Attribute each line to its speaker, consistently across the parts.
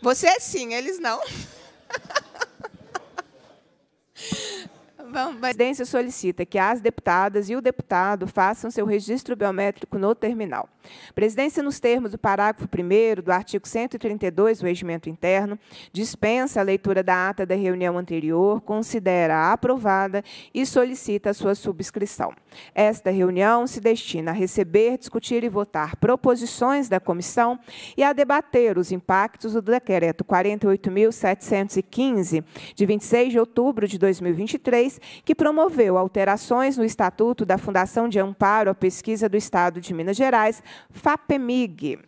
Speaker 1: Você é sim, eles não. Vamos, mas... A presidência solicita que as deputadas e o deputado façam seu registro biométrico no terminal. A presidência, nos termos do parágrafo 1 do artigo 132 do Regimento Interno, dispensa a leitura da ata da reunião anterior, considera aprovada e solicita a sua subscrição. Esta reunião se destina a receber, discutir e votar proposições da comissão e a debater os impactos do decreto 48.715, de 26 de outubro de 2023, que promoveu alterações no Estatuto da Fundação de Amparo à Pesquisa do Estado de Minas Gerais, FAPEMIG.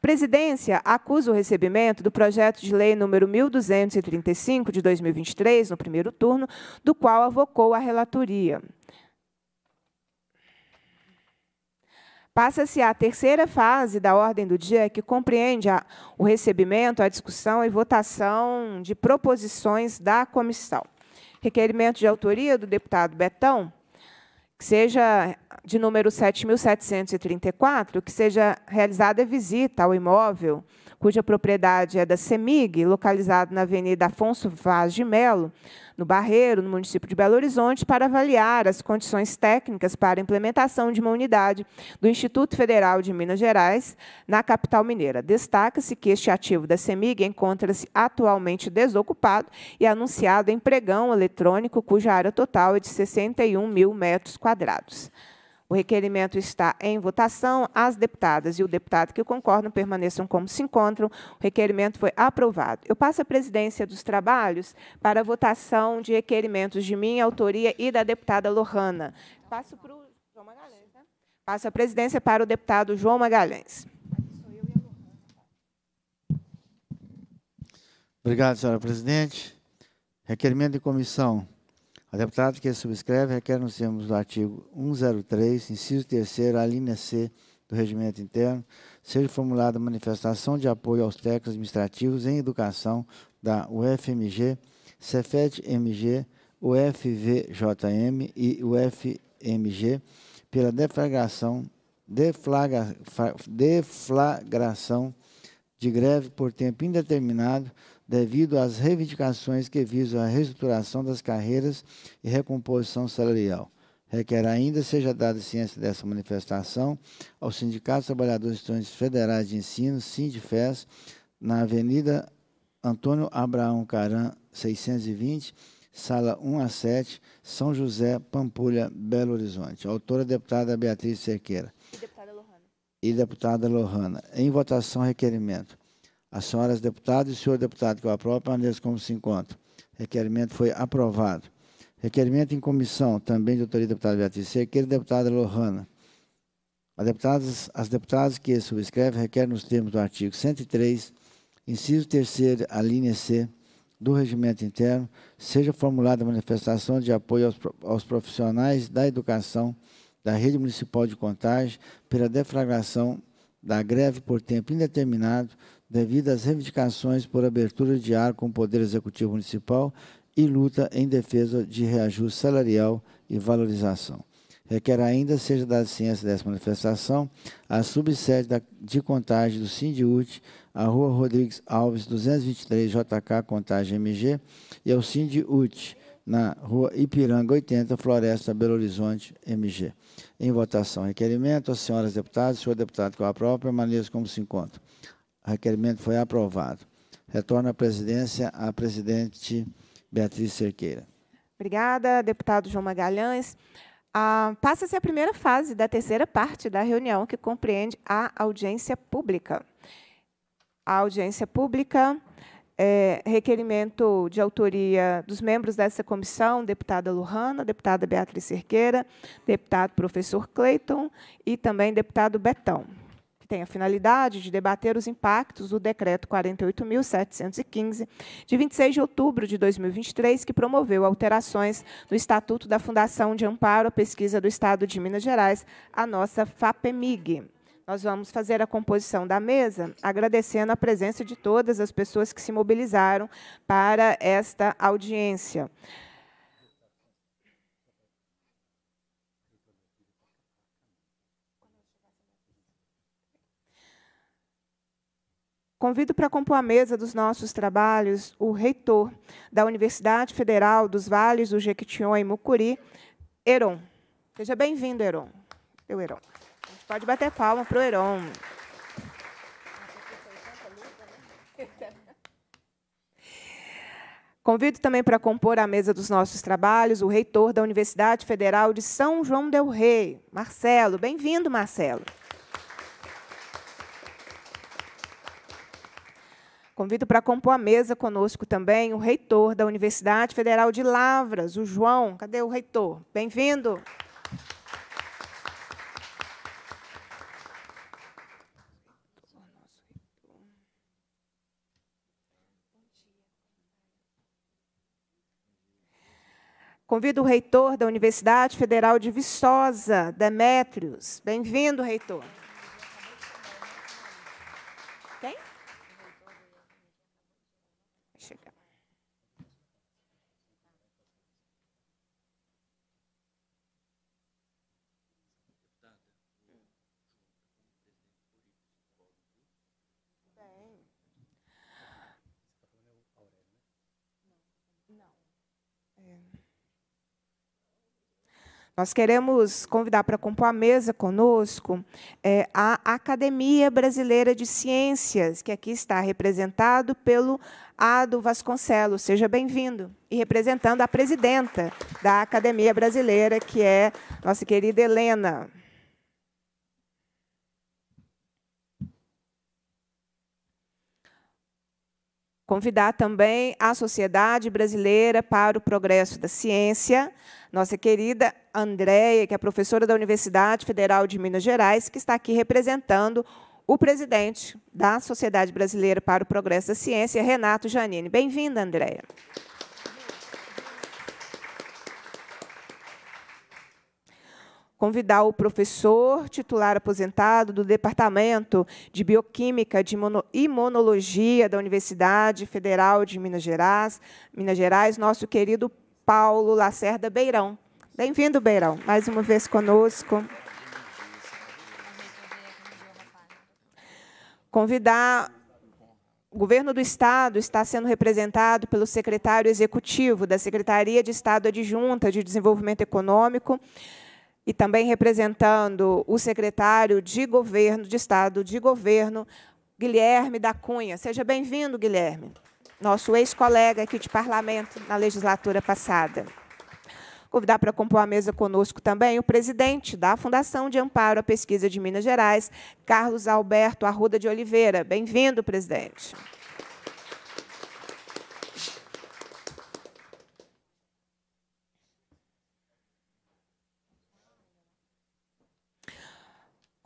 Speaker 1: Presidência acusa o recebimento do projeto de lei número 1235 de 2023, no primeiro turno, do qual avocou a relatoria. Passa-se à terceira fase da ordem do dia, que compreende a, o recebimento, a discussão e votação de proposições da comissão requerimento de autoria do deputado Betão, que seja de número 7.734, que seja realizada visita ao imóvel cuja propriedade é da CEMIG, localizado na Avenida Afonso Vaz de Melo, no Barreiro, no município de Belo Horizonte, para avaliar as condições técnicas para a implementação de uma unidade do Instituto Federal de Minas Gerais na capital mineira. Destaca-se que este ativo da CEMIG encontra-se atualmente desocupado e anunciado em pregão eletrônico, cuja área total é de 61 mil metros quadrados. O requerimento está em votação. As deputadas e o deputado que concordam permaneçam como se encontram. O requerimento foi aprovado. Eu passo a presidência dos trabalhos para a votação de requerimentos de minha autoria e da deputada Lohana. Passo para o João Magalhães. Né? Passo a presidência para o deputado João Magalhães.
Speaker 2: Obrigado, senhora presidente. Requerimento de comissão a deputada que subscreve requer nos termos do artigo 103, inciso 3 a linha C do Regimento Interno, seja formulada manifestação de apoio aos técnicos administrativos em educação da UFMG, Cefet-MG, UFVJM e UFMG pela deflagração, deflagra, deflagração de greve por tempo indeterminado devido às reivindicações que visam a reestruturação das carreiras e recomposição salarial. Requer ainda seja dada ciência dessa manifestação ao Sindicato dos Trabalhadores Estudantes Federais de Ensino, SINDIFES, na Avenida Antônio Abraão Caran, 620, sala 1 a 7, São José, Pampulha, Belo Horizonte. Autora, é deputada Beatriz Cerqueira. E deputada Lohana. E deputada Lohana. Em votação, requerimento. As senhoras deputadas e o senhor deputado que eu aprovo permaneçam como se encontram. Requerimento foi aprovado. Requerimento em comissão, também de autoria deputada Beatriz Sequeira e deputada Lohana. As deputadas, as deputadas que subscrevem requerem nos termos do artigo 103, inciso 3 a linha C, do regimento interno, seja formulada manifestação de apoio aos, aos profissionais da educação da rede municipal de contagem pela deflagração da greve por tempo indeterminado devido às reivindicações por abertura de ar com o Poder Executivo Municipal e luta em defesa de reajuste salarial e valorização. Requer ainda seja dada ciência dessa manifestação a subsede de contagem do Sindiut, à Rua Rodrigues Alves, 223 JK, contagem MG, e ao Sindiut, na Rua Ipiranga 80, Floresta, Belo Horizonte, MG. Em votação, requerimento, as senhoras deputadas, senhor deputado que eu aprovo, permaneça como se encontra requerimento foi aprovado. Retorna à presidência a presidente Beatriz Cerqueira.
Speaker 1: Obrigada, deputado João Magalhães. Ah, Passa-se a primeira fase da terceira parte da reunião, que compreende a audiência pública. A audiência pública, é, requerimento de autoria dos membros dessa comissão, deputada Lujana, deputada Beatriz Cerqueira, deputado professor Cleiton e também deputado Betão que tem a finalidade de debater os impactos do Decreto 48.715, de 26 de outubro de 2023, que promoveu alterações no Estatuto da Fundação de Amparo à Pesquisa do Estado de Minas Gerais, a nossa FAPEMIG. Nós vamos fazer a composição da mesa, agradecendo a presença de todas as pessoas que se mobilizaram para esta audiência. Convido para compor a mesa dos nossos trabalhos o reitor da Universidade Federal dos Vales do Jequitinhonha e Mucuri, Heron. Seja bem-vindo, Heron. Eu, Heron. A gente pode bater palma para o Heron. Convido também para compor a mesa dos nossos trabalhos o reitor da Universidade Federal de São João del Rei, Marcelo. Bem-vindo, Marcelo. Convido para compor a mesa conosco também o reitor da Universidade Federal de Lavras, o João. Cadê o reitor? Bem-vindo. Convido o reitor da Universidade Federal de Viçosa, Demétrios. Bem-vindo, reitor. Nós queremos convidar para compor a mesa conosco é, a Academia Brasileira de Ciências, que aqui está representado pelo Ado Vasconcelos. Seja bem-vindo. E representando a presidenta da Academia Brasileira, que é nossa querida Helena. Convidar também a Sociedade Brasileira para o Progresso da Ciência, nossa querida Andréia, que é professora da Universidade Federal de Minas Gerais, que está aqui representando o presidente da Sociedade Brasileira para o Progresso da Ciência, Renato Janine. Bem-vinda, Andréia. convidar o professor titular aposentado do Departamento de Bioquímica de Imunologia da Universidade Federal de Minas Gerais, Minas Gerais, nosso querido Paulo Lacerda Beirão. Bem-vindo, Beirão, mais uma vez conosco. Convidar o governo do Estado está sendo representado pelo secretário executivo da Secretaria de Estado Adjunta de Desenvolvimento Econômico, e também representando o secretário de governo, de Estado de Governo, Guilherme da Cunha. Seja bem-vindo, Guilherme, nosso ex-colega aqui de parlamento na legislatura passada. Convidar para compor a mesa conosco também o presidente da Fundação de Amparo à Pesquisa de Minas Gerais, Carlos Alberto Arruda de Oliveira. Bem-vindo, presidente.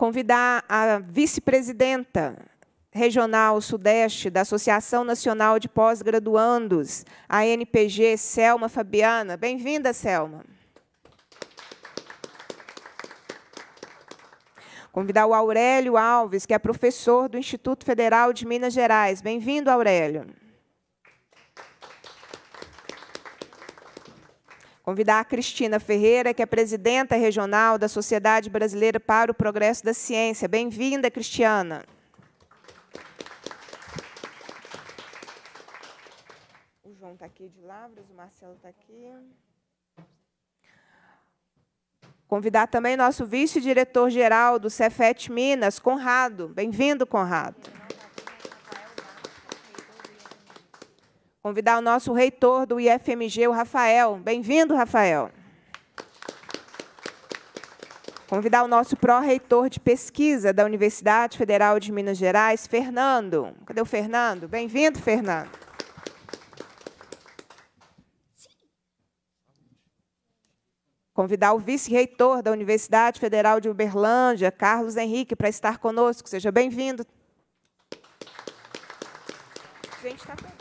Speaker 1: convidar a vice-presidenta regional sudeste da Associação Nacional de Pós-Graduandos, a NPG, Selma Fabiana. Bem-vinda, Selma. Convidar o Aurélio Alves, que é professor do Instituto Federal de Minas Gerais. Bem-vindo, Aurélio. Convidar a Cristina Ferreira, que é presidenta regional da Sociedade Brasileira para o Progresso da Ciência. Bem-vinda, Cristiana. O João está aqui de Lavras, o Marcelo está aqui. Convidar também nosso vice-diretor-geral do Cefet Minas, Conrado. Bem-vindo, Conrado. convidar o nosso reitor do IFMG, o Rafael. Bem-vindo, Rafael. Convidar o nosso pró-reitor de pesquisa da Universidade Federal de Minas Gerais, Fernando. Cadê o Fernando? Bem-vindo, Fernando. Convidar o vice-reitor da Universidade Federal de Uberlândia, Carlos Henrique, para estar conosco. Seja bem-vindo. A gente está perdendo.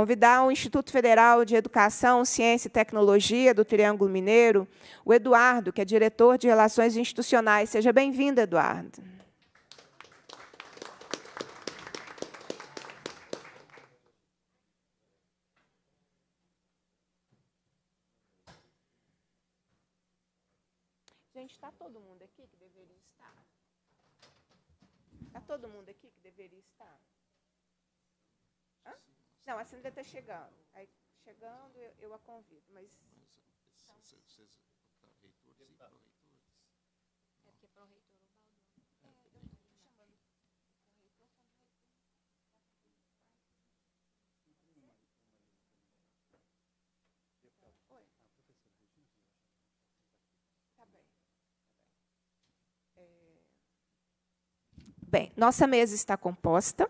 Speaker 1: Convidar o Instituto Federal de Educação, Ciência e Tecnologia do Triângulo Mineiro, o Eduardo, que é diretor de Relações Institucionais. Seja bem-vindo, Eduardo. Gente, está todo mundo aqui que deveria estar? Está todo mundo aqui que deveria estar? Hã? Não, a Sandra está chegando. Aí,
Speaker 3: chegando, eu,
Speaker 1: eu, a convido, mas...
Speaker 4: mas é, então. vocês, vocês,
Speaker 5: reitores
Speaker 1: e reitores? É porque para o reitor o Baldo... É, é, ah,
Speaker 2: tá
Speaker 1: tá bem, nossa mesa está composta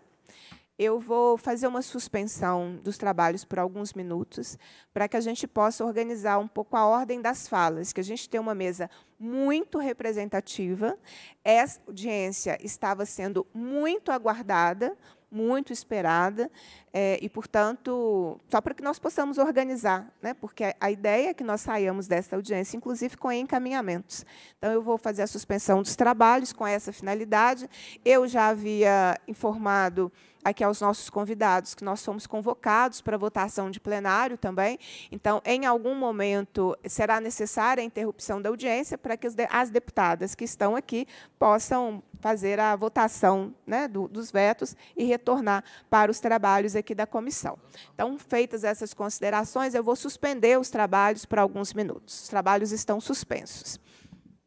Speaker 1: eu vou fazer uma suspensão dos trabalhos por alguns minutos, para que a gente possa organizar um pouco a ordem das falas, que a gente tem uma mesa muito representativa, essa audiência estava sendo muito aguardada, muito esperada, é, e, portanto, só para que nós possamos organizar, né, porque a ideia é que nós saiamos dessa audiência, inclusive com encaminhamentos. Então, eu vou fazer a suspensão dos trabalhos com essa finalidade. Eu já havia informado aqui aos nossos convidados que nós fomos convocados para votação de plenário também. Então, em algum momento será necessária a interrupção da audiência para que as deputadas que estão aqui possam fazer a votação né, do, dos vetos e retornar para os trabalhos aqui da comissão. Então, feitas essas considerações, eu vou suspender os trabalhos por alguns minutos. Os trabalhos estão suspensos.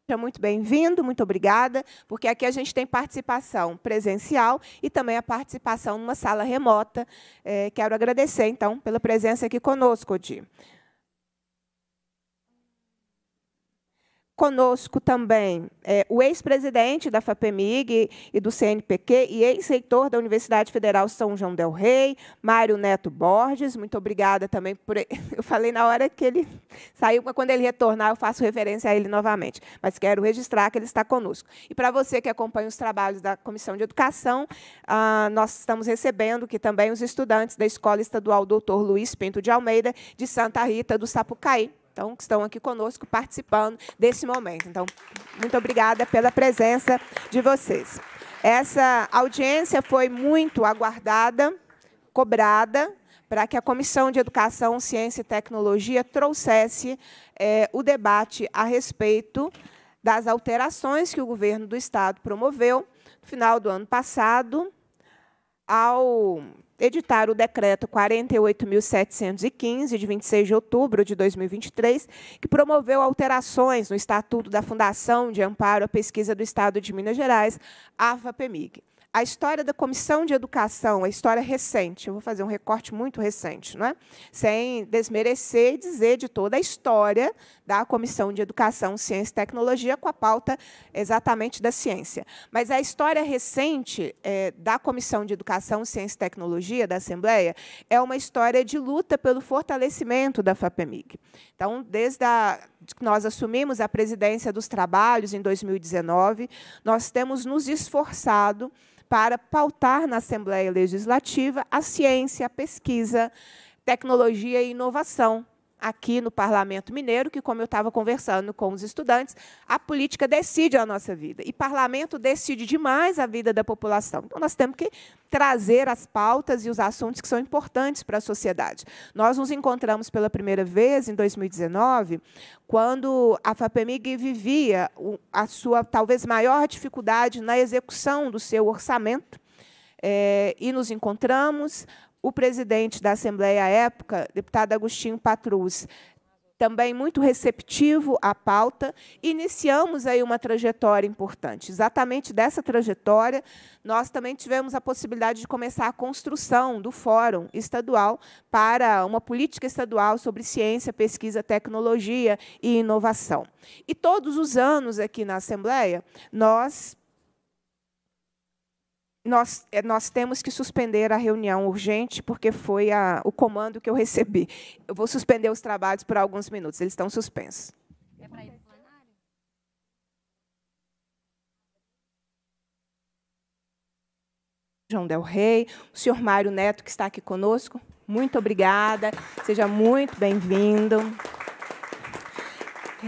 Speaker 1: Seja muito bem-vindo, muito obrigada, porque aqui a gente tem participação presencial e também a participação numa sala remota. É, quero agradecer, então, pela presença aqui conosco, Odir. conosco também é, o ex-presidente da FAPEMIG e do CNPq e ex-reitor da Universidade Federal São João del Rei, Mário Neto Borges. Muito obrigada também por. Eu falei na hora que ele saiu, mas quando ele retornar, eu faço referência a ele novamente. Mas quero registrar que ele está conosco. E para você que acompanha os trabalhos da Comissão de Educação, ah, nós estamos recebendo que também os estudantes da Escola Estadual Doutor Luiz Pinto de Almeida, de Santa Rita do Sapucaí, então, que estão aqui conosco participando desse momento. Então, muito obrigada pela presença de vocês. Essa audiência foi muito aguardada, cobrada, para que a Comissão de Educação, Ciência e Tecnologia trouxesse é, o debate a respeito das alterações que o governo do Estado promoveu no final do ano passado, ao editar o decreto 48.715, de 26 de outubro de 2023, que promoveu alterações no Estatuto da Fundação de Amparo à Pesquisa do Estado de Minas Gerais, AFAPEMIG a história da Comissão de Educação, a história recente, eu vou fazer um recorte muito recente, não é? sem desmerecer e dizer de toda a história da Comissão de Educação, Ciência e Tecnologia, com a pauta exatamente da ciência. Mas a história recente é, da Comissão de Educação, Ciência e Tecnologia, da Assembleia, é uma história de luta pelo fortalecimento da FAPEMIG. Então, desde a nós assumimos a presidência dos trabalhos em 2019, nós temos nos esforçado para pautar na Assembleia Legislativa a ciência, a pesquisa, tecnologia e inovação, aqui no Parlamento Mineiro, que, como eu estava conversando com os estudantes, a política decide a nossa vida. E parlamento decide demais a vida da população. Então, nós temos que trazer as pautas e os assuntos que são importantes para a sociedade. Nós nos encontramos pela primeira vez em 2019, quando a FAPEMIG vivia a sua talvez maior dificuldade na execução do seu orçamento. É, e nos encontramos o presidente da Assembleia à época, deputado Agostinho Patrus, também muito receptivo à pauta, iniciamos aí uma trajetória importante. Exatamente dessa trajetória, nós também tivemos a possibilidade de começar a construção do Fórum Estadual para uma política estadual sobre ciência, pesquisa, tecnologia e inovação. E todos os anos aqui na Assembleia, nós nós, é, nós temos que suspender a reunião urgente, porque foi a, o comando que eu recebi. Eu vou suspender os trabalhos por alguns minutos, eles estão suspensos. É
Speaker 3: para ir para o plenário?
Speaker 1: João Del Rey, o senhor Mário Neto, que está aqui conosco, muito obrigada, seja muito bem-vindo.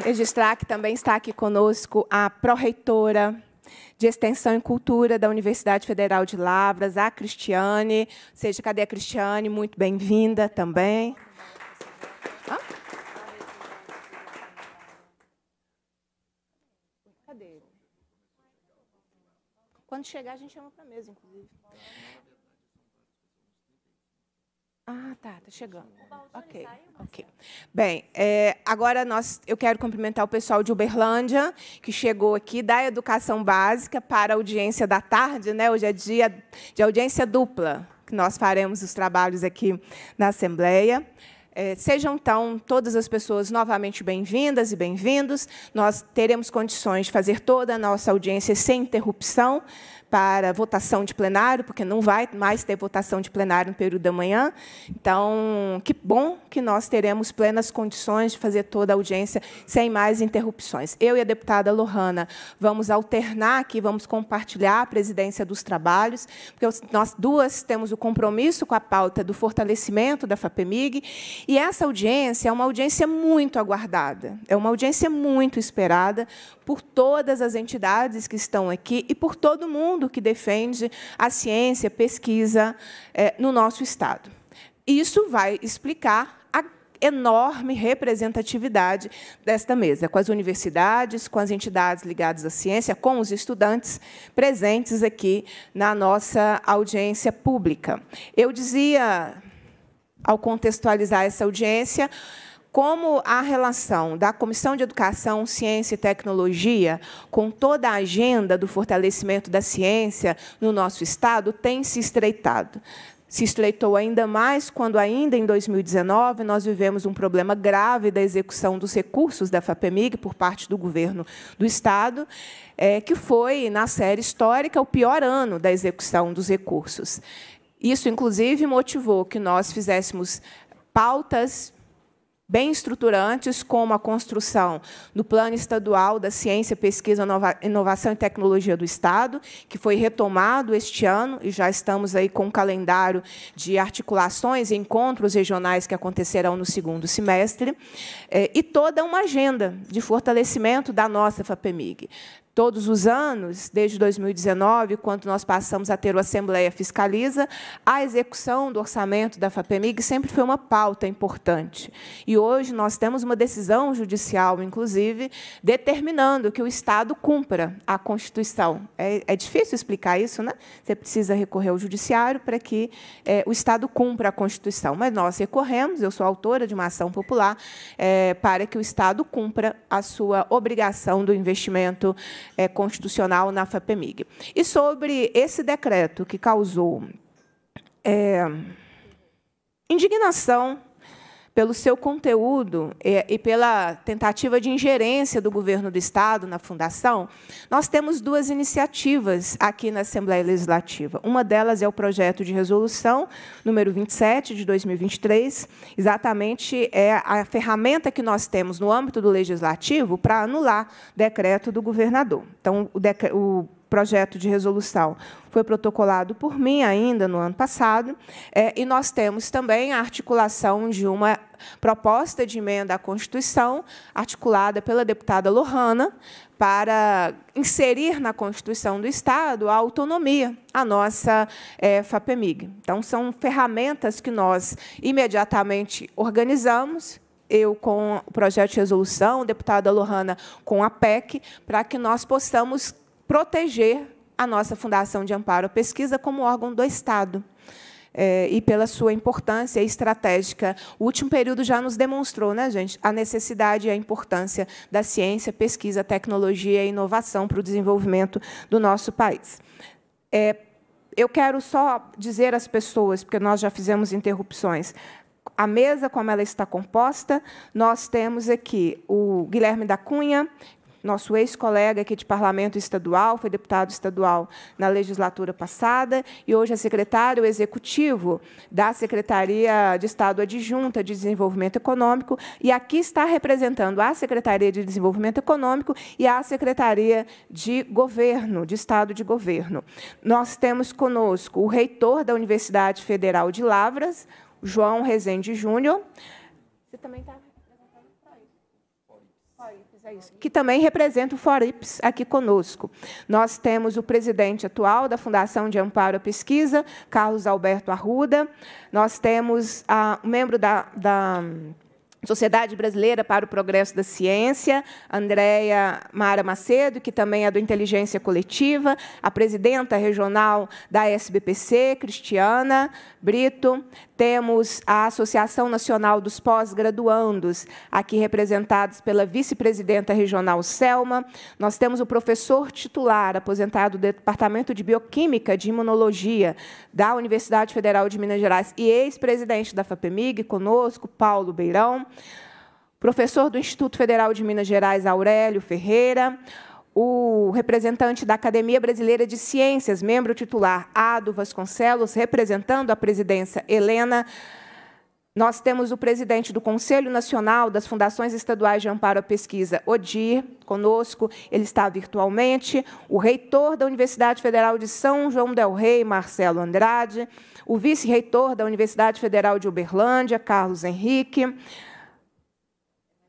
Speaker 1: Registrar que também está aqui conosco a pró-reitora de Extensão e Cultura da Universidade Federal de Lavras, a Cristiane. Ou seja, cadê a Cristiane? Muito bem-vinda também. Quando chegar, a gente chama para a mesa, inclusive. Ah, tá, tá chegando. Ok, ok. Tá. Bem, é, agora nós, eu quero cumprimentar o pessoal de Uberlândia, que chegou aqui da Educação Básica para a audiência da tarde, né? Hoje é dia de audiência dupla, que nós faremos os trabalhos aqui na Assembleia. É, sejam, então, todas as pessoas novamente bem-vindas e bem-vindos. Nós teremos condições de fazer toda a nossa audiência sem interrupção para votação de plenário, porque não vai mais ter votação de plenário no período da manhã. Então, que bom que nós teremos plenas condições de fazer toda a audiência sem mais interrupções. Eu e a deputada Lohana vamos alternar aqui, vamos compartilhar a presidência dos trabalhos, porque nós duas temos o compromisso com a pauta do fortalecimento da FAPEMIG, e essa audiência é uma audiência muito aguardada, é uma audiência muito esperada por todas as entidades que estão aqui e por todo mundo mundo que defende a ciência, pesquisa é, no nosso Estado. Isso vai explicar a enorme representatividade desta mesa, com as universidades, com as entidades ligadas à ciência, com os estudantes presentes aqui na nossa audiência pública. Eu dizia, ao contextualizar essa audiência, como a relação da Comissão de Educação, Ciência e Tecnologia com toda a agenda do fortalecimento da ciência no nosso Estado tem se estreitado se estreitou ainda mais quando, ainda em 2019, nós vivemos um problema grave da execução dos recursos da FAPEMIG por parte do governo do Estado, é, que foi, na série histórica, o pior ano da execução dos recursos. Isso, inclusive, motivou que nós fizéssemos pautas bem estruturantes, como a construção do Plano Estadual da Ciência, Pesquisa, Inovação e Tecnologia do Estado, que foi retomado este ano, e já estamos aí com um calendário de articulações e encontros regionais que acontecerão no segundo semestre, eh, e toda uma agenda de fortalecimento da nossa FAPEMIG todos os anos, desde 2019, quando nós passamos a ter o Assembleia Fiscaliza, a execução do orçamento da FAPEMIG sempre foi uma pauta importante. E hoje nós temos uma decisão judicial, inclusive, determinando que o Estado cumpra a Constituição. É, é difícil explicar isso, né? Você precisa recorrer ao Judiciário para que é, o Estado cumpra a Constituição. Mas nós recorremos, eu sou autora de uma ação popular, é, para que o Estado cumpra a sua obrigação do investimento é, constitucional na FAPEMIG. E sobre esse decreto que causou é, indignação pelo seu conteúdo é, e pela tentativa de ingerência do governo do Estado na Fundação, nós temos duas iniciativas aqui na Assembleia Legislativa. Uma delas é o projeto de resolução número 27 de 2023, exatamente é a ferramenta que nós temos no âmbito do Legislativo para anular decreto do governador. Então, o, projeto de resolução foi protocolado por mim ainda no ano passado, é, e nós temos também a articulação de uma proposta de emenda à Constituição, articulada pela deputada Lohana, para inserir na Constituição do Estado a autonomia, a nossa é, FAPEMIG. Então, são ferramentas que nós imediatamente organizamos, eu com o projeto de resolução, deputada Lohana com a PEC, para que nós possamos proteger a nossa Fundação de Amparo à Pesquisa como órgão do Estado. É, e pela sua importância estratégica. O último período já nos demonstrou, né, gente, a necessidade e a importância da ciência, pesquisa, tecnologia e inovação para o desenvolvimento do nosso país. É, eu quero só dizer às pessoas, porque nós já fizemos interrupções, a mesa como ela está composta, nós temos aqui o Guilherme da Cunha, nosso ex-colega aqui de parlamento estadual, foi deputado estadual na legislatura passada e hoje é secretário executivo da Secretaria de Estado Adjunta de Desenvolvimento Econômico e aqui está representando a Secretaria de Desenvolvimento Econômico e a Secretaria de Governo, de Estado de Governo. Nós temos conosco o reitor da Universidade Federal de Lavras, João Rezende Júnior. Você também está? É que também representa o Forips aqui conosco. Nós temos o presidente atual da Fundação de Amparo à Pesquisa, Carlos Alberto Arruda. Nós temos o um membro da, da Sociedade Brasileira para o Progresso da Ciência, Andréia Mara Macedo, que também é do Inteligência Coletiva, a presidenta regional da SBPC, Cristiana Brito. Temos a Associação Nacional dos Pós-Graduandos, aqui representados pela vice-presidenta regional Selma. Nós temos o professor titular, aposentado do Departamento de Bioquímica de Imunologia da Universidade Federal de Minas Gerais e ex-presidente da FAPEMIG, conosco, Paulo Beirão professor do Instituto Federal de Minas Gerais, Aurélio Ferreira, o representante da Academia Brasileira de Ciências, membro titular Ado Vasconcelos, representando a presidência Helena. Nós temos o presidente do Conselho Nacional das Fundações Estaduais de Amparo à Pesquisa, Odir, conosco, ele está virtualmente, o reitor da Universidade Federal de São João del Rei, Marcelo Andrade, o vice-reitor da Universidade Federal de Uberlândia, Carlos Henrique,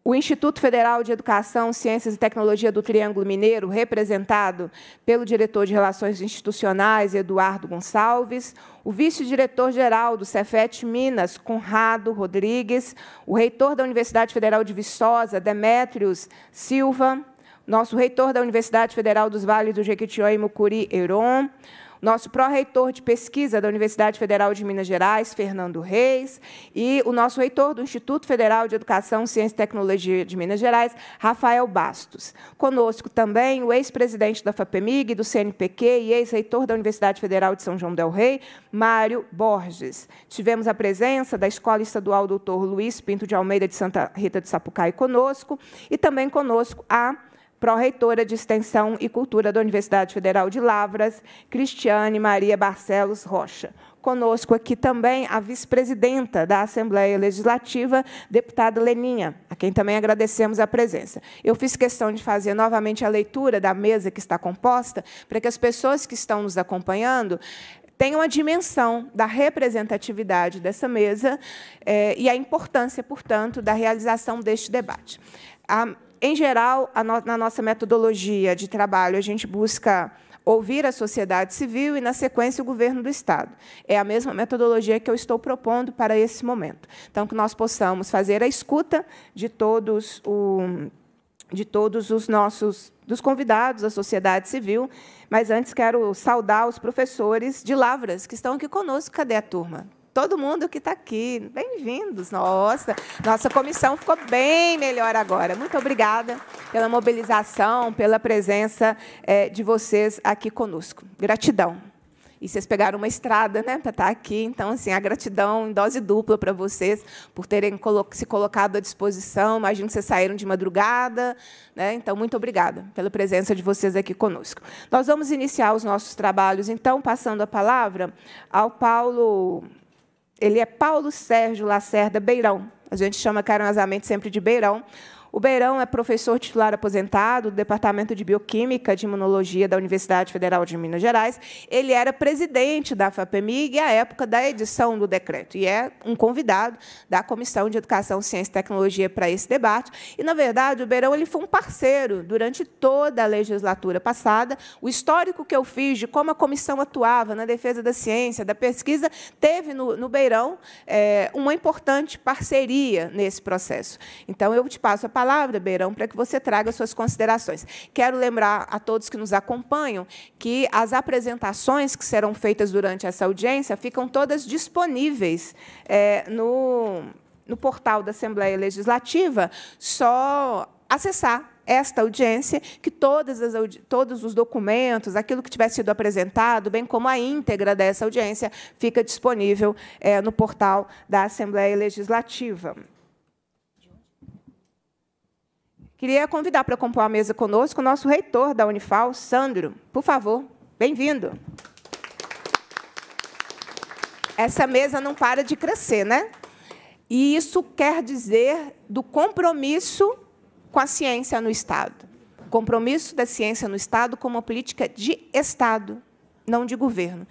Speaker 1: o Instituto Federal de Educação, Ciências e Tecnologia do Triângulo Mineiro, representado pelo diretor de Relações Institucionais, Eduardo Gonçalves, o vice-diretor-geral do Cefet Minas, Conrado Rodrigues, o reitor da Universidade Federal de Viçosa, Demétrios Silva, nosso reitor da Universidade Federal dos Vales do Jequitinhonha e Mucuri, Eron nosso pró-reitor de pesquisa da Universidade Federal de Minas Gerais, Fernando Reis, e o nosso reitor do Instituto Federal de Educação, Ciência e Tecnologia de Minas Gerais, Rafael Bastos. Conosco também o ex-presidente da FAPEMIG, do CNPq e ex-reitor da Universidade Federal de São João del Rei, Mário Borges. Tivemos a presença da Escola Estadual Doutor Luiz Pinto de Almeida de Santa Rita de Sapucaí conosco, e também conosco a pró-reitora de Extensão e Cultura da Universidade Federal de Lavras, Cristiane Maria Barcelos Rocha. Conosco aqui também a vice-presidenta da Assembleia Legislativa, deputada Leninha, a quem também agradecemos a presença. Eu fiz questão de fazer novamente a leitura da mesa que está composta, para que as pessoas que estão nos acompanhando tenham a dimensão da representatividade dessa mesa eh, e a importância, portanto, da realização deste debate. A em geral, no, na nossa metodologia de trabalho, a gente busca ouvir a sociedade civil e, na sequência, o governo do Estado. É a mesma metodologia que eu estou propondo para esse momento. Então, que nós possamos fazer a escuta de todos, o, de todos os nossos dos convidados, a sociedade civil, mas antes quero saudar os professores de Lavras, que estão aqui conosco. Cadê a turma? todo mundo que está aqui. Bem-vindos, nossa. Nossa comissão ficou bem melhor agora. Muito obrigada pela mobilização, pela presença é, de vocês aqui conosco. Gratidão. E vocês pegaram uma estrada né, para estar tá aqui. Então, assim, a gratidão em dose dupla para vocês por terem se colocado à disposição. Imagino que vocês saíram de madrugada. Né? Então, muito obrigada pela presença de vocês aqui conosco. Nós vamos iniciar os nossos trabalhos, então, passando a palavra ao Paulo ele é Paulo Sérgio Lacerda Beirão. A gente chama carinhosamente sempre de Beirão, o Beirão é professor titular aposentado do Departamento de Bioquímica de Imunologia da Universidade Federal de Minas Gerais. Ele era presidente da FAPEMIG à época da edição do decreto e é um convidado da Comissão de Educação, Ciência e Tecnologia para esse debate. E, na verdade, o Beirão ele foi um parceiro durante toda a legislatura passada. O histórico que eu fiz de como a comissão atuava na defesa da ciência, da pesquisa, teve no, no Beirão é, uma importante parceria nesse processo. Então, eu te passo a palavra, Beirão, para que você traga suas considerações. Quero lembrar a todos que nos acompanham que as apresentações que serão feitas durante essa audiência ficam todas disponíveis é, no, no portal da Assembleia Legislativa. Só acessar esta audiência, que todas as, todos os documentos, aquilo que tiver sido apresentado, bem como a íntegra dessa audiência, fica disponível é, no portal da Assembleia Legislativa. Queria convidar para compor a mesa conosco o nosso reitor da Unifal, Sandro. Por favor, bem-vindo. Essa mesa não para de crescer, né? E isso quer dizer do compromisso com a ciência no Estado. O compromisso da ciência no Estado como uma política de Estado, não de governo.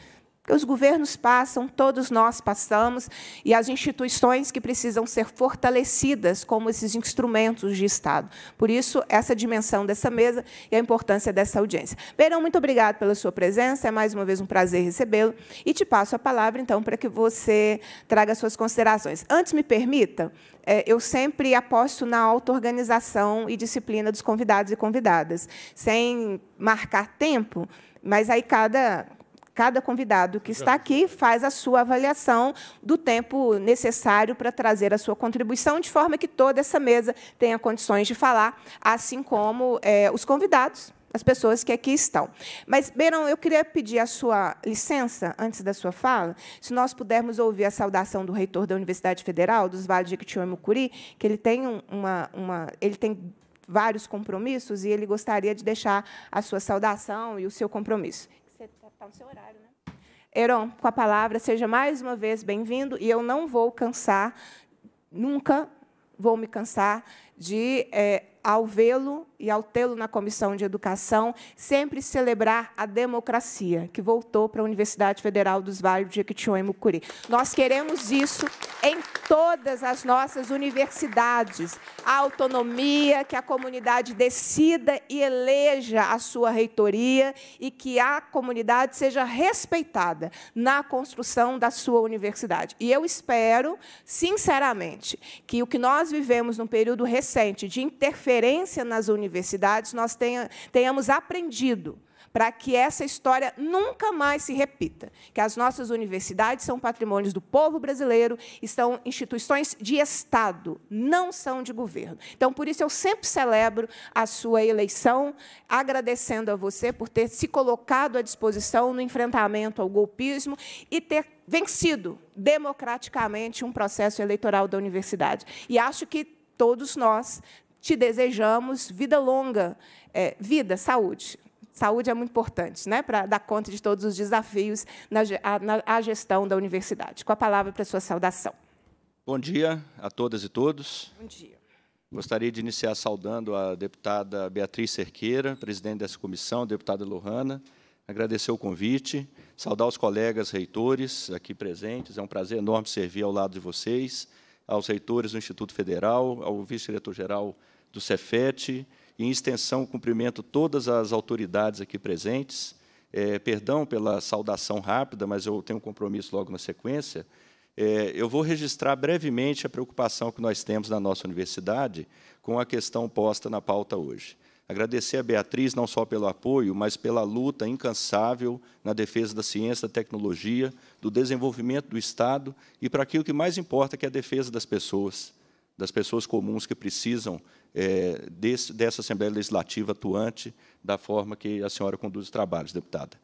Speaker 1: Porque os governos passam, todos nós passamos, e as instituições que precisam ser fortalecidas como esses instrumentos de Estado. Por isso, essa dimensão dessa mesa e a importância dessa audiência. Beirão, muito obrigado pela sua presença, é mais uma vez um prazer recebê-lo, e te passo a palavra, então, para que você traga suas considerações. Antes, me permita, é, eu sempre aposto na auto-organização e disciplina dos convidados e convidadas, sem marcar tempo, mas aí cada, cada convidado que está aqui faz a sua avaliação do tempo necessário para trazer a sua contribuição, de forma que toda essa mesa tenha condições de falar, assim como é, os convidados, as pessoas que aqui estão. Mas, Beirão, eu queria pedir a sua licença, antes da sua fala, se nós pudermos ouvir a saudação do reitor da Universidade Federal, dos Vales de Equitião e Mucuri, que ele tem uma, uma ele tem vários compromissos e ele gostaria de deixar a sua saudação e o seu compromisso. Está no seu horário, né? Heron, com a palavra, seja mais uma vez bem-vindo. E eu não vou cansar, nunca vou me cansar de é, ao vê-lo e ao tê-lo na Comissão de Educação, sempre celebrar a democracia, que voltou para a Universidade Federal dos Vales de Equitinhon e Mucuri. Nós queremos isso em todas as nossas universidades, a autonomia, que a comunidade decida e eleja a sua reitoria e que a comunidade seja respeitada na construção da sua universidade. E eu espero, sinceramente, que o que nós vivemos num período recente de interferência referência nas universidades, nós tenha, tenhamos aprendido para que essa história nunca mais se repita, que as nossas universidades são patrimônios do povo brasileiro estão instituições de Estado, não são de governo. Então, por isso, eu sempre celebro a sua eleição, agradecendo a você por ter se colocado à disposição no enfrentamento ao golpismo e ter vencido democraticamente um processo eleitoral da universidade. E acho que todos nós te desejamos vida longa, é, vida, saúde. Saúde é muito importante, né, para dar conta de todos os desafios na, na a gestão da universidade. Com a palavra para a sua saudação.
Speaker 6: Bom dia a todas e todos. Bom dia. Gostaria de iniciar saudando a deputada Beatriz Cerqueira, presidente dessa comissão, a deputada Lohana, agradecer o convite, saudar os colegas reitores aqui presentes, é um prazer enorme servir ao lado de vocês, aos reitores do Instituto Federal, ao vice-diretor-geral do Cefet e, em extensão, cumprimento todas as autoridades aqui presentes. É, perdão pela saudação rápida, mas eu tenho um compromisso logo na sequência. É, eu vou registrar brevemente a preocupação que nós temos na nossa universidade com a questão posta na pauta hoje. Agradecer a Beatriz não só pelo apoio, mas pela luta incansável na defesa da ciência, da tecnologia, do desenvolvimento do Estado e para aquilo que mais importa, que é a defesa das pessoas, das pessoas comuns que precisam é, desse, dessa Assembleia Legislativa atuante da forma que a senhora conduz os trabalhos, deputada.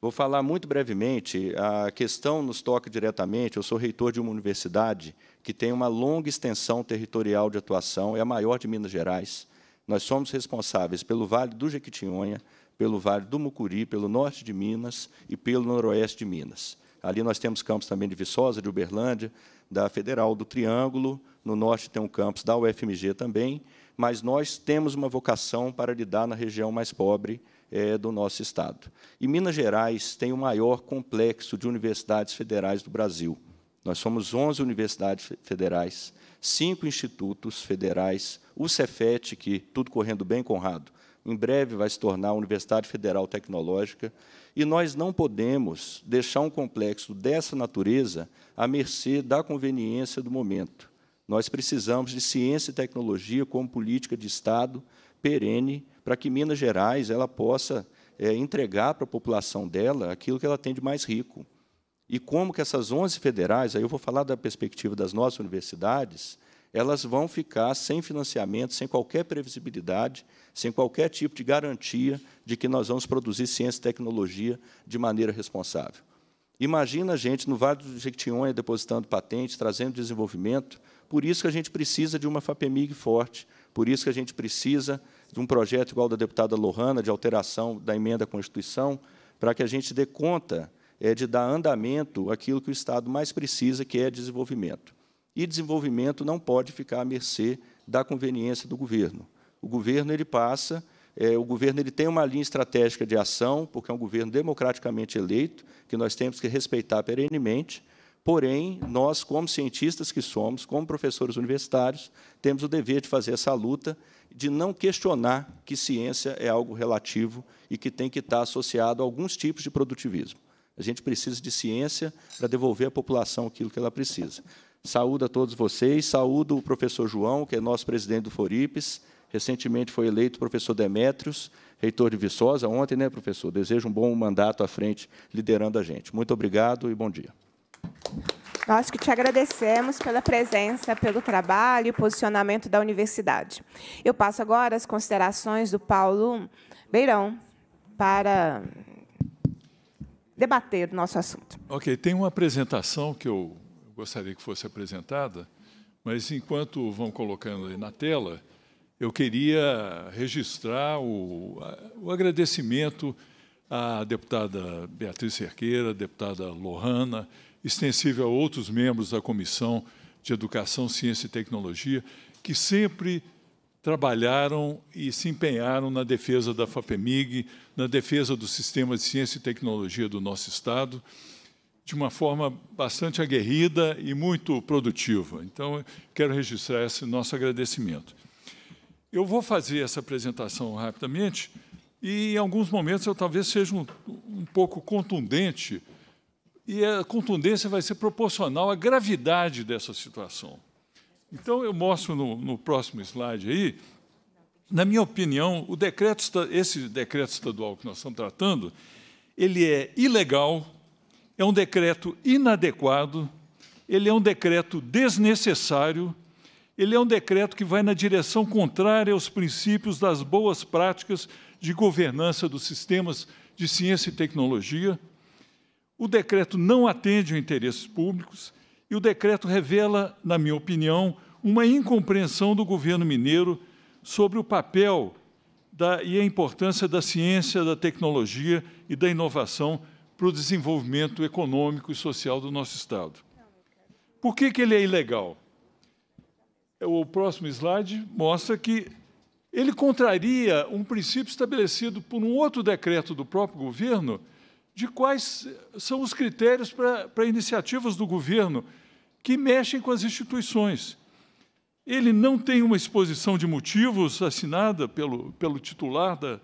Speaker 6: Vou falar muito brevemente, a questão nos toca diretamente, eu sou reitor de uma universidade que tem uma longa extensão territorial de atuação, é a maior de Minas Gerais. Nós somos responsáveis pelo Vale do Jequitinhonha, pelo Vale do Mucuri, pelo norte de Minas e pelo noroeste de Minas. Ali nós temos campos também de Viçosa, de Uberlândia, da Federal do Triângulo, no norte tem um campus da UFMG também, mas nós temos uma vocação para lidar na região mais pobre é, do nosso Estado. E Minas Gerais tem o maior complexo de universidades federais do Brasil. Nós somos 11 universidades federais, cinco institutos federais, o Cefet, que, tudo correndo bem, Conrado, em breve vai se tornar a Universidade Federal Tecnológica, e nós não podemos deixar um complexo dessa natureza à mercê da conveniência do momento. Nós precisamos de ciência e tecnologia como política de Estado perene para que Minas Gerais ela possa é, entregar para a população dela aquilo que ela tem de mais rico. E como que essas 11 federais, aí eu vou falar da perspectiva das nossas universidades, elas vão ficar sem financiamento, sem qualquer previsibilidade, sem qualquer tipo de garantia de que nós vamos produzir ciência e tecnologia de maneira responsável. Imagina a gente no Vale do Jequitinhonha depositando patentes, trazendo desenvolvimento. Por isso que a gente precisa de uma FAPEMIG forte, por isso que a gente precisa de um projeto igual da deputada Lohana, de alteração da emenda à Constituição, para que a gente dê conta é, de dar andamento àquilo que o Estado mais precisa, que é desenvolvimento e desenvolvimento não pode ficar à mercê da conveniência do governo. O governo ele passa, é, o governo ele tem uma linha estratégica de ação, porque é um governo democraticamente eleito, que nós temos que respeitar perenemente, porém, nós, como cientistas que somos, como professores universitários, temos o dever de fazer essa luta, de não questionar que ciência é algo relativo e que tem que estar associado a alguns tipos de produtivismo. A gente precisa de ciência para devolver à população aquilo que ela precisa. Saúdo a todos vocês, saúdo o professor João, que é nosso presidente do Foripes, recentemente foi eleito professor Demétrios, reitor de Viçosa, ontem, né, professor? Desejo um bom mandato à frente, liderando a gente. Muito obrigado e bom dia.
Speaker 1: Nós que te agradecemos pela presença, pelo trabalho e posicionamento da universidade. Eu passo agora as considerações do Paulo Beirão para debater o nosso
Speaker 7: assunto. Ok, tem uma apresentação que eu gostaria que fosse apresentada, mas enquanto vão colocando aí na tela, eu queria registrar o, o agradecimento à deputada Beatriz Cerqueira, deputada Lohana, extensível a outros membros da Comissão de Educação, Ciência e Tecnologia, que sempre trabalharam e se empenharam na defesa da FAPEMIG, na defesa do sistema de ciência e tecnologia do nosso Estado, de uma forma bastante aguerrida e muito produtiva. Então, quero registrar esse nosso agradecimento. Eu vou fazer essa apresentação rapidamente e, em alguns momentos, eu talvez seja um, um pouco contundente, e a contundência vai ser proporcional à gravidade dessa situação. Então, eu mostro no, no próximo slide aí, na minha opinião, o decreto, esse decreto estadual que nós estamos tratando, ele é ilegal, é um decreto inadequado, ele é um decreto desnecessário, ele é um decreto que vai na direção contrária aos princípios das boas práticas de governança dos sistemas de ciência e tecnologia. O decreto não atende a interesses públicos e o decreto revela, na minha opinião, uma incompreensão do governo mineiro sobre o papel da, e a importância da ciência, da tecnologia e da inovação para o desenvolvimento econômico e social do nosso Estado. Por que, que ele é ilegal? É, o próximo slide mostra que ele contraria um princípio estabelecido por um outro decreto do próprio governo de quais são os critérios para, para iniciativas do governo que mexem com as instituições. Ele não tem uma exposição de motivos assinada pelo, pelo titular da.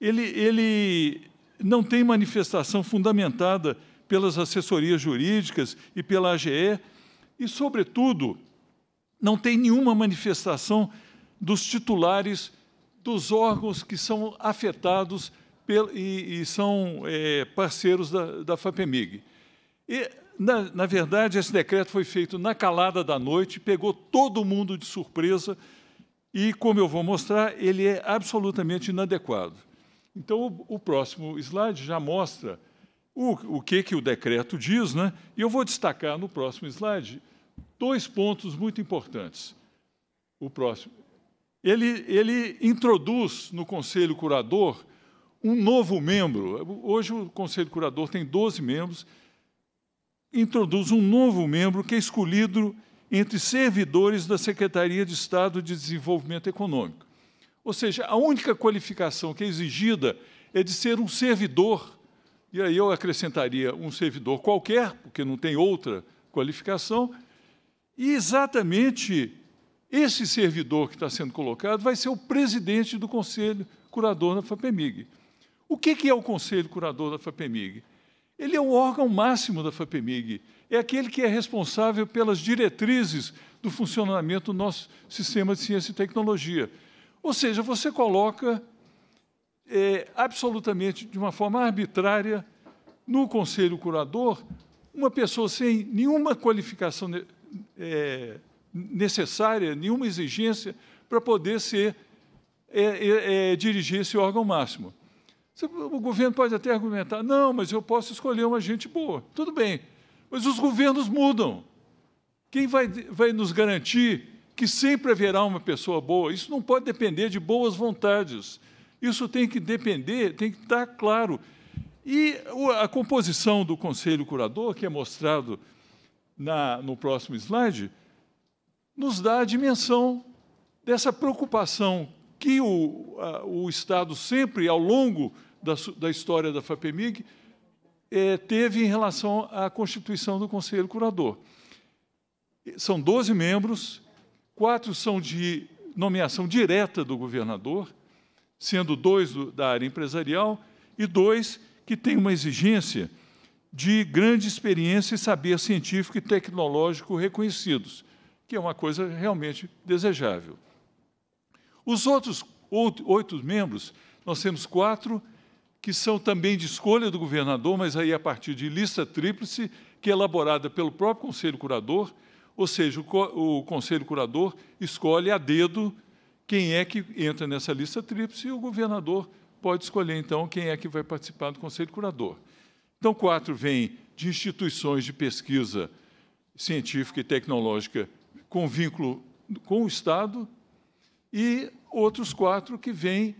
Speaker 7: Ele, ele não tem manifestação fundamentada pelas assessorias jurídicas e pela AGE, e, sobretudo, não tem nenhuma manifestação dos titulares dos órgãos que são afetados e, e, são é, parceiros da, da FAPEMIG. E, na, na, verdade, esse decreto foi feito na calada da noite, pegou todo mundo de surpresa e, como eu vou mostrar, ele é absolutamente inadequado. Então, o, o próximo slide já mostra o, o, que, que o decreto diz, né? e eu vou destacar no próximo slide dois pontos muito importantes. O próximo. Ele, ele introduz no Conselho Curador um novo membro. Hoje, o Conselho Curador tem 12 membros, introduz um novo membro que é escolhido entre servidores da Secretaria de Estado de Desenvolvimento Econômico. Ou seja, a única qualificação que é exigida é de ser um servidor. E aí eu acrescentaria um servidor qualquer, porque não tem outra qualificação. E exatamente esse servidor que está sendo colocado vai ser o presidente do Conselho Curador da FAPEMIG. O que é o Conselho Curador da FAPEMIG? Ele é o órgão máximo da FAPEMIG, é aquele que é responsável pelas diretrizes do funcionamento do nosso sistema de ciência e tecnologia. Ou seja, você coloca é, absolutamente de uma forma arbitrária no conselho curador uma pessoa sem nenhuma qualificação é, necessária, nenhuma exigência para poder ser é, é, é dirigir esse órgão máximo. O governo pode até argumentar, não, mas eu posso escolher uma gente boa. Tudo bem, mas os governos mudam. Quem vai, vai nos garantir que sempre haverá uma pessoa boa. Isso não pode depender de boas vontades. Isso tem que depender, tem que estar claro. E a composição do conselho curador, que é mostrado na, no próximo slide, nos dá a dimensão dessa preocupação que o, a, o Estado sempre, ao longo da, da história da FAPEMIG, é, teve em relação à constituição do conselho curador. São 12 membros quatro são de nomeação direta do governador, sendo dois do, da área empresarial e dois que têm uma exigência de grande experiência e saber científico e tecnológico reconhecidos, que é uma coisa realmente desejável. Os outros oito, oito membros, nós temos quatro que são também de escolha do governador, mas aí a partir de lista tríplice, que é elaborada pelo próprio Conselho Curador, ou seja, o, o Conselho Curador escolhe a dedo quem é que entra nessa lista tríplice e o governador pode escolher, então, quem é que vai participar do Conselho Curador. Então, quatro vêm de instituições de pesquisa científica e tecnológica com vínculo com o Estado e outros quatro que vêm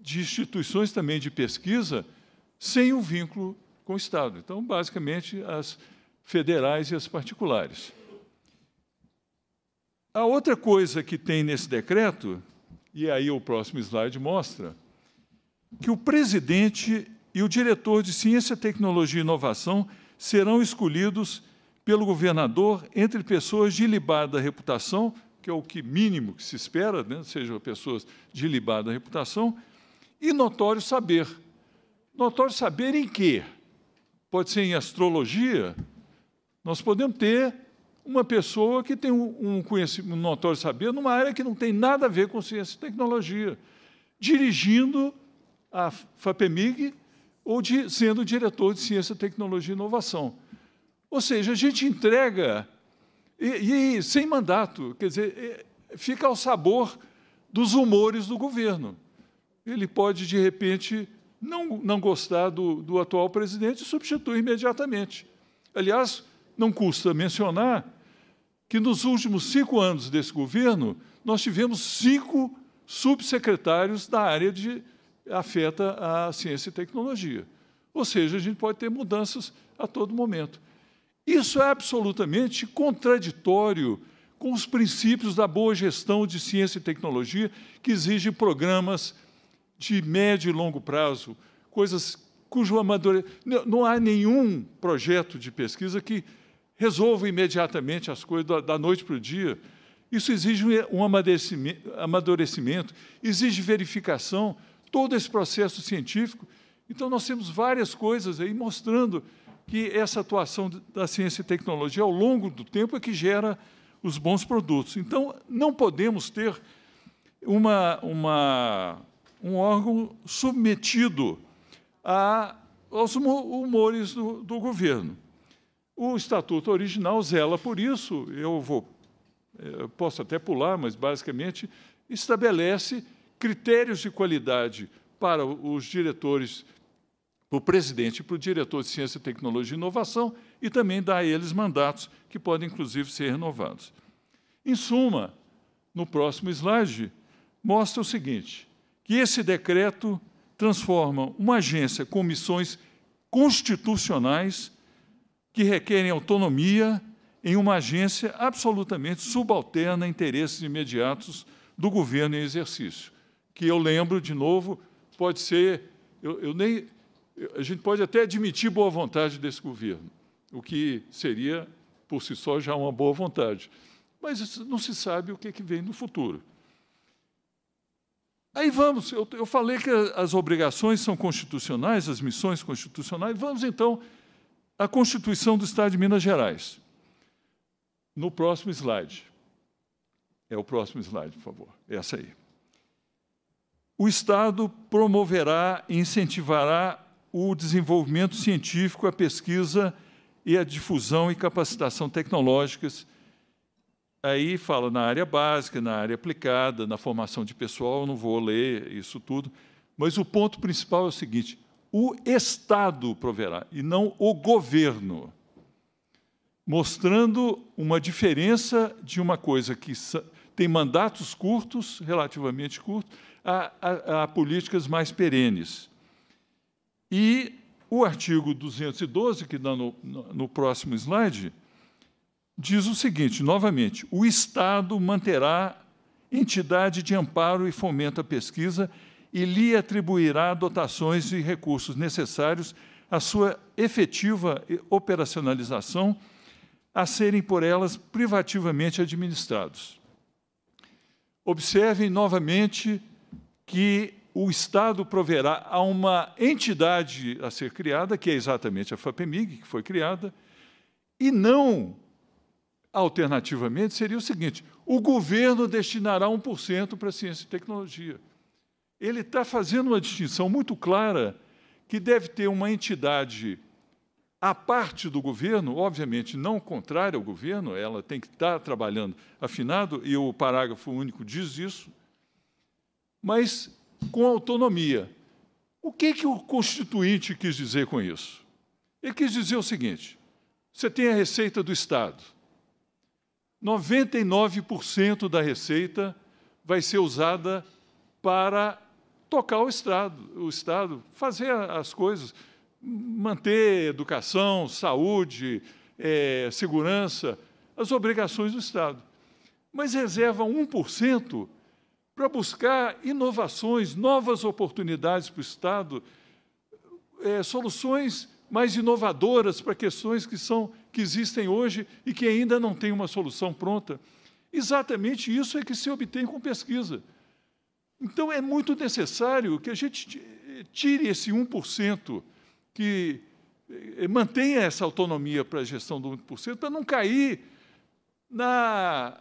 Speaker 7: de instituições também de pesquisa sem um vínculo com o Estado. Então, basicamente, as federais e as particulares. A outra coisa que tem nesse decreto, e aí o próximo slide mostra, que o presidente e o diretor de Ciência, Tecnologia e Inovação serão escolhidos pelo governador entre pessoas de libada reputação, que é o que mínimo que se espera, né? sejam pessoas de libada reputação, e notório saber. Notório saber em quê? Pode ser em astrologia. Nós podemos ter uma pessoa que tem um, conhecimento, um notório saber numa área que não tem nada a ver com ciência e tecnologia, dirigindo a FAPEMIG ou de, sendo diretor de ciência, tecnologia e inovação. Ou seja, a gente entrega e, e sem mandato, quer dizer, é, fica ao sabor dos humores do governo. Ele pode, de repente, não, não gostar do, do atual presidente e substituir imediatamente. Aliás, não custa mencionar que nos últimos cinco anos desse governo, nós tivemos cinco subsecretários da área de afeta a ciência e tecnologia. Ou seja, a gente pode ter mudanças a todo momento. Isso é absolutamente contraditório com os princípios da boa gestão de ciência e tecnologia, que exige programas de médio e longo prazo, coisas cujo amadurecimento. Não há nenhum projeto de pesquisa que Resolve imediatamente as coisas da, da noite para o dia. Isso exige um amadurecimento, exige verificação, todo esse processo científico. Então, nós temos várias coisas aí mostrando que essa atuação da ciência e tecnologia ao longo do tempo é que gera os bons produtos. Então, não podemos ter uma, uma, um órgão submetido a, aos humores do, do governo. O estatuto original zela por isso, eu vou eh, eu posso até pular, mas basicamente estabelece critérios de qualidade para os diretores, para o presidente e para o diretor de Ciência, Tecnologia e Inovação, e também dá a eles mandatos que podem, inclusive, ser renovados. Em suma, no próximo slide, mostra o seguinte, que esse decreto transforma uma agência com missões constitucionais que requerem autonomia em uma agência absolutamente subalterna a interesses imediatos do governo em exercício. Que eu lembro, de novo, pode ser. Eu, eu nem, a gente pode até admitir boa vontade desse governo, o que seria, por si só, já uma boa vontade. Mas não se sabe o que, é que vem no futuro. Aí vamos, eu, eu falei que as obrigações são constitucionais, as missões constitucionais, vamos então a Constituição do Estado de Minas Gerais. No próximo slide. É o próximo slide, por favor. É essa aí. O Estado promoverá e incentivará o desenvolvimento científico, a pesquisa e a difusão e capacitação tecnológicas. Aí fala na área básica, na área aplicada, na formação de pessoal, não vou ler isso tudo, mas o ponto principal é o seguinte: o Estado proverá e não o governo, mostrando uma diferença de uma coisa que tem mandatos curtos, relativamente curtos, a, a, a políticas mais perenes. E o artigo 212, que dá no, no, no próximo slide, diz o seguinte, novamente, o Estado manterá entidade de amparo e fomenta a pesquisa e lhe atribuirá dotações e recursos necessários à sua efetiva operacionalização, a serem por elas privativamente administrados. Observem novamente que o Estado proverá a uma entidade a ser criada, que é exatamente a FAPEMIG, que foi criada, e não, alternativamente, seria o seguinte: o governo destinará 1% para ciência e tecnologia ele está fazendo uma distinção muito clara que deve ter uma entidade à parte do governo, obviamente não contrária ao governo, ela tem que estar tá trabalhando afinado, e o parágrafo único diz isso, mas com autonomia. O que, que o Constituinte quis dizer com isso? Ele quis dizer o seguinte: você tem a receita do Estado. 99% da receita vai ser usada para tocar o Estado, o Estado fazer as coisas, manter educação, saúde, é, segurança, as obrigações do Estado. Mas reserva 1% para buscar inovações, novas oportunidades para o Estado, é, soluções mais inovadoras para questões que, são, que existem hoje e que ainda não têm uma solução pronta. Exatamente isso é que se obtém com pesquisa. Então, é muito necessário que a gente tire esse 1% que eh, eh, mantenha essa autonomia para a gestão do 1%, para não cair na,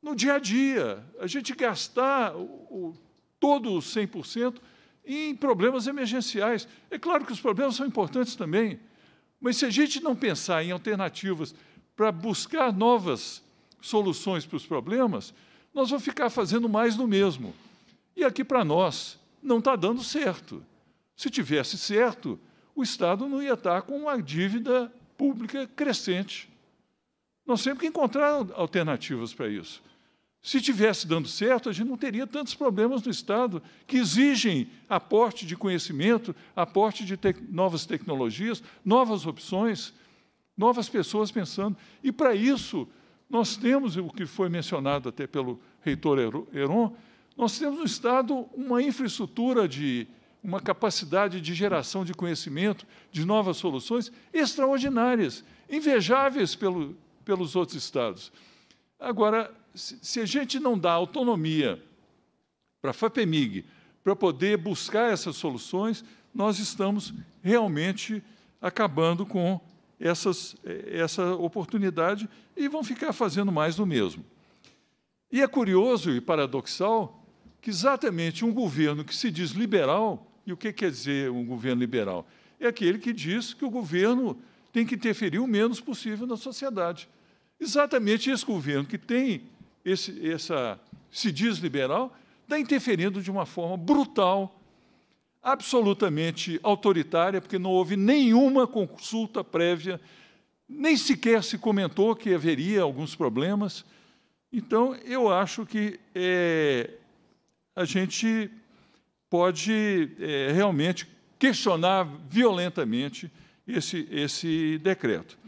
Speaker 7: no dia a dia. A gente gastar o, o, todo o 100% em problemas emergenciais. É claro que os problemas são importantes também, mas se a gente não pensar em alternativas para buscar novas soluções para os problemas, nós vamos ficar fazendo mais do mesmo. E aqui para nós não está dando certo. Se tivesse certo, o Estado não ia estar tá com uma dívida pública crescente. Nós temos que encontrar alternativas para isso. Se tivesse dando certo, a gente não teria tantos problemas no Estado que exigem aporte de conhecimento, aporte de te novas tecnologias, novas opções, novas pessoas pensando. E para isso, nós temos o que foi mencionado até pelo reitor Heron, nós temos no Estado uma infraestrutura de uma capacidade de geração de conhecimento, de novas soluções extraordinárias, invejáveis pelo, pelos outros Estados. Agora, se a gente não dá autonomia para a FAPEMIG para poder buscar essas soluções, nós estamos realmente acabando com essas, eh, essa oportunidade e vão ficar fazendo mais do mesmo. E é curioso e paradoxal que exatamente um governo que se diz liberal, e o que quer dizer um governo liberal? É aquele que diz que o governo tem que interferir o menos possível na sociedade. Exatamente esse governo que tem esse, essa se diz liberal, está interferindo de uma forma brutal, absolutamente autoritária, porque não houve nenhuma consulta prévia, nem sequer se comentou que haveria alguns problemas. Então, eu acho que é, a gente pode é, realmente questionar violentamente esse, esse decreto.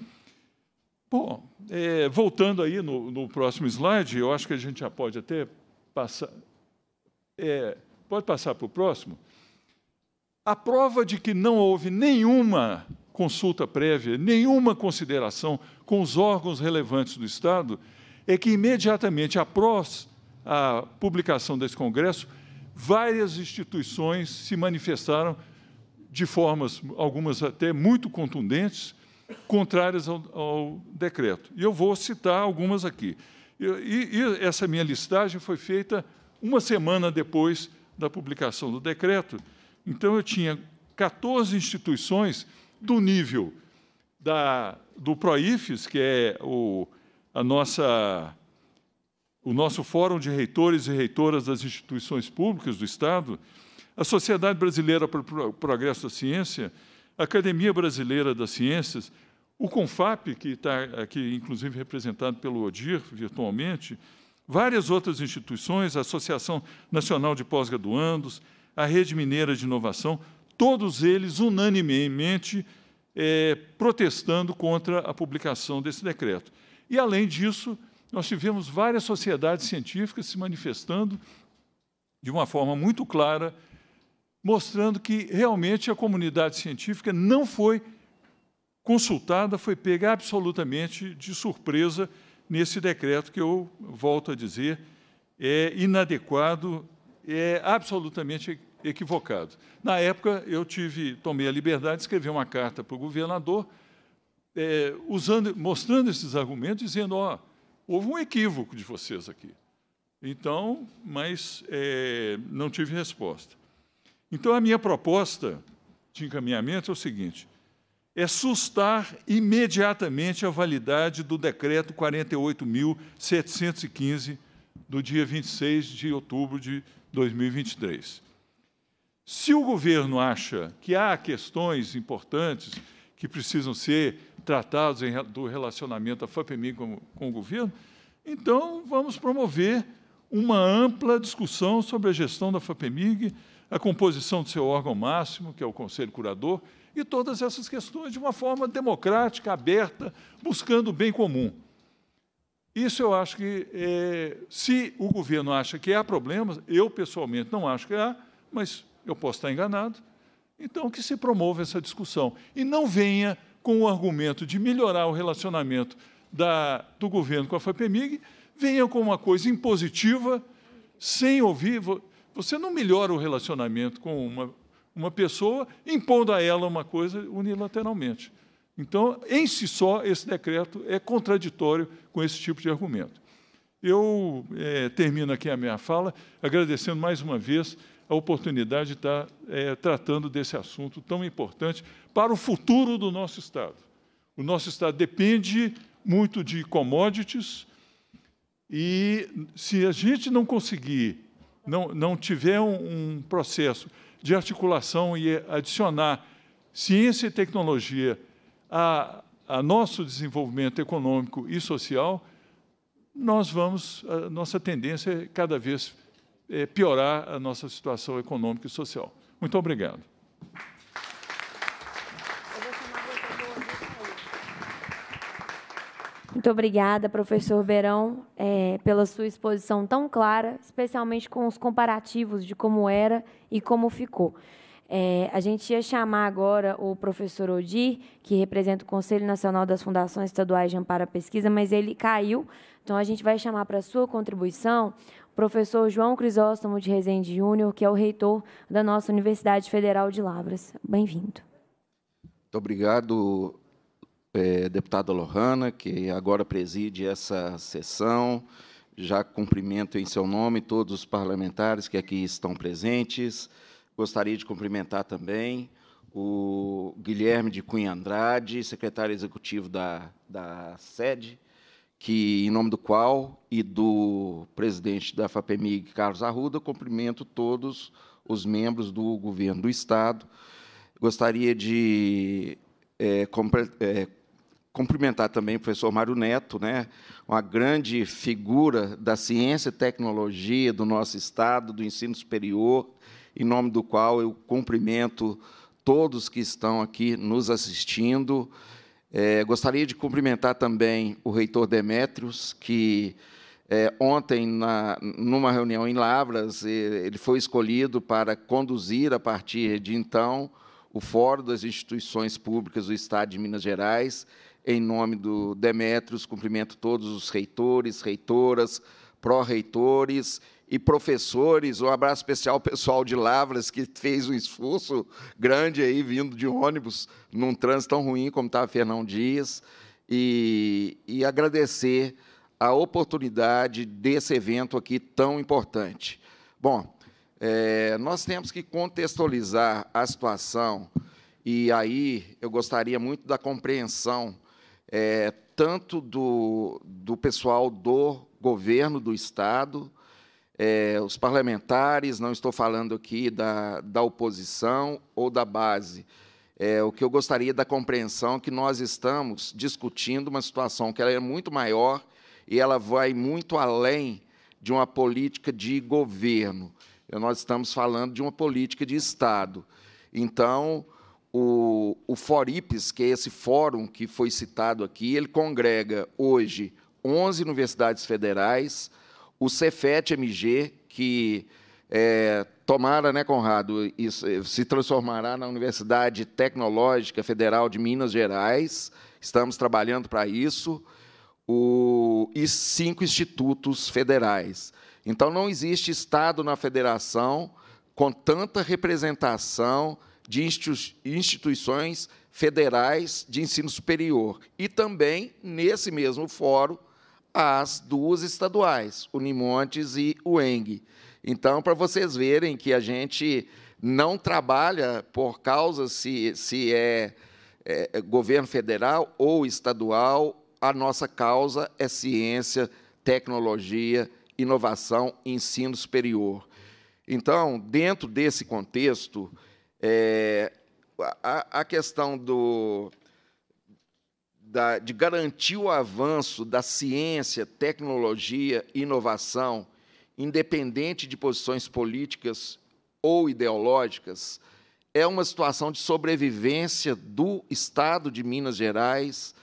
Speaker 7: Bom, é, voltando aí no, no, próximo slide, eu acho que a gente já pode até passar. É, pode passar para o próximo. A prova de que não houve nenhuma consulta prévia, nenhuma consideração com os órgãos relevantes do Estado, é que imediatamente após a publicação desse congresso, várias instituições se manifestaram de formas, algumas até muito contundentes, contrárias ao, ao decreto. E eu vou citar algumas aqui. E, e essa minha listagem foi feita uma semana depois da publicação do decreto. Então, eu tinha 14 instituições do nível da, do PROIFES, que é o, a nossa o nosso Fórum de Reitores e Reitoras das Instituições Públicas do Estado, a Sociedade Brasileira para o Progresso da Ciência, a Academia Brasileira das Ciências, o CONFAP, que está aqui, inclusive, representado pelo ODIR virtualmente, várias outras instituições, a Associação Nacional de Pós-Graduandos, a Rede Mineira de Inovação, todos eles unanimemente é, protestando contra a publicação desse decreto. E, além disso, nós tivemos várias sociedades científicas se manifestando de uma forma muito clara, mostrando que realmente a comunidade científica não foi consultada, foi pega absolutamente de surpresa nesse decreto que eu volto a dizer é inadequado, é absolutamente equivocado. Na época eu tive, tomei a liberdade de escrever uma carta para o governador, é, usando, mostrando esses argumentos, dizendo, ó, oh, Houve um equívoco de vocês aqui. Então, mas é, não tive resposta. Então, a minha proposta de encaminhamento é o seguinte: é sustar imediatamente a validade do decreto 48.715, do dia 26 de outubro de 2023. Se o governo acha que há questões importantes que precisam ser tratados em, do relacionamento da FAPEMIG com, com o governo, então vamos promover uma ampla discussão sobre a gestão da FAPEMIG, a composição do seu órgão máximo, que é o Conselho Curador, e todas essas questões de uma forma democrática, aberta, buscando o bem comum. Isso eu acho que, é, se o governo acha que há problemas, eu pessoalmente não acho que há, mas eu posso estar enganado, então, que se promova essa discussão. E não venha com o argumento de melhorar o relacionamento da, do governo com a FAPEMIG, venha com uma coisa impositiva, sem ouvir. Você não melhora o relacionamento com uma, uma pessoa impondo a ela uma coisa unilateralmente. Então, em si só, esse decreto é contraditório com esse tipo de argumento. Eu é, termino aqui a minha fala agradecendo mais uma vez a oportunidade de estar tá, é, tratando desse assunto tão importante para o futuro do nosso Estado. O nosso Estado depende muito de commodities e, se a gente não conseguir, não, não tiver um, um processo de articulação e adicionar ciência e tecnologia a, a nosso desenvolvimento econômico e social, nós vamos, a nossa tendência é cada vez é, piorar a nossa situação econômica e social. Muito obrigado.
Speaker 3: Muito obrigada, professor Verão, é, pela sua exposição tão clara, especialmente com os comparativos de como era e como ficou. É, a gente ia chamar agora o professor Odir, que representa o Conselho Nacional das Fundações Estaduais de Amparo à Pesquisa, mas ele caiu, então a gente vai chamar para a sua contribuição professor João Crisóstomo de Rezende Júnior, que é o reitor da nossa Universidade Federal de Lavras. Bem-vindo.
Speaker 5: Muito obrigado, é, deputada Lohana, que agora preside essa sessão. Já cumprimento em seu nome todos os parlamentares que aqui estão presentes. Gostaria de cumprimentar também o Guilherme de Cunha Andrade, secretário executivo da, da sede, que, em nome do qual e do presidente da FAPEMIG, Carlos Arruda, cumprimento todos os membros do governo do Estado. Gostaria de é, é, cumprimentar também o professor Mário Neto, né, uma grande figura da ciência e tecnologia do nosso Estado, do ensino superior, em nome do qual eu cumprimento todos que estão aqui nos assistindo. É, gostaria de cumprimentar também o reitor Demétrios, que é, ontem, na, numa reunião em Lavras, ele foi escolhido para conduzir, a partir de então, o Fórum das Instituições Públicas do Estado de Minas Gerais. Em nome do Demétrios, cumprimento todos os reitores, reitoras, pró-reitores e professores, um abraço especial ao pessoal de Lavras, que fez um esforço grande aí, vindo de ônibus, num trânsito tão ruim como estava tá Fernão Dias, e, e agradecer a oportunidade desse evento aqui tão importante. Bom, é, nós temos que contextualizar a situação, e aí eu gostaria muito da compreensão, é, tanto do, do pessoal do governo do Estado, é, os parlamentares, não estou falando aqui da, da oposição ou da base. É, o que eu gostaria da compreensão é que nós estamos discutindo uma situação que ela é muito maior e ela vai muito além de uma política de governo. Nós estamos falando de uma política de Estado. Então, o, o FORIPES, que é esse fórum que foi citado aqui, ele congrega hoje 11 universidades federais, o Cefet MG, que é, tomara, né, Conrado, eh, se transformará na Universidade Tecnológica Federal de Minas Gerais. Estamos trabalhando para isso. O, e cinco institutos federais. Então, não existe Estado na federação com tanta representação de instituições federais de ensino superior. E também, nesse mesmo fórum, as duas estaduais, Unimontes e Eng. Então, para vocês verem que a gente não trabalha por causa se, se é, é, é governo federal ou estadual, a nossa causa é ciência, tecnologia, inovação e ensino superior. Então, dentro desse contexto, é, a, a, questão do, da, de garantir o avanço da ciência, tecnologia e inovação, independente de posições políticas ou ideológicas, é uma situação de sobrevivência do Estado de Minas Gerais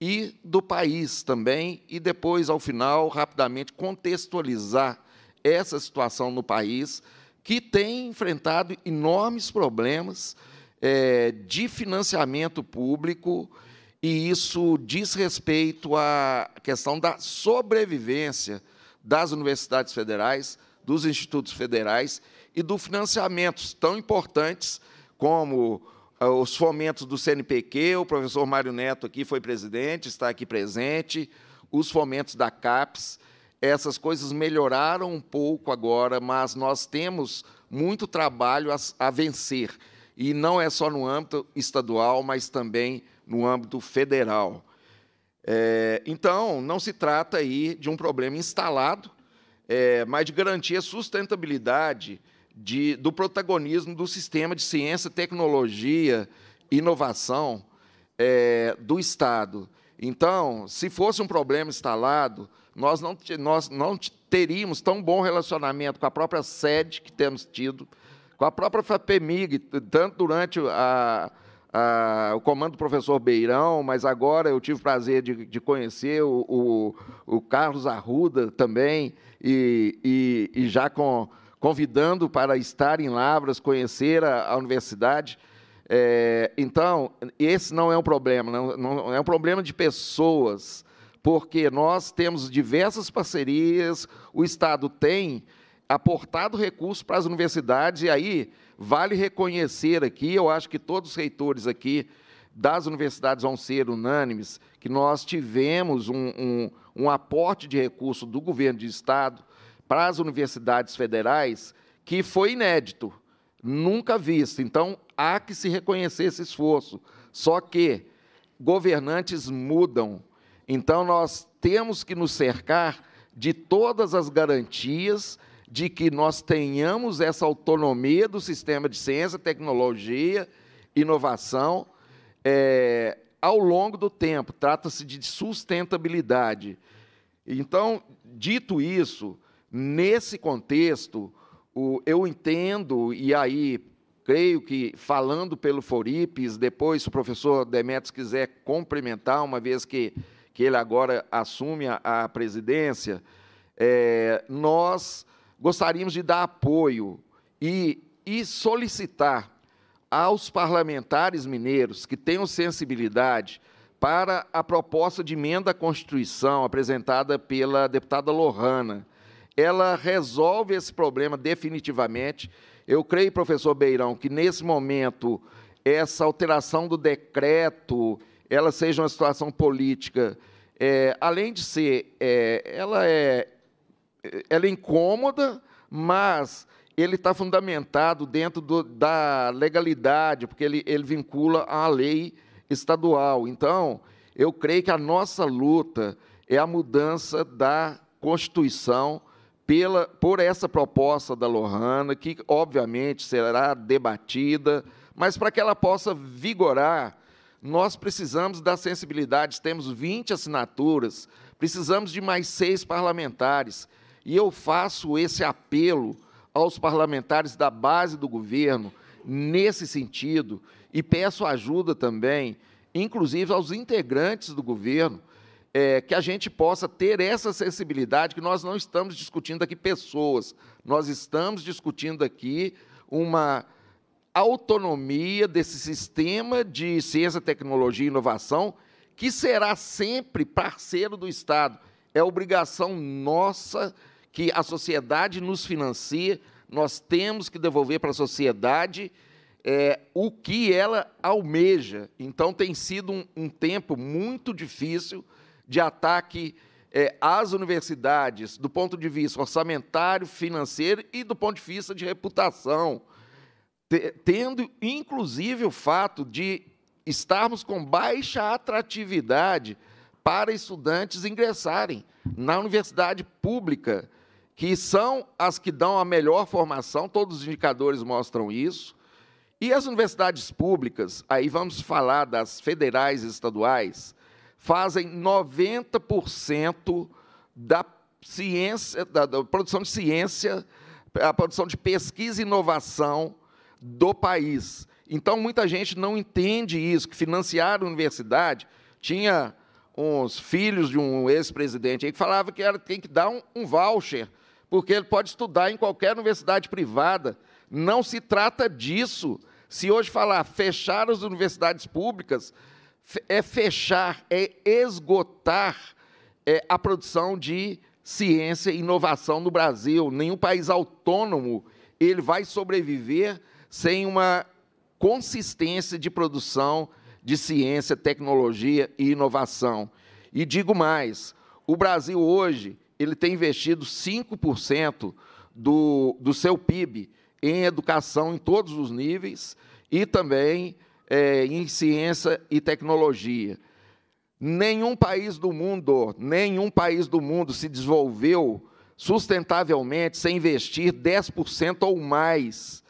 Speaker 5: e do país também, e depois, ao final, rapidamente contextualizar essa situação no país, que tem enfrentado enormes problemas é, de financiamento público e isso diz respeito à questão da sobrevivência das universidades federais, dos institutos federais e do financiamento tão importantes como eh, os fomentos do CNPq, o professor Mário Neto aqui foi presidente, está aqui presente, os fomentos da CAPES, essas coisas melhoraram um pouco agora, mas nós temos muito trabalho a, a vencer, e não é só no âmbito estadual, mas também no âmbito federal. É, então, não se trata aí de um problema instalado, é, mas de garantir a sustentabilidade de, do protagonismo do sistema de ciência, tecnologia, inovação é, do Estado. Então, se fosse um problema instalado, nós não, nós não teríamos tão bom relacionamento com a própria sede que temos tido, com a própria FAPEMIG, tanto durante a, ah, o comando do professor Beirão, mas agora eu tive o prazer de, de conhecer o, o, o, Carlos Arruda também, e, e, e, já com, convidando para estar em Lavras, conhecer a, a universidade. É, então, esse não é um problema, não, não é um problema de pessoas, porque nós temos diversas parcerias, o Estado tem aportado recursos para as universidades, e aí Vale reconhecer aqui, eu acho que todos os reitores aqui das universidades vão ser unânimes, que nós tivemos um, um, um aporte de recurso do governo de Estado para as universidades federais que foi inédito, nunca visto. Então, há que se reconhecer esse esforço. Só que governantes mudam. Então, nós temos que nos cercar de todas as garantias de que nós tenhamos essa autonomia do sistema de ciência, tecnologia, inovação é, ao longo do tempo. Trata-se de sustentabilidade. Então, dito isso, nesse contexto, o, eu entendo, e aí creio que, falando pelo Foripes, depois, se o professor Demetrios quiser complementar, uma vez que, que ele agora assume a, a presidência, é, nós gostaríamos de dar apoio e, e solicitar aos parlamentares mineiros que tenham sensibilidade para a proposta de emenda à Constituição apresentada pela deputada Lohana. Ela resolve esse problema definitivamente. Eu creio, professor Beirão, que nesse momento essa alteração do decreto, ela seja uma situação política, é, além de ser, é, ela é ela é incômoda, mas ele está fundamentado dentro do, da legalidade, porque ele, ele vincula à lei estadual. Então, eu creio que a nossa luta é a mudança da Constituição pela, por essa proposta da Lohana, que obviamente será debatida, mas para que ela possa vigorar, nós precisamos da sensibilidade, temos 20 assinaturas, precisamos de mais seis parlamentares. E eu faço esse apelo aos parlamentares da base do governo nesse sentido e peço ajuda também, inclusive aos integrantes do governo, é, que a gente possa ter essa sensibilidade, que nós não estamos discutindo aqui pessoas, nós estamos discutindo aqui uma autonomia desse sistema de ciência, tecnologia e inovação, que será sempre parceiro do Estado. É obrigação nossa que a sociedade nos financia, nós temos que devolver para a sociedade é, o que ela almeja. Então, tem sido um, um tempo muito difícil de ataque é, às universidades, do ponto de vista orçamentário, financeiro e do ponto de vista de reputação, tendo inclusive o fato de estarmos com baixa atratividade para estudantes ingressarem na universidade pública que são as que dão a melhor formação, todos os indicadores mostram isso. E as universidades públicas, aí vamos falar das federais e estaduais, fazem 90% da ciência, da, da produção de ciência, a produção de pesquisa e inovação do país. Então, muita gente não entende isso, que financiar a universidade tinha uns filhos de um ex-presidente que falava que era, tem que dar um, um voucher porque ele pode estudar em qualquer universidade privada. Não se trata disso. Se hoje falar fechar as universidades públicas, é fechar, é esgotar é, a produção de ciência e inovação no Brasil. Nenhum país autônomo ele vai sobreviver sem uma consistência de produção de ciência, tecnologia e inovação. E digo mais, o Brasil hoje ele tem investido 5% do, do seu PIB em educação em todos os níveis e também é, em ciência e tecnologia. Nenhum país do mundo, nenhum país do mundo se desenvolveu sustentavelmente sem investir 10% ou mais.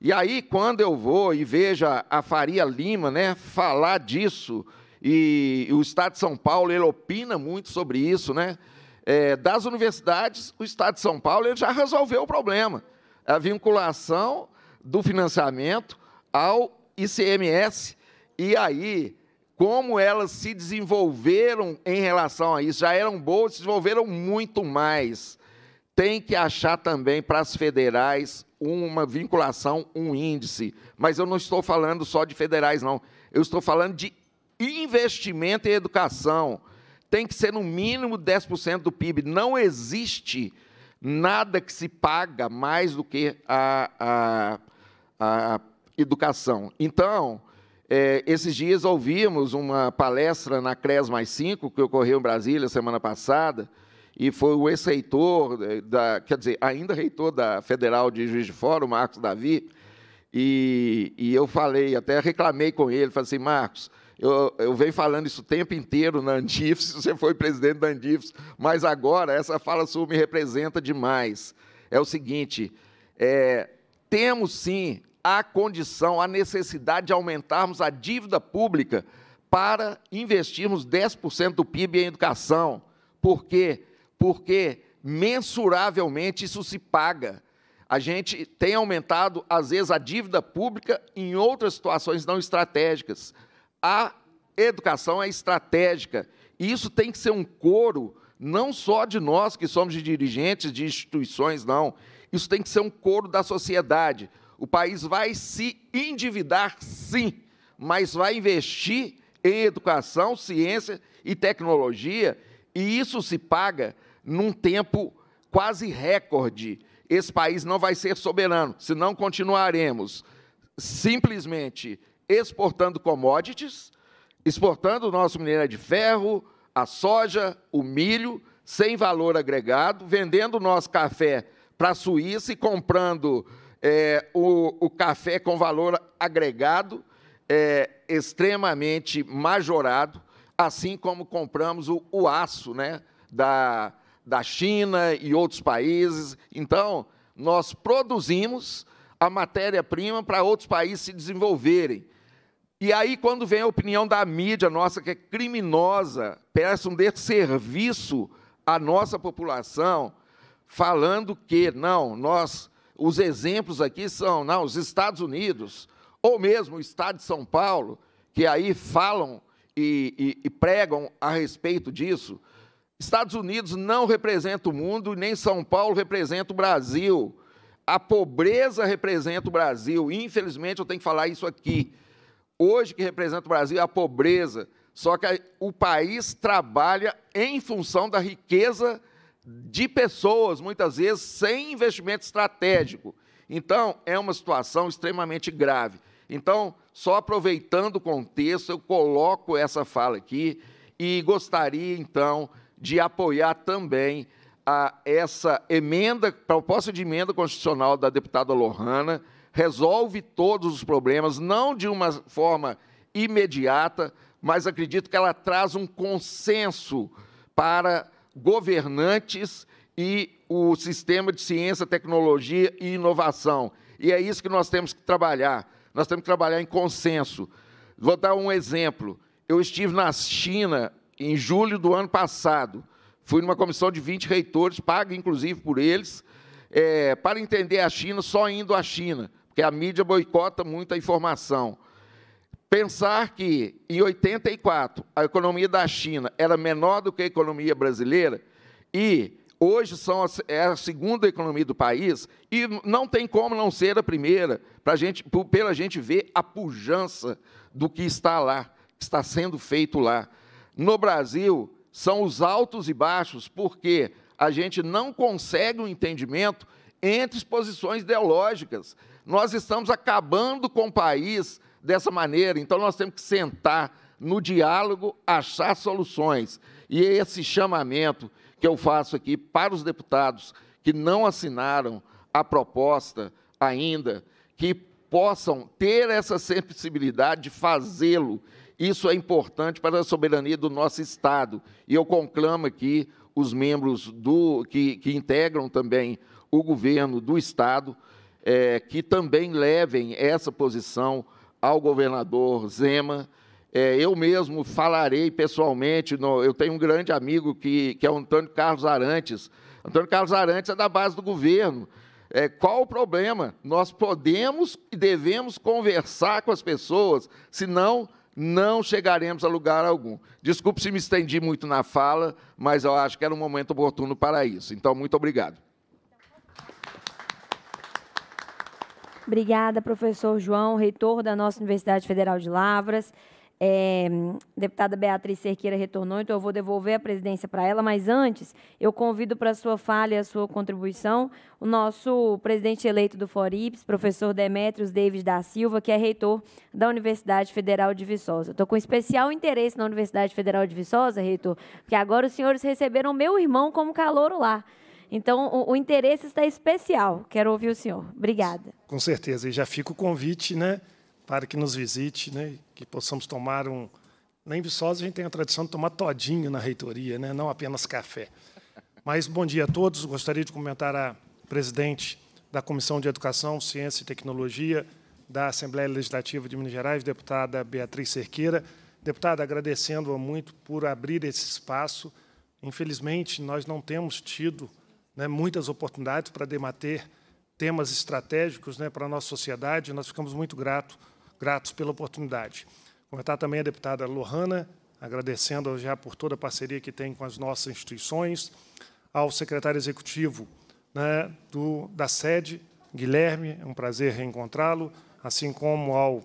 Speaker 5: E aí, quando eu vou e vejo a Faria Lima né, falar disso, e o Estado de São Paulo ele opina muito sobre isso, né? é, das universidades, o Estado de São Paulo ele já resolveu o problema. A vinculação do financiamento ao ICMS. E aí, como elas se desenvolveram em relação a isso, já eram boas, se desenvolveram muito mais. Tem que achar também para as federais uma vinculação, um índice. Mas eu não estou falando só de federais, não. Eu estou falando de investimento em educação tem que ser no mínimo 10% do PIB. Não existe nada que se paga mais do que a, a, a educação. Então, é, esses dias ouvimos uma palestra na CRES mais 5, que ocorreu em Brasília semana passada, e foi o ex-reitor, é, da, quer dizer, ainda reitor da Federal de Juiz de Fora, o Marcos Davi, e, e eu falei, até reclamei com ele, falei assim, Marcos, eu, eu venho falando isso o tempo inteiro na Antifes, você foi presidente da Antifes, mas agora essa fala sua me representa demais. É o seguinte, é, temos sim a condição, a necessidade de aumentarmos a dívida pública para investirmos 10% do PIB em educação. Por quê? Porque mensuravelmente isso se paga. A gente tem aumentado, às vezes, a dívida pública em outras situações não estratégicas a educação é estratégica. E isso tem que ser um coro, não só de nós que somos de dirigentes de instituições, não. Isso tem que ser um coro da sociedade. O país vai se endividar, sim, mas vai investir em educação, ciência e tecnologia, e isso se paga num tempo quase recorde. Esse país não vai ser soberano, senão continuaremos simplesmente exportando commodities, exportando o nosso minério de ferro, a soja, o milho, sem valor agregado, vendendo o nosso café para a Suíça e comprando é, o, o, café com valor agregado é, extremamente majorado, assim como compramos o, o aço né, da, da China e outros países. Então, nós produzimos a matéria-prima para outros países se desenvolverem. E aí, quando vem a opinião da mídia nossa, que é criminosa, peça um desserviço à nossa população, falando que, não, nós, os exemplos aqui são, não, os Estados Unidos, ou mesmo o Estado de São Paulo, que aí falam e, e, e pregam a respeito disso. Estados Unidos não representa o mundo, nem São Paulo representa o Brasil. A pobreza representa o Brasil. Infelizmente, eu tenho que falar isso aqui hoje que representa o Brasil é a pobreza. Só que o país trabalha em função da riqueza de pessoas, muitas vezes sem investimento estratégico. Então, é uma situação extremamente grave. Então, só aproveitando o contexto, eu coloco essa fala aqui e gostaria, então, de apoiar também a essa emenda, proposta de emenda constitucional da deputada Lohana, resolve todos os problemas, não de uma forma imediata, mas acredito que ela traz um consenso para governantes e o sistema de ciência, tecnologia e inovação. E é isso que nós temos que trabalhar. Nós temos que trabalhar em consenso. Vou dar um exemplo. Eu estive na China em julho do ano passado. Fui numa comissão de 20 reitores, paga inclusive por eles, é, para entender a China só indo à China porque a mídia boicota muito a informação. Pensar que, em 84, a economia da China era menor do que a economia brasileira e hoje são a, é a segunda economia do país e não tem como não ser a primeira, pra gente, pela gente ver a pujança do que está lá, que está sendo feito lá. No Brasil, são os altos e baixos, porque a gente não consegue um entendimento entre as posições ideológicas. Nós estamos acabando com o país dessa maneira, então nós temos que sentar no diálogo, achar soluções. E esse chamamento que eu faço aqui para os deputados que não assinaram a proposta ainda, que possam ter essa sensibilidade de fazê-lo. Isso é importante para a soberania do nosso Estado. E eu conclamo aqui os membros do, que, que integram também o governo do Estado é, que também levem essa posição ao governador Zema. É, eu mesmo falarei pessoalmente, no, eu tenho um grande amigo que, que é o Antônio Carlos Arantes. Antônio Carlos Arantes é da base do governo. É, qual o problema? Nós podemos e devemos conversar com as pessoas, senão não chegaremos a lugar algum. Desculpe se me estendi muito na fala, mas eu acho que era um momento oportuno para isso. Então, muito obrigado.
Speaker 3: Obrigada, professor João, reitor da nossa Universidade Federal de Lavras. É, deputada Beatriz Cerqueira retornou, então eu vou devolver a presidência para ela, mas antes eu convido para a sua fala e a sua contribuição o nosso presidente eleito do Forips, professor Demetrios Davis da Silva, que é reitor da Universidade Federal de Viçosa. Estou com especial interesse na Universidade Federal de Viçosa, reitor, porque agora os senhores receberam meu irmão como calouro lá. Então, o, o interesse está especial. Quero ouvir o senhor. Obrigada.
Speaker 8: Com certeza. E já fica o convite, né? Para que nos visite, né? Que possamos tomar um. Na Viçosa a gente tem a tradição de tomar todinho na reitoria, né? Não apenas café. Mas bom dia a todos. Gostaria de comentar a presidente da Comissão de Educação, Ciência e Tecnologia da Assembleia Legislativa de Minas Gerais, deputada Beatriz Cerqueira. Deputada, agradecendo-a muito por abrir esse espaço. Infelizmente, nós não temos tido né, muitas oportunidades para debater temas estratégicos né, para a nossa sociedade, e nós ficamos muito grato, gratos pela oportunidade. Comentar também a deputada Lohana, agradecendo já por toda a parceria que tem com as nossas instituições, ao secretário executivo né, do, da sede, Guilherme, é um prazer reencontrá-lo, assim como ao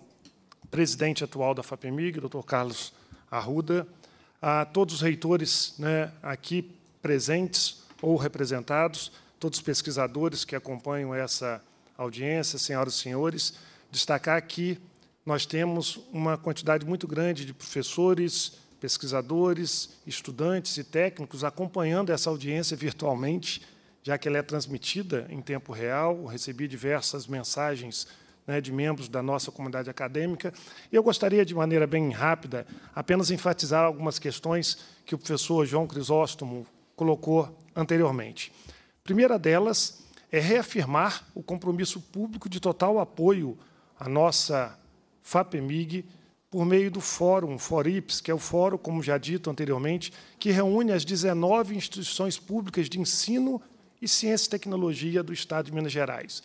Speaker 8: presidente atual da FAPEMIG, doutor Carlos Arruda, a todos os reitores né, aqui presentes, ou representados, todos os pesquisadores que acompanham essa audiência, senhoras e senhores, destacar que nós temos uma quantidade muito grande de professores, pesquisadores, estudantes e técnicos acompanhando essa audiência virtualmente, já que ela é transmitida em tempo real. Eu recebi diversas mensagens né, de membros da nossa comunidade acadêmica. E eu gostaria, de maneira bem rápida, apenas enfatizar algumas questões que o professor João Crisóstomo colocou anteriormente. A primeira delas é reafirmar o compromisso público de total apoio à nossa FAPEMIG por meio do Fórum, FORIPS, que é o fórum, como já dito anteriormente, que reúne as 19 instituições públicas de ensino e ciência e tecnologia do Estado de Minas Gerais.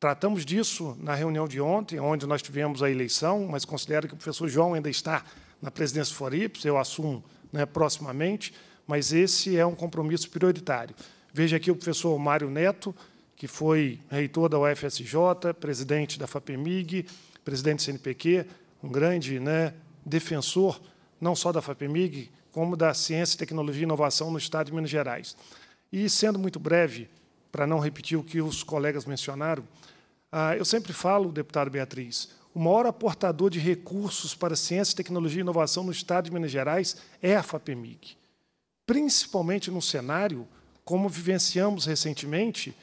Speaker 8: Tratamos disso na reunião de ontem, onde nós tivemos a eleição, mas considero que o professor João ainda está na presidência do Forips, eu assumo né, proximamente, mas esse é um compromisso prioritário. Veja aqui o professor Mário Neto, que foi reitor da UFSJ, presidente da FAPEMIG, presidente do CNPq, um grande né, defensor não só da FAPEMIG, como da ciência, tecnologia e inovação no Estado de Minas Gerais. E, sendo muito breve, para não repetir o que os colegas mencionaram, ah, eu sempre falo, deputado Beatriz, o maior aportador de recursos para ciência, tecnologia e inovação no Estado de Minas Gerais é a FAPEMIG principalmente no cenário, como vivenciamos recentemente,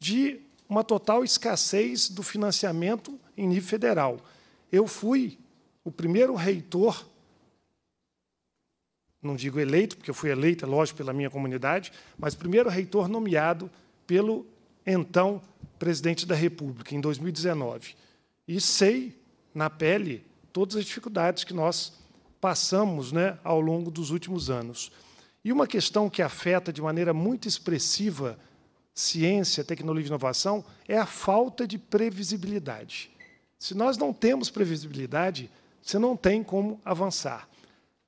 Speaker 8: de uma total escassez do financiamento em nível federal. Eu fui o primeiro reitor, não digo eleito, porque eu fui eleito, é lógico, pela minha comunidade, mas o primeiro reitor nomeado pelo então presidente da República, em 2019. E sei, na pele, todas as dificuldades que nós passamos né, ao longo dos últimos anos. E uma questão que afeta de maneira muito expressiva ciência, tecnologia e inovação é a falta de previsibilidade. Se nós não temos previsibilidade, você não tem como avançar.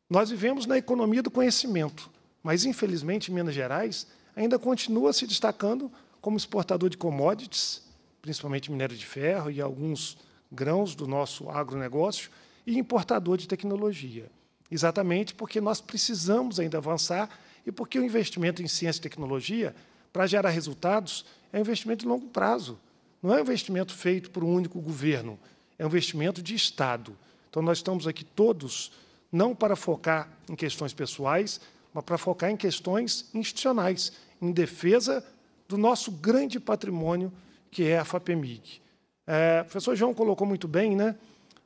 Speaker 8: Nós vivemos na economia do conhecimento, mas infelizmente Minas Gerais ainda continua se destacando como exportador de commodities, principalmente minério de ferro e alguns grãos do nosso agronegócio, e importador de tecnologia. Exatamente porque nós precisamos ainda avançar e porque o investimento em ciência e tecnologia, para gerar resultados, é um investimento de longo prazo. Não é um investimento feito por um único governo, é um investimento de Estado. Então, nós estamos aqui todos, não para focar em questões pessoais, mas para focar em questões institucionais, em defesa do nosso grande patrimônio, que é a FAPEMIG. É, o professor João colocou muito bem, né?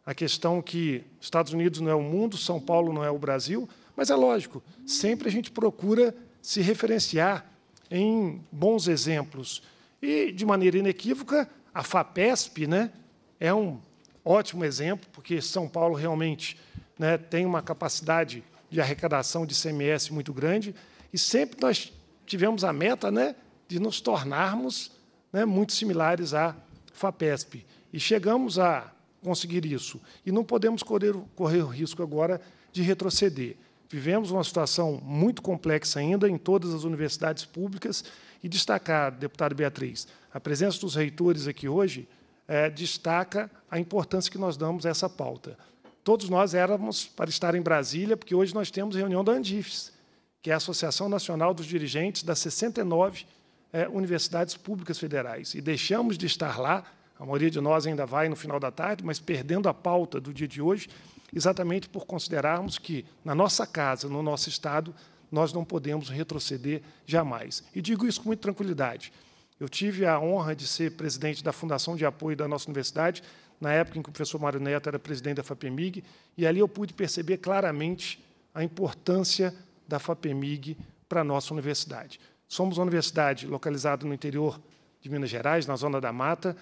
Speaker 8: a questão que Estados Unidos não é o mundo, São Paulo não é o Brasil, mas é lógico, sempre a gente procura se referenciar em bons exemplos. E, de maneira inequívoca, a FAPESP né, é um ótimo exemplo, porque São Paulo realmente né, tem uma capacidade de arrecadação de CMS muito grande, e sempre nós tivemos a meta né, de nos tornarmos né, muito similares à FAPESP. E chegamos a conseguir isso. E não podemos correr, correr o risco agora de retroceder. Vivemos uma situação muito complexa ainda em todas as universidades públicas e destacar, deputado Beatriz, a presença dos reitores aqui hoje é, destaca a importância que nós damos a essa pauta. Todos nós éramos para estar em Brasília, porque hoje nós temos reunião da Andifes, que é a Associação Nacional dos Dirigentes das 69 é, Universidades Públicas Federais, e deixamos de estar lá a maioria de nós ainda vai no final da tarde, mas perdendo a pauta do dia de hoje, exatamente por considerarmos que, na nossa casa, no nosso Estado, nós não podemos retroceder jamais. E digo isso com muita tranquilidade. Eu tive a honra de ser presidente da Fundação de Apoio da nossa universidade, na época em que o professor Mário Neto era presidente da FAPEMIG, e ali eu pude perceber claramente a importância da FAPEMIG para a nossa universidade. Somos uma universidade localizada no interior de Minas Gerais, na Zona da Mata,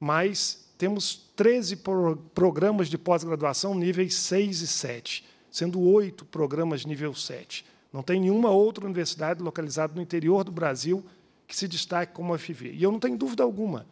Speaker 8: mas temos 13 programas de pós-graduação níveis 6 e 7, sendo oito programas nível 7. Não tem nenhuma outra universidade localizada no interior do Brasil que se destaque como a FV. E eu não tenho dúvida alguma,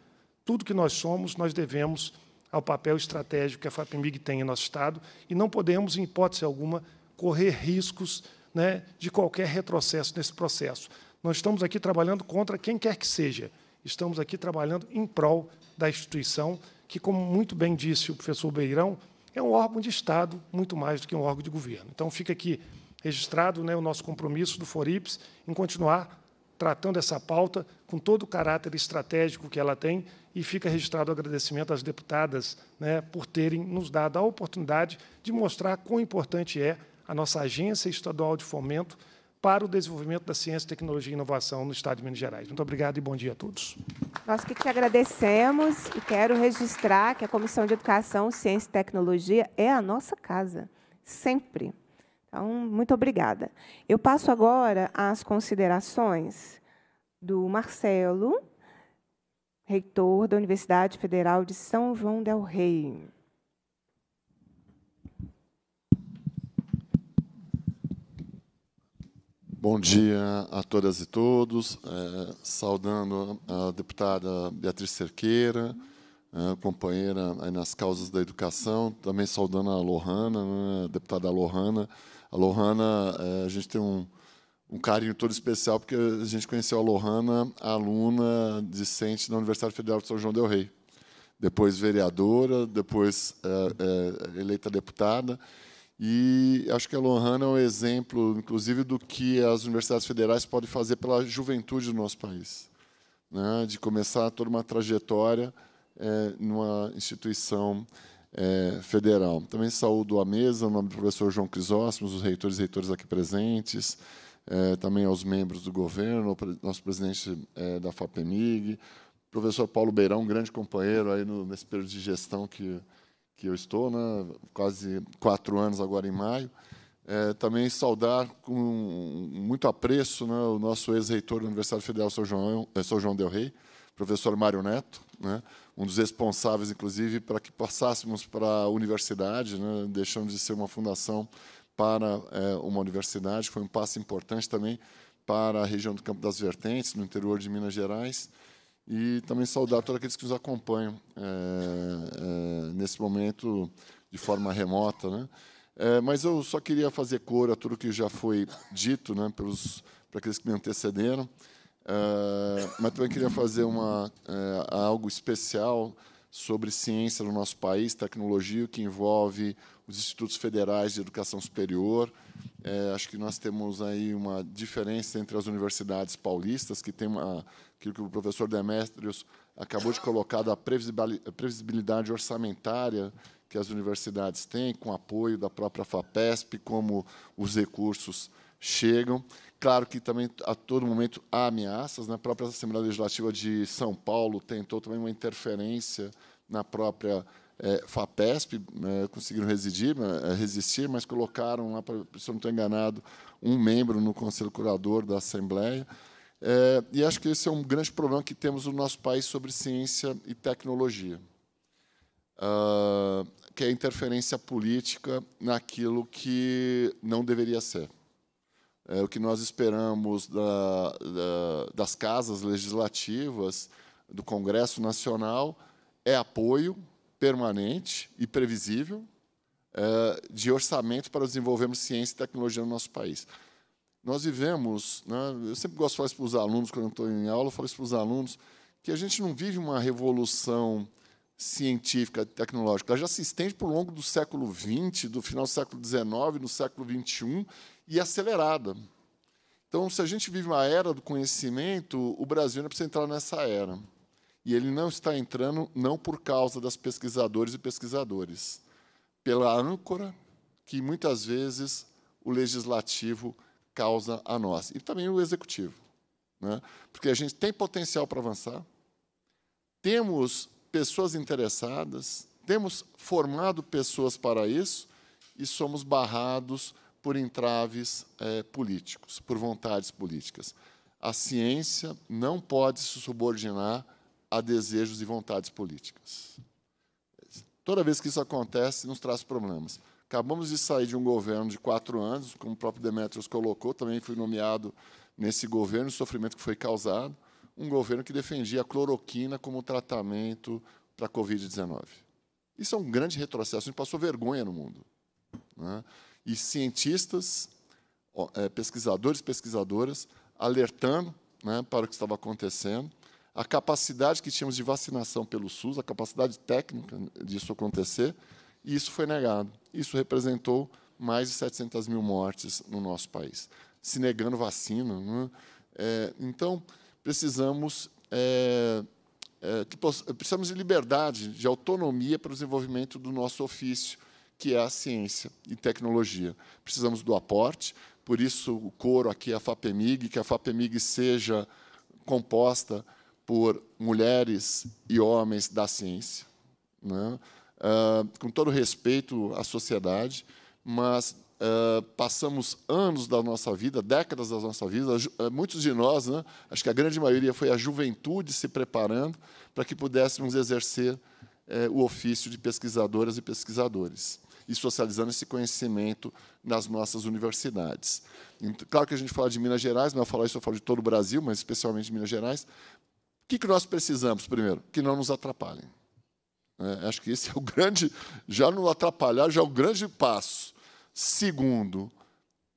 Speaker 8: tudo que nós somos, nós devemos ao papel estratégico que a FAPEMIG tem em nosso Estado e não podemos, em hipótese alguma, correr riscos né, de qualquer retrocesso nesse processo. Nós estamos aqui trabalhando contra quem quer que seja, estamos aqui trabalhando em prol da instituição, que, como muito bem disse o professor Beirão, é um órgão de Estado muito mais do que um órgão de governo. Então, fica aqui registrado né, o nosso compromisso do Forips em continuar tratando essa pauta com todo o caráter estratégico que ela tem e fica registrado o agradecimento às deputadas né, por terem nos dado a oportunidade de mostrar quão importante é a nossa Agência Estadual de Fomento para o desenvolvimento da ciência, tecnologia e inovação no Estado de Minas Gerais. Muito obrigado e bom dia a todos.
Speaker 1: Nós que te agradecemos e quero registrar que a Comissão de Educação, Ciência e Tecnologia é a nossa casa, sempre. Então, muito obrigada. Eu passo agora às considerações do Marcelo, reitor da Universidade Federal de São João del Rei.
Speaker 9: Bom dia a todas e todos. É, saudando a deputada Beatriz Cerqueira, é, companheira nas causas da educação. Também saudando a Lohana, né, a deputada Lohana. A Lohana, é, a gente tem um, um carinho todo especial, porque a gente conheceu a Lohana, aluna discente da Universidade Federal de São João del Rei. Depois vereadora, depois é, é, eleita deputada. E acho que a Lohana é um exemplo, inclusive, do que as universidades federais podem fazer pela juventude do nosso país, né? de começar toda uma trajetória é, numa instituição é, federal. Também saúdo a mesa, o nome do professor João Crisóstomo, os reitores e reitores aqui presentes, é, também aos membros do governo, nosso presidente é, da FAPEMIG, professor Paulo Beirão, grande companheiro aí no, nesse período de gestão que que eu estou, né, quase quatro anos agora em maio, é, também saudar com muito apreço né, o nosso ex-reitor da Universidade Federal São João, é, São João Del Rey, professor Mário Neto, né, um dos responsáveis, inclusive, para que passássemos para a universidade, né, deixando de ser uma fundação para é, uma universidade, foi um passo importante também para a região do Campo das Vertentes, no interior de Minas Gerais, e também saudar todos aqueles que nos acompanham é, é, nesse momento de forma remota. Né? É, mas eu só queria fazer cor a tudo que já foi dito né, pelos, para aqueles que me antecederam. É, mas também queria fazer uma, é, algo especial sobre ciência no nosso país, tecnologia, que envolve os institutos federais de educação superior, é, acho que nós temos aí uma diferença entre as universidades paulistas, que tem uma, aquilo que o professor Demetrios acabou de colocar, da previsibilidade orçamentária que as universidades têm, com apoio da própria FAPESP, como os recursos chegam. Claro que também a todo momento há ameaças. Né? A própria Assembleia Legislativa de São Paulo tentou também uma interferência na própria é, FAPESP é, conseguiram residir, é, resistir, mas colocaram lá, pra, se eu não estou enganado, um membro no Conselho Curador da Assembleia. É, e acho que esse é um grande problema que temos no nosso país sobre ciência e tecnologia, ah, que é a interferência política naquilo que não deveria ser. É, o que nós esperamos da, da, das casas legislativas, do Congresso Nacional, é apoio, permanente e previsível é, de orçamento para desenvolvermos ciência e tecnologia no nosso país. Nós vivemos, né, eu sempre gosto de falar isso para os alunos, quando eu estou em aula, eu falo isso para os alunos, que a gente não vive uma revolução científica, tecnológica. Ela já se estende por longo do século XX, do final do século XIX, no século XXI, e é acelerada. Então, se a gente vive uma era do conhecimento, o Brasil ainda precisa entrar nessa era. E ele não está entrando não por causa das pesquisadores e pesquisadores, pela âncora que muitas vezes o legislativo causa a nós e também o executivo, né? Porque a gente tem potencial para avançar, temos pessoas interessadas, temos formado pessoas para isso e somos barrados por entraves é, políticos, por vontades políticas. A ciência não pode se subordinar a desejos e vontades políticas. Toda vez que isso acontece, nos traz problemas. Acabamos de sair de um governo de quatro anos, como o próprio Demetrios colocou, também fui nomeado nesse governo, o sofrimento que foi causado, um governo que defendia a cloroquina como tratamento para a Covid-19. Isso é um grande retrocesso, a gente passou vergonha no mundo. Né? E cientistas, é, pesquisadores pesquisadoras, alertando né, para o que estava acontecendo, a capacidade que tínhamos de vacinação pelo SUS, a capacidade técnica disso acontecer, e isso foi negado. Isso representou mais de 700 mil mortes no nosso país, se negando vacina. É? É, então, precisamos, é, é que, precisamos de liberdade, de autonomia para o desenvolvimento do nosso ofício, que é a ciência e tecnologia. Precisamos do aporte, por isso o coro aqui é a FAPEMIG, que a FAPEMIG seja composta por mulheres e homens da ciência, né? uh, com todo respeito à sociedade, mas uh, passamos anos da nossa vida, décadas da nossa vida, ah, muitos de nós, né? acho que a grande maioria foi a juventude se preparando para que pudéssemos exercer uh, o ofício de pesquisadoras e pesquisadores e socializando esse conhecimento nas nossas universidades. Então, claro que a gente fala de Minas Gerais, não eu é falar isso, eu falo de todo o Brasil, mas especialmente de Minas Gerais, que, que nós precisamos, primeiro? Que não nos atrapalhem. É, acho que esse é o grande, já não atrapalhar, já é o grande passo. Segundo,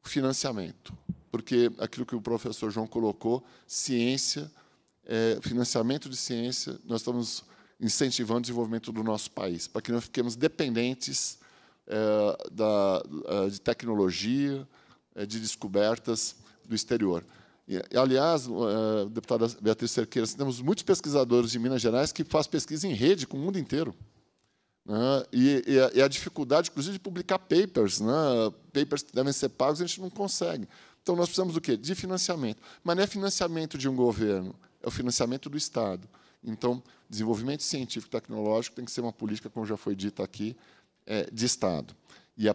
Speaker 9: financiamento. Porque aquilo que o professor João colocou, ciência, é, financiamento de ciência, nós estamos incentivando o desenvolvimento do nosso país, para que não fiquemos dependentes é, da, é, de tecnologia, é, de descobertas do exterior aliás, é, deputada Beatriz Cerqueira, assim, temos muitos pesquisadores de Minas Gerais que fazem pesquisa em rede com o mundo inteiro. Né? e, a, dificuldade, inclusive, de publicar papers, né? papers que devem ser pagos, a gente não consegue. Então, nós precisamos do quê? De financiamento. Mas não é financiamento de um governo, é o financiamento do Estado. Então, desenvolvimento científico e tecnológico tem que ser uma política, como já foi dita aqui, é, de Estado. E a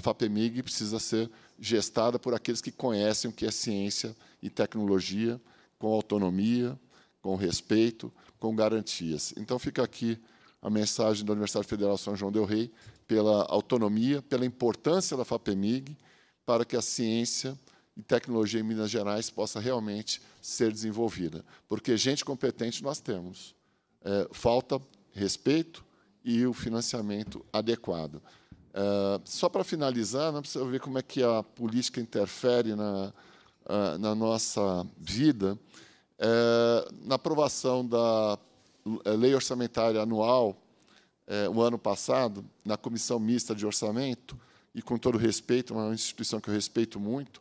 Speaker 9: FAPEMIG precisa ser gestada por aqueles que conhecem o que é ciência e tecnologia, com autonomia, com respeito, com garantias. Então, fica aqui a mensagem da Universidade Federal São João Del Rei pela autonomia, pela importância da FAPEMIG para que a ciência e tecnologia em Minas Gerais possa realmente ser desenvolvida. Porque gente competente nós temos. É, falta respeito e o financiamento adequado. Uh, só para finalizar, né, precisa ver como é que a política interfere na, uh, na nossa vida. Uh, na aprovação da eh, lei orçamentária anual, eh, o ano passado, na comissão mista de orçamento, e com todo respeito, é uma instituição que eu respeito muito,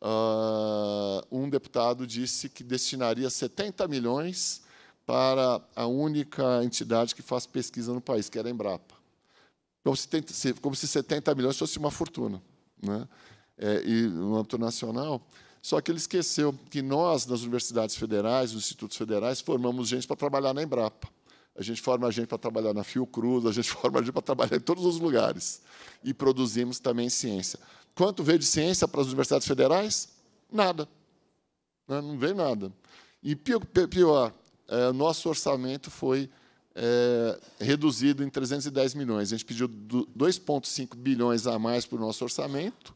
Speaker 9: ah, um deputado disse que destinaria 70 milhões para a única entidade que faz pesquisa no país, que era é a Embrapa como se, como se 70 milhões fosse uma fortuna, né? É, e no âmbito nacional. Só que ele esqueceu que nós, nas universidades federais, nos institutos federais, formamos gente para trabalhar na Embrapa. A gente forma gente para trabalhar na Fiocruz, a gente forma gente para trabalhar em todos os lugares. E produzimos também ciência. Quanto veio de ciência para as universidades federais? Nada. Né? Não veio nada. E pior, é, nosso orçamento foi é, reduzido em 310 milhões. A gente pediu 2,5 bilhões a mais para o nosso orçamento,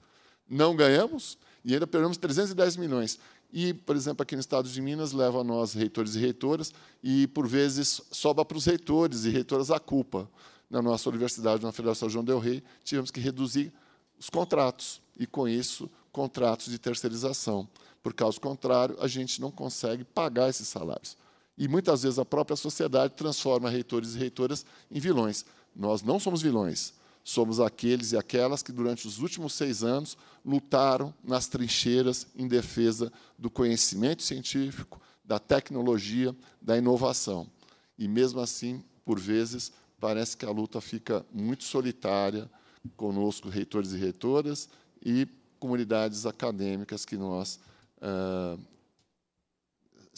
Speaker 9: não ganhamos e ainda perdemos 310 milhões. E, por exemplo, aqui no estado de Minas, leva a nós, reitores e reitoras, e, por vezes, sobra para os reitores e reitoras a culpa. Na nossa universidade, na Federação João Del Rey, tivemos que reduzir os contratos, e, com isso, contratos de terceirização. Por caso contrário, a gente não consegue pagar esses salários. E muitas vezes a própria sociedade transforma reitores e reitoras em vilões. Nós não somos vilões, somos aqueles e aquelas que, durante os últimos seis anos, lutaram nas trincheiras em defesa do conhecimento científico, da tecnologia, da inovação. E mesmo assim, por vezes, parece que a luta fica muito solitária conosco, reitores e reitoras, e comunidades acadêmicas que nós uh,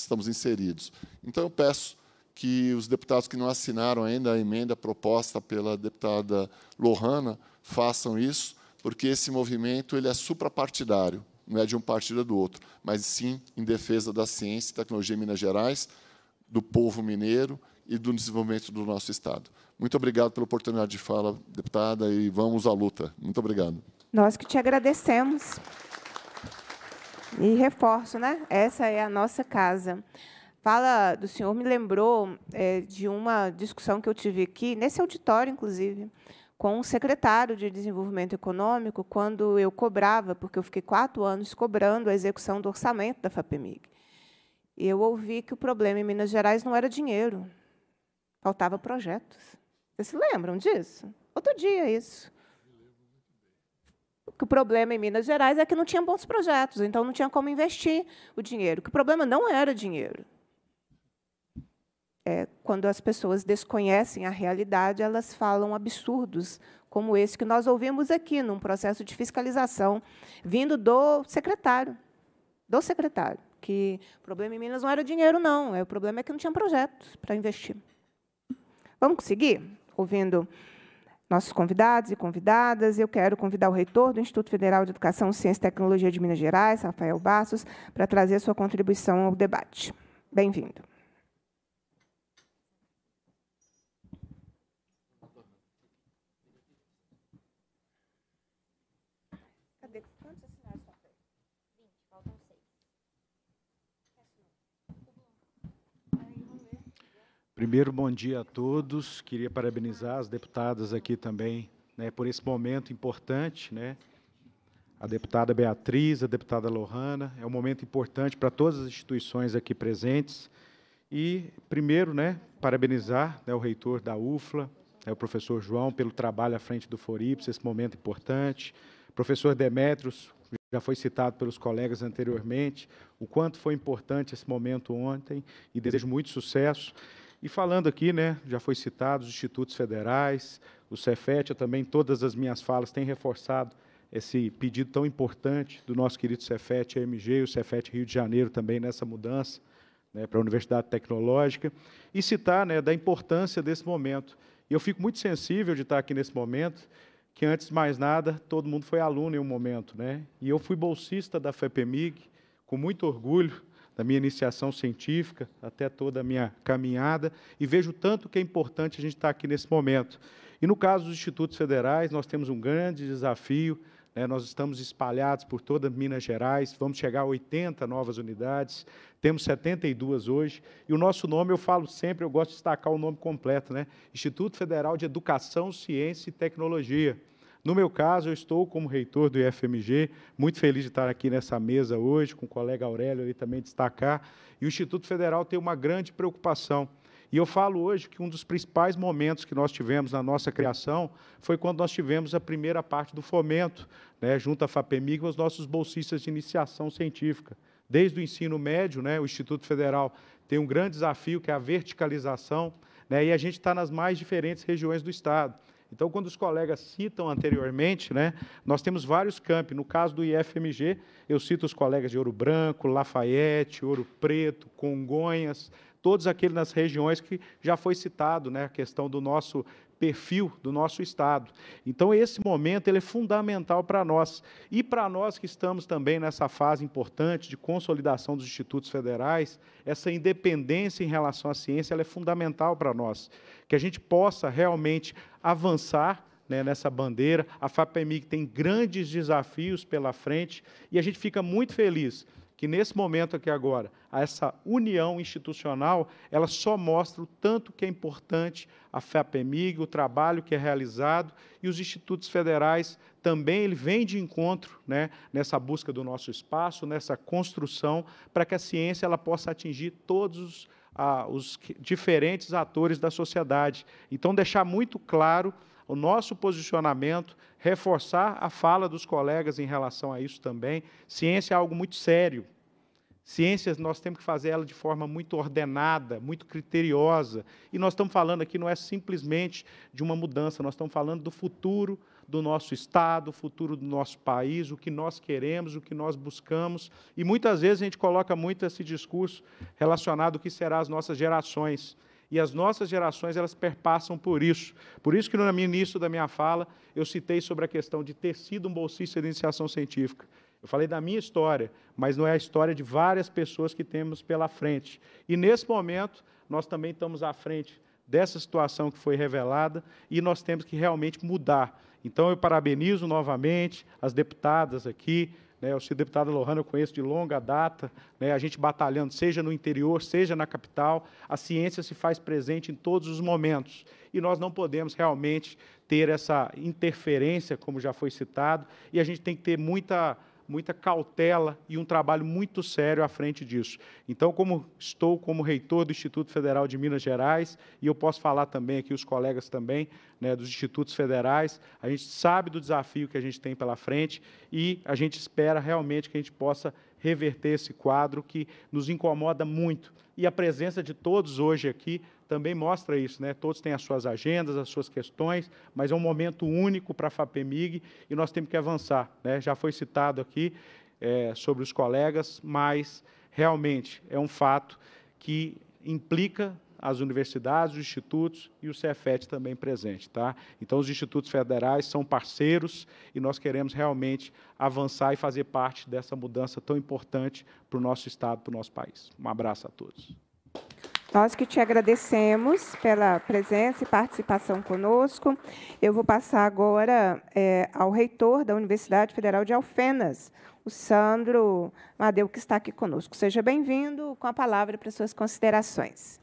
Speaker 9: estamos inseridos. Então, eu peço que os deputados que não assinaram ainda a emenda proposta pela deputada Lohana façam isso, porque esse movimento ele é suprapartidário, não é de um partido ou do outro, mas sim em defesa da ciência e tecnologia em Minas Gerais, do povo mineiro e do desenvolvimento do nosso Estado. Muito obrigado pela oportunidade de fala, deputada, e vamos à luta. Muito obrigado.
Speaker 1: Nós que te agradecemos. E reforço, né? Essa é a nossa casa. Fala do senhor me lembrou é, de uma discussão que eu tive aqui, nesse auditório, inclusive, com o um secretário de Desenvolvimento Econômico, quando eu cobrava, porque eu fiquei quatro anos cobrando a execução do orçamento da FAPEMIG. Eu ouvi que o problema em Minas Gerais não era dinheiro, faltava projetos. Vocês se lembram disso? Outro dia, isso que o problema em Minas Gerais é que não tinha bons projetos, então não tinha como investir o dinheiro, que o problema não era dinheiro. É, quando as pessoas desconhecem a realidade, elas falam absurdos como esse que nós ouvimos aqui, num processo de fiscalização, vindo do secretário, do secretário, que o problema em Minas não era dinheiro, não, é, o problema é que não tinha projetos para investir. Vamos conseguir? Ouvindo nossos convidados e convidadas. Eu quero convidar o reitor do Instituto Federal de Educação, Ciência e Tecnologia de Minas Gerais, Rafael Bastos, para trazer sua contribuição ao debate. Bem-vindo.
Speaker 10: Primeiro, bom dia a todos. Queria parabenizar as deputadas aqui também né, por esse momento importante. Né? A deputada Beatriz, a deputada Lohana. É um momento importante para todas as instituições aqui presentes. E, primeiro, né, parabenizar né, o reitor da UFLA, né, o professor João, pelo trabalho à frente do Forips, esse momento importante. Professor Demetrios, já foi citado pelos colegas anteriormente, o quanto foi importante esse momento ontem, e desejo muito sucesso. E falando aqui, né, já foi citado os institutos federais, o Cefet, também todas as minhas falas têm reforçado esse pedido tão importante do nosso querido Cefet AMG, o Cefet Rio de Janeiro também nessa mudança né, para a Universidade Tecnológica, e citar né, da importância desse momento. E eu fico muito sensível de estar aqui nesse momento, que antes de mais nada, todo mundo foi aluno em um momento. Né? E eu fui bolsista da FEPEMIG, com muito orgulho, da minha iniciação científica até toda a minha caminhada e vejo tanto que é importante a gente estar aqui nesse momento. E no caso dos institutos federais, nós temos um grande desafio. Né? nós estamos espalhados por toda Minas Gerais, vamos chegar a 80 novas unidades, temos 72 hoje. E o nosso nome, eu falo sempre, eu gosto de destacar o nome completo: né? Instituto Federal de Educação, Ciência e Tecnologia. No meu caso, eu estou como reitor do IFMG, muito feliz de estar aqui nessa mesa hoje, com o colega Aurélio ali também destacar. E o Instituto Federal tem uma grande preocupação. E eu falo hoje que um dos principais momentos que nós tivemos na nossa criação foi quando nós tivemos a primeira parte do fomento, né, junto à FAPEMIG, os nossos bolsistas de iniciação científica. Desde o ensino médio, né, o Instituto Federal tem um grande desafio, que é a verticalização, né, e a gente está nas mais diferentes regiões do Estado. Então, quando os colegas citam anteriormente, né, nós temos vários campi. No caso do IFMG, eu cito os colegas de Ouro Branco, Lafayette, Ouro Preto, Congonhas, todos aqueles nas regiões que já foi citado, né, a questão do nosso perfil do nosso Estado. Então, esse momento ele é fundamental para nós. E para nós que estamos também nessa fase importante de consolidação dos institutos federais, essa independência em relação à ciência é fundamental para nós. Que a gente possa realmente avançar né, nessa bandeira. A FAPEMIG tem grandes desafios pela frente e a gente fica muito feliz que nesse momento aqui agora, essa união institucional, ela só mostra o tanto que é importante a FAPEMIG, o trabalho que é realizado e os institutos federais também ele vem de encontro, né, nessa busca do nosso espaço, nessa construção para que a ciência ela possa atingir todos os, os diferentes atores da sociedade. Então deixar muito claro o nosso posicionamento, reforçar a fala dos colegas em relação a isso também. Ciência é algo muito sério. Ciências nós temos que fazer ela de forma muito ordenada, muito criteriosa. E nós estamos falando aqui não é simplesmente de uma mudança, nós estamos falando do futuro do nosso estado, o futuro do nosso país, o que nós queremos, o que nós buscamos. E muitas vezes a gente coloca muito esse discurso relacionado ao que será as nossas gerações. E as nossas gerações, elas perpassam por isso. Por isso que no início da minha fala, eu citei sobre a questão de ter sido um bolsista de iniciação científica. Eu falei da minha história, mas não é a história de várias pessoas que temos pela frente. E nesse momento, nós também estamos à frente dessa situação que foi revelada e nós temos que realmente mudar. Então, eu parabenizo novamente as deputadas aqui, né, o deputado Lohan, eu conheço de longa data, né, a gente batalhando, seja no interior, seja na capital, a ciência se faz presente em todos os momentos. E nós não podemos realmente ter essa interferência, como já foi citado, e a gente tem que ter muita muita cautela e um trabalho muito sério à frente disso. Então, como estou como reitor do Instituto Federal de Minas Gerais, e eu posso falar também aqui, os colegas também, né, dos institutos federais, a gente sabe do desafio que a gente tem pela frente e a gente espera realmente que a gente possa reverter esse quadro que nos incomoda muito. E a presença de todos hoje aqui também mostra isso, né? Todos têm as suas agendas, as suas questões, mas é um momento único para a FAPEMIG e nós temos que avançar, né? Já foi citado aqui é, sobre os colegas, mas realmente é um fato que implica as universidades, os institutos e o Cefet também presente, tá? Então os institutos federais são parceiros e nós queremos realmente avançar e fazer parte dessa mudança tão importante para o nosso estado, para o nosso país. Um abraço a todos.
Speaker 1: Nós que te agradecemos pela presença e participação conosco. Eu vou passar agora é, ao reitor da Universidade Federal de Alfenas, o Sandro Madeu, que está aqui conosco. Seja bem-vindo com a palavra para suas considerações.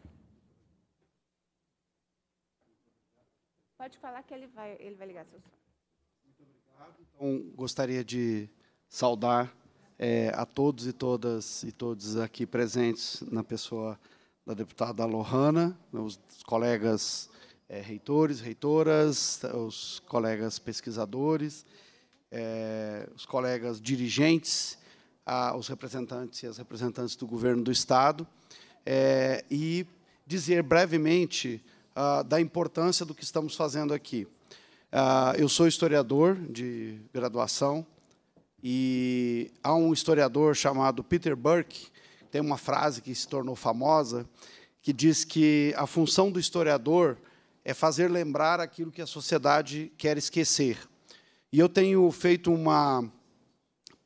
Speaker 1: Pode falar que ele vai, ele vai ligar seu som.
Speaker 11: Então, gostaria de saudar é, a todos e todas e todos aqui presentes na pessoa da deputada Lohana, né, os colegas é, reitores, reitoras, os colegas pesquisadores, é, os colegas dirigentes, a, os representantes e as representantes do governo do Estado, é, e dizer brevemente a, ah, da importância do que estamos fazendo aqui. Ah, eu sou historiador de graduação e há um historiador chamado Peter Burke, tem uma frase que se tornou famosa que diz que a função do historiador é fazer lembrar aquilo que a sociedade quer esquecer. E eu tenho feito uma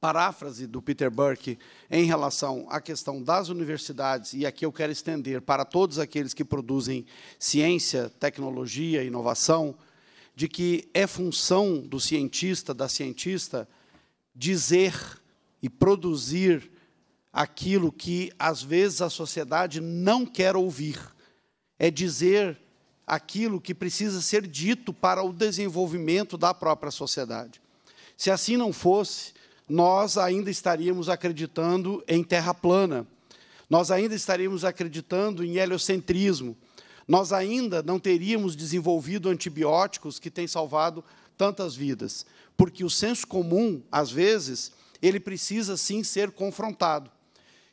Speaker 11: paráfrase do Peter Burke em relação à questão das universidades, e aqui eu quero estender para todos aqueles que produzem ciência, tecnologia, inovação, de que é função do cientista, da cientista, dizer e produzir aquilo que às vezes a sociedade não quer ouvir, é dizer aquilo que precisa ser dito para o desenvolvimento da própria sociedade. Se assim não fosse, nós ainda estaríamos acreditando em terra plana, nós ainda estaríamos acreditando em heliocentrismo, nós ainda não teríamos desenvolvido antibióticos que têm salvado tantas vidas, porque o senso comum, às vezes, ele precisa sim ser confrontado.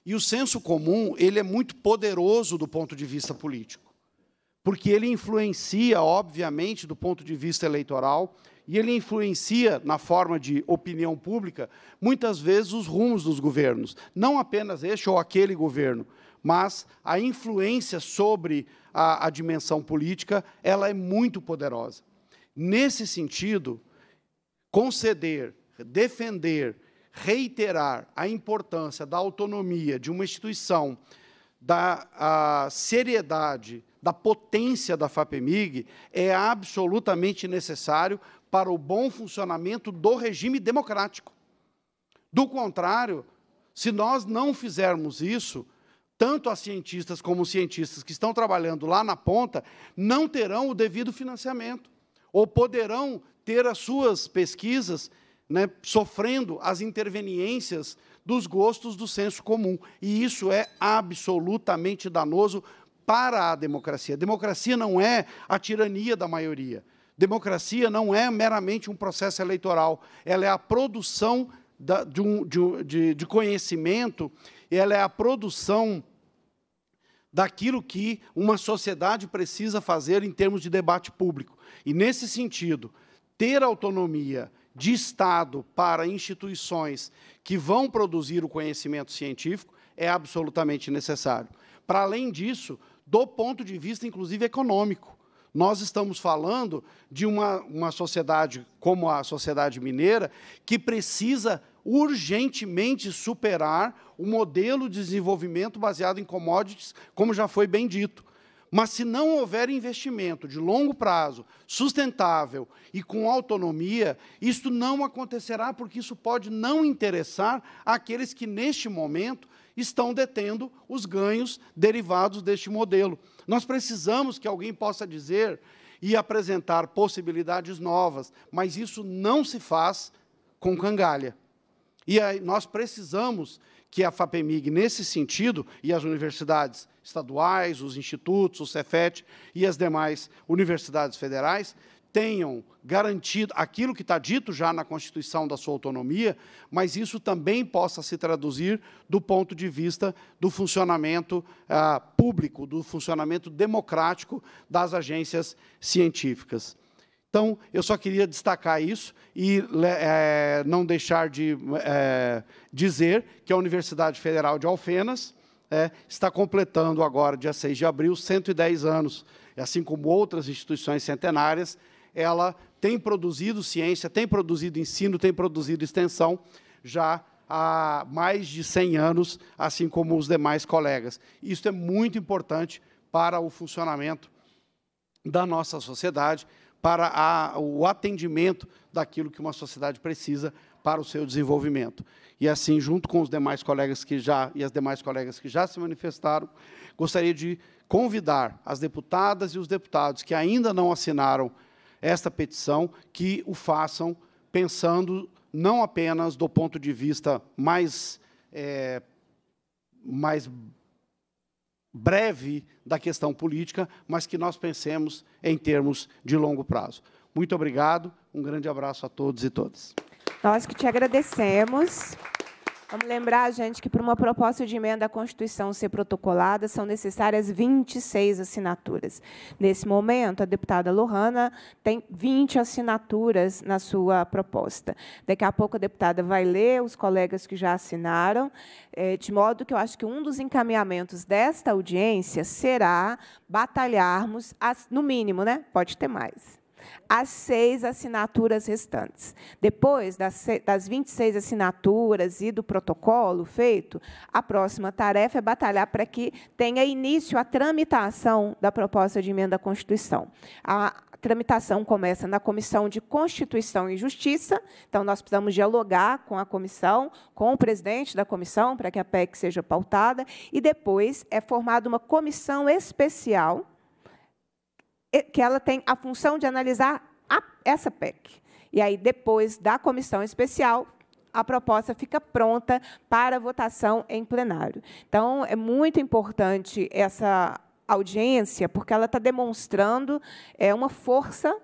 Speaker 11: E o senso comum, ele é muito poderoso do ponto de vista político, porque ele influencia, obviamente, do ponto de vista eleitoral, e ele influencia, na forma de opinião pública, muitas vezes os rumos dos governos. Não apenas este ou aquele governo, mas a influência sobre a, a dimensão política ela é muito poderosa. Nesse sentido, conceder, defender reiterar a importância da autonomia de uma instituição, da seriedade, da potência da FAPEMIG é absolutamente necessário para o bom funcionamento do regime democrático. Do contrário, se nós não fizermos isso, tanto as cientistas como os cientistas que estão trabalhando lá na ponta não terão o devido financiamento ou poderão ter as suas pesquisas né, sofrendo as interveniências dos gostos do senso comum. E isso é absolutamente danoso para a democracia. Democracia não é a tirania da maioria. Democracia não é meramente um processo eleitoral, ela é a produção da, de, um, de, de, conhecimento, ela é a produção daquilo que uma sociedade precisa fazer em termos de debate público. E, nesse sentido, ter autonomia de Estado para instituições que vão produzir o conhecimento científico é absolutamente necessário. Para além disso, do ponto de vista, inclusive, econômico. Nós estamos falando de uma, uma sociedade como a sociedade mineira, que precisa urgentemente superar o modelo de desenvolvimento baseado em commodities, como já foi bem dito. Mas se não houver investimento de longo prazo, sustentável e com autonomia, isso não acontecerá porque isso pode não interessar aqueles que neste momento estão detendo os ganhos derivados deste modelo. Nós precisamos que alguém possa dizer e apresentar possibilidades novas, mas isso não se faz com cangalha. E nós precisamos que a FAPEMIG, nesse sentido, e as universidades estaduais, os institutos, o Cefet e as demais universidades federais, tenham garantido aquilo que está dito já na Constituição da sua autonomia, mas isso também possa se traduzir do ponto de vista do funcionamento ah, público, do funcionamento democrático das agências científicas. Então, eu só queria destacar isso e é, não deixar de é, dizer que a Universidade Federal de Alfenas é, está completando agora, dia 6 de abril, 110 anos. E assim como outras instituições centenárias, ela tem produzido ciência, tem produzido ensino, tem produzido extensão já há mais de 100 anos, assim como os demais colegas. Isso é muito importante para o funcionamento da nossa sociedade para a, o atendimento daquilo que uma sociedade precisa para o seu desenvolvimento. E assim, junto com os demais colegas que já e as demais colegas que já se manifestaram, gostaria de convidar as deputadas e os deputados que ainda não assinaram esta petição que o façam pensando não apenas do ponto de vista mais é, mais breve da questão política, mas que nós pensemos em termos de longo prazo. Muito obrigado, um grande abraço a todos e todas.
Speaker 1: Nós que te agradecemos. Vamos lembrar, gente, que para uma proposta de emenda à Constituição ser protocolada, são necessárias 26 assinaturas. Nesse momento, a deputada Lohana tem 20 assinaturas na sua proposta. Daqui a pouco, a deputada vai ler os colegas que já assinaram, eh, de modo que eu acho que um dos encaminhamentos desta audiência será batalharmos, no mínimo, né? pode ter mais as seis assinaturas restantes. Depois das, 26 assinaturas e do protocolo feito, a próxima tarefa é batalhar para que tenha início a tramitação da proposta de emenda à Constituição. A tramitação começa na Comissão de Constituição e Justiça, então nós precisamos dialogar com a comissão, com o presidente da comissão, para que a PEC seja pautada, e depois é formada uma comissão especial que ela tem a função de analisar a, essa PEC. E aí, depois da comissão especial, a proposta fica pronta para votação em plenário. Então, é muito importante essa audiência, porque ela está demonstrando é, uma força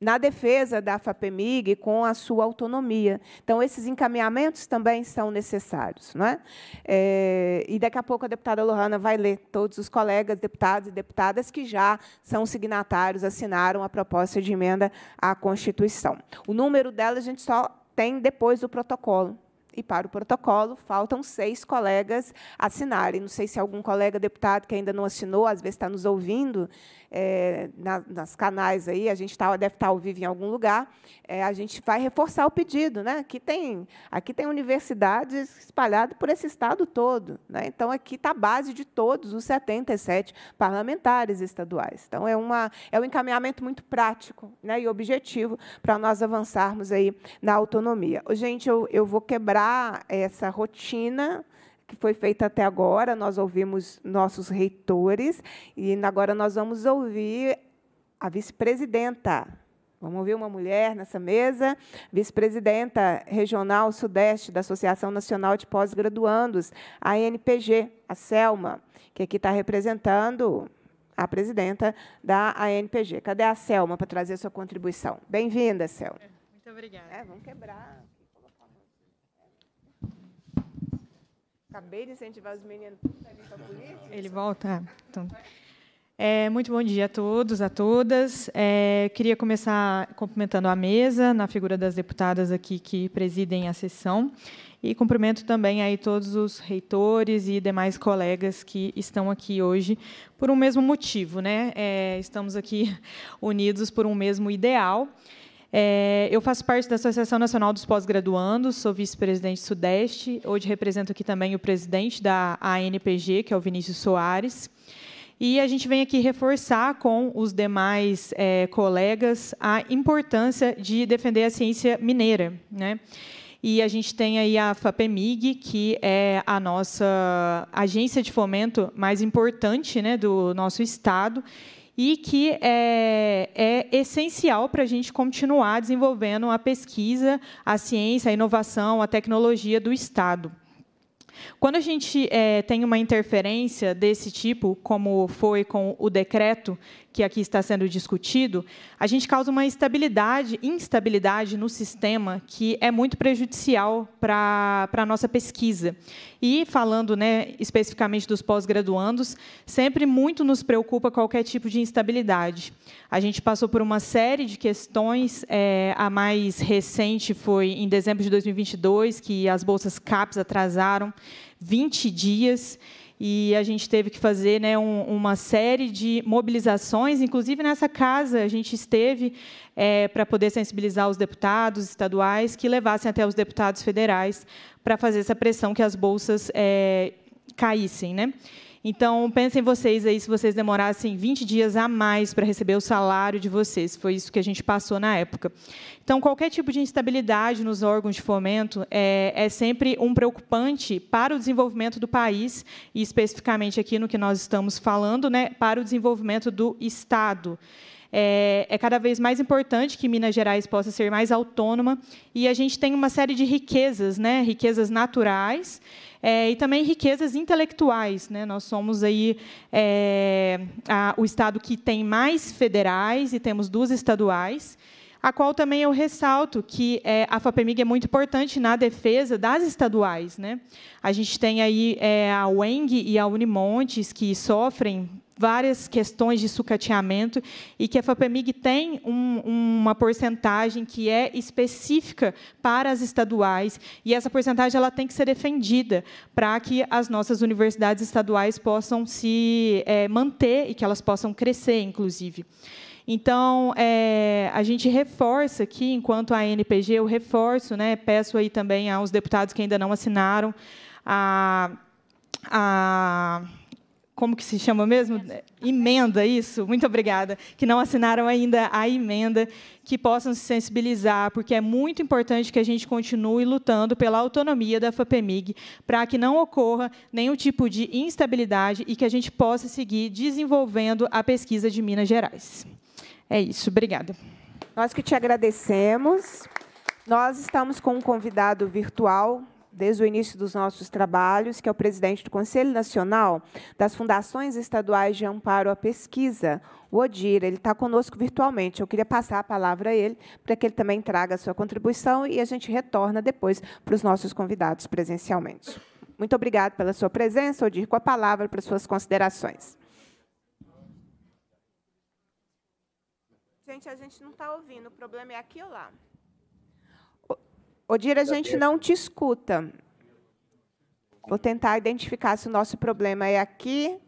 Speaker 1: na defesa da FAPEMIG com a sua autonomia. Então, esses encaminhamentos também são necessários. Não é? é e daqui a pouco a deputada Lohana vai ler todos os colegas, deputados e deputadas que já são signatários, assinaram a proposta de emenda à Constituição. O número dela a gente só tem depois do protocolo, e para o protocolo, faltam seis colegas assinarem. Não sei se algum colega deputado que ainda não assinou, às vezes está nos ouvindo, é, na, nas canais aí, a gente tá, deve estar tá ao vivo em algum lugar, é, a gente vai reforçar o pedido. Né? Aqui, tem, aqui tem universidades espalhadas por esse estado todo. Né? Então, aqui está a base de todos os 77 parlamentares estaduais. Então, é, uma, é um encaminhamento muito prático né, e objetivo para nós avançarmos aí na autonomia. Gente, eu, eu vou quebrar essa rotina que foi feita até agora. Nós ouvimos nossos reitores e agora nós vamos ouvir a vice-presidenta. Vamos ouvir uma mulher nessa mesa, vice-presidenta regional sudeste da Associação Nacional de Pós-Graduandos, a ANPG, a Selma, que aqui está representando a presidenta da ANPG. Cadê a Selma para trazer sua contribuição? Bem-vinda, Selma. Muito obrigada. É, vamos quebrar. Acabei de incentivar os meninos para política. Ele volta. Então.
Speaker 12: É, muito bom dia a todos, a todas. É, queria começar cumprimentando a mesa, na figura das deputadas aqui que presidem a sessão, e cumprimento também aí todos os reitores e demais colegas que estão aqui hoje por um mesmo motivo, né? É, estamos aqui unidos por um mesmo ideal é, eu faço parte da Associação Nacional dos Pós-Graduandos, sou vice-presidente Sudeste. Hoje represento aqui também o presidente da ANPG, que é o Vinícius Soares. E a gente vem aqui reforçar com os demais é, colegas a importância de defender a ciência mineira. Né? E a gente tem aí a FAPEMIG, que é a nossa agência de fomento mais importante né, do nosso Estado, e que é, é essencial para a gente continuar desenvolvendo a pesquisa, a ciência, a inovação, a tecnologia do Estado. Quando a gente é, tem uma interferência desse tipo, como foi com o decreto que aqui está sendo discutido, a gente causa uma instabilidade, instabilidade no sistema que é muito prejudicial para a nossa pesquisa. E, falando né, especificamente dos pós-graduandos, sempre muito nos preocupa qualquer tipo de instabilidade. A gente passou por uma série de questões, é, a mais recente foi em dezembro de 2022, que as bolsas CAPES atrasaram 20 dias e a gente teve que fazer né, um, uma série de mobilizações, inclusive nessa casa a gente esteve é, para poder sensibilizar os deputados estaduais que levassem até os deputados federais para fazer essa pressão que as bolsas é, caíssem. Né? Então, pensem vocês aí se vocês demorassem 20 dias a mais para receber o salário de vocês. Foi isso que a gente passou na época. Então, qualquer tipo de instabilidade nos órgãos de fomento é, é sempre um preocupante para o desenvolvimento do país, e especificamente aqui no que nós estamos falando, né, para o desenvolvimento do Estado. É, é, cada vez mais importante que Minas Gerais possa ser mais autônoma e a gente tem uma série de riquezas, né? riquezas naturais é, e também riquezas intelectuais. Né? Nós somos aí é, a, o estado que tem mais federais e temos duas estaduais a qual também eu ressalto que é, a FAPEMIG é muito importante na defesa das estaduais. Né? A gente tem aí é, a UENG e a Unimontes, que sofrem várias questões de sucateamento e que a FAPEMIG tem um, uma porcentagem que é específica para as estaduais e essa porcentagem ela tem que ser defendida para que as nossas universidades estaduais possam se é, manter e que elas possam crescer, inclusive. Então, é, a gente reforça aqui, enquanto a NPG, eu reforço, né, peço aí também aos deputados que ainda não assinaram a, a como que se chama mesmo? Emenda, isso. Muito obrigada. Que não assinaram ainda a emenda, que possam se sensibilizar, porque é muito importante que a gente continue lutando pela autonomia da FAPEMIG, para que não ocorra nenhum tipo de instabilidade e que a gente possa seguir desenvolvendo a pesquisa de Minas Gerais. É isso. Obrigada. Nós que te
Speaker 1: agradecemos. Nós estamos com um convidado virtual, desde o início dos nossos trabalhos, que é o presidente do Conselho Nacional das Fundações Estaduais de Amparo à Pesquisa, o Odir, Ele está conosco virtualmente. Eu queria passar a palavra a ele para que ele também traga a sua contribuição e a gente retorna depois para os nossos convidados presencialmente. Muito obrigado pela sua presença, Odir, com a palavra para suas considerações. Gente, a gente não está ouvindo. O problema é aqui ou lá? Odir, a gente não te escuta. Vou tentar identificar se o nosso problema é aqui.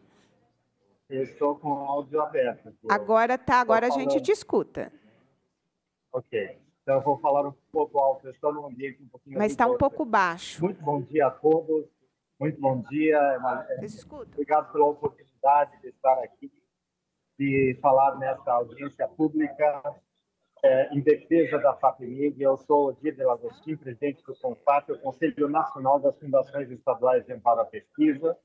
Speaker 13: Eu estou com o áudio aberto. Agora tá, agora a gente te
Speaker 1: escuta.
Speaker 13: Ok. Então eu vou falar um pouco alto, eu estou num ambiente um pouquinho. Mas está um
Speaker 1: pouco baixo. Muito
Speaker 13: bom dia a todos. Muito bom dia. É é, Vocês Obrigado pela oportunidade de estar aqui, de falar nessa audiência pública é, em defesa da FAPMIG. Eu sou o Odir Lagostin, presidente do CONFAP, é o Conselho Nacional das Fundações Estaduais de Amparo à Pesquisa.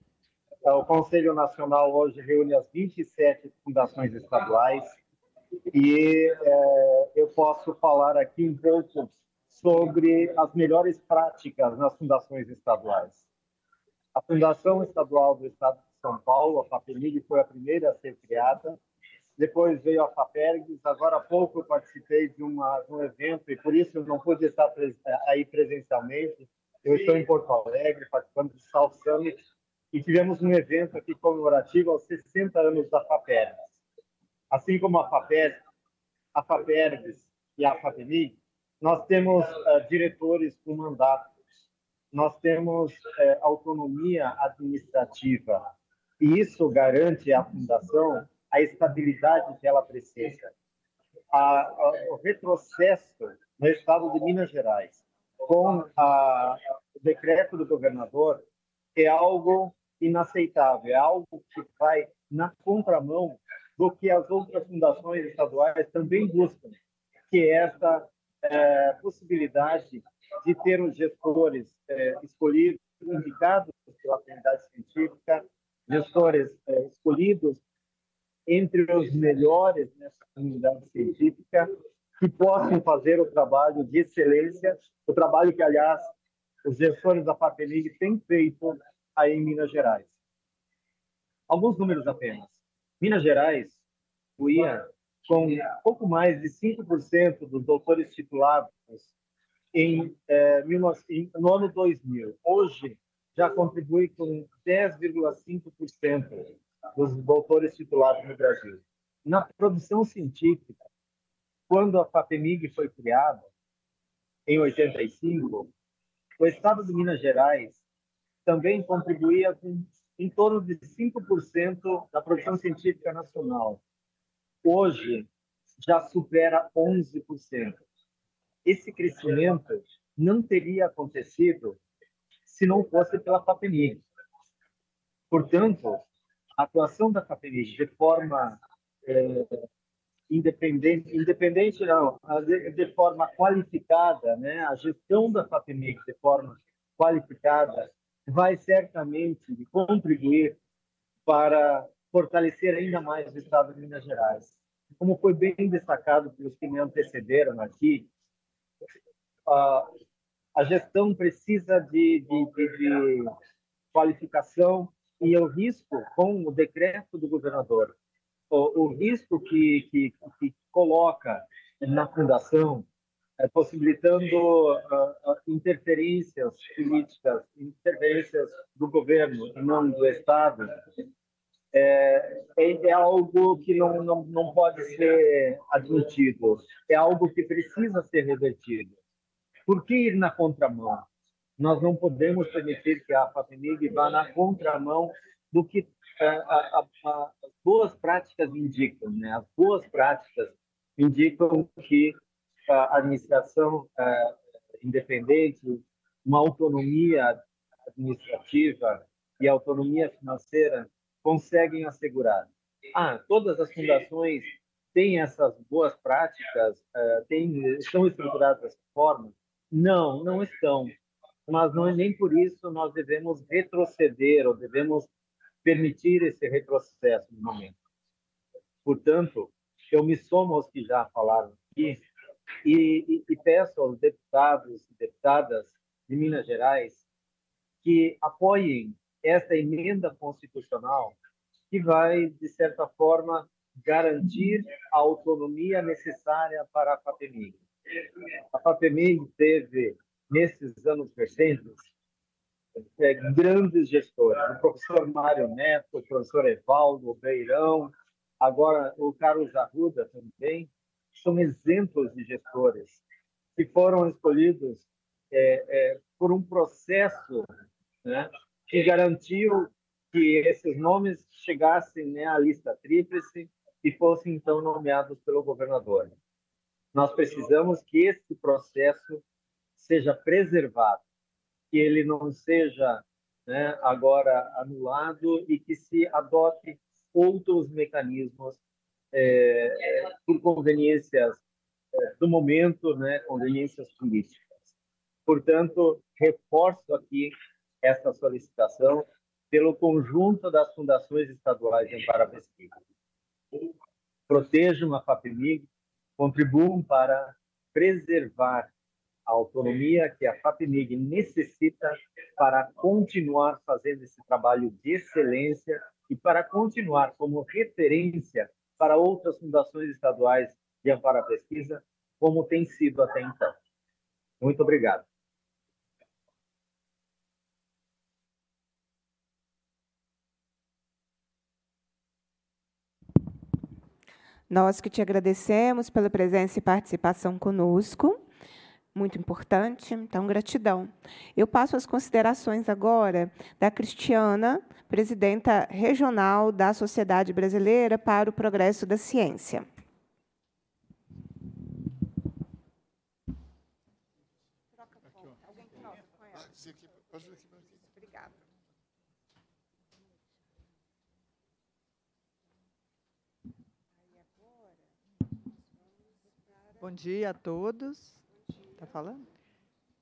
Speaker 13: É, o Conselho Nacional hoje reúne as 27 fundações estaduais e é, eu posso falar aqui um pouco sobre as melhores práticas nas fundações estaduais. A Fundação Estadual do Estado de São Paulo, a FAPEMIG, foi a primeira a ser criada depois veio a Fapergs, agora há pouco eu participei de, uma, de um evento e por isso eu não pude estar pres, aí presencialmente. Eu estou em Porto Alegre participando do South Summit e tivemos um evento aqui comemorativo aos 60 anos da Fapergs. Assim como a Fapergs, a Fapergs e a Fapemig, nós temos uh, diretores com mandato nós temos eh, autonomia administrativa e isso garante à fundação a estabilidade que ela precisa, a, a, o retrocesso no estado de Minas Gerais com a, o decreto do governador é algo inaceitável, é algo que vai na contramão do que as outras fundações estaduais também buscam, que é essa é, possibilidade de ter os gestores é, escolhidos, indicados pela comunidade científica, gestores é, escolhidos entre os melhores nessa comunidade científica que possam fazer o trabalho de excelência, o trabalho que, aliás, os gestores da FAPELIG têm feito aí em Minas Gerais. Alguns números apenas. Minas Gerais, o IA, com pouco mais de 5% dos doutores titulados em, eh, no ano 2000. Hoje, já contribui com 10,5% dos doutores titulados no Brasil. Na produção científica, quando a FAPEMIG foi criada, em 85, o Estado de Minas Gerais também contribuía com em torno de 5% da produção científica nacional. Hoje, já supera 11%. Esse crescimento não teria acontecido se não fosse pela FAPEMIG. Portanto, a atuação da KPMG de forma é, independente, independente não, de forma qualificada, né? A gestão da KPMG de forma qualificada vai certamente contribuir para fortalecer ainda mais o Estado de Minas Gerais. Como foi bem destacado pelos que me antecederam aqui, a, a gestão precisa de, de, de, de qualificação, e o risco, com o decreto do governador, o, o risco que, que, que, coloca na fundação, é, possibilitando uh, interferências políticas, interferências do governo e não do Estado, é, é, é, algo que não, não, não pode ser admitido, é algo que precisa ser revertido. Por que ir na contramão? Nós não podemos permitir que a FAPEMIG vá na contramão do que é, as boas práticas indicam. Né? As boas práticas indicam que a administração é, independente, uma autonomia administrativa e autonomia financeira conseguem assegurar. Ah, todas as fundações têm essas boas práticas, é, têm, estão estruturadas dessa forma? Não, não estão mas não é nem por isso nós devemos retroceder ou devemos permitir esse retrocesso no momento. Portanto, eu me somo aos que já falaram aqui e, e, e peço aos deputados e deputadas de Minas Gerais que apoiem esta emenda constitucional que vai, de certa forma, garantir a autonomia necessária para a FAPEMIG. A FAPEMIG teve nesses anos recentes, é, grandes gestores. O professor Mário Neto, o professor Evaldo, Beirão, agora o Carlos Arruda também, são exemplos de gestores que foram escolhidos é, é, por um processo né, que garantiu que esses nomes chegassem né, à lista tríplice e fossem então nomeados pelo governador. Nós precisamos que esse processo seja preservado, que ele não seja né, agora anulado e que se adote outros mecanismos é, por conveniências é, do momento, né, conveniências políticas. Portanto, reforço aqui essa solicitação pelo conjunto das fundações estaduais em para pesquisa. Protejam a FAPEMIG, contribuam para preservar a autonomia que a FAPMIG necessita para continuar fazendo esse trabalho de excelência e para continuar como referência para outras fundações estaduais de amparo à pesquisa, como tem sido até então. Muito obrigado.
Speaker 1: Nós que te agradecemos pela presença e participação conosco muito importante. Então, gratidão. Eu passo as considerações agora da Cristiana, presidenta regional da Sociedade Brasileira para o Progresso da Ciência.
Speaker 14: Bom dia a todos. Está falando?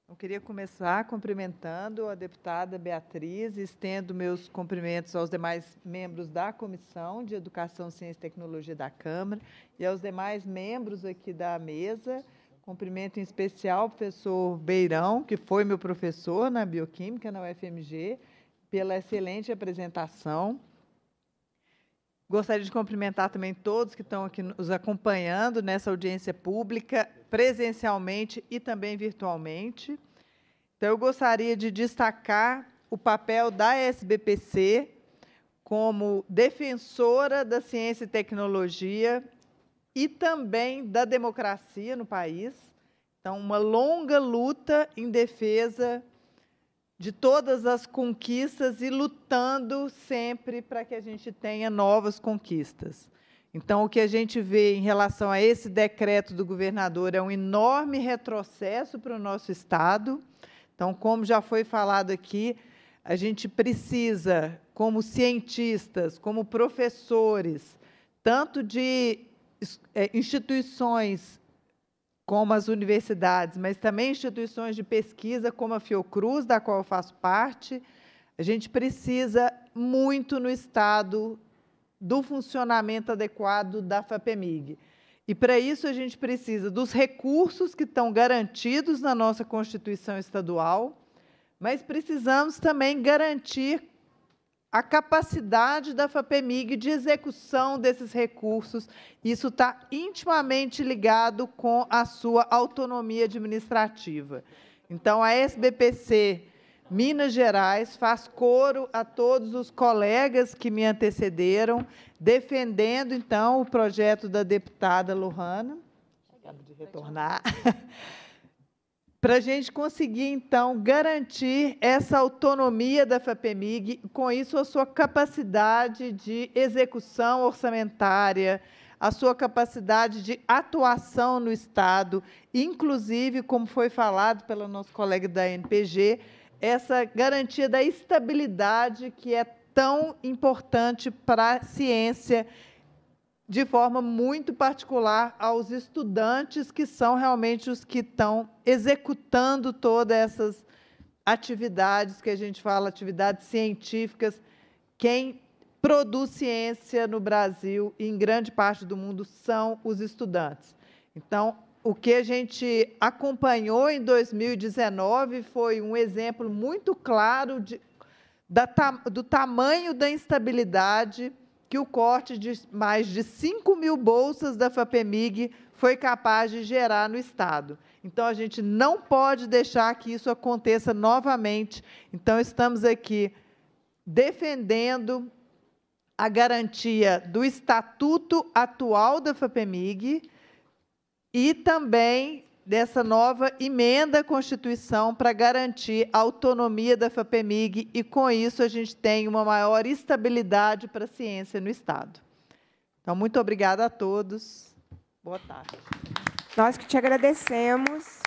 Speaker 14: Eu queria começar cumprimentando a deputada Beatriz, estendo meus cumprimentos aos demais membros da Comissão de Educação, Ciência e Tecnologia da Câmara e aos demais membros aqui da mesa. Cumprimento em especial o professor Beirão, que foi meu professor na bioquímica na UFMG, pela excelente apresentação. Gostaria de cumprimentar também todos que estão aqui nos acompanhando nessa audiência pública, presencialmente e também virtualmente. Então, eu gostaria de destacar o papel da SBPC como defensora da ciência e tecnologia e também da democracia no país. Então, uma longa luta em defesa de todas as conquistas e lutando sempre para que a gente tenha novas conquistas. Então, o que a gente vê em relação a esse decreto do governador é um enorme retrocesso para o nosso Estado. Então, como já foi falado aqui, a gente precisa, como cientistas, como professores, tanto de é, instituições como as universidades, mas também instituições de pesquisa como a Fiocruz, da qual eu faço parte, a gente precisa muito no estado do funcionamento adequado da FAPEMIG. E para isso a gente precisa dos recursos que estão garantidos na nossa Constituição Estadual, mas precisamos também garantir a capacidade da FAPEMIG de execução desses recursos. Isso está intimamente ligado com a sua autonomia administrativa. Então, a SBPC Minas Gerais faz coro a todos os colegas que me antecederam, defendendo, então, o projeto da deputada Lohana. Acabo de retornar para a gente conseguir, então, garantir essa autonomia da FAPEMIG, com isso, a sua capacidade de execução orçamentária, a sua capacidade de atuação no Estado, inclusive, como foi falado pelo nosso colega da NPG, essa garantia da estabilidade que é tão importante para a ciência de forma muito particular aos estudantes que são realmente os que estão executando todas essas atividades que a gente fala, atividades científicas. Quem produz ciência no Brasil e em grande parte do mundo são os estudantes. Então, o que a gente acompanhou em 2019 foi um exemplo muito claro de, da, do tamanho da instabilidade que o corte de mais de 5 mil bolsas da FAPEMIG foi capaz de gerar no Estado. Então, a gente não pode deixar que isso aconteça novamente. Então, estamos aqui defendendo a garantia do estatuto atual da FAPEMIG e também dessa nova emenda à Constituição para garantir a autonomia da FAPEMIG e, com isso, a gente tem uma maior estabilidade para a ciência no Estado.
Speaker 1: Então, muito obrigada a todos. Boa tarde. Nós que te agradecemos.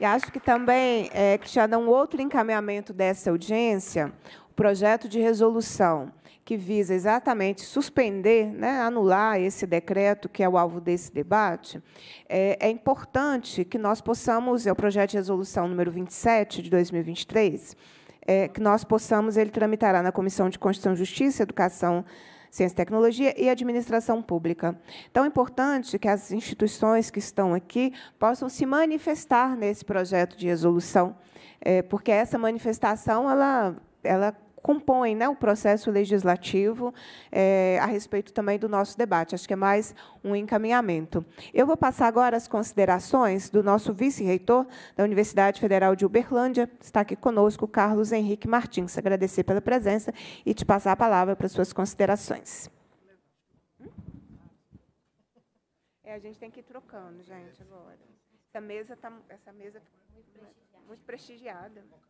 Speaker 1: E acho que também, é, eh, Cristiana, um outro encaminhamento dessa audiência, o projeto de resolução que visa exatamente suspender, né, anular esse decreto que é o alvo desse debate, é, é, importante que nós possamos, é o projeto de resolução número 27 de 2023, é, que nós possamos, ele tramitará na Comissão de Constituição, Justiça, Educação, Ciência e Tecnologia e Administração Pública. Então, é importante que as instituições que estão aqui possam se manifestar nesse projeto de resolução, é, porque essa manifestação ela, ela compõem né, o processo legislativo é, a respeito também do nosso debate. Acho que é mais um encaminhamento. Eu vou passar agora as considerações do nosso vice-reitor da Universidade Federal de Uberlândia, está aqui conosco, Carlos Henrique Martins. Agradecer pela presença e te passar a palavra para suas considerações. É, a gente tem que ir trocando, gente, agora. Essa mesa, tá, essa mesa ficou muito prestigiada. Muito prestigiada.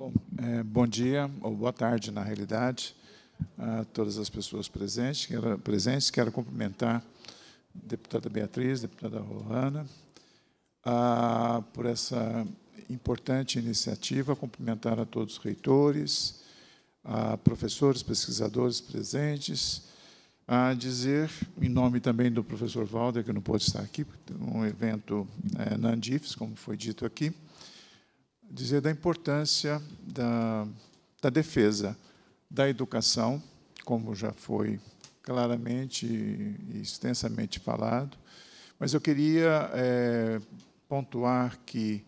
Speaker 4: Bom, é, bom dia, ou boa tarde, na realidade, a todas as pessoas presentes. Quero, presentes, quero cumprimentar a deputada Beatriz, a deputada Rohana, a, por essa importante iniciativa, cumprimentar a todos os reitores, a professores, pesquisadores presentes, a dizer, em nome também do professor Valder, que não pode estar aqui, um evento é, na Andifes, como foi dito aqui, dizer da importância da, da defesa da educação, como já foi claramente e extensamente falado, mas eu queria é, pontuar que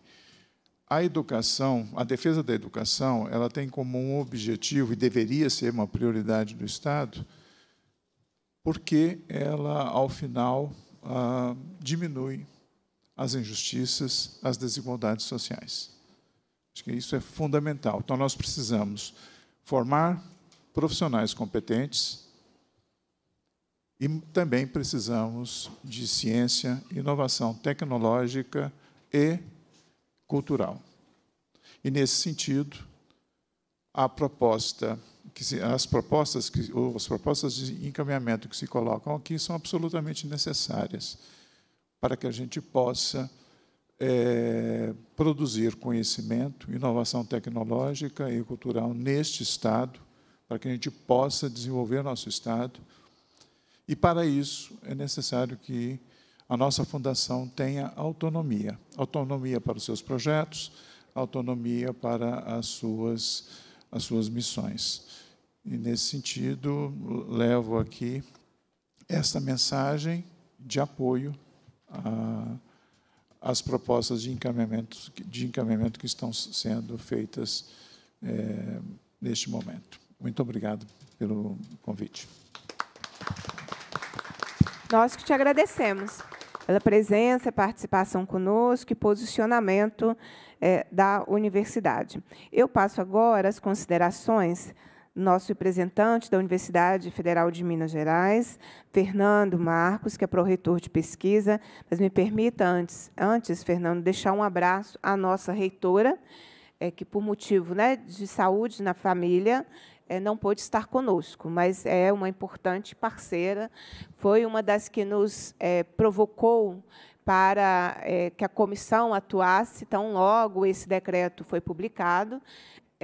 Speaker 4: a educação, a defesa da educação, ela tem como um objetivo e deveria ser uma prioridade do Estado, porque ela, ao final, ah, diminui as injustiças, as desigualdades sociais. Acho que isso é fundamental. Então, nós precisamos formar profissionais competentes e também precisamos de ciência, inovação tecnológica e cultural. E, nesse sentido, a proposta que se, as propostas que ou as propostas de encaminhamento que se colocam aqui são absolutamente necessárias para que a gente possa é, produzir conhecimento, inovação tecnológica e cultural neste Estado, para que a gente possa desenvolver nosso Estado. E, para isso, é necessário que a nossa fundação tenha autonomia autonomia para os seus projetos, autonomia para as suas, as suas missões. E, nesse sentido, levo aqui esta mensagem de apoio a as propostas de encaminhamento, de encaminhamento que estão sendo feitas é, neste momento. Muito obrigado pelo convite.
Speaker 1: Nós que te agradecemos pela presença, participação conosco e posicionamento é, da universidade. Eu passo agora as considerações nosso representante da Universidade Federal de Minas Gerais, Fernando Marcos, que é pró-reitor de pesquisa. Mas me permita, antes, antes, Fernando, deixar um abraço à nossa reitora, é, que, por motivo né, de saúde na família, é, não pôde estar conosco, mas é uma importante parceira, foi uma das que nos é, provocou para é, que a comissão atuasse tão logo esse decreto foi publicado.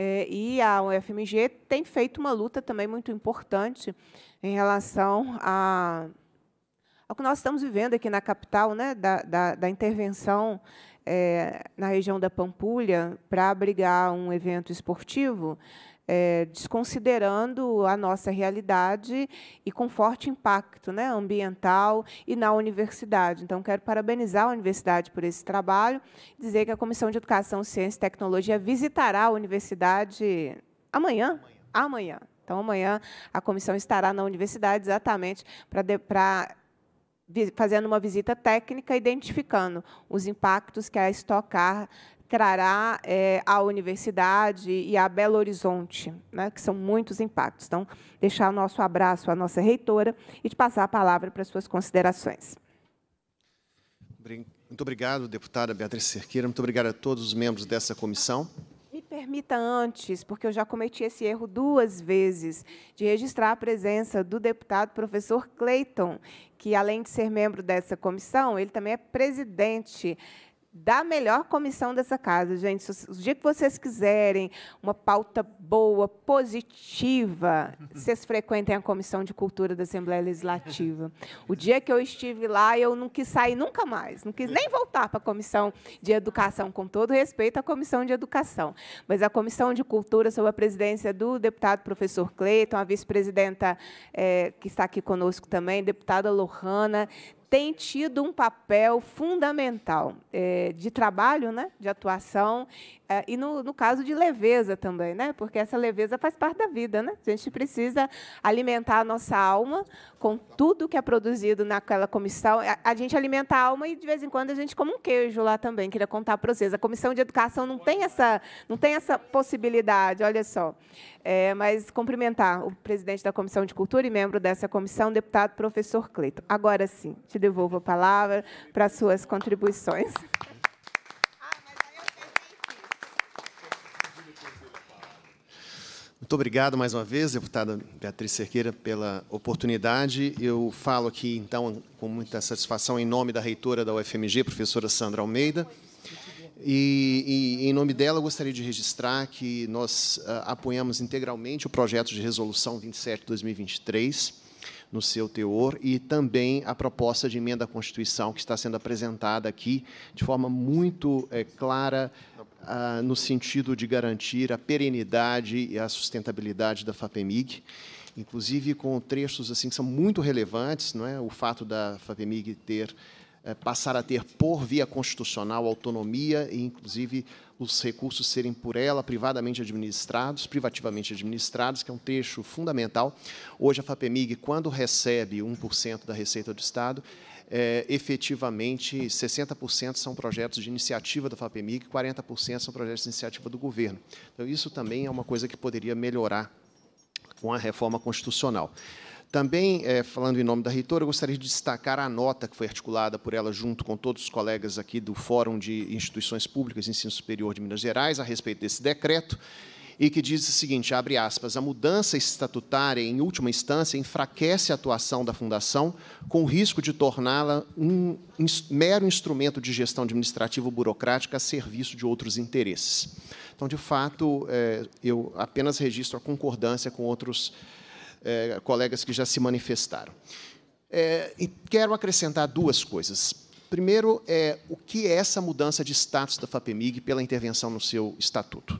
Speaker 1: É, e a UFMG tem feito uma luta também muito importante em relação a, ao que nós estamos vivendo aqui na capital, né, da, da, da intervenção é, na região da Pampulha para abrigar um evento esportivo é, desconsiderando a nossa realidade e com forte impacto né, ambiental e na universidade. Então, quero parabenizar a universidade por esse trabalho, dizer que a Comissão de Educação, Ciência e Tecnologia visitará a universidade amanhã. Amanhã. amanhã. Então, amanhã a comissão estará na universidade exatamente para fazendo uma visita técnica, identificando os impactos que a Estocar trará é, à universidade e a Belo Horizonte, né, que são muitos impactos. Então, deixar o nosso abraço à nossa reitora e te passar a palavra para suas considerações.
Speaker 15: Muito obrigado, deputada Beatriz Cerqueira. Muito obrigado a todos os membros dessa comissão.
Speaker 1: Me permita antes, porque eu já cometi esse erro duas vezes, de registrar a presença do deputado professor Cleiton, que, além de ser membro dessa comissão, ele também é presidente da melhor comissão dessa casa, gente. O dia que vocês quiserem uma pauta boa, positiva, uhum. vocês frequentem a Comissão de Cultura da Assembleia Legislativa. O dia que eu estive lá, eu não quis sair nunca mais, não quis nem voltar para a Comissão de Educação, com todo respeito à Comissão de Educação. Mas a Comissão de Cultura, sob a presidência do deputado professor Cleiton, a vice-presidenta é, que está aqui conosco também, deputada Lohana, tem tido um papel fundamental é, de trabalho, né, de atuação, é, e no, no, caso de leveza também, né, porque essa leveza faz parte da vida. Né? A gente precisa alimentar a nossa alma com tudo que é produzido naquela comissão. A, a, gente alimenta a alma e de vez em quando a gente come um queijo lá também. Queria contar para vocês. A comissão de educação não tem essa, não tem essa possibilidade. Olha só. É, mas cumprimentar o presidente da comissão de cultura e membro dessa comissão, deputado professor Cleiton. Agora sim, te devolvo a palavra para suas contribuições.
Speaker 15: Muito obrigado mais uma vez, deputada Beatriz Cerqueira, pela oportunidade. Eu falo aqui, então, com muita satisfação, em nome da reitora da UFMG, professora Sandra Almeida. E, e, em nome dela, gostaria de registrar que nós uh, apoiamos integralmente o projeto de resolução 27 2023, no seu teor, e também a proposta de emenda à Constituição que está sendo apresentada aqui de forma muito é, clara, no sentido de garantir a perenidade e a sustentabilidade da FAPEMIG, inclusive com trechos assim que são muito relevantes, não é? O fato da FAPEMIG ter eh, passar a ter por via constitucional autonomia e inclusive os recursos serem por ela privadamente administrados, privativamente administrados, que é um trecho fundamental. Hoje a FAPEMIG, quando recebe 1% da receita do Estado, é, efetivamente 60% são projetos de iniciativa da FAPEMIG e 40% são projetos de iniciativa do governo. Então, isso também é uma coisa que poderia melhorar com a reforma constitucional. Também, é, falando em nome da reitora, eu gostaria de destacar a nota que foi articulada por ela junto com todos os colegas aqui do Fórum de Instituições Públicas e Ensino Superior de Minas Gerais a respeito desse decreto, e que diz o seguinte, abre aspas, a mudança estatutária, em última instância, enfraquece a atuação da Fundação, com o risco de torná-la um mero instrumento de gestão administrativa burocrática a serviço de outros interesses. Então, de fato, eh, eu apenas registro a concordância com outros eh, colegas que já se manifestaram. Eh, e quero acrescentar duas coisas. Primeiro, é, o que é essa mudança de status da FAPEMIG pela intervenção no seu estatuto?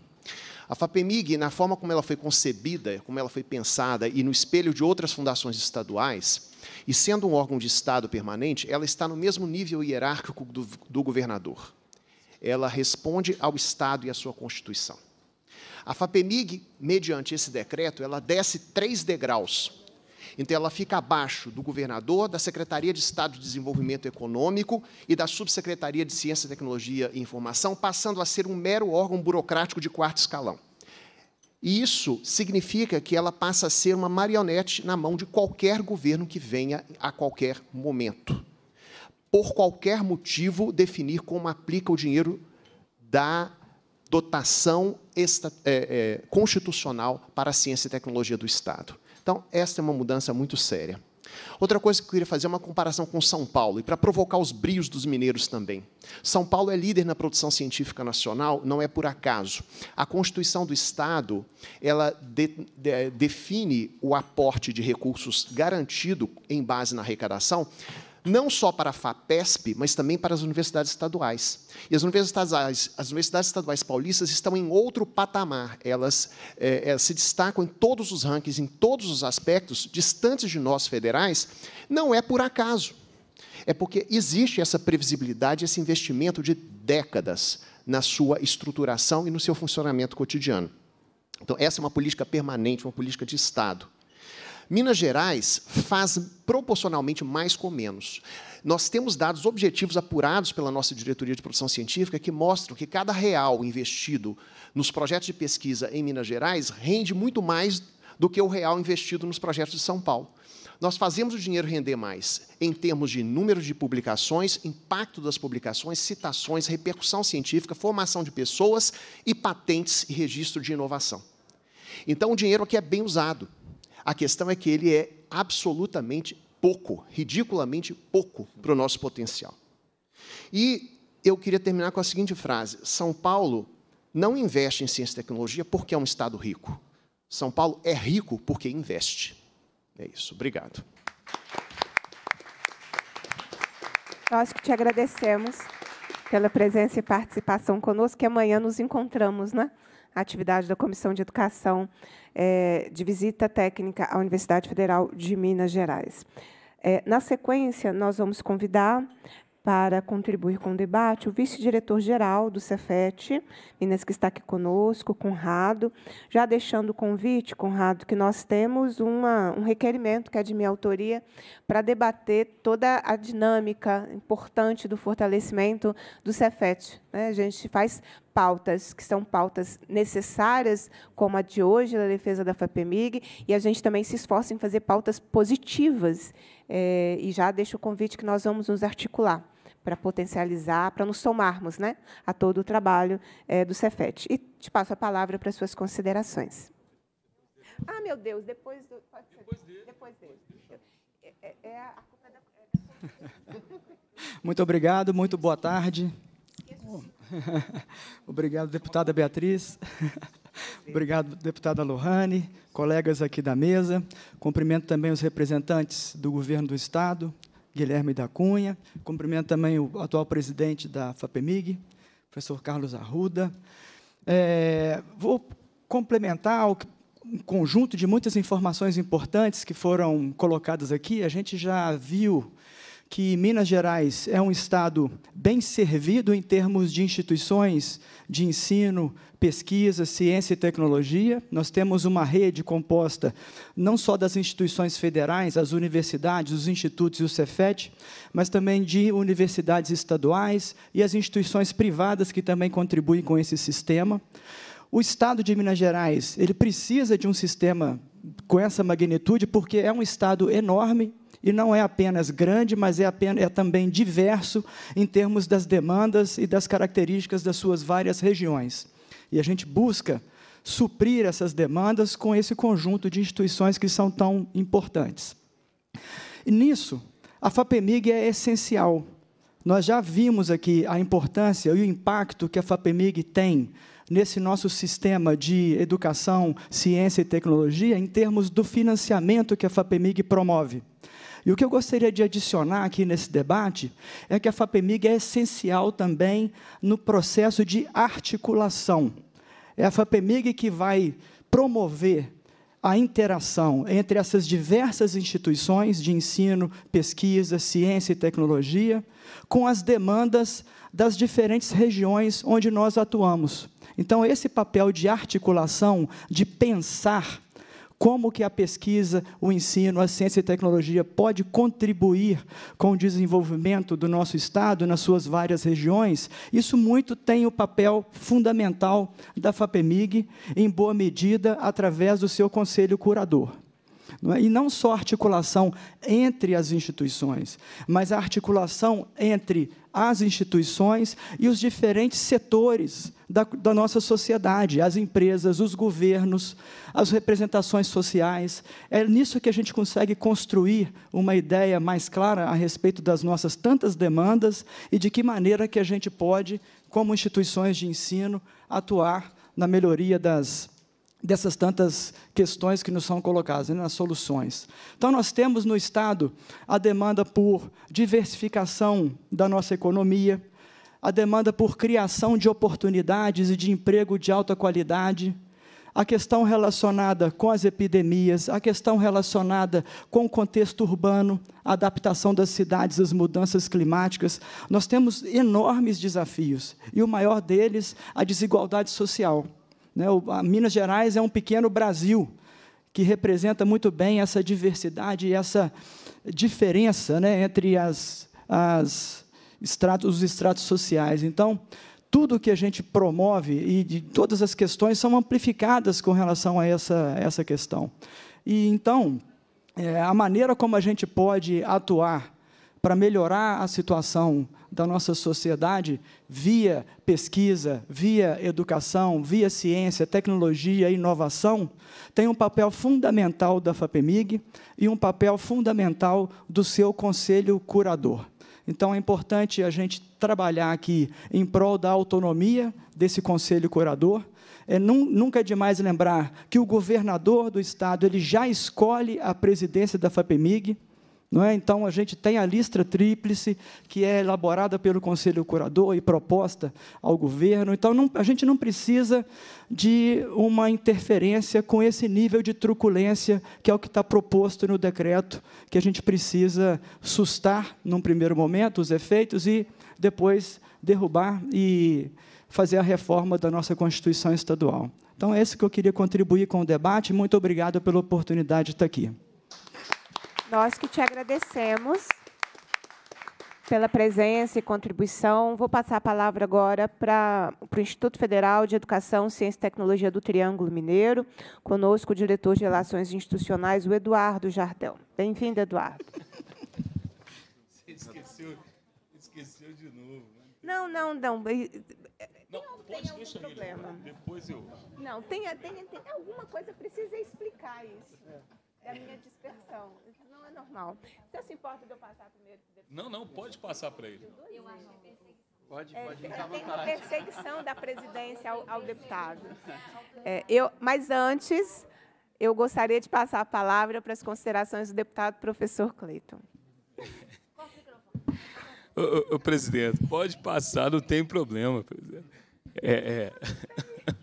Speaker 15: A FAPEMIG, na forma como ela foi concebida, como ela foi pensada, e no espelho de outras fundações estaduais, e sendo um órgão de Estado permanente, ela está no mesmo nível hierárquico do, do governador. Ela responde ao Estado e à sua Constituição. A FAPEMIG, mediante esse decreto, ela desce três degraus então, ela fica abaixo do governador, da Secretaria de Estado de Desenvolvimento Econômico e da Subsecretaria de Ciência, Tecnologia e Informação, passando a ser um mero órgão burocrático de quarto escalão. E isso significa que ela passa a ser uma marionete na mão de qualquer governo que venha a qualquer momento. Por qualquer motivo, definir como aplica o dinheiro da dotação esta, é, é, constitucional para a ciência e tecnologia do Estado. Então, essa é uma mudança muito séria. Outra coisa que eu queria fazer é uma comparação com São Paulo, e para provocar os brios dos mineiros também. São Paulo é líder na produção científica nacional, não é por acaso. A Constituição do Estado, ela de, de, define o aporte de recursos garantido em base na arrecadação não só para a FAPESP, mas também para as universidades estaduais. E as universidades, as universidades estaduais paulistas estão em outro patamar. Elas, é, eh, elas eh, se destacam em todos os rankings, em todos os aspectos, distantes de nós federais. Não é por acaso. É porque existe essa previsibilidade, esse investimento de décadas na sua estruturação e no seu funcionamento cotidiano. Então, essa é uma política permanente, uma política de Estado. Minas Gerais faz proporcionalmente mais com menos. Nós temos dados objetivos apurados pela nossa diretoria de produção científica que mostram que cada real investido nos projetos de pesquisa em Minas Gerais rende muito mais do que o real investido nos projetos de São Paulo. Nós fazemos o dinheiro render mais em termos de número de publicações, impacto das publicações, citações, repercussão científica, formação de pessoas e patentes e registro de inovação. Então, o dinheiro aqui é bem usado. A questão é que ele é absolutamente pouco, ridiculamente pouco para o nosso potencial. E eu queria terminar com a seguinte frase: São Paulo não investe em ciência e tecnologia porque é um estado rico. São Paulo é rico porque investe. É isso. Obrigado.
Speaker 1: Nós que te agradecemos pela presença e participação conosco, que amanhã nos encontramos, né? a atividade da Comissão de Educação é, de visita técnica à Universidade Federal de Minas Gerais. É, na sequência, nós vamos convidar para contribuir com o debate o vice-diretor-geral do Cefet, Minas, que está aqui conosco, Conrado. Já deixando o convite, Conrado, que nós temos uma, um requerimento que é de minha autoria para debater toda a dinâmica importante do fortalecimento do Cefet. Né? A gente faz pautas que são pautas necessárias, como a de hoje da defesa da FAPEMIG, e a gente também se esforça em fazer pautas positivas. É, e já deixo o convite que nós vamos nos articular para potencializar, para nos somarmos né, a todo o trabalho é, do Cefet. E te passo a palavra para suas considerações. Ah, meu Deus, depois do... Depois dele. Depois dele. É, é, é a culpa
Speaker 16: da... Muito obrigado, muito boa tarde. Obrigado, deputada Beatriz. Obrigado, deputada Lohane, colegas aqui da mesa. Cumprimento também os representantes do governo do Estado, Guilherme da Cunha. Cumprimento também o atual presidente da FAPEMIG, professor Carlos Arruda. É, vou complementar ao, um conjunto de muitas informações importantes que foram colocadas aqui. A gente já viu que Minas Gerais é um estado bem servido em termos de instituições de ensino, pesquisa, ciência e tecnologia. Nós temos uma rede composta não só das instituições federais, as universidades, os institutos e o Cefet, mas também de universidades estaduais e as instituições privadas que também contribuem com esse sistema. O Estado de Minas Gerais ele precisa de um sistema com essa magnitude, porque é um Estado enorme, e não é apenas grande, mas é, apenas, é também diverso em termos das demandas e das características das suas várias regiões. E a gente busca suprir essas demandas com esse conjunto de instituições que são tão importantes. E nisso, a FAPEMIG é essencial. Nós já vimos aqui a importância e o impacto que a FAPEMIG tem nesse nosso sistema de educação, ciência e tecnologia em termos do financiamento que a FAPEMIG promove. E o que eu gostaria de adicionar aqui nesse debate é que a FAPEMIG é essencial também no processo de articulação. É a FAPEMIG que vai promover a interação entre essas diversas instituições de ensino, pesquisa, ciência e tecnologia com as demandas das diferentes regiões onde nós atuamos. Então, esse papel de articulação, de pensar como que a pesquisa, o ensino, a ciência e tecnologia pode contribuir com o desenvolvimento do nosso Estado nas suas várias regiões, isso muito tem o papel fundamental da FAPEMIG, em boa medida, através do seu conselho curador. Não é? E não só a articulação entre as instituições, mas a articulação entre as instituições e os diferentes setores da, da, nossa sociedade, as empresas, os governos, as representações sociais. É nisso que a gente consegue construir uma ideia mais clara a respeito das nossas tantas demandas e de que maneira que a gente pode, como instituições de ensino, atuar na melhoria das dessas tantas questões que nos são colocadas, né, nas soluções. Então, nós temos no Estado a demanda por diversificação da nossa economia, a demanda por criação de oportunidades e de emprego de alta qualidade, a questão relacionada com as epidemias, a questão relacionada com o contexto urbano, a adaptação das cidades às mudanças climáticas. Nós temos enormes desafios, e o maior deles, a desigualdade social. Né? O, Minas Gerais é um pequeno Brasil que representa muito bem essa diversidade e essa diferença né, entre as, as estratos, os estratos sociais. Então, tudo que a gente promove e de todas as questões são amplificadas com relação a essa, essa questão. E então, é, a maneira como a gente pode atuar para melhorar a situação da nossa sociedade via pesquisa, via educação, via ciência, tecnologia e inovação, tem um papel fundamental da FAPEMIG e um papel fundamental do seu conselho curador. Então, é importante a gente trabalhar aqui em prol da autonomia desse conselho curador, é, nunca é demais lembrar que o governador do estado ele já escolhe a presidência da FAPEMIG não é? Então, a gente tem a lista tríplice, que é elaborada pelo Conselho Curador e proposta ao governo. Então, não, a gente não precisa de uma interferência com esse nível de truculência, que é o que está proposto no decreto, que a gente precisa sustar, num primeiro momento, os efeitos e depois derrubar e fazer a reforma da nossa Constituição Estadual. Então, é isso que eu queria contribuir com o debate. Muito obrigado pela oportunidade de estar aqui.
Speaker 1: Nós que te agradecemos pela presença e contribuição. Vou passar a palavra agora para, para o Instituto Federal de Educação, Ciência e Tecnologia do Triângulo Mineiro. Conosco o diretor de Relações Institucionais, o Eduardo Jardel. Bem-vindo, Eduardo.
Speaker 17: Você esqueceu, esqueceu de novo. Né?
Speaker 1: Não, não, não. Não,
Speaker 17: não pode deixar problema. ele. Depois eu.
Speaker 1: Não, tem, tem, tem alguma coisa, precisa explicar isso. É. Da é minha dispersão é normal. Você se importa de eu passar primeiro?
Speaker 17: Não, não, pode passar para ele. Eu acho que Pode, pode é, tem uma
Speaker 1: perseguição da presidência ao, ao deputado. É, eu, mas antes, eu gostaria de passar a palavra para as considerações do deputado professor Cleiton.
Speaker 17: o, o, o, presidente, pode passar, não tem problema. Presidente. É, é.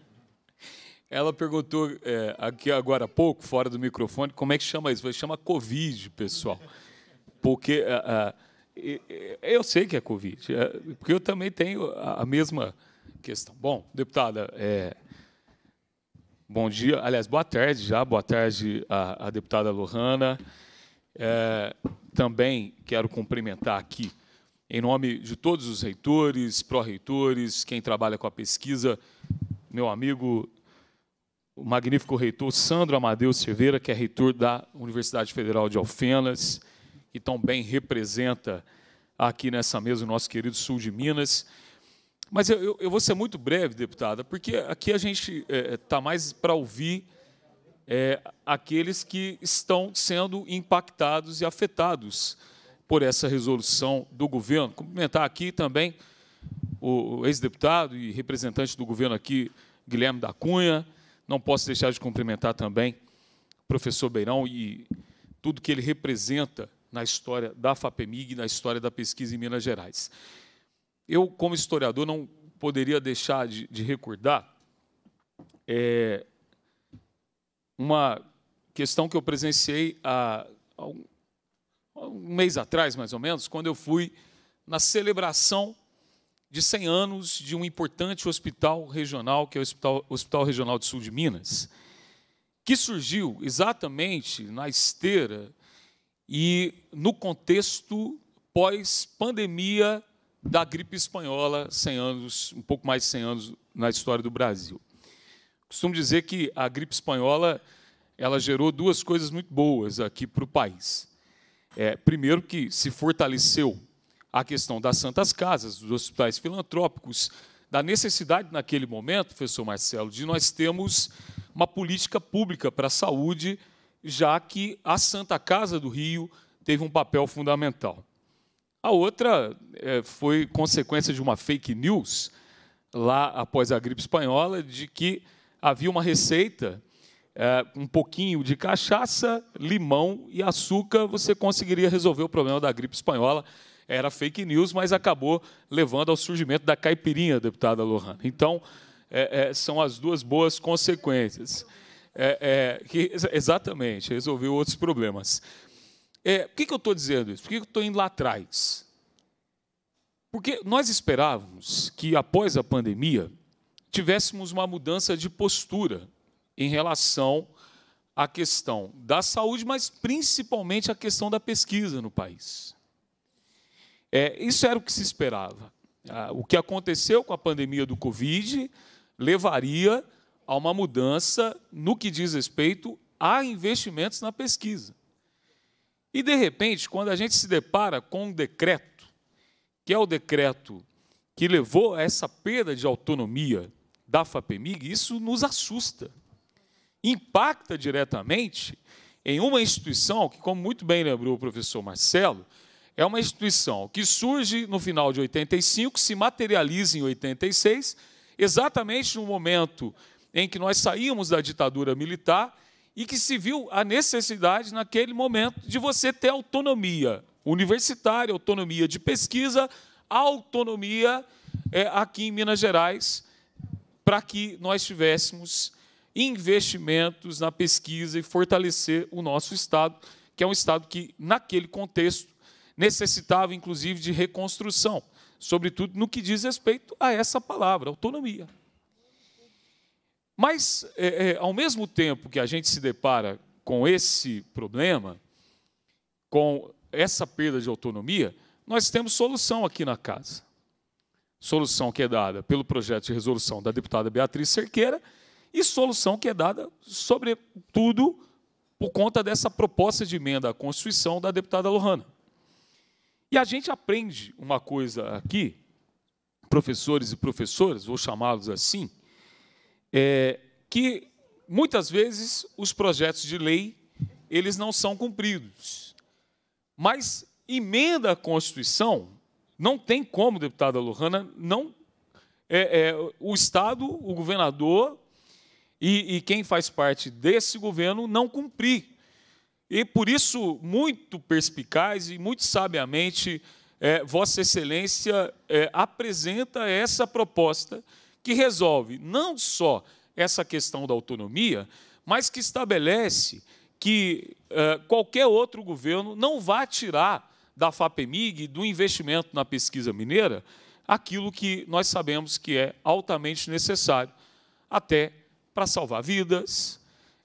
Speaker 17: Ela perguntou é, aqui agora há pouco, fora do microfone, como é que chama isso? Chama Covid, pessoal. Porque é, é, eu sei que é Covid, é, porque eu também tenho a mesma questão. Bom, deputada, é, bom dia. Aliás, boa tarde já. Boa tarde à, à deputada Lohana. É, também quero cumprimentar aqui, em nome de todos os reitores, pró-reitores, quem trabalha com a pesquisa, meu amigo o magnífico reitor Sandro Amadeu Cerveira, que é reitor da Universidade Federal de Alfenas, que também representa aqui nessa mesa o nosso querido sul de Minas. Mas eu, eu, eu vou ser muito breve, deputada, porque aqui a gente está é, é tá mais para ouvir é, aqueles que estão sendo impactados e afetados por essa resolução do governo. Cumprimentar aqui também o ex-deputado e representante do governo aqui, Guilherme da Cunha, não posso deixar de cumprimentar também o professor Beirão e tudo que ele representa na história da FAPEMIG, na história da pesquisa em Minas Gerais. Eu, como historiador, não poderia deixar de, de recordar é, uma questão que eu presenciei há, há um, um mês atrás, mais ou menos, quando eu fui na celebração de 100 anos de um importante hospital regional, que é o Hospital, hospital Regional do Sul de Minas, que surgiu exatamente na esteira e no contexto pós-pandemia da gripe espanhola, 100 anos, um pouco mais de 100 anos na história do Brasil. Costumo dizer que a gripe espanhola ela gerou duas coisas muito boas aqui para o país. É, primeiro, que se fortaleceu a questão das santas casas, dos hospitais filantrópicos, da necessidade naquele momento, professor Marcelo, de nós termos uma política pública para a saúde, já que a Santa Casa do Rio teve um papel fundamental. A outra é, foi consequência de uma fake news, lá após a gripe espanhola, de que havia uma receita, é, um pouquinho de cachaça, limão e açúcar, você conseguiria resolver o problema da gripe espanhola era fake news, mas acabou levando ao surgimento da caipirinha, deputada Lohan. Então, é, é, são as duas boas consequências. É, é que, exatamente, resolveu outros problemas. É, por que, que eu estou dizendo isso? Por que, que eu estou indo lá atrás? Porque nós esperávamos que, após a pandemia, tivéssemos uma mudança de postura em relação à questão da saúde, mas principalmente à questão da pesquisa no país. É, isso era o que se esperava. Ah, o que aconteceu com a pandemia do Covid levaria a uma mudança no que diz respeito a investimentos na pesquisa. E, de repente, quando a gente se depara com um decreto, que é o decreto que levou a essa perda de autonomia da FAPEMIG, isso nos assusta. Impacta diretamente em uma instituição que, como muito bem lembrou o professor Marcelo, é uma instituição que surge no final de 85, se materializa em 86, exatamente no momento em que nós saímos da ditadura militar e que se viu a necessidade, naquele momento, de você ter autonomia universitária, autonomia de pesquisa, autonomia é, aqui em Minas Gerais, para que nós tivéssemos investimentos na pesquisa e fortalecer o nosso Estado, que é um Estado que, naquele contexto, necessitava, inclusive, de reconstrução, sobretudo no que diz respeito a essa palavra, autonomia. Mas, é, é, ao mesmo tempo que a gente se depara com esse problema, com essa perda de autonomia, nós temos solução aqui na casa. Solução que é dada pelo projeto de resolução da deputada Beatriz Cerqueira e solução que é dada, sobretudo, por conta dessa proposta de emenda à Constituição da deputada Lohana. E a gente aprende uma coisa aqui, professores e professoras, vou chamá-los assim, é, que muitas vezes os projetos de lei eles não são cumpridos. Mas emenda à Constituição não tem como, deputada Lohana, não é, é, o Estado, o governador e, e quem faz parte desse governo não cumprir e por isso, muito perspicaz e muito sabiamente, é, Vossa Excelência é, apresenta essa proposta que resolve não só essa questão da autonomia, mas que estabelece que é, qualquer outro governo não vá tirar da FAPEMIG, do investimento na pesquisa mineira, aquilo que nós sabemos que é altamente necessário, até para salvar vidas,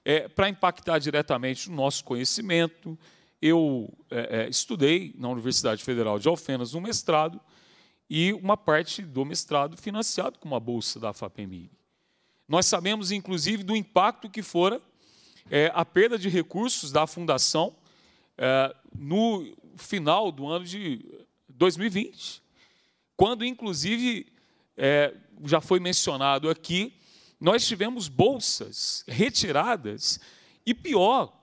Speaker 17: é, para impactar diretamente no nosso conhecimento. Eu é, é, estudei na Universidade Federal de Alfenas um mestrado e uma parte do mestrado financiado com uma bolsa da FAPEMIG. Nós sabemos, inclusive, do impacto que fora é, a perda de recursos da fundação é, no final do ano de 2020, quando, inclusive, é, já foi mencionado aqui, nós tivemos bolsas retiradas e pior,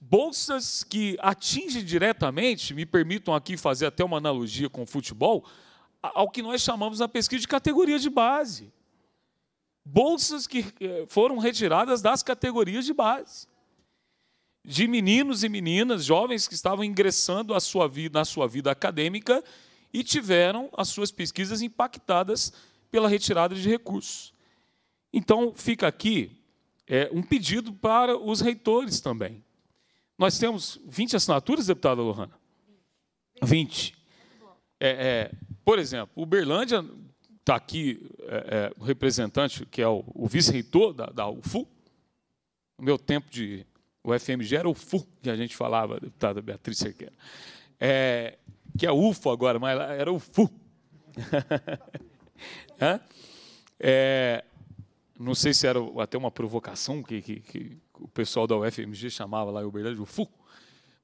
Speaker 17: bolsas que atingem diretamente, me permitam aqui fazer até uma analogia com o futebol, ao que nós chamamos na pesquisa de categoria de base. Bolsas que eh, foram retiradas das categorias de base. De meninos e meninas, jovens que estavam ingressando a sua vida, na sua vida acadêmica e tiveram as suas pesquisas impactadas pela retirada de recursos. Então, fica aqui é, um pedido para os reitores também. Nós temos 20 assinaturas, deputada Lohana? 20. É, é, por exemplo, o Berlândia está aqui é, é, o representante, que é o, o vice-reitor da, da, UFU. No meu tempo de UFMG era UFU, que a gente falava, deputada Beatriz Cerqueira. É, que é UFO agora, mas era UFU. é, não sei se era até uma provocação que, que, que o pessoal da UFMG chamava lá em Uberlândia, o FU,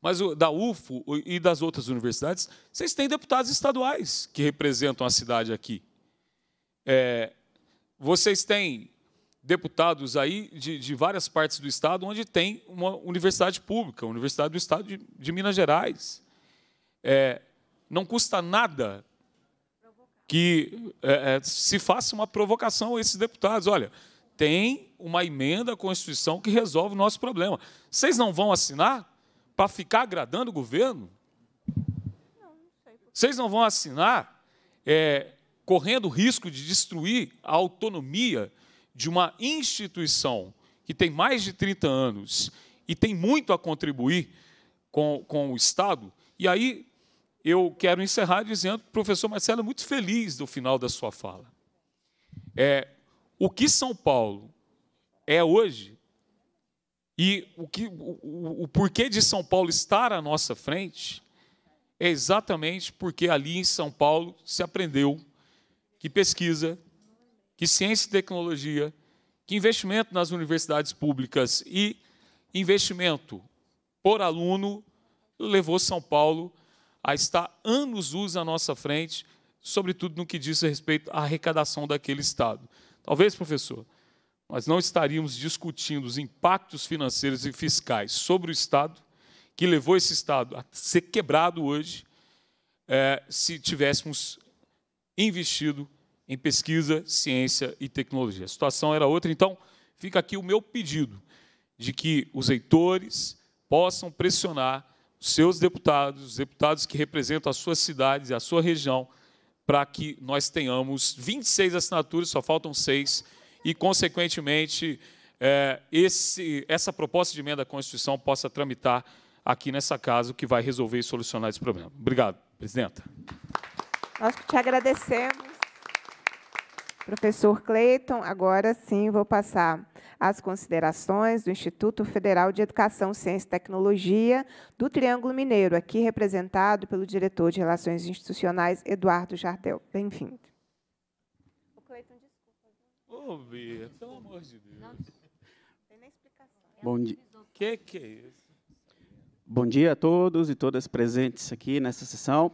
Speaker 17: mas o, da UFO e das outras universidades, vocês têm deputados estaduais que representam a cidade aqui. É, vocês têm deputados aí de, de, várias partes do estado onde tem uma universidade pública, a Universidade do Estado de, de Minas Gerais. É, não custa nada que é, é, se faça uma provocação a esses deputados. Olha, tem uma emenda à Constituição que resolve o nosso problema. Vocês não vão assinar para ficar agradando o governo? Vocês não vão assinar é, correndo o risco de destruir a autonomia de uma instituição que tem mais de 30 anos e tem muito a contribuir com, com o Estado? E aí eu quero encerrar dizendo que o professor Marcelo é muito feliz do final da sua fala. É, o que São Paulo é hoje e o, que, o, o, o porquê de São Paulo estar à nossa frente é exatamente porque ali em São Paulo se aprendeu que pesquisa, que ciência e tecnologia, que investimento nas universidades públicas e investimento por aluno levou São Paulo a estar anos luz à nossa frente, sobretudo no que diz respeito à arrecadação daquele Estado. Talvez, professor, nós não estaríamos discutindo os impactos financeiros e fiscais sobre o Estado, que levou esse Estado a ser quebrado hoje, é, se tivéssemos investido em pesquisa, ciência e tecnologia. A situação era outra, então fica aqui o meu pedido de que os reitores possam pressionar seus deputados, os deputados que representam as suas cidades e a sua região, para que nós tenhamos 26 assinaturas, só faltam seis, e, consequentemente, é, esse, essa proposta de emenda à Constituição possa tramitar aqui nessa casa, o que vai resolver e solucionar esse problema. Obrigado, presidenta.
Speaker 1: Nós te agradecemos, professor Cleiton. Agora sim, vou passar as considerações do Instituto Federal de Educação, Ciência e Tecnologia do Triângulo Mineiro, aqui representado pelo diretor de Relações Institucionais, Eduardo Jardel. Bem-vindo.
Speaker 17: O Cleiton, desculpa. Ô, Bia, pelo amor de Deus. Não, tem
Speaker 1: nem explicação. Bom dia.
Speaker 17: que, que é isso?
Speaker 18: Bom dia a todos e todas presentes aqui nessa sessão.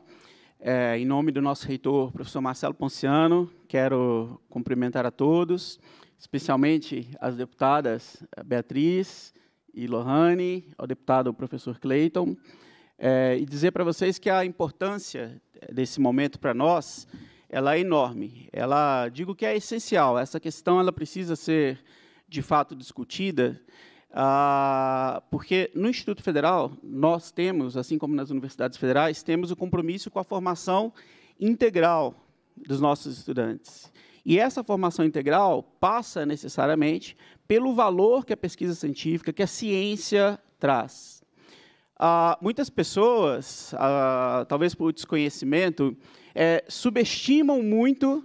Speaker 18: É, em nome do nosso reitor, professor Marcelo Ponciano, quero cumprimentar a todos, especialmente as deputadas eh, Beatriz e Lohane, ao deputado professor Clayton, é, e dizer para vocês que a importância eh, desse momento para nós ela é enorme. Ela digo que é essencial. Essa questão ela precisa ser de fato discutida ah, porque no Instituto Federal, nós temos, assim como nas universidades federais, temos o compromisso com a formação integral dos nossos estudantes. E essa formação integral passa necessariamente pelo valor que a pesquisa científica, que a ciência traz. Ah, muitas pessoas, ah, talvez por desconhecimento, eh, subestimam muito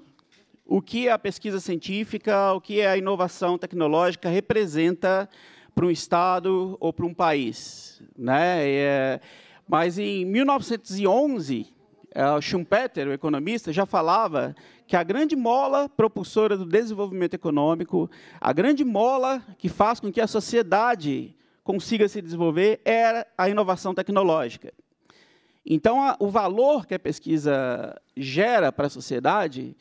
Speaker 18: o que a pesquisa científica, o que a inovação tecnológica representa para um estado ou para um país. Né? É, mas em 1911, eh, Schumpeter, o economista, já falava que a grande mola propulsora do desenvolvimento econômico, a grande mola que faz com que a sociedade consiga se desenvolver, era a inovação tecnológica. Então, a, o valor que a pesquisa gera para a sociedade,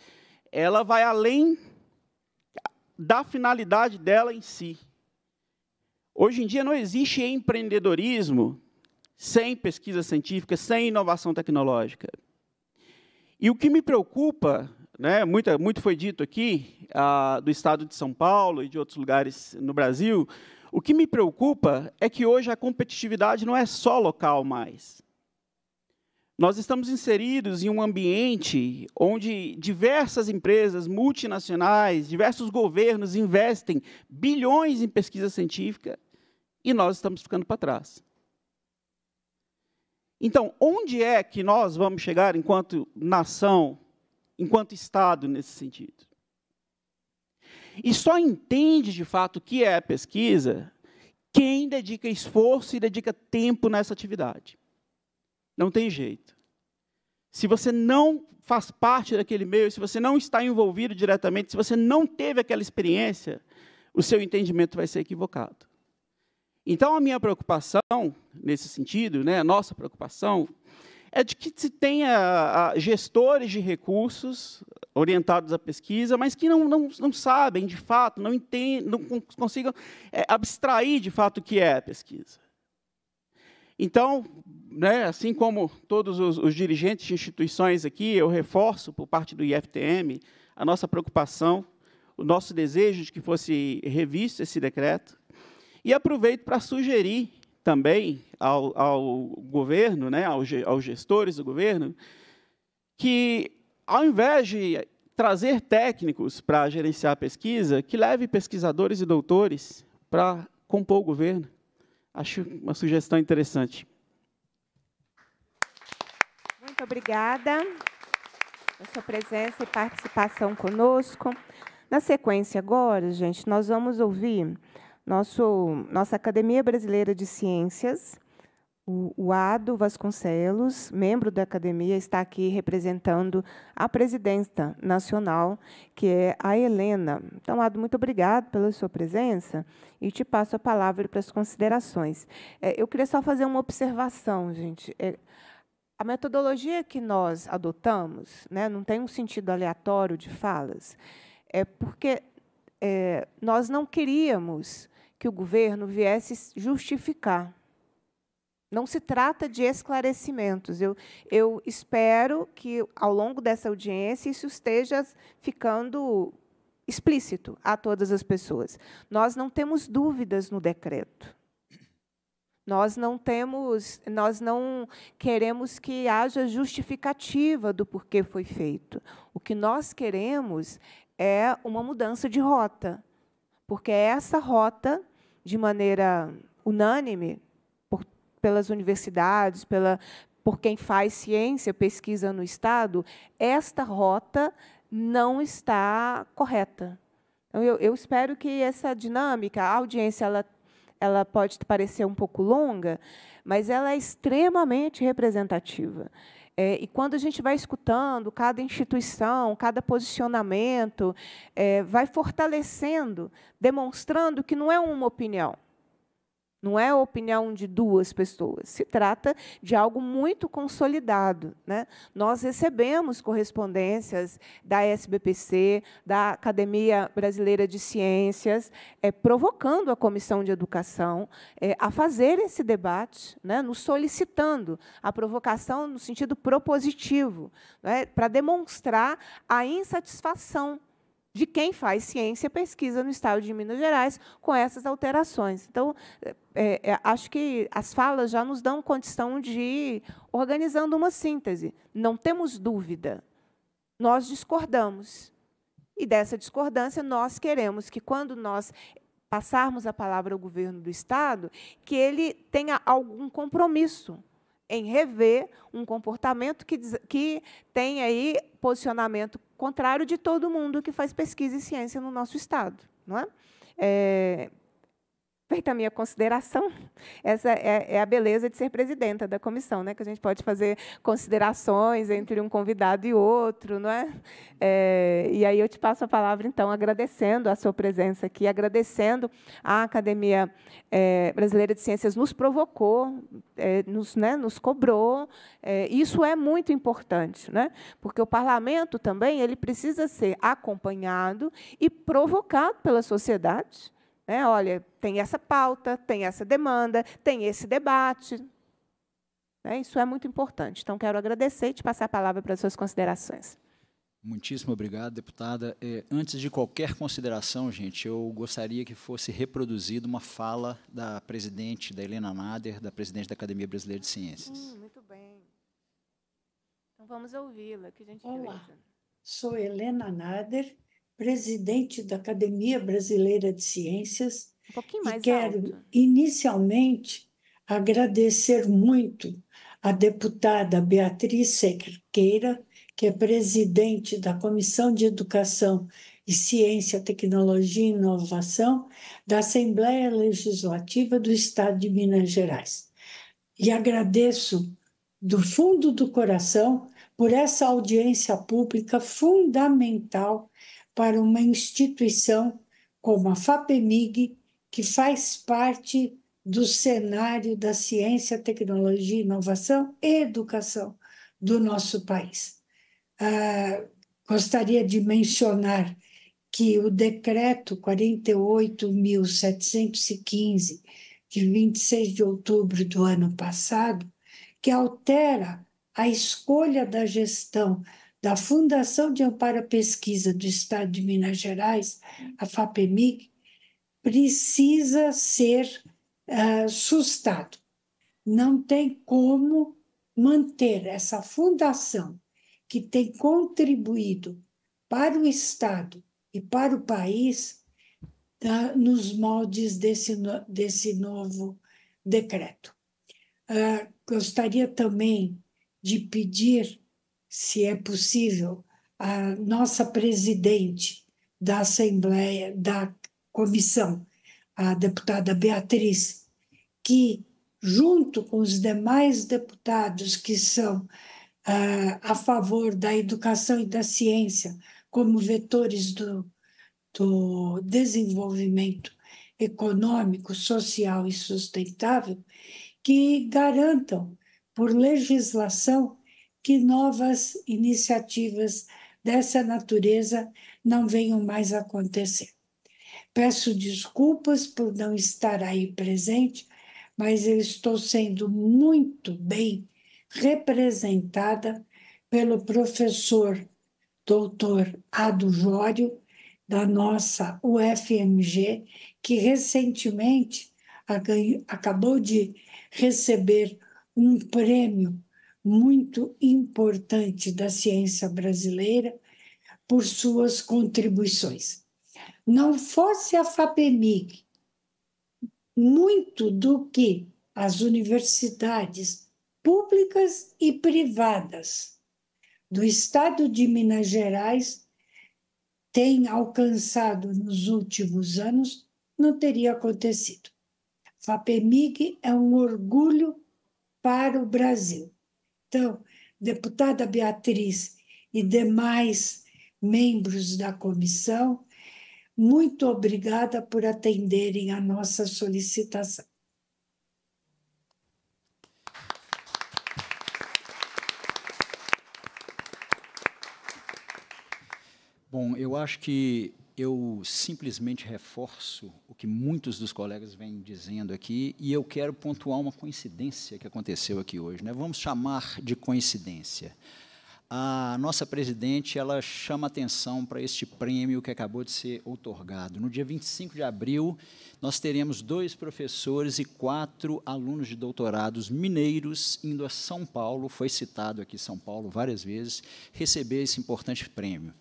Speaker 18: ela vai além da finalidade dela em si. Hoje em dia não existe empreendedorismo sem pesquisa científica, sem inovação tecnológica. E o que me preocupa, né, muito, muito foi dito aqui, ah, do estado de São Paulo e de outros lugares no Brasil, o que me preocupa é que hoje a competitividade não é só local mais. Nós estamos inseridos em um ambiente onde diversas empresas multinacionais, diversos governos investem bilhões em pesquisa científica, e nós estamos ficando para trás. Então, onde é que nós vamos chegar enquanto nação, enquanto Estado nesse sentido? E só entende de fato o que é a pesquisa quem dedica esforço e dedica tempo nessa atividade. Não tem jeito. Se você não faz parte daquele meio, se você não está envolvido diretamente, se você não teve aquela experiência, o seu entendimento vai ser equivocado. Então, a minha preocupação, nesse sentido, né, a nossa preocupação, é de que se tenha ah, ah, gestores de recursos orientados à pesquisa, mas que não, não, não sabem, de fato, não, entendem, não consigam é, abstrair, de fato, o que é a pesquisa. Então, né, assim como todos os, os dirigentes de instituições aqui, eu reforço, por parte do IFTM, a nossa preocupação, o nosso desejo de que fosse revisto esse decreto, e aproveito para sugerir também ao, ao governo, né, aos, aos gestores do governo, que, ao invés de trazer técnicos para gerenciar a pesquisa, que leve pesquisadores e doutores para compor o governo. Acho uma sugestão interessante.
Speaker 1: Muito obrigada pela sua presença e participação conosco. Na sequência, agora, gente, nós vamos ouvir nosso, nossa Academia Brasileira de Ciências, o, o Ado Vasconcelos, membro da academia, está aqui representando a presidenta nacional, que é a Helena. Então, Ado, muito obrigado pela sua presença e te passo a palavra para as considerações. É, eu queria só fazer uma observação, gente. É, a metodologia que nós adotamos né, não tem um sentido aleatório de falas, é porque é, nós não queríamos que o governo viesse justificar. Não se trata de esclarecimentos. Eu, eu espero que, ao longo dessa audiência, isso esteja ficando explícito a todas as pessoas. Nós não temos dúvidas no decreto. Nós não temos, nós não queremos que haja justificativa do porquê foi feito. O que nós queremos é uma mudança de rota, porque é essa rota de maneira unânime por, pelas universidades, pela, por quem faz ciência, pesquisa no Estado, esta rota não está correta. Então, eu, eu espero que essa dinâmica, a audiência, ela, ela pode parecer um pouco longa, mas ela é extremamente representativa. É, e quando a gente vai escutando cada instituição, cada posicionamento, é, vai fortalecendo, demonstrando que não é uma opinião, não é a opinião de duas pessoas. Se trata de algo muito consolidado. Né? Nós recebemos correspondências da SBPC, da Academia Brasileira de Ciências, é, provocando a Comissão de Educação é, a fazer esse debate, né, nos solicitando a provocação no sentido propositivo, né, para demonstrar a insatisfação de quem faz ciência pesquisa no estado de Minas Gerais com essas alterações. Então, é, é, acho que as falas já nos dão condição de ir organizando uma síntese. Não temos dúvida, nós discordamos. E dessa discordância, nós queremos que, quando nós passarmos a palavra ao governo do Estado, que ele tenha algum compromisso em rever um comportamento que, que tem aí posicionamento contrário de todo mundo que faz pesquisa e ciência no nosso Estado. Não é? é Feita a minha consideração, essa é, é a beleza de ser presidenta da comissão, né? que a gente pode fazer considerações entre um convidado e outro. Não é? é e aí eu te passo a palavra, então, agradecendo a sua presença aqui, agradecendo a Academia é, Brasileira de Ciências nos provocou, é, nos, né, nos cobrou. É, isso é muito importante, né? porque o parlamento também ele precisa ser acompanhado e provocado pela sociedade né? Olha, tem essa pauta, tem essa demanda, tem esse debate. Né? Isso é muito importante. Então, quero agradecer e te passar a palavra para as suas considerações.
Speaker 19: Muitíssimo obrigado, deputada. É, antes de qualquer consideração, gente, eu gostaria que fosse reproduzida uma fala da presidente, da Helena Nader, da presidente da Academia Brasileira de Ciências. Hum, muito bem.
Speaker 1: Então vamos ouvi-la,
Speaker 20: Olá, sou Helena Nader, presidente da Academia Brasileira de Ciências. Um e quero alto. inicialmente agradecer muito a deputada Beatriz Sequeira, que é presidente da Comissão de Educação e Ciência, Tecnologia e Inovação da Assembleia Legislativa do Estado de Minas Gerais. E agradeço do fundo do coração por essa audiência pública fundamental para uma instituição como a FAPEMIG, que faz parte do cenário da ciência, tecnologia, inovação e educação do nosso país. Ah, gostaria de mencionar que o decreto 48.715, de 26 de outubro do ano passado, que altera a escolha da gestão da Fundação de Amparo à Pesquisa do Estado de Minas Gerais, a FAPEMIG, precisa ser uh, sustado. Não tem como manter essa fundação que tem contribuído para o Estado e para o país uh, nos moldes desse, no, desse novo decreto. Uh, gostaria também de pedir se é possível, a nossa presidente da Assembleia, da comissão, a deputada Beatriz, que, junto com os demais deputados que são ah, a favor da educação e da ciência como vetores do, do desenvolvimento econômico, social e sustentável, que garantam, por legislação, que novas iniciativas dessa natureza não venham mais acontecer. Peço desculpas por não estar aí presente, mas eu estou sendo muito bem representada pelo professor doutor Ado Jório, da nossa UFMG, que recentemente acabou de receber um prêmio muito importante da ciência brasileira por suas contribuições. Não fosse a FAPEMIG, muito do que as universidades públicas e privadas do estado de Minas Gerais têm alcançado nos últimos anos, não teria acontecido. FAPEMIG é um orgulho para o Brasil então, deputada Beatriz e demais membros da comissão, muito obrigada por atenderem a nossa solicitação.
Speaker 19: Bom, eu acho que eu simplesmente reforço o que muitos dos colegas vêm dizendo aqui, e eu quero pontuar uma coincidência que aconteceu aqui hoje. Né? Vamos chamar de coincidência. A nossa presidente ela chama atenção para este prêmio que acabou de ser outorgado. No dia 25 de abril, nós teremos dois professores e quatro alunos de doutorados mineiros indo a São Paulo, foi citado aqui São Paulo várias vezes, receber esse importante prêmio.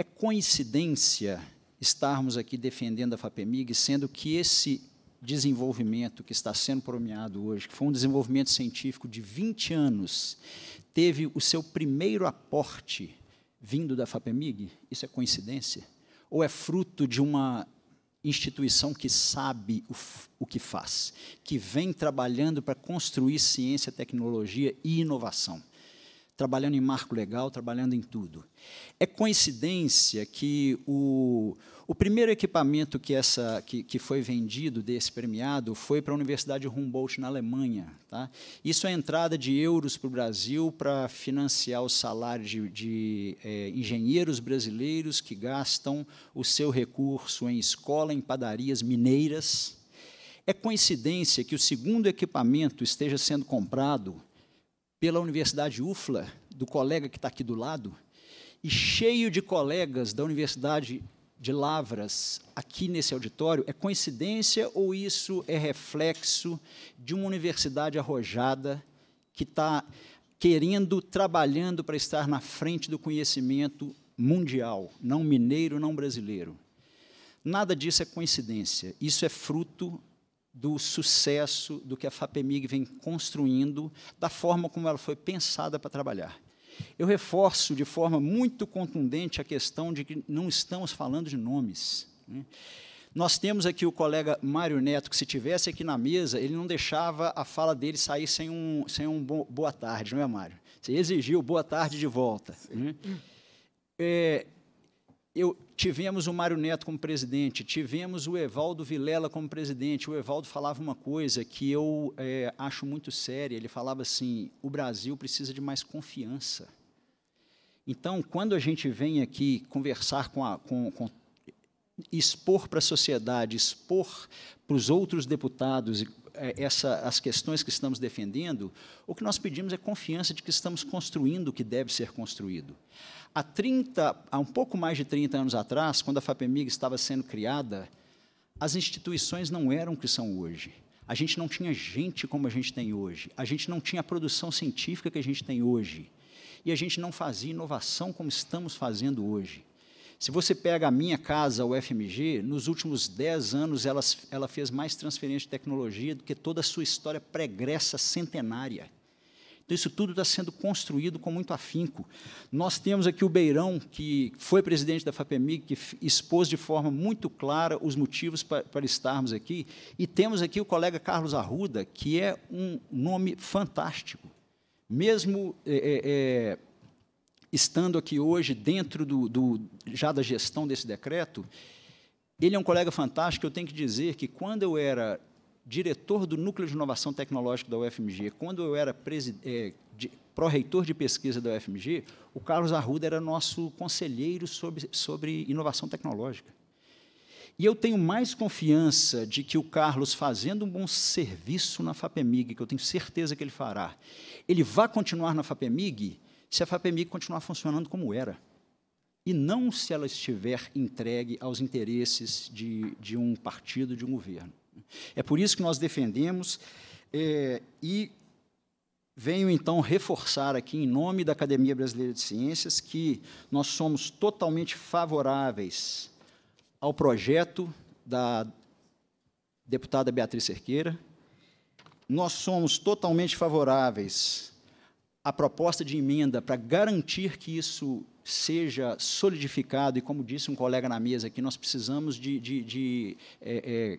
Speaker 19: É coincidência estarmos aqui defendendo a FAPEMIG, sendo que esse desenvolvimento que está sendo premiado hoje, que foi um desenvolvimento científico de 20 anos, teve o seu primeiro aporte vindo da FAPEMIG? Isso é coincidência? Ou é fruto de uma instituição que sabe o, o que faz, que vem trabalhando para construir ciência, tecnologia e inovação? trabalhando em marco legal, trabalhando em tudo. É coincidência que o, o primeiro equipamento que, essa, que, que foi vendido desse premiado foi para a Universidade Humboldt, na Alemanha. Tá? Isso é entrada de euros para o Brasil para financiar o salário de, de é, engenheiros brasileiros que gastam o seu recurso em escola, em padarias mineiras. É coincidência que o segundo equipamento esteja sendo comprado pela Universidade UFLA, do colega que está aqui do lado, e cheio de colegas da Universidade de Lavras aqui nesse auditório, é coincidência ou isso é reflexo de uma universidade arrojada que está querendo, trabalhando para estar na frente do conhecimento mundial, não mineiro, não brasileiro? Nada disso é coincidência. Isso é fruto do sucesso do que a FAPEMIG vem construindo, da forma como ela foi pensada para trabalhar. Eu reforço de forma muito contundente a questão de que não estamos falando de nomes. Né? Nós temos aqui o colega Mário Neto, que se tivesse aqui na mesa, ele não deixava a fala dele sair sem um, sem um boa tarde, não é, Mário? Você exigiu boa tarde de volta. Né? É, eu, Tivemos o Mário Neto como presidente, tivemos o Evaldo Vilela como presidente. O Evaldo falava uma coisa que eu é, acho muito séria. Ele falava assim: o Brasil precisa de mais confiança. Então, quando a gente vem aqui conversar com, a, com, com expor para a sociedade, expor para os outros deputados é, essa, as questões que estamos defendendo, o que nós pedimos é confiança de que estamos construindo o que deve ser construído. Há, 30, há um pouco mais de 30 anos atrás, quando a FAPEMIG estava sendo criada, as instituições não eram o que são hoje. A gente não tinha gente como a gente tem hoje. A gente não tinha a produção científica que a gente tem hoje. E a gente não fazia inovação como estamos fazendo hoje. Se você pega a minha casa, o FMG, nos últimos 10 anos ela, ela fez mais transferência de tecnologia do que toda a sua história pregressa centenária. Então, isso tudo está sendo construído com muito afinco. Nós temos aqui o Beirão, que foi presidente da FAPEMIG, que expôs de forma muito clara os motivos para, estarmos aqui. E temos aqui o colega Carlos Arruda, que é um nome fantástico. Mesmo é, é, é, estando aqui hoje, dentro do, do, já da gestão desse decreto, ele é um colega fantástico. Eu tenho que dizer que, quando eu era diretor do Núcleo de Inovação Tecnológica da UFMG, quando eu era é, de, pró-reitor de pesquisa da UFMG, o Carlos Arruda era nosso conselheiro sobre, sobre inovação tecnológica. E eu tenho mais confiança de que o Carlos, fazendo um bom serviço na FAPEMIG, que eu tenho certeza que ele fará, ele vai continuar na FAPEMIG se a FAPEMIG continuar funcionando como era. E não se ela estiver entregue aos interesses de, de um partido, de um governo. É por isso que nós defendemos é, e venho então reforçar aqui, em nome da Academia Brasileira de Ciências, que nós somos totalmente favoráveis ao projeto da deputada Beatriz Cerqueira. Nós somos totalmente favoráveis à proposta de emenda para garantir que isso seja solidificado, e como disse um colega na mesa aqui, nós precisamos de, de, de é, é,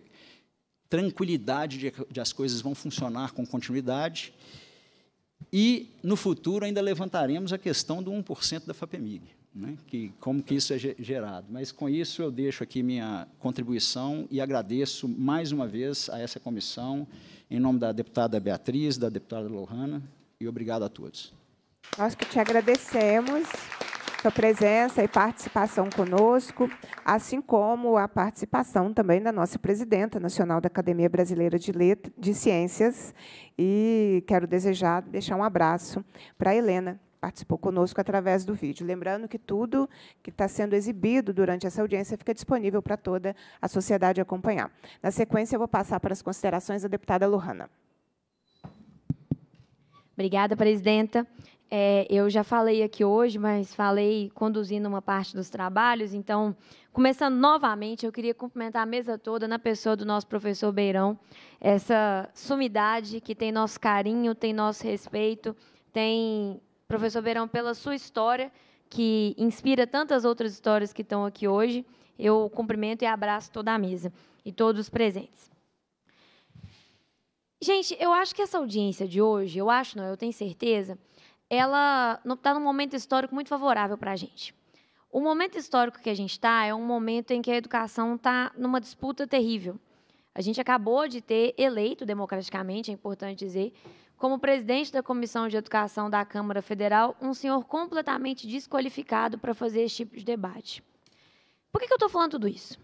Speaker 19: tranquilidade de, de as coisas vão funcionar com continuidade. E, no futuro, ainda levantaremos a questão do 1% da FAPEMIG, né? que, como que isso é gerado. Mas, com isso, eu deixo aqui minha contribuição e agradeço mais uma vez a essa comissão, em nome da deputada Beatriz, da deputada Lohana, e obrigado a todos.
Speaker 1: Nós que te agradecemos sua presença e participação conosco, assim como a participação também da nossa presidenta nacional da Academia Brasileira de, de Ciências. E quero desejar deixar um abraço para a Helena, participou conosco através do vídeo. Lembrando que tudo que está sendo exibido durante essa audiência fica disponível para toda a sociedade acompanhar. Na sequência, eu vou passar para as considerações da deputada Lohana.
Speaker 3: Obrigada, presidenta. É, eu já falei aqui hoje, mas falei conduzindo uma parte dos trabalhos, então, começando novamente, eu queria cumprimentar a mesa toda na pessoa do nosso professor Beirão, essa sumidade que tem nosso carinho, tem nosso respeito, tem, professor Beirão, pela sua história, que inspira tantas outras histórias que estão aqui hoje, eu cumprimento e abraço toda a mesa e todos os presentes. Gente, eu acho que essa audiência de hoje, eu acho, não, eu tenho certeza ela está num momento histórico muito favorável para a gente. O momento histórico que a gente está é um momento em que a educação está numa disputa terrível. A gente acabou de ter eleito democraticamente, é importante dizer, como presidente da Comissão de Educação da Câmara Federal, um senhor completamente desqualificado para fazer esse tipo de debate. Por que, que eu estou falando tudo isso?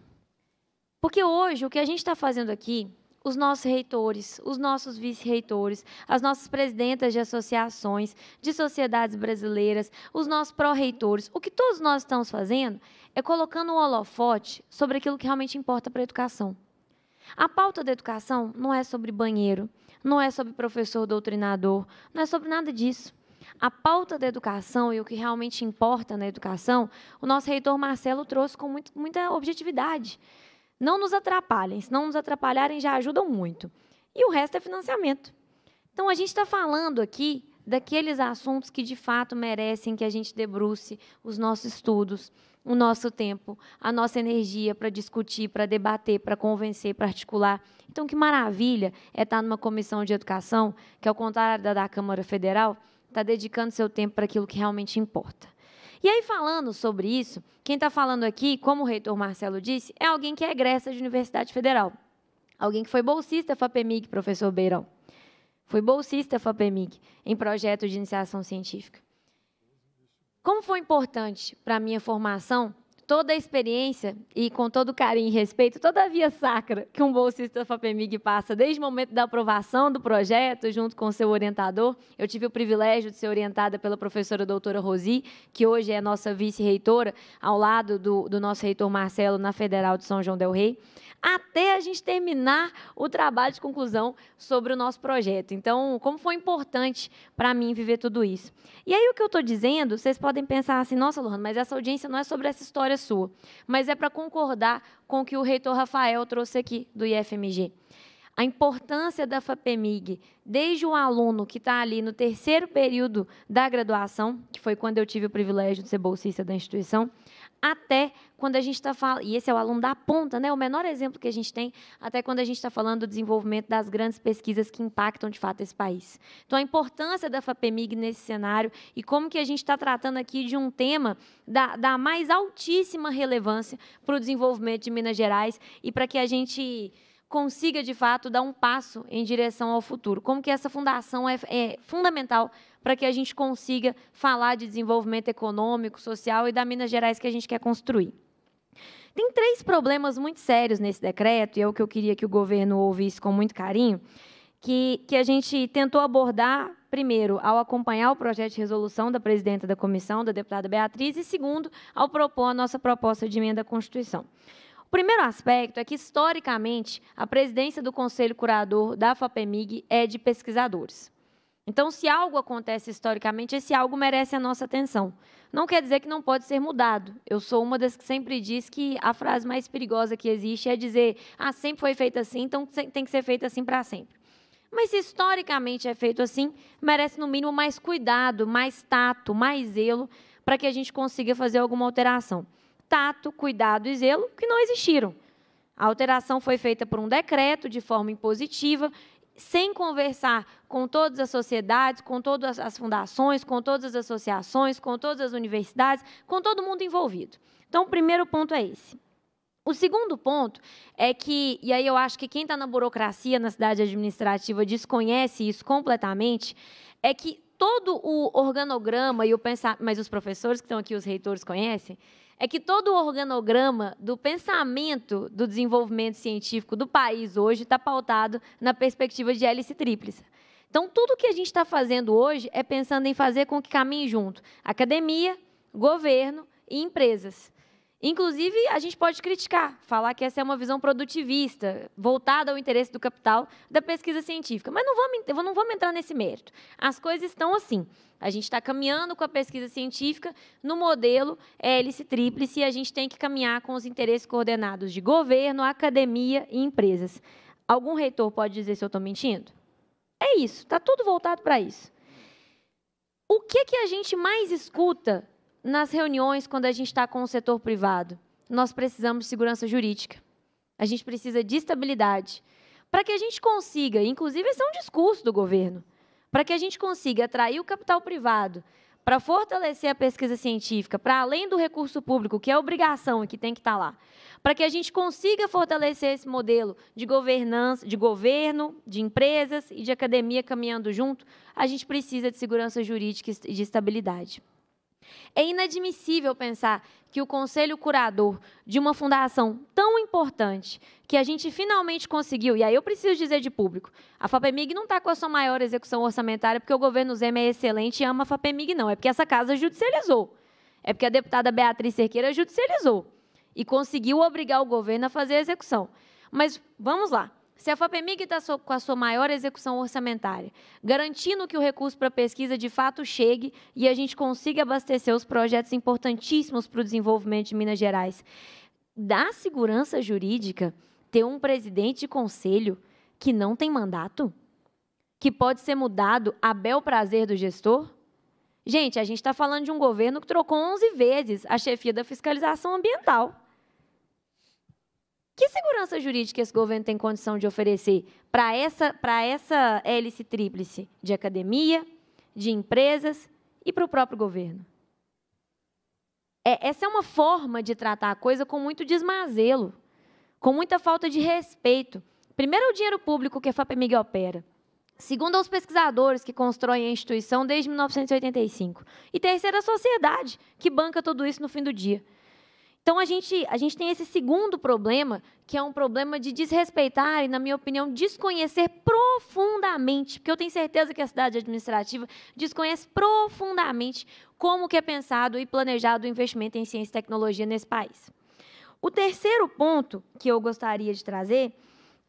Speaker 3: Porque hoje o que a gente está fazendo aqui os nossos reitores, os nossos vice-reitores, as nossas presidentas de associações, de sociedades brasileiras, os nossos pró-reitores. O que todos nós estamos fazendo é colocando um holofote sobre aquilo que realmente importa para a educação. A pauta da educação não é sobre banheiro, não é sobre professor doutrinador, não é sobre nada disso. A pauta da educação e o que realmente importa na educação, o nosso reitor Marcelo trouxe com muito, muita objetividade. Não nos atrapalhem, se não nos atrapalharem já ajudam muito. E o resto é financiamento. Então a gente está falando aqui daqueles assuntos que de fato merecem que a gente debruce os nossos estudos, o nosso tempo, a nossa energia para discutir, para debater, para convencer, para articular. Então, que maravilha é estar tá numa comissão de educação que, ao contrário da da Câmara Federal, está dedicando seu tempo para aquilo que realmente importa. E aí, falando sobre isso, quem está falando aqui, como o reitor Marcelo disse, é alguém que é egressa de Universidade Federal. Alguém que foi bolsista FAPEMIG, professor Beirão. Foi bolsista FAPEMIG em projeto de iniciação científica. Como foi importante para a minha formação toda a experiência e com todo carinho e respeito, toda a via sacra que um bolsista FAPEMIG passa desde o momento da aprovação do projeto, junto com o seu orientador. Eu tive o privilégio de ser orientada pela professora doutora Rosi, que hoje é nossa vice-reitora, ao lado do, do nosso reitor Marcelo na Federal de São João del Rei até a gente terminar o trabalho de conclusão sobre o nosso projeto. Então, como foi importante para mim viver tudo isso. E aí, o que eu estou dizendo, vocês podem pensar assim: nossa, Luana, mas essa audiência não é sobre essa história sua, mas é para concordar com o que o reitor Rafael trouxe aqui do IFMG a importância da FAPEMIG, desde o aluno que está ali no terceiro período da graduação, que foi quando eu tive o privilégio de ser bolsista da instituição, até quando a gente está falando, e esse é o aluno da ponta, né? o menor exemplo que a gente tem, até quando a gente está falando do desenvolvimento das grandes pesquisas que impactam de fato esse país. Então, a importância da FAPEMIG nesse cenário e como que a gente está tratando aqui de um tema da, da mais altíssima relevância para o desenvolvimento de Minas Gerais e para que a gente consiga de fato dar um passo em direção ao futuro. Como que essa fundação é, é fundamental para que a gente consiga falar de desenvolvimento econômico, social e da Minas Gerais que a gente quer construir. Tem três problemas muito sérios nesse decreto, e é o que eu queria que o governo ouvisse com muito carinho, que, que a gente tentou abordar, primeiro, ao acompanhar o projeto de resolução da presidenta da comissão, da deputada Beatriz, e, segundo, ao propor a nossa proposta de emenda à Constituição primeiro aspecto é que, historicamente, a presidência do Conselho Curador da FAPEMIG é de pesquisadores. Então, se algo acontece historicamente, esse algo merece a nossa atenção. Não quer dizer que não pode ser mudado. Eu sou uma das que sempre diz que a frase mais perigosa que existe é dizer: ah, sempre foi feito assim, então tem que ser feito assim para sempre. Mas se historicamente é feito assim, merece no mínimo mais cuidado, mais tato, mais zelo, para que a gente consiga fazer alguma alteração tato, cuidado e zelo que não existiram. A alteração foi feita por um decreto de forma impositiva, sem conversar com todas as sociedades, com todas as fundações, com todas as associações, com todas as universidades, com todo mundo envolvido. Então, o primeiro ponto é esse. O segundo ponto é que, e aí eu acho que quem está na burocracia, na cidade administrativa, desconhece isso completamente, é que todo o organograma e o pensar, mas os professores que estão aqui, os reitores conhecem, é que todo o organograma do pensamento do desenvolvimento científico do país hoje está pautado na perspectiva de hélice tríplice. Então, tudo que a gente está fazendo hoje é pensando em fazer com que caminhe junto academia, governo e empresas. Inclusive, a gente pode criticar, falar que essa é uma visão produtivista, voltada ao interesse do capital da pesquisa científica. Mas não vamos, não vamos entrar nesse mérito. As coisas estão assim. A gente está caminhando com a pesquisa científica no modelo hélice tríplice e a gente tem que caminhar com os interesses coordenados de governo, academia e empresas. Algum reitor pode dizer se eu estou mentindo? É isso, está tudo voltado para isso. O que, que a gente mais escuta nas reuniões, quando a gente está com o setor privado, nós precisamos de segurança jurídica. A gente precisa de estabilidade. Para que a gente consiga, inclusive esse é um discurso do governo, para que a gente consiga atrair o capital privado, para fortalecer a pesquisa científica, para além do recurso público, que é obrigação e que tem que estar tá lá, para que a gente consiga fortalecer esse modelo de governança, de governo, de empresas e de academia caminhando junto, a gente precisa de segurança jurídica e de estabilidade. É inadmissível pensar que o conselho curador de uma fundação tão importante que a gente finalmente conseguiu, e aí eu preciso dizer de público, a FAPEMIG não está com a sua maior execução orçamentária porque o governo Zema é excelente e ama a FAPEMIG, não. É porque essa casa judicializou. É porque a deputada Beatriz Cerqueira judicializou e conseguiu obrigar o governo a fazer a execução. Mas vamos lá. Se a FAPEMIG está com a sua maior execução orçamentária, garantindo que o recurso para pesquisa de fato chegue e a gente consiga abastecer os projetos importantíssimos para o desenvolvimento de Minas Gerais, dá segurança jurídica ter um presidente de conselho que não tem mandato? Que pode ser mudado a bel prazer do gestor? Gente, a gente está falando de um governo que trocou 11 vezes a chefia da fiscalização ambiental. Que segurança jurídica esse governo tem condição de oferecer para essa, para essa hélice tríplice de academia, de empresas e para o próprio governo? É, essa é uma forma de tratar a coisa com muito desmazelo, com muita falta de respeito. Primeiro, é o dinheiro público que a FAPEMIG opera. Segundo, aos é pesquisadores que constroem a instituição desde 1985. E terceiro, é a sociedade, que banca tudo isso no fim do dia. Então a gente, a gente tem esse segundo problema, que é um problema de desrespeitar e, na minha opinião, desconhecer profundamente, porque eu tenho certeza que a cidade administrativa desconhece profundamente como que é pensado e planejado o investimento em ciência e tecnologia nesse país. O terceiro ponto que eu gostaria de trazer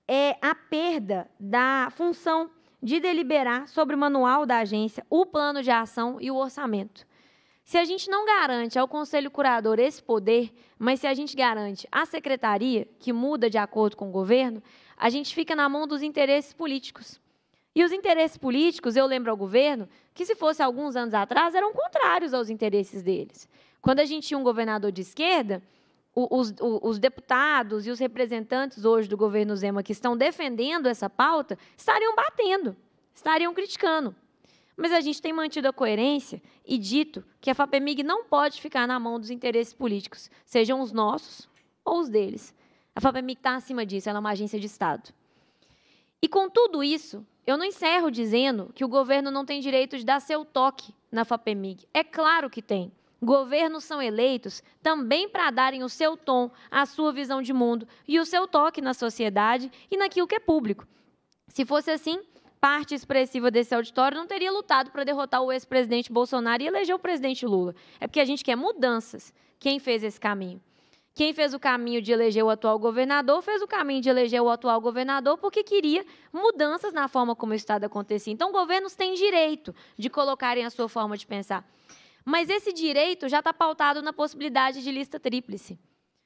Speaker 3: é a perda da função de deliberar sobre o manual da agência, o plano de ação e o orçamento. Se a gente não garante ao conselho curador esse poder, mas se a gente garante à secretaria, que muda de acordo com o governo, a gente fica na mão dos interesses políticos. E os interesses políticos, eu lembro ao governo, que se fosse alguns anos atrás, eram contrários aos interesses deles. Quando a gente tinha um governador de esquerda, os, os, deputados e os representantes hoje do governo Zema que estão defendendo essa pauta estariam batendo, estariam criticando. Mas a gente tem mantido a coerência e dito que a FAPEMIG não pode ficar na mão dos interesses políticos, sejam os nossos ou os deles. A FAPEMIG está acima disso, ela é uma agência de Estado. E com tudo isso, eu não encerro dizendo que o governo não tem direito de dar seu toque na FAPEMIG. É claro que tem. Governos são eleitos também para darem o seu tom, a sua visão de mundo e o seu toque na sociedade e naquilo que é público. Se fosse assim, parte expressiva desse auditório não teria lutado para derrotar o ex-presidente Bolsonaro e eleger o presidente Lula. É porque a gente quer mudanças. Quem fez esse caminho? Quem fez o caminho de eleger o atual governador fez o caminho de eleger o atual governador porque queria mudanças na forma como o Estado acontecia. Então, governos têm direito de colocarem a sua forma de pensar. Mas esse direito já está pautado na possibilidade de lista tríplice.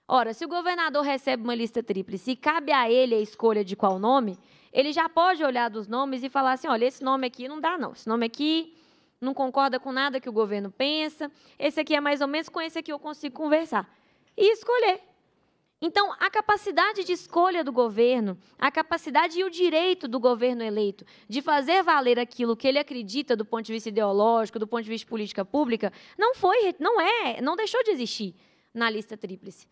Speaker 3: Ora, se o governador recebe uma lista tríplice e cabe a ele a escolha de qual nome, ele já pode olhar dos nomes e falar assim: olha, esse nome aqui não dá, não. Esse nome aqui não concorda com nada que o governo pensa, esse aqui é mais ou menos, com esse aqui eu consigo conversar. E escolher. Então, a capacidade de escolha do governo, a capacidade e o direito do governo eleito de fazer valer aquilo que ele acredita do ponto de vista ideológico, do ponto de vista de política pública, não foi, não é, não deixou de existir na lista tríplice.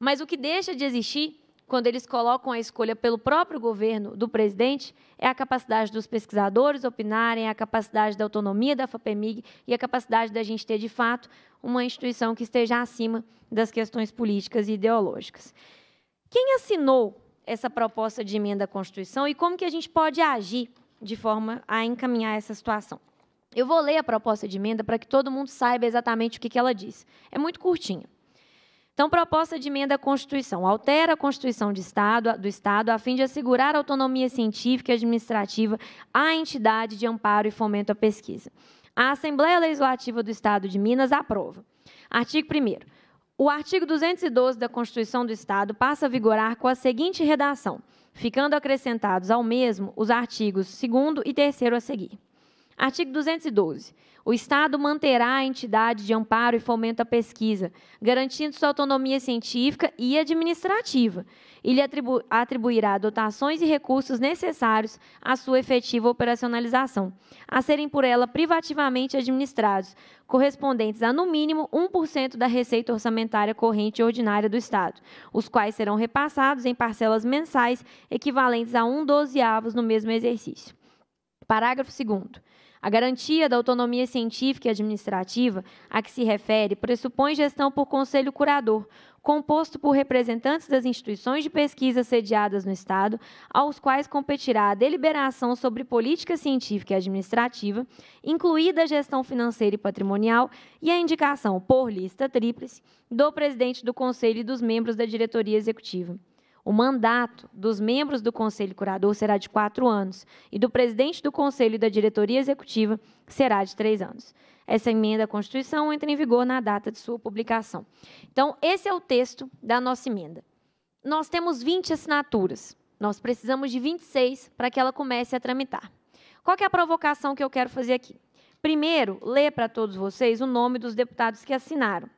Speaker 3: Mas o que deixa de existir quando eles colocam a escolha pelo próprio governo do presidente, é a capacidade dos pesquisadores opinarem, é a capacidade da autonomia da FAPEMIG e a capacidade da gente ter, de fato, uma instituição que esteja acima das questões políticas e ideológicas. Quem assinou essa proposta de emenda à Constituição e como que a gente pode agir de forma a encaminhar essa situação? Eu vou ler a proposta de emenda para que todo mundo saiba exatamente o que, que ela diz. É muito curtinha. Então, proposta de emenda à Constituição. Altera a Constituição Estado, do Estado a fim de assegurar a autonomia científica e administrativa à entidade de amparo e fomento à pesquisa. A Assembleia Legislativa do Estado de Minas aprova. Artigo 1. O artigo 212 da Constituição do Estado passa a vigorar com a seguinte redação, ficando acrescentados ao mesmo os artigos 2 e 3 a seguir. Artigo 212. O Estado manterá a entidade de amparo e fomento à pesquisa, garantindo sua autonomia científica e administrativa, e lhe atribu atribuirá dotações e recursos necessários à sua efetiva operacionalização, a serem por ela privativamente administrados, correspondentes a, no mínimo, 1% da receita orçamentária corrente ordinária do Estado, os quais serão repassados em parcelas mensais equivalentes a 1 dozeavos no mesmo exercício. Parágrafo 2. A garantia da autonomia científica e administrativa a que se refere pressupõe gestão por conselho curador, composto por representantes das instituições de pesquisa sediadas no Estado, aos quais competirá a deliberação sobre política científica e administrativa, incluída a gestão financeira e patrimonial, e a indicação, por lista tríplice, do presidente do Conselho e dos membros da diretoria executiva. O mandato dos membros do Conselho Curador será de quatro anos e do presidente do Conselho e da diretoria executiva será de três anos. Essa emenda à Constituição entra em vigor na data de sua publicação. Então, esse é o texto da nossa emenda. Nós temos 20 assinaturas. Nós precisamos de 26 para que ela comece a tramitar. Qual é a provocação que eu quero fazer aqui? Primeiro, ler para todos vocês o nome dos deputados que assinaram.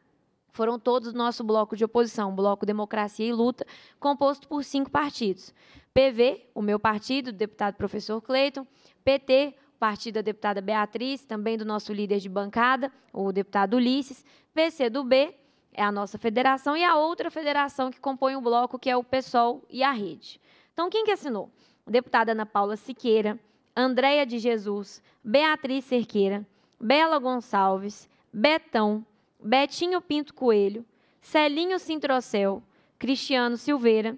Speaker 3: Foram todos do nosso bloco de oposição, Bloco Democracia e Luta, composto por cinco partidos. PV, o meu partido, deputado professor Cleiton, PT, partido da deputada Beatriz, também do nosso líder de bancada, o deputado Ulisses, PC do B, é a nossa federação, e a outra federação que compõe o bloco, que é o PSOL e a Rede. Então, quem que assinou? deputada Ana Paula Siqueira, Andréia de Jesus, Beatriz Cerqueira, Bela Gonçalves, Betão, Betinho Pinto Coelho, Celinho Sintrocel, Cristiano Silveira,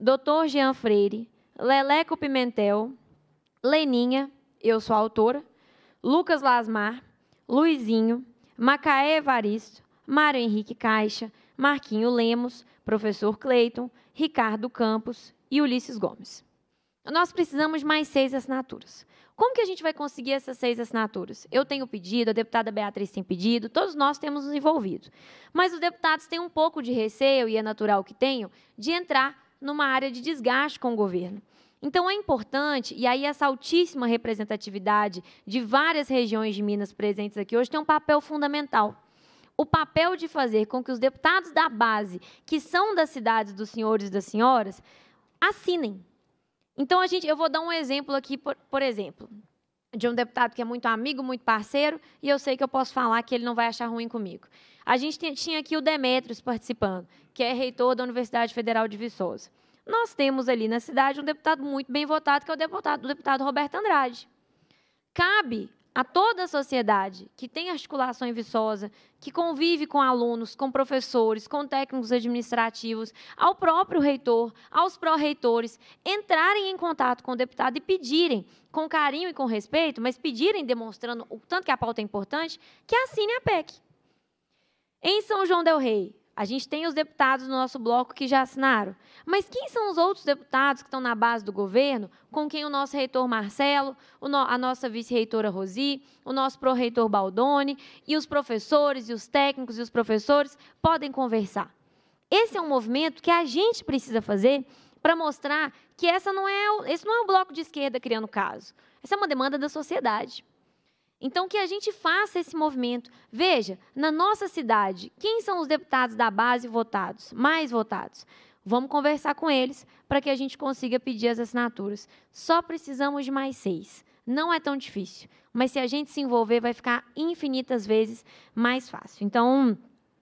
Speaker 3: Dr. Jean Freire, Leleco Pimentel, Leninha, eu sou a autora, Lucas Lasmar, Luizinho, Macaé Evaristo, Mário Henrique Caixa, Marquinho Lemos, Professor Cleiton, Ricardo Campos e Ulisses Gomes. Nós precisamos de mais seis assinaturas. Como que a gente vai conseguir essas seis assinaturas? Eu tenho pedido, a deputada Beatriz tem pedido, todos nós temos nos envolvido. Mas os deputados têm um pouco de receio, e é natural que tenham, de entrar numa área de desgaste com o governo. Então é importante, e aí essa altíssima representatividade de várias regiões de Minas presentes aqui hoje tem um papel fundamental o papel de fazer com que os deputados da base, que são das cidades dos senhores e das senhoras, assinem. Então, a gente, eu vou dar um exemplo aqui, por, por exemplo, de um deputado que é muito amigo, muito parceiro, e eu sei que eu posso falar que ele não vai achar ruim comigo. A gente tinha aqui o Demetrios participando, que é reitor da Universidade Federal de Viçosa. Nós temos ali na cidade um deputado muito bem votado, que é o deputado, o deputado Roberto Andrade. Cabe a toda a sociedade que tem articulação viçosa, que convive com alunos, com professores, com técnicos administrativos, ao próprio reitor, aos pró-reitores, entrarem em contato com o deputado e pedirem, com carinho e com respeito, mas pedirem, demonstrando o tanto que a pauta é importante, que assine a PEC. Em São João Del Rei, a gente tem os deputados no nosso bloco que já assinaram. Mas quem são os outros deputados que estão na base do governo, com quem o nosso reitor Marcelo, a nossa vice-reitora Rosi, o nosso pro reitor Baldoni, e os professores, e os técnicos, e os professores podem conversar? Esse é um movimento que a gente precisa fazer para mostrar que essa não é, esse não é um bloco de esquerda criando caso. Essa é uma demanda da sociedade. Então, que a gente faça esse movimento. Veja, na nossa cidade, quem são os deputados da base votados, mais votados? Vamos conversar com eles para que a gente consiga pedir as assinaturas. Só precisamos de mais seis. Não é tão difícil, mas se a gente se envolver, vai ficar infinitas vezes mais fácil. Então.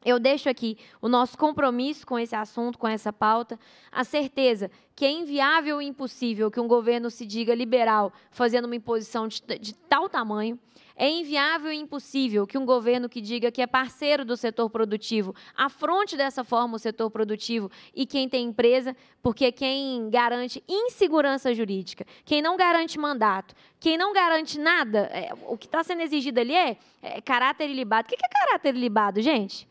Speaker 3: Eu deixo aqui o nosso compromisso com esse assunto, com essa pauta, a certeza que é inviável e impossível que um governo se diga liberal fazendo uma imposição de, de, tal tamanho. É inviável e impossível que um governo que diga que é parceiro do setor produtivo afronte dessa forma o setor produtivo e quem tem empresa, porque quem garante insegurança jurídica, quem não garante mandato, quem não garante nada, é, o que está sendo exigido ali é, é caráter ilibado. O que é caráter ilibado, gente?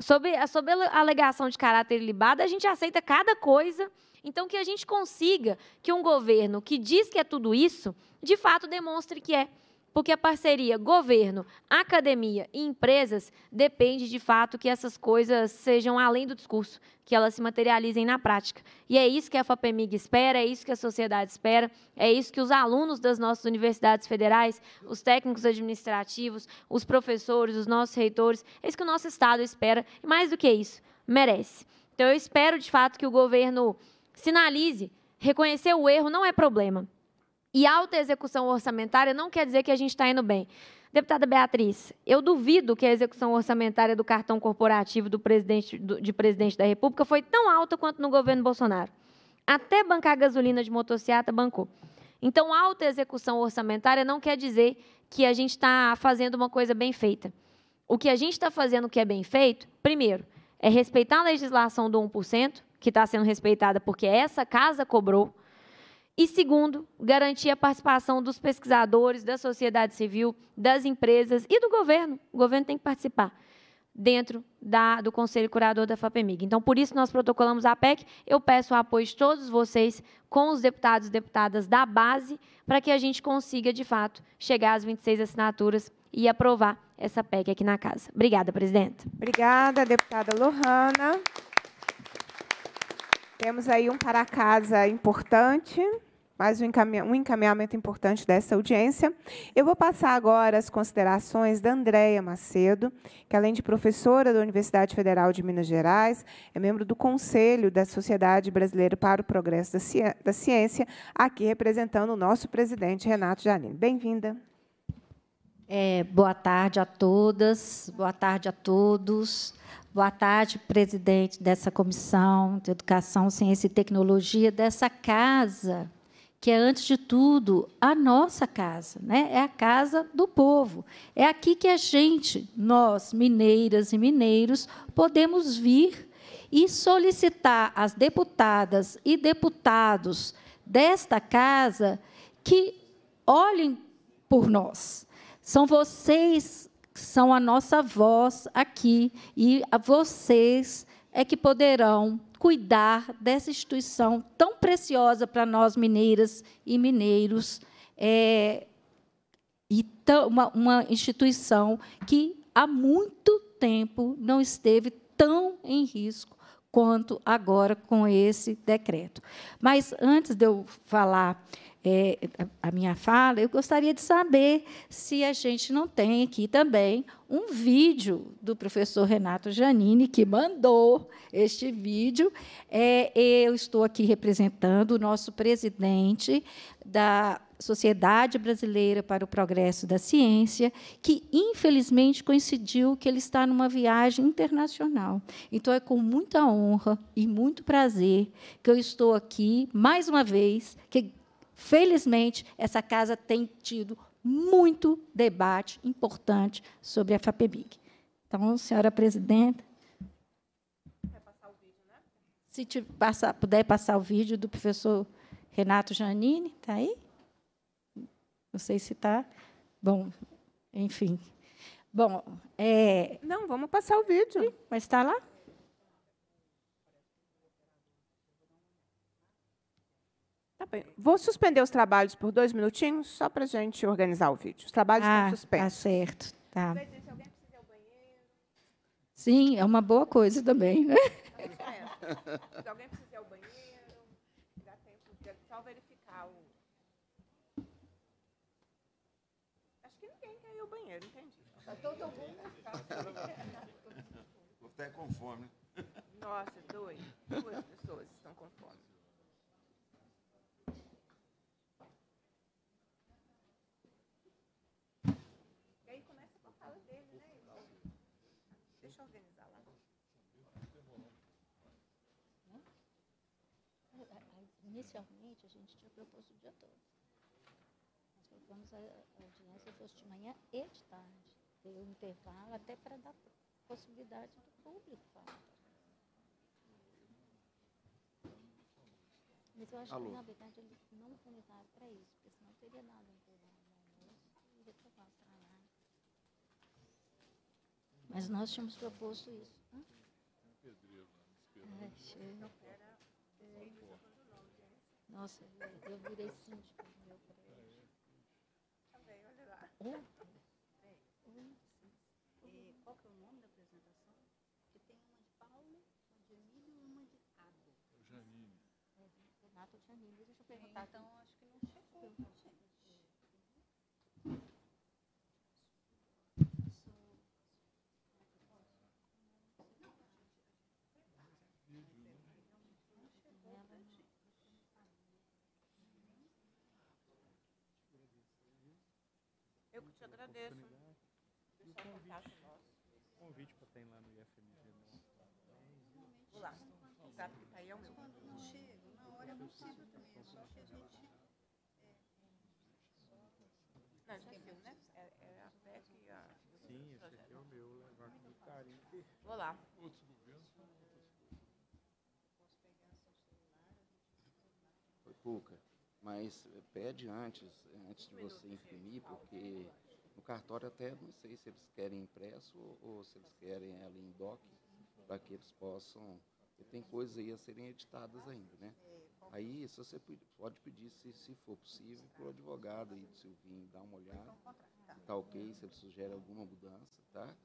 Speaker 3: Sobre, sobre a alegação de caráter ilibado, a gente aceita cada coisa. Então, que a gente consiga que um governo que diz que é tudo isso, de fato demonstre que é porque a parceria governo, academia e empresas depende de fato que essas coisas sejam além do discurso, que elas se materializem na prática. E é isso que a FAPEMIG espera, é isso que a sociedade espera, é isso que os alunos das nossas universidades federais, os técnicos administrativos, os professores, os nossos reitores, é isso que o nosso Estado espera, e mais do que isso, merece. Então, eu espero de fato que o governo sinalize, reconhecer o erro não é problema e alta execução orçamentária não quer dizer que a gente está indo bem. Deputada Beatriz, eu duvido que a execução orçamentária do cartão corporativo do presidente, do, de presidente da República foi tão alta quanto no governo Bolsonaro. Até bancar gasolina de motocicleta bancou. Então, alta execução orçamentária não quer dizer que a gente está fazendo uma coisa bem feita. O que a gente está fazendo que é bem feito, primeiro, é respeitar a legislação do 1%, que está sendo respeitada porque essa casa cobrou. E segundo, garantir a participação dos pesquisadores, da sociedade civil, das empresas e do governo. O governo tem que participar dentro da, do Conselho Curador da FAPEMIG. Então, por isso, nós protocolamos a PEC. Eu peço o apoio de todos vocês, com os deputados e deputadas da base, para que a gente consiga, de fato, chegar às 26 assinaturas e aprovar essa PEC aqui na casa. Obrigada, presidenta. Obrigada, deputada Lohana. Temos aí um para casa
Speaker 1: importante mais um, um encaminhamento importante dessa audiência. Eu vou passar agora as considerações da Andréia Macedo, que além de professora da Universidade Federal de Minas Gerais, é membro do Conselho da Sociedade Brasileira para o Progresso da, Ciência, da Ciência aqui representando o nosso presidente, Renato Janine. Bem-vinda.
Speaker 21: É, boa tarde a todas, boa tarde a todos. Boa tarde, presidente dessa comissão de Educação, Ciência e Tecnologia dessa casa, que é antes de tudo a nossa casa, né? É a casa do povo. É aqui que a gente, nós mineiras e mineiros, podemos vir e solicitar às deputadas e deputados desta casa que olhem por nós. São vocês que são a nossa voz aqui e vocês é que poderão cuidar dessa instituição tão preciosa para nós mineiras e mineiros, é, e uma, uma instituição que há muito tempo não esteve tão em risco quanto agora com esse decreto. Mas antes de eu falar é, a, minha fala, eu gostaria de saber se a gente não tem aqui também um vídeo do professor Renato Janini, que mandou este vídeo. É, eu estou aqui representando o nosso presidente da Sociedade Brasileira para o Progresso da Ciência, que infelizmente coincidiu que ele está numa viagem internacional. Então é com muita honra e muito prazer que eu estou aqui mais uma vez, que Felizmente, essa casa tem tido muito debate importante sobre a FAPEBIC. Então, senhora presidenta. passar o vídeo, né? Se te passa, puder passar o vídeo do professor Renato Janini, está aí? Não sei se está. Bom, enfim. Bom, é... Não, vamos passar o vídeo. Mas
Speaker 1: está lá? Tá bem. Vou suspender os trabalhos por dois minutinhos, só para a gente organizar o vídeo. Os trabalhos ah,
Speaker 21: estão tá suspensos. Tá certo. Tá. Sim, é uma boa coisa também. Né?
Speaker 1: Se alguém ir ao banheiro, só verificar Acho que ninguém quer ir ao banheiro, entendi. todo mundo. até com fome. Né? Nossa, dois. Duas pessoas estão com fome.
Speaker 21: Inicialmente, a gente tinha proposto o dia todo. Nós propomos a audiência fosse de manhã e de tarde. Deu um intervalo até para dar possibilidade do público falar. Mas eu acho Alô. que, na verdade, ele não convidaram para isso, porque senão teria dado um intervalo no almoço e Mas nós tínhamos proposto isso.
Speaker 20: pedreiro, não, É, nossa, eu virei síndico do meu colégio. Também, olha lá. Ontem. E qual que é o nome da apresentação? Que tem uma de Paulo, uma de Emílio e uma de Cabo. Janine. É, Renato Janine. Deixa eu perguntar. Então,
Speaker 14: acho
Speaker 10: Eu que te agradeço. E o convite, o convite para estar lá no IFMG.
Speaker 20: Né? Vou lá. O zap que está aí é o meu. Quando não chego, na hora é possível também. É só que a gente... É, é, não, a gente meu, né? É, é, é a PEC e a... Sim, esse aqui é o meu. Levar né? com muito carinho.
Speaker 7: Vou lá. Outros governos Posso pegar seu celular?
Speaker 5: Foi pouca mas pede antes, antes de você imprimir, porque no cartório até não sei se eles querem impresso ou se eles querem ela em doc, para que eles possam. Tem coisas aí a serem editadas ah, ainda, né? É, aí, é? se você pode pedir, se, se for possível, para o advogado aí do Silvinho dar uma então, olhada, tá. se tá ok, se ele sugere alguma mudança, tá?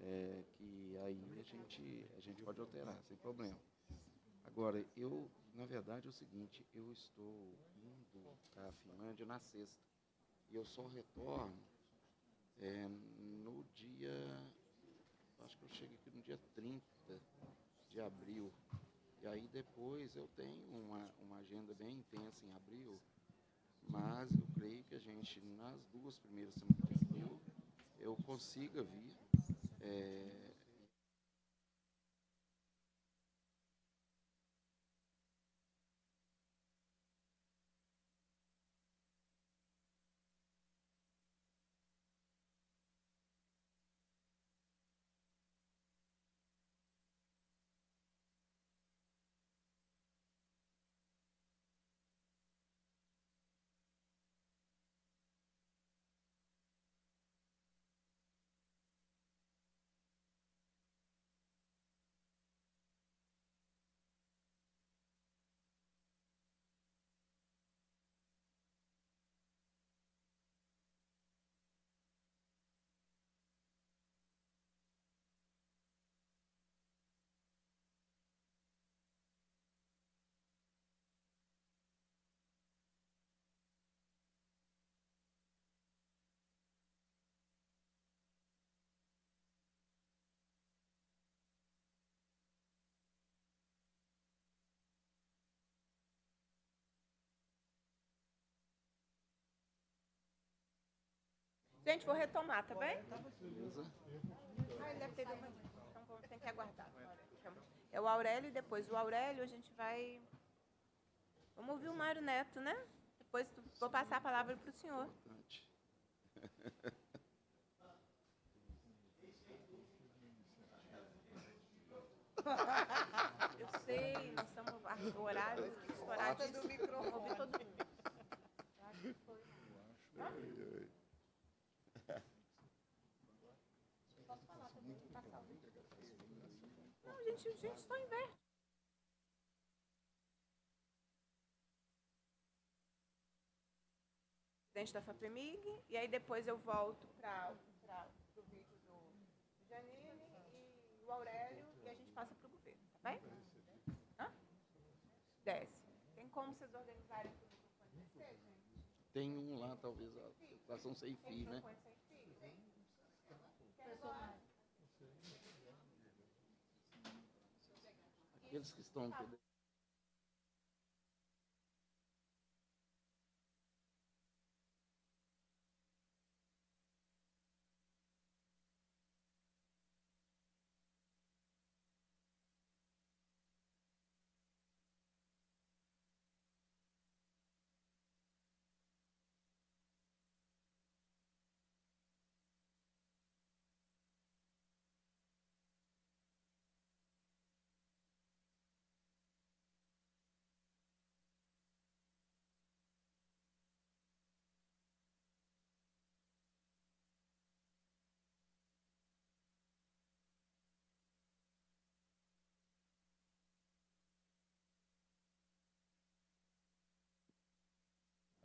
Speaker 5: É, que aí a gente, a gente pode alterar, sem problema. Agora, eu, na verdade, é o seguinte, eu estou para a Finlândia na sexta. E eu só retorno é, no dia. Acho que eu chego aqui no dia 30 de abril. E aí depois eu tenho uma, uma agenda bem intensa em abril, mas eu creio que a gente, nas duas primeiras semanas de abril, eu consiga vir. É,
Speaker 1: Gente, vou retomar, tá bem? Tá Beleza. Ah, ele deve ter uma... Então vamos ter que aguardar. É o Aurélio e depois o Aurélio a gente vai... Vamos ouvir o Mário Neto, né? Depois vou passar a palavra para o senhor. Eu sei, nós estamos horários estourados. do microfone.
Speaker 14: Ouvi todo mundo.
Speaker 16: Eu acho que...
Speaker 9: gente, a gente só inverte.
Speaker 1: Presidente da FAPEMIG, e aí depois eu volto para o vídeo do Janine e o Aurélio, e a gente passa para o governo, tá bem? Hã? Desce. Tem como vocês organizarem descer, gente?
Speaker 5: Tem um lá, talvez, a sem fim né? Sem
Speaker 1: fio, tem? Né? Quer
Speaker 7: aqueles que estão tá.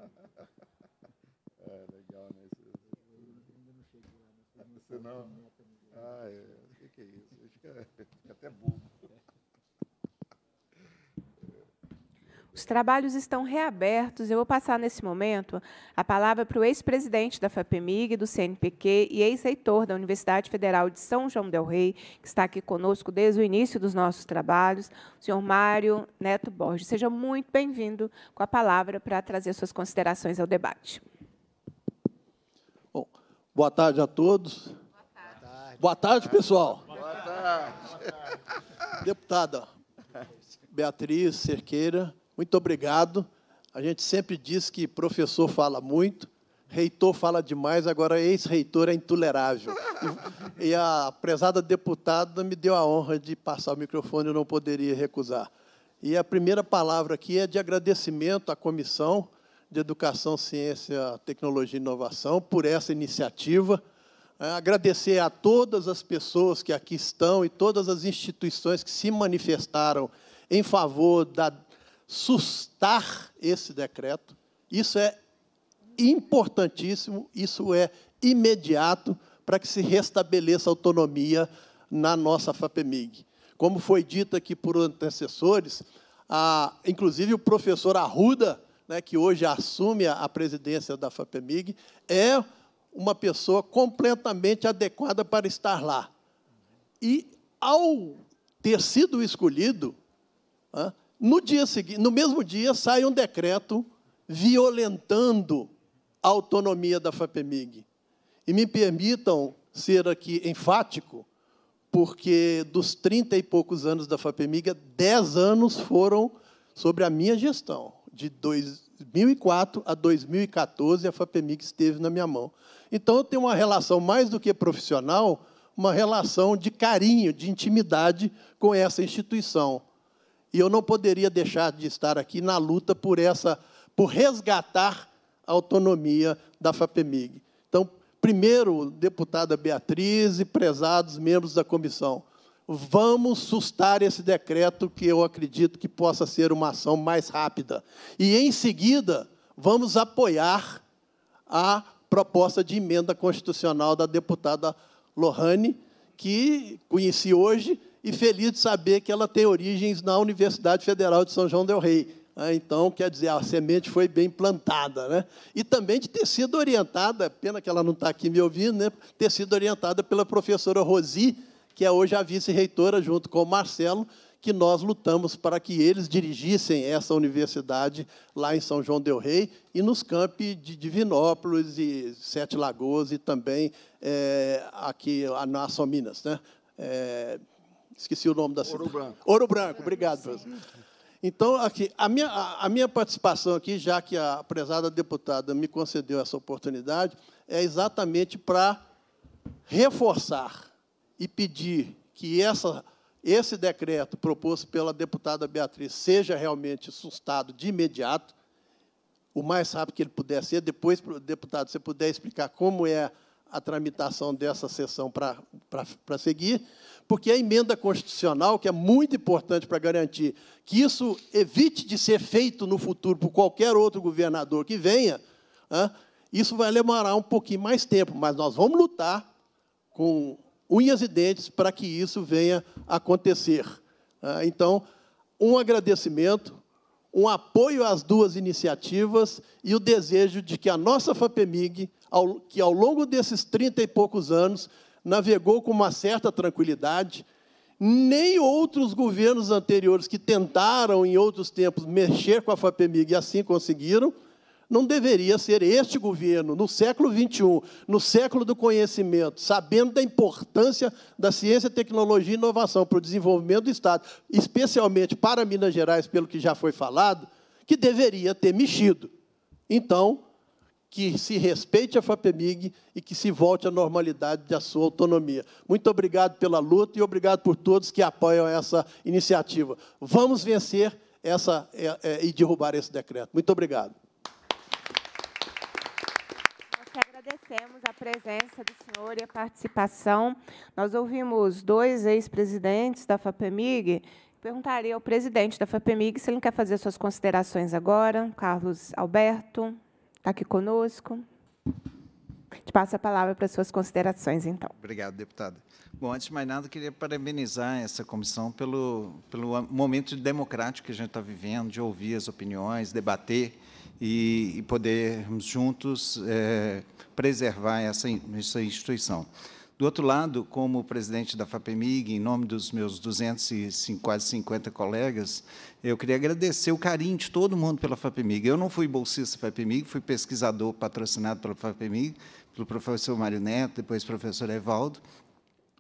Speaker 9: é, legal, né? Isso, eu ainda não cheguei lá, né? Você não? Ah, é. O que, que é isso? acho que é, fica até burro.
Speaker 1: Os trabalhos estão reabertos. Eu vou passar nesse momento a palavra para o ex-presidente da FAPEMIG, do CNPq e ex-reitor da Universidade Federal de São João del Rei, que está aqui conosco desde o início dos nossos trabalhos, o senhor Mário Neto Borges. Seja muito bem-vindo com a palavra para trazer suas considerações ao debate.
Speaker 22: Bom, boa tarde a todos. Boa tarde, boa tarde pessoal. Boa tarde. Boa tarde. Deputada Beatriz Cerqueira, muito obrigado. A gente sempre diz que professor fala muito, reitor fala demais, agora ex-reitor é intolerável. E, e a prezada deputada me deu a honra de passar o microfone, eu não poderia recusar. E a primeira palavra aqui é de agradecimento à Comissão de Educação, Ciência, Tecnologia e Inovação por essa iniciativa. É, agradecer a todas as pessoas que aqui estão e todas as instituições que se manifestaram em favor da sustar esse decreto. Isso é importantíssimo, isso é imediato para que se restabeleça a autonomia na nossa FAPEMIG. Como foi dito aqui por antecessores, a, inclusive o professor Arruda, né, que hoje assume a presidência da FAPEMIG, é uma pessoa completamente adequada para estar lá. E, ao ter sido escolhido, no dia seguinte, no mesmo dia, sai um decreto violentando a autonomia da FAPEMIG. E me permitam ser aqui enfático, porque dos 30 e poucos anos da FAPEMIG, 10 anos foram sobre a minha gestão. De 2004 a 2014, a FAPEMIG esteve na minha mão. Então, eu tenho uma relação mais do que profissional, uma relação de carinho, de intimidade com essa instituição. E eu não poderia deixar de estar aqui na luta por essa, por resgatar a autonomia da FAPEMIG. Então, primeiro, deputada Beatriz e prezados membros da comissão, vamos sustar esse decreto que eu acredito que possa ser uma ação mais rápida. E, em seguida, vamos apoiar a proposta de emenda constitucional da deputada Lohane, que conheci hoje e feliz de saber que ela tem origens na Universidade Federal de São João del Rei. Ah, então, quer dizer, a semente foi bem plantada. Né? E também de ter sido orientada, pena que ela não está aqui me ouvindo, né? ter sido orientada pela professora Rosi, que é hoje a vice-reitora, junto com o Marcelo, que nós lutamos para que eles dirigissem essa universidade lá em São João del Rei e nos campi de Divinópolis e Sete Lagoas e também é, aqui na nossa Minas. Né? É, Esqueci o nome da cidade. Ouro Branco. Ouro Branco, obrigado, professor. Então, aqui, a minha, a, a minha participação aqui, já que a prezada deputada me concedeu essa oportunidade, é exatamente para reforçar e pedir que essa, esse decreto proposto pela deputada Beatriz seja realmente sustado de imediato, o mais rápido que ele puder ser. Depois, deputado, você puder explicar como é a tramitação dessa sessão para seguir, porque a emenda constitucional, que é muito importante para garantir que isso evite de ser feito no futuro por qualquer outro governador que venha, isso vai demorar um pouquinho mais tempo, mas nós vamos lutar com unhas e dentes para que isso venha acontecer. Então, um agradecimento, um apoio às duas iniciativas e o desejo de que a nossa FAPEMIG, que ao longo desses 30 e poucos anos, navegou com uma certa tranquilidade. Nem outros governos anteriores que tentaram, em outros tempos, mexer com a FAPEMIG e assim conseguiram, não deveria ser este governo, no século XXI, no século do conhecimento, sabendo da importância da ciência, tecnologia e inovação para o desenvolvimento do Estado, especialmente para Minas Gerais, pelo que já foi falado, que deveria ter mexido. Então, que se respeite a FAPEMIG e que se volte à normalidade da sua autonomia. Muito obrigado pela luta e obrigado por todos que apoiam essa iniciativa. Vamos vencer essa é, é, e derrubar esse decreto. Muito obrigado.
Speaker 1: Nós que agradecemos a presença do senhor e a participação. Nós ouvimos dois ex-presidentes da FAPEMIG Perguntaria ao presidente da FAPEMIG se ele quer fazer suas considerações agora, Carlos Alberto está aqui conosco. Te passo a palavra para suas considerações, então.
Speaker 23: Obrigado, deputada. Bom, antes de mais nada, queria parabenizar essa comissão pelo, pelo momento democrático que a gente está vivendo, de ouvir as opiniões, debater e, e podermos juntos é, preservar essa, essa instituição. Do outro lado, como presidente da FAPEMIG, em nome dos meus 250, quase 50 colegas, eu queria agradecer o carinho de todo mundo pela FAPEMIG. Eu não fui bolsista FAPEMIG, fui pesquisador patrocinado pela FAPEMIG, pelo professor Mário Neto, depois professor Evaldo,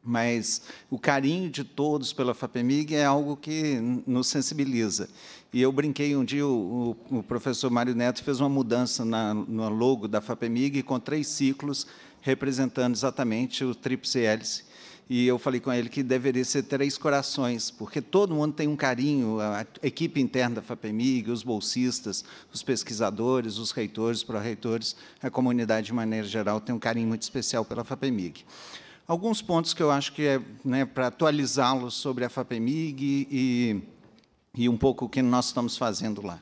Speaker 23: mas o carinho de todos pela FAPEMIG é algo que nos sensibiliza. E eu brinquei um dia, o, o professor Mário Neto fez uma mudança na, no logo da FAPEMIG com três ciclos, representando exatamente o tríplice hélice. E eu falei com ele que deveria ser três corações, porque todo mundo tem um carinho, a equipe interna da FAPEMIG, os bolsistas, os pesquisadores, os reitores, pró-reitores, a comunidade de maneira geral tem um carinho muito especial pela FAPEMIG. Alguns pontos que eu acho que é né, para atualizá-los sobre a FAPEMIG e, e um pouco o que nós estamos fazendo lá.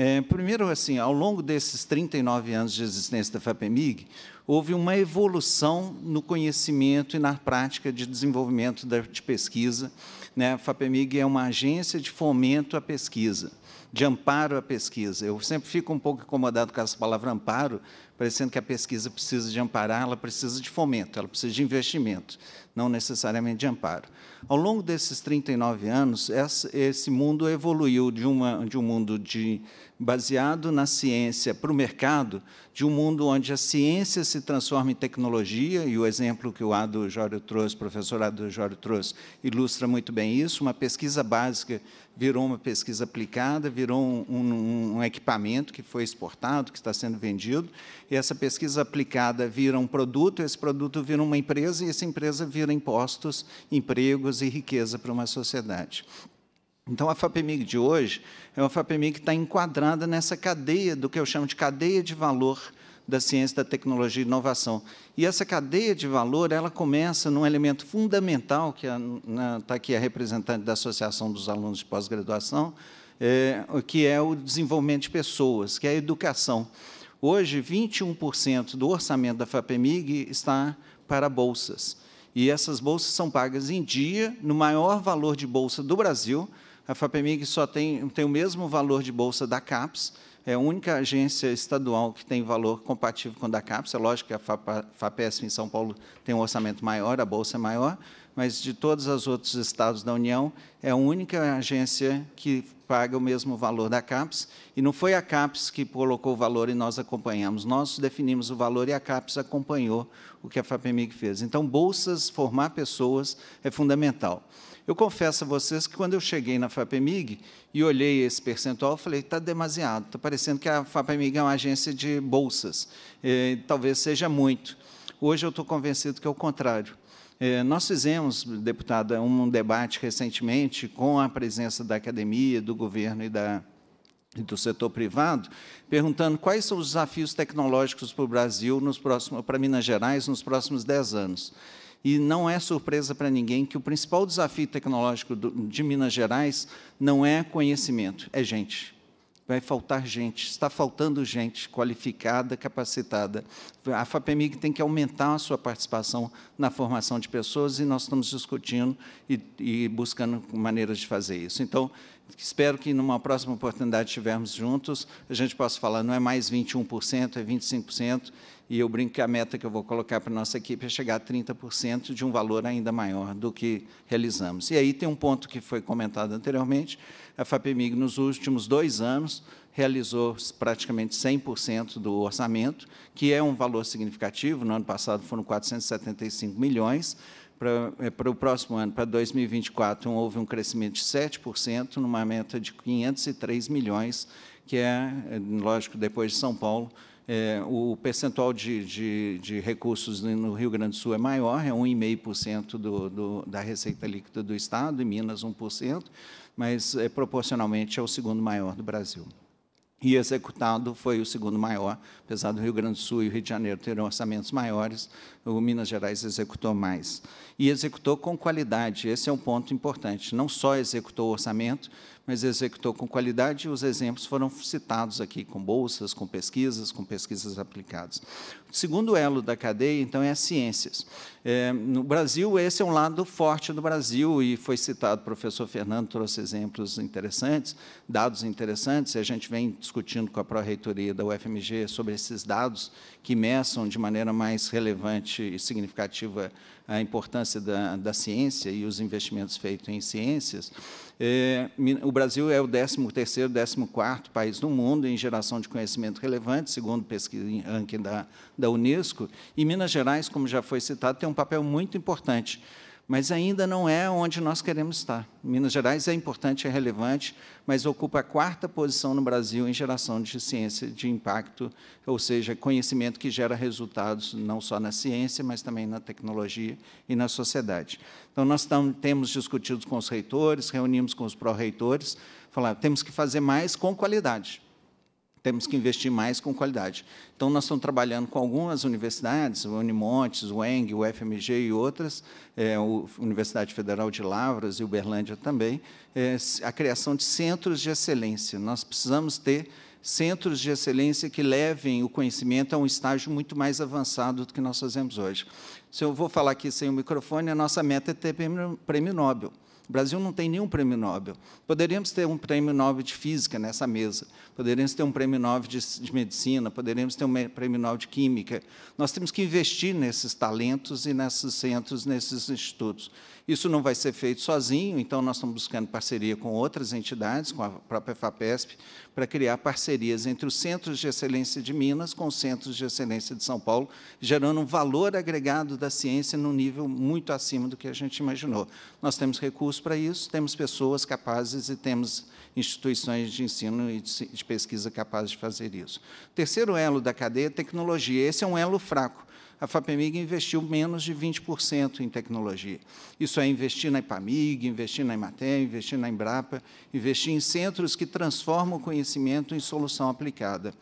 Speaker 23: É, primeiro, assim, ao longo desses 39 anos de existência da FAPEMIG, houve uma evolução no conhecimento e na prática de desenvolvimento de pesquisa. Né? A FAPEMIG é uma agência de fomento à pesquisa, de amparo à pesquisa. Eu sempre fico um pouco incomodado com essa palavra amparo, parecendo que a pesquisa precisa de amparar, ela precisa de fomento, ela precisa de investimento, não necessariamente de amparo. Ao longo desses 39 anos, esse mundo evoluiu de, uma, de um mundo de baseado na ciência para o mercado, de um mundo onde a ciência se transforma em tecnologia, e o exemplo que o Ado Jório trouxe, o professor Ado Jório trouxe, ilustra muito bem isso, uma pesquisa básica virou uma pesquisa aplicada, virou um, um, um equipamento que foi exportado, que está sendo vendido, e essa pesquisa aplicada vira um produto, esse produto vira uma empresa, e essa empresa vira impostos, empregos e riqueza para uma sociedade. Então, a FAPEMIG de hoje é uma FAPEMIG que está enquadrada nessa cadeia do que eu chamo de cadeia de valor da ciência, da tecnologia e inovação. E essa cadeia de valor, ela começa num elemento fundamental, que está aqui a representante da Associação dos Alunos de Pós-Graduação, é, que é o desenvolvimento de pessoas, que é a educação. Hoje, 21% do orçamento da FAPEMIG está para bolsas. E essas bolsas são pagas em dia, no maior valor de bolsa do Brasil, a FAPEMIG só tem, tem o mesmo valor de bolsa da CAPES, é a única agência estadual que tem valor compatível com a da CAPES. É lógico que a FAPESP em São Paulo tem um orçamento maior, a bolsa é maior, mas de todos os outros estados da União, é a única agência que paga o mesmo valor da CAPES. E não foi a CAPES que colocou o valor e nós acompanhamos. Nós definimos o valor e a CAPES acompanhou o que a FAPEMIG fez. Então, bolsas, formar pessoas é fundamental. Eu confesso a vocês que quando eu cheguei na FAPEMIG e olhei esse percentual, falei, está demasiado, está parecendo que a FAPEMIG é uma agência de bolsas, eh, talvez seja muito. Hoje eu estou convencido que é o contrário. Eh, nós fizemos, deputada, um debate recentemente com a presença da academia, do governo e da, do setor privado, perguntando quais são os desafios tecnológicos para o Brasil, nos próximos, para Minas Gerais, nos próximos 10 anos. E não é surpresa para ninguém que o principal desafio tecnológico de Minas Gerais não é conhecimento, é gente. Vai faltar gente, está faltando gente qualificada, capacitada. A FAPEMIG tem que aumentar a sua participação na formação de pessoas e nós estamos discutindo e, e buscando maneiras de fazer isso. Então, Espero que, numa próxima oportunidade, estivermos juntos, a gente possa falar, não é mais 21%, é 25%, e eu brinco que a meta que eu vou colocar para a nossa equipe é chegar a 30% de um valor ainda maior do que realizamos. E aí tem um ponto que foi comentado anteriormente, a FAPEMIG, nos últimos dois anos, realizou praticamente 100% do orçamento, que é um valor significativo, no ano passado foram 475 milhões, para, eh, para, o próximo ano, para 2024, houve um crescimento de 7%, numa meta de 503 milhões, que é, eh, lógico, depois de São Paulo, é, o percentual de, de, de, recursos no Rio Grande do Sul é maior, é 1,5% do, do, da receita líquida do Estado, em Minas 1%, mas é, proporcionalmente é o segundo maior do Brasil. E executado foi o segundo maior, apesar do Rio Grande do Sul e o Rio de Janeiro terem orçamentos maiores, o Minas Gerais executou mais. E executou com qualidade, esse é um ponto importante. Não só executou o orçamento, mas executou com qualidade e os exemplos foram citados aqui, com bolsas, com pesquisas, com pesquisas aplicadas. O segundo elo da cadeia, então, é as ciências. É, no Brasil, esse é um lado forte do Brasil, e foi citado, o professor Fernando trouxe exemplos interessantes, dados interessantes, e a gente vem discutindo com a pró-reitoria da UFMG sobre esses dados que meçam de maneira mais relevante e significativa a importância da, da ciência e os investimentos feitos em ciências, é, o Brasil é o 13º, 14º país do mundo em geração de conhecimento relevante, segundo pesquisa ranking da, da Unesco, e Minas Gerais, como já foi citado, tem um papel muito importante mas ainda não é onde nós queremos estar. Minas Gerais é importante, é relevante, mas ocupa a quarta posição no Brasil em geração de ciência de impacto, ou seja, conhecimento que gera resultados não só na ciência, mas também na tecnologia e na sociedade. Então, nós tam, temos discutido com os reitores, reunimos com os pró-reitores, falar, temos que fazer mais com qualidade temos que investir mais com qualidade. Então, nós estamos trabalhando com algumas universidades, o Unimontes, o ENG, o FMG e outras, é, a Universidade Federal de Lavras e Uberlândia também, é, a criação de centros de excelência. Nós precisamos ter centros de excelência que levem o conhecimento a um estágio muito mais avançado do que nós fazemos hoje. Se eu vou falar aqui sem o microfone, a nossa meta é ter prêmio, prêmio Nobel. O Brasil não tem nenhum prêmio Nobel. Poderíamos ter um prêmio Nobel de Física nessa mesa, poderíamos ter um prêmio Nobel de, de Medicina, poderíamos ter um prêmio Nobel de Química. Nós temos que investir nesses talentos e nesses centros, nesses institutos. Isso não vai ser feito sozinho, então nós estamos buscando parceria com outras entidades, com a própria FAPESP, para criar parcerias entre os centros de excelência de Minas com os centros de excelência de São Paulo, gerando um valor agregado da ciência num nível muito acima do que a gente imaginou. Nós temos recursos para isso, temos pessoas capazes e temos instituições de ensino e de pesquisa capazes de fazer isso. O terceiro elo da cadeia é tecnologia. Esse é um elo fraco a FAPEMIG investiu menos de 20% em tecnologia. Isso é investir na IPAMIG, investir na IMATEM, investir na Embrapa, investir em centros que transformam o conhecimento em solução aplicada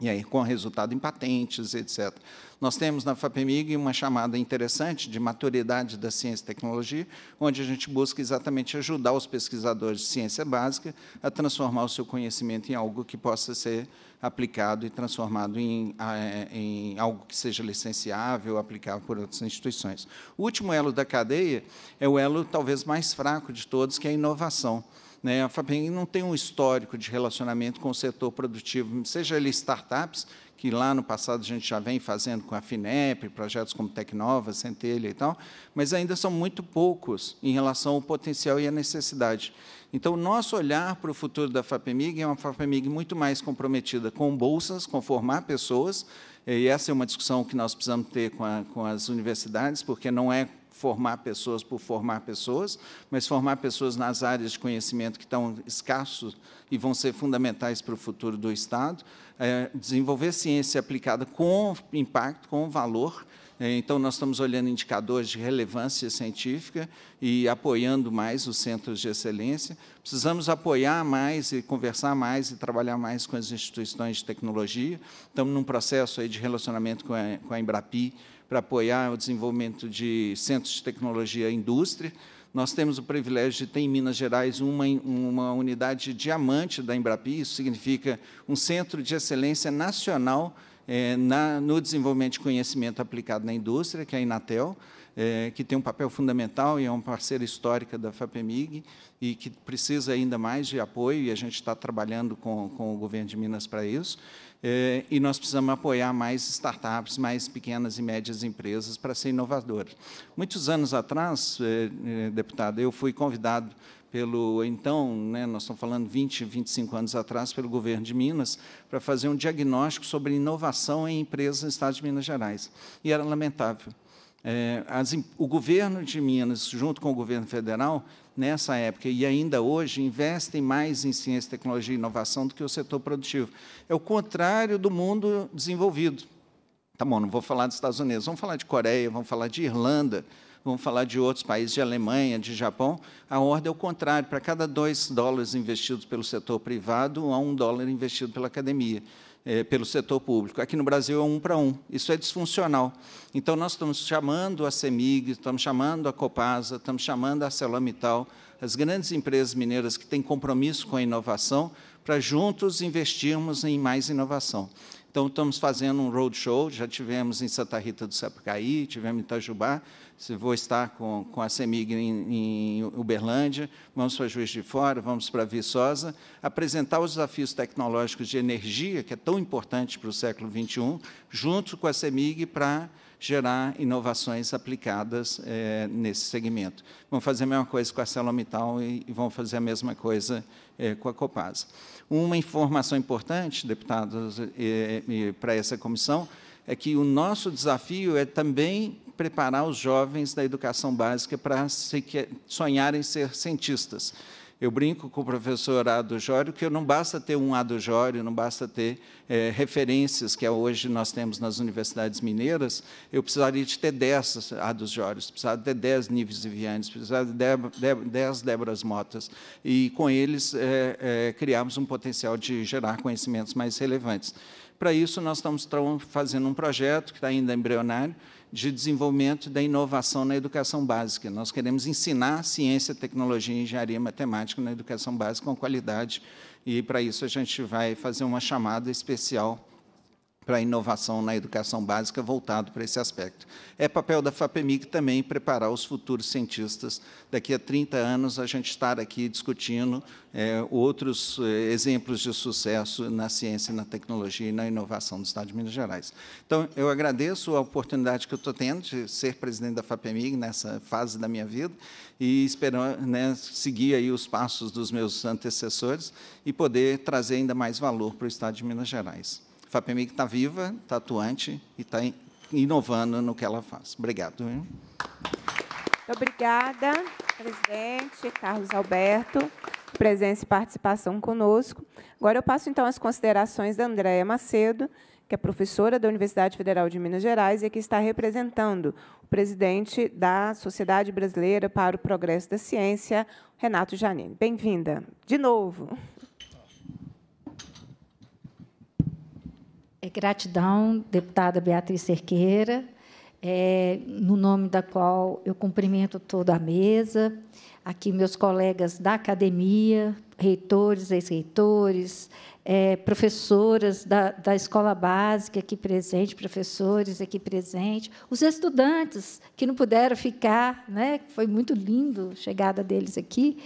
Speaker 23: e aí com resultado em patentes, etc. Nós temos na FAPEMIG uma chamada interessante de maturidade da ciência e tecnologia, onde a gente busca exatamente ajudar os pesquisadores de ciência básica a transformar o seu conhecimento em algo que possa ser aplicado e transformado em, é, em algo que seja licenciável, aplicável por outras instituições. O último elo da cadeia é o elo talvez mais fraco de todos, que é a inovação. Né? A FAPEM não tem um histórico de relacionamento com o setor produtivo, seja ele startups, que lá no passado a gente já vem fazendo com a FINEP, projetos como Tecnova, Centelha e tal, mas ainda são muito poucos em relação ao potencial e à necessidade. Então, nosso olhar para o futuro da FAPEMIG é uma FAPEMIG muito mais comprometida com bolsas, com formar pessoas, eh, e essa é uma discussão que nós precisamos ter com, a, com as universidades, porque não é formar pessoas por formar pessoas, mas formar pessoas nas áreas de conhecimento que estão escassos e vão ser fundamentais para o futuro do Estado, é, desenvolver ciência aplicada com impacto, com valor, é, então, nós estamos olhando indicadores de relevância científica e apoiando mais os centros de excelência. Precisamos apoiar mais e conversar mais e trabalhar mais com as instituições de tecnologia. Estamos num processo aí de relacionamento com a, com a Embrapi para apoiar o desenvolvimento de centros de tecnologia e indústria. Nós temos o privilégio de ter em Minas Gerais uma, uma unidade diamante da Embrapi, isso significa um centro de excelência nacional é, na, no desenvolvimento de conhecimento aplicado na indústria, que é a Inatel, é, que tem um papel fundamental e é uma parceira histórica da FAPEMIG e que precisa ainda mais de apoio, e a gente está trabalhando com, com o governo de Minas para isso. É, e nós precisamos apoiar mais startups, mais pequenas e médias empresas para ser inovadoras. Muitos anos atrás, é, é, deputado, eu fui convidado pelo então, né, nós estamos falando 20, 25 anos atrás, pelo governo de Minas, para fazer um diagnóstico sobre inovação em empresas no estado de Minas Gerais. E era lamentável. É, as, o governo de Minas, junto com o governo federal, nessa época e ainda hoje, investem mais em ciência, tecnologia e inovação do que o setor produtivo. É o contrário do mundo desenvolvido. Tá bom, não vou falar dos Estados Unidos, vamos falar de Coreia, vamos falar de Irlanda vamos falar de outros países, de Alemanha, de Japão, a ordem é o contrário. Para cada dois dólares investidos pelo setor privado, há um dólar investido pela academia. É, pelo setor público. Aqui no Brasil é um para um. Isso é disfuncional. Então, nós estamos chamando a CEMIG, estamos chamando a Copasa, estamos chamando a ArcelorMittal, as grandes empresas mineiras que têm compromisso com a inovação, para juntos investirmos em mais inovação. Então, estamos fazendo um roadshow, já tivemos em Santa Rita do Sapucaí, tivemos em Itajubá, se vou estar com, com a CEMIG em, em, Uberlândia, vamos para Juiz de Fora, vamos para Viçosa, apresentar os desafios tecnológicos de energia, que é tão importante para o século XXI, junto com a CEMIG para gerar inovações aplicadas é, nesse segmento. Vamos fazer a mesma coisa com a Celomital e, e vamos fazer a mesma coisa é, com a Copasa. Uma informação importante, deputados, é, para essa comissão, é que o nosso desafio é também preparar os jovens da educação básica para sonharem ser cientistas. Eu brinco com o professor Ado Jório que não basta ter um Ado Jório, não basta ter é, referências que hoje nós temos nas universidades mineiras, eu precisaria de ter dez Ado Jórios, precisaria ter dez Nives Vivianes, Vianes, precisaria de dez Débras Motas, e com eles é, eh, é, eh, criarmos um potencial de gerar conhecimentos mais relevantes. Para isso, nós estamos fazendo um projeto que está ainda embrionário, de desenvolvimento da inovação na educação básica. Nós queremos ensinar ciência, tecnologia, engenharia e matemática na educação básica com qualidade, e para isso a gente vai fazer uma chamada especial para a inovação na educação básica voltado para esse aspecto. É papel da FAPEMIG também preparar os futuros cientistas. Daqui a 30 anos, a gente estar aqui discutindo é, outros é, exemplos de sucesso na ciência, na tecnologia e na inovação do Estado de Minas Gerais. Então, eu agradeço a oportunidade que eu estou tendo de ser presidente da FAPEMIG nessa fase da minha vida e espero né, seguir aí os passos dos meus antecessores e poder trazer ainda mais valor para o Estado de Minas Gerais. FAPEMIG está viva, está atuante e está inovando no que ela faz. Obrigado. Muito
Speaker 1: obrigada, presidente Carlos Alberto, presença e participação conosco. Agora eu passo, então, às considerações da Andréia Macedo, que é professora da Universidade Federal de Minas Gerais e é que está representando o presidente da Sociedade Brasileira para o Progresso da Ciência, Renato Janine. Bem-vinda, de novo.
Speaker 21: É gratidão, deputada Beatriz Cerqueira, é, no nome da qual eu cumprimento toda a mesa, aqui meus colegas da academia, reitores, ex-reitores, é, professoras da, da escola básica aqui presente, professores aqui presentes, os estudantes que não puderam ficar, né? foi muito lindo a chegada deles aqui,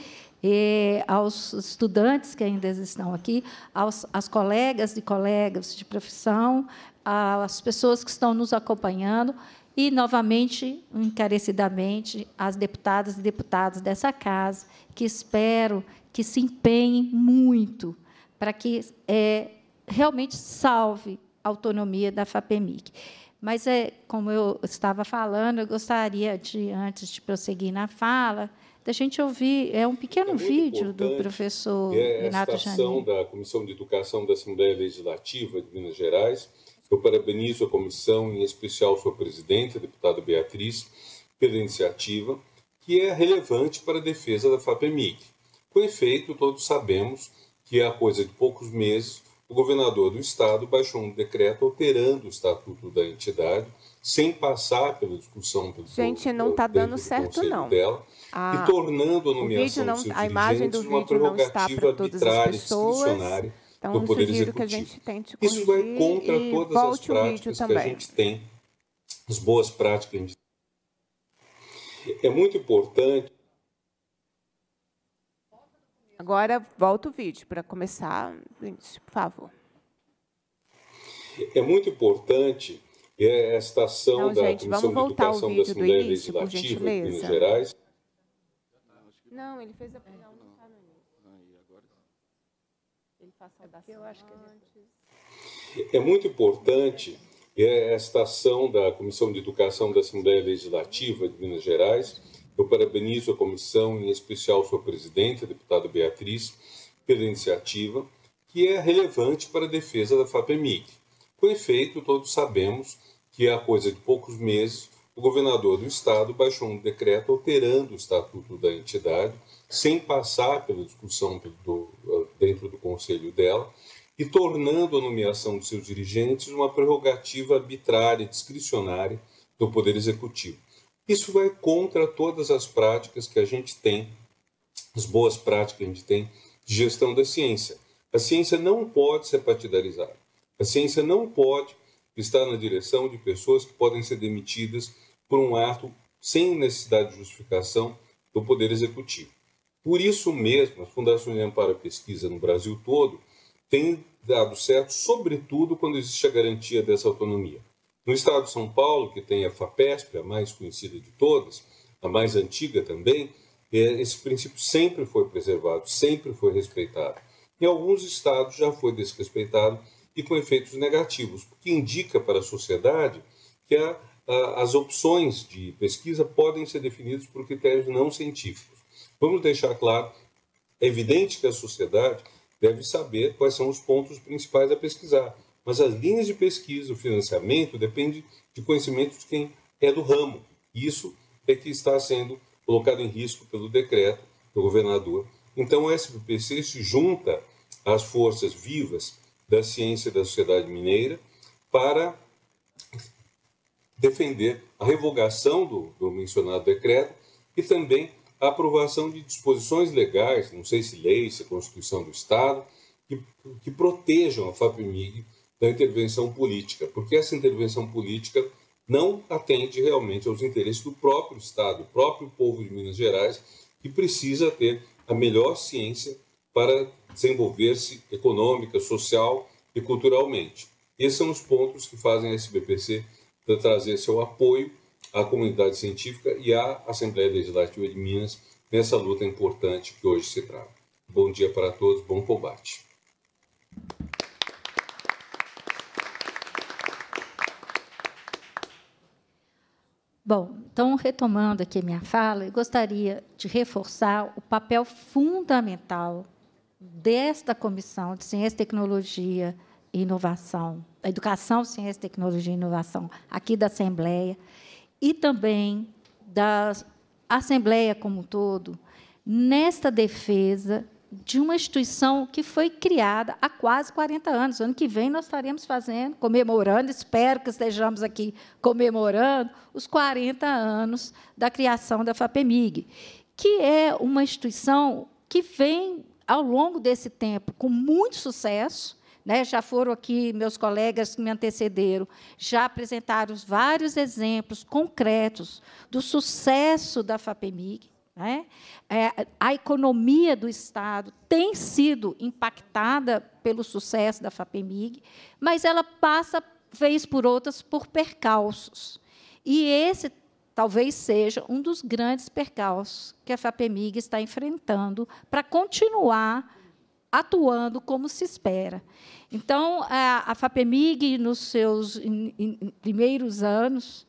Speaker 21: e aos estudantes que ainda estão aqui, aos, às colegas e colegas de profissão, às pessoas que estão nos acompanhando e, novamente, encarecidamente, às deputadas e deputados dessa casa, que espero que se empenhem muito para que é, realmente salve a autonomia da FAPEMIC. Mas, é, como eu estava falando, eu gostaria, de, antes de prosseguir na fala, da gente ouvir, é um pequeno é vídeo do professor é Renato Janeiro.
Speaker 24: esta da Comissão de Educação da Assembleia Legislativa de Minas Gerais. Eu parabenizo a comissão, em especial sua presidente, a deputada Beatriz, pela iniciativa, que é relevante para a defesa da FAPEMIG. Com efeito, todos sabemos que há coisa de poucos meses, o governador do estado baixou um decreto alterando o estatuto da entidade, sem passar pela discussão do
Speaker 1: Gente, não está dando certo não. Dela, a, e
Speaker 24: tornando a nomeação não, de a imagem do uma vídeo não está para todas as pessoas. Então, do poder sugiro executivo. que a
Speaker 1: gente tente Isso vai contra todas as práticas que a gente
Speaker 24: tem, as boas práticas que a gente É muito importante.
Speaker 1: Agora volta o vídeo para começar, Vinícius, por favor.
Speaker 24: É muito importante esta ação então, da gente, Comissão de Educação da Assembleia início, Legislativa de Minas Gerais.
Speaker 1: Não, ele fez a. É. Não, não está no início. agora Ele faz é saudação. É eu acho que ele...
Speaker 24: É muito importante é esta ação da Comissão de Educação da Assembleia Legislativa de Minas Gerais. Eu parabenizo a comissão, em especial sua presidente, a deputada Beatriz, pela iniciativa, que é relevante para a defesa da FAPEMIC. Com efeito, todos sabemos que há coisa de poucos meses o governador do estado baixou um decreto alterando o estatuto da entidade, sem passar pela discussão do, do, eh, dentro do conselho dela e tornando a nomeação de seus dirigentes uma prerrogativa arbitrária, discricionária do Poder Executivo. Isso vai contra todas as práticas que a gente tem, as boas práticas que a gente tem de gestão da ciência. A ciência não pode ser partidarizada. A ciência não pode estar na direção de pessoas que podem ser demitidas por um ato sem necessidade de justificação do Poder Executivo. Por isso mesmo, as fundações de amparo à pesquisa no Brasil todo têm dado certo, sobretudo quando existe a garantia dessa autonomia. No estado de São Paulo, que tem a FAPESP, a mais conhecida de todas, a mais antiga também, é, esse princípio sempre foi preservado, sempre foi respeitado. Em alguns estados já foi desrespeitado e com efeitos negativos, o que indica para a sociedade que a as opções de pesquisa podem ser definidas por critérios não científicos. Vamos deixar claro, é evidente que a sociedade deve saber quais são os pontos principais a pesquisar, mas as linhas de pesquisa, o financiamento, depende de conhecimento de quem é do ramo. Isso é que está sendo colocado em risco pelo decreto do governador. Então, o SPPC se junta às forças vivas da ciência da sociedade mineira para defender a revogação do, do mencionado decreto e também a aprovação de disposições legais, não sei se lei, se é Constituição do Estado, que, que protejam a FAPMIG da intervenção política, porque essa intervenção política não atende realmente aos interesses do próprio Estado, do próprio povo de Minas Gerais, que precisa ter a melhor ciência para desenvolver-se econômica, social e culturalmente. Esses são os pontos que fazem a SBPC para trazer seu apoio à comunidade científica e à Assembleia Legislativa de Minas nessa luta importante que hoje se trata. Bom dia para todos, bom combate.
Speaker 21: Bom, então, retomando aqui minha fala, eu gostaria de reforçar o papel fundamental desta Comissão de Ciência, Tecnologia e Inovação, Educação, Ciência, Tecnologia e Inovação, aqui da Assembleia, e também da Assembleia como um todo, nesta defesa de uma instituição que foi criada há quase 40 anos. Ano que vem nós estaremos fazendo, comemorando, espero que estejamos aqui comemorando os 40 anos da criação da FAPEMIG, que é uma instituição que vem ao longo desse tempo com muito sucesso né, já foram aqui meus colegas que me antecederam, já apresentaram vários exemplos concretos do sucesso da FAPEMIG. Né? É, a economia do Estado tem sido impactada pelo sucesso da FAPEMIG, mas ela passa, vez por outras, por percalços. E esse talvez seja um dos grandes percalços que a FAPEMIG está enfrentando para continuar atuando como se espera. Então, a, a FAPEMIG, nos seus in, in, primeiros anos,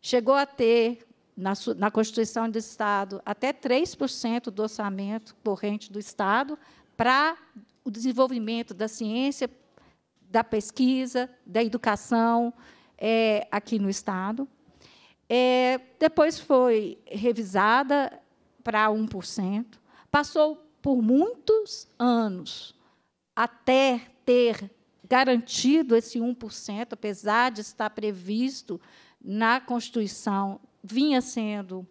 Speaker 21: chegou a ter, na, na Constituição do Estado, até 3% do orçamento corrente do Estado para o desenvolvimento da ciência, da pesquisa, da educação é, aqui no Estado. É, depois foi revisada para 1%, passou por muitos anos, até ter garantido esse 1%, apesar de estar previsto na Constituição, vinha sendo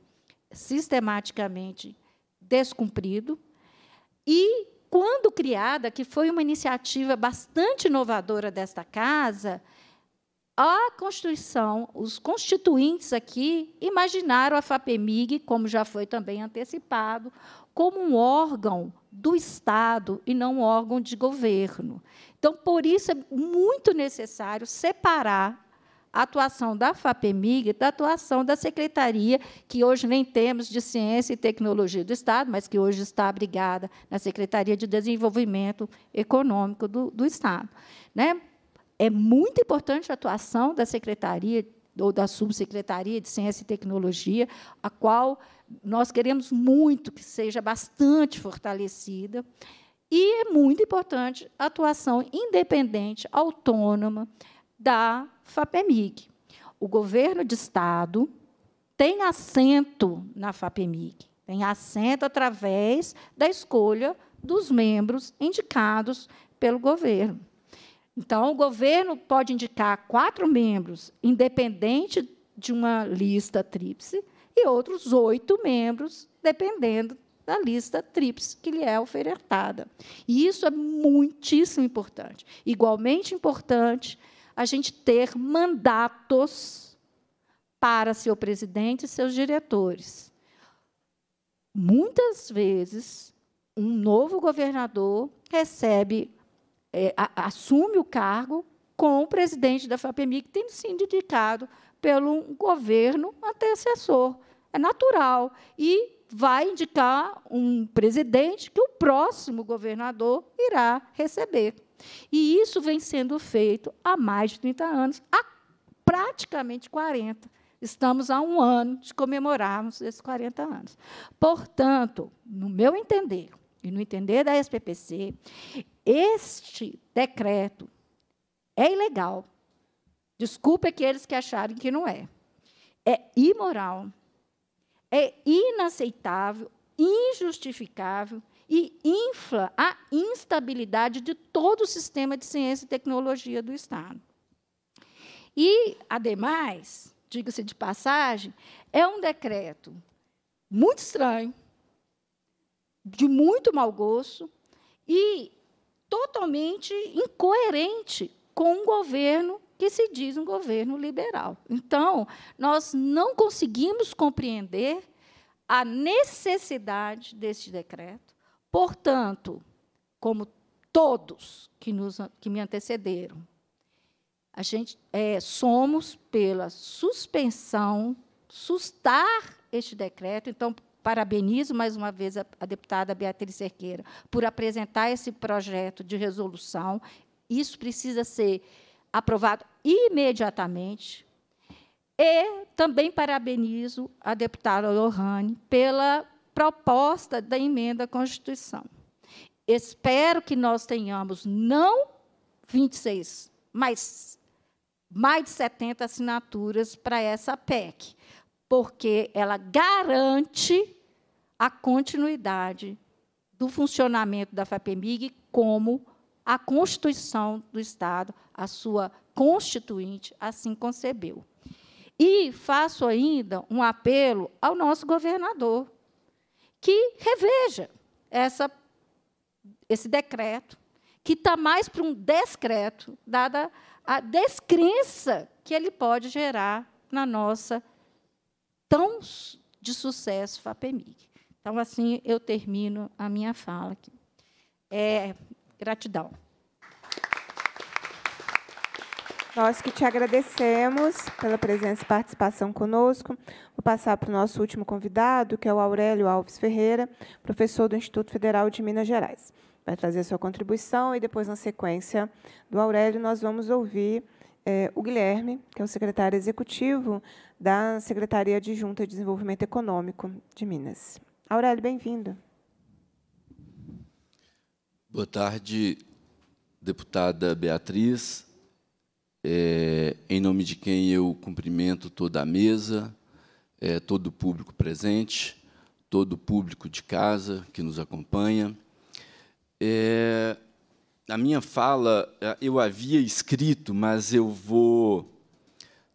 Speaker 21: sistematicamente descumprido. E, quando criada, que foi uma iniciativa bastante inovadora desta casa, a Constituição, os constituintes aqui imaginaram a FAPEMIG, como já foi também antecipado, como um órgão do Estado e não um órgão de governo. Então, por isso é muito necessário separar a atuação da FAPEMIG da atuação da Secretaria, que hoje nem temos de Ciência e Tecnologia do Estado, mas que hoje está abrigada na Secretaria de Desenvolvimento Econômico do, do Estado. Né? É muito importante a atuação da Secretaria ou da Subsecretaria de Ciência e Tecnologia, a qual nós queremos muito que seja bastante fortalecida. E é muito importante a atuação independente, autônoma da FAPEMIG. O governo de Estado tem assento na FAPEMIG, tem assento através da escolha dos membros indicados pelo governo. Então, o governo pode indicar quatro membros, independente de uma lista tríplice, e outros oito membros, dependendo da lista tríplice que lhe é ofertada. E isso é muitíssimo importante. Igualmente importante a gente ter mandatos para seu presidente e seus diretores. Muitas vezes, um novo governador recebe é, a, assume o cargo com o presidente da FAPEMI, que tem sido indicado pelo governo antecessor. É natural. E vai indicar um presidente que o próximo governador irá receber. E isso vem sendo feito há mais de 30 anos, há praticamente 40. Estamos a um ano de comemorarmos esses 40 anos. Portanto, no meu entender, e no entender da SPPC, este decreto é ilegal. Desculpe aqueles que acharem que não é. É imoral, é inaceitável, injustificável e infla a instabilidade de todo o sistema de ciência e tecnologia do Estado. E, ademais, diga-se de passagem, é um decreto muito estranho, de muito mau gosto, e totalmente incoerente com um governo que se diz um governo liberal. Então, nós não conseguimos compreender a necessidade deste decreto. Portanto, como todos que, nos, que me antecederam, a gente é, somos pela suspensão, sustar este decreto. Então, Parabenizo mais uma vez a, a deputada Beatriz Cerqueira por apresentar esse projeto de resolução. Isso precisa ser aprovado imediatamente. E também parabenizo a deputada Lohane pela proposta da emenda à Constituição. Espero que nós tenhamos não 26, mas mais de 70 assinaturas para essa PEC, porque ela garante a continuidade do funcionamento da FAPEMIG como a Constituição do Estado, a sua constituinte, assim concebeu. E faço ainda um apelo ao nosso governador que reveja essa, esse decreto, que está mais para um descreto, dada a descrença que ele pode gerar na nossa tão de sucesso FAPEMIG. Então, assim, eu termino a minha fala aqui. É, gratidão.
Speaker 1: Nós que te agradecemos pela presença e participação conosco. Vou passar para o nosso último convidado, que é o Aurélio Alves Ferreira, professor do Instituto Federal de Minas Gerais. Vai trazer a sua contribuição e depois, na sequência do Aurélio, nós vamos ouvir é, o Guilherme, que é o secretário executivo da Secretaria Adjunta de Desenvolvimento Econômico de Minas. Aurélio, bem-vindo.
Speaker 25: Boa tarde, deputada Beatriz. É, em nome de quem eu cumprimento toda a mesa, é, todo o público presente, todo o público de casa que nos acompanha. É, a minha fala é, eu havia escrito, mas eu vou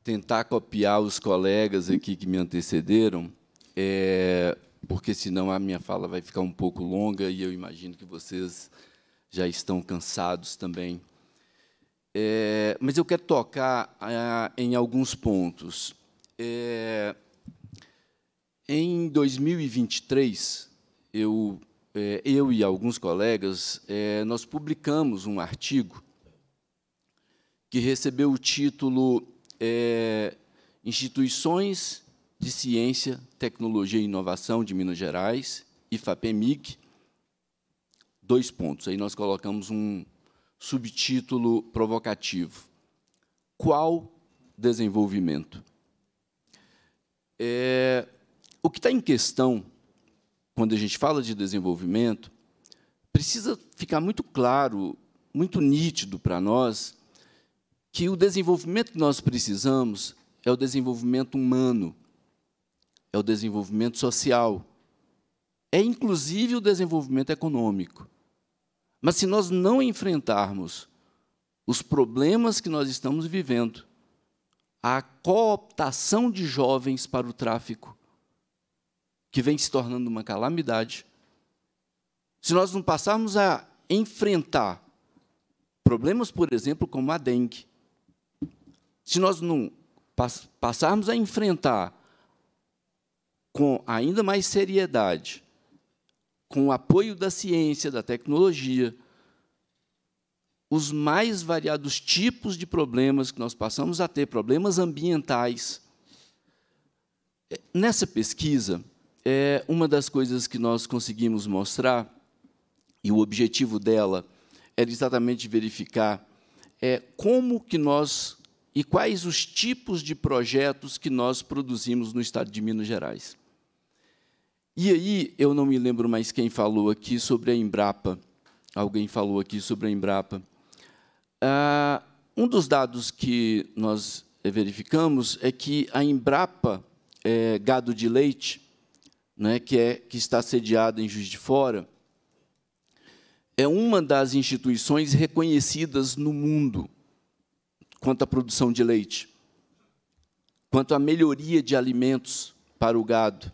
Speaker 25: tentar copiar os colegas aqui que me antecederam, é, porque senão a minha fala vai ficar um pouco longa e eu imagino que vocês já estão cansados também. É, mas eu quero tocar ah, em alguns pontos. É, em 2023, eu, é, eu e alguns colegas, é, nós publicamos um artigo que recebeu o título é, instituições de ciência, tecnologia e inovação de Minas Gerais, IFAPEMIC, dois pontos. Aí nós colocamos um subtítulo provocativo. Qual desenvolvimento? É, o que está em questão, quando a gente fala de desenvolvimento, precisa ficar muito claro, muito nítido para nós, que o desenvolvimento que nós precisamos é o desenvolvimento humano, é o desenvolvimento social, é inclusive o desenvolvimento econômico. Mas se nós não enfrentarmos os problemas que nós estamos vivendo, a cooptação de jovens para o tráfico, que vem se tornando uma calamidade, se nós não passarmos a enfrentar problemas, por exemplo, como a dengue, se nós não passarmos a enfrentar com ainda mais seriedade, com o apoio da ciência, da tecnologia, os mais variados tipos de problemas que nós passamos a ter, problemas ambientais. É, nessa pesquisa, é uma das coisas que nós conseguimos mostrar, e o objetivo dela era exatamente verificar é, como que nós e quais os tipos de projetos que nós produzimos no estado de Minas Gerais. E aí, eu não me lembro mais quem falou aqui sobre a Embrapa. Alguém falou aqui sobre a Embrapa. Ah, um dos dados que nós eh, verificamos é que a Embrapa é, Gado de Leite, né, que, é, que está sediada em Juiz de Fora, é uma das instituições reconhecidas no mundo quanto à produção de leite, quanto à melhoria de alimentos para o gado.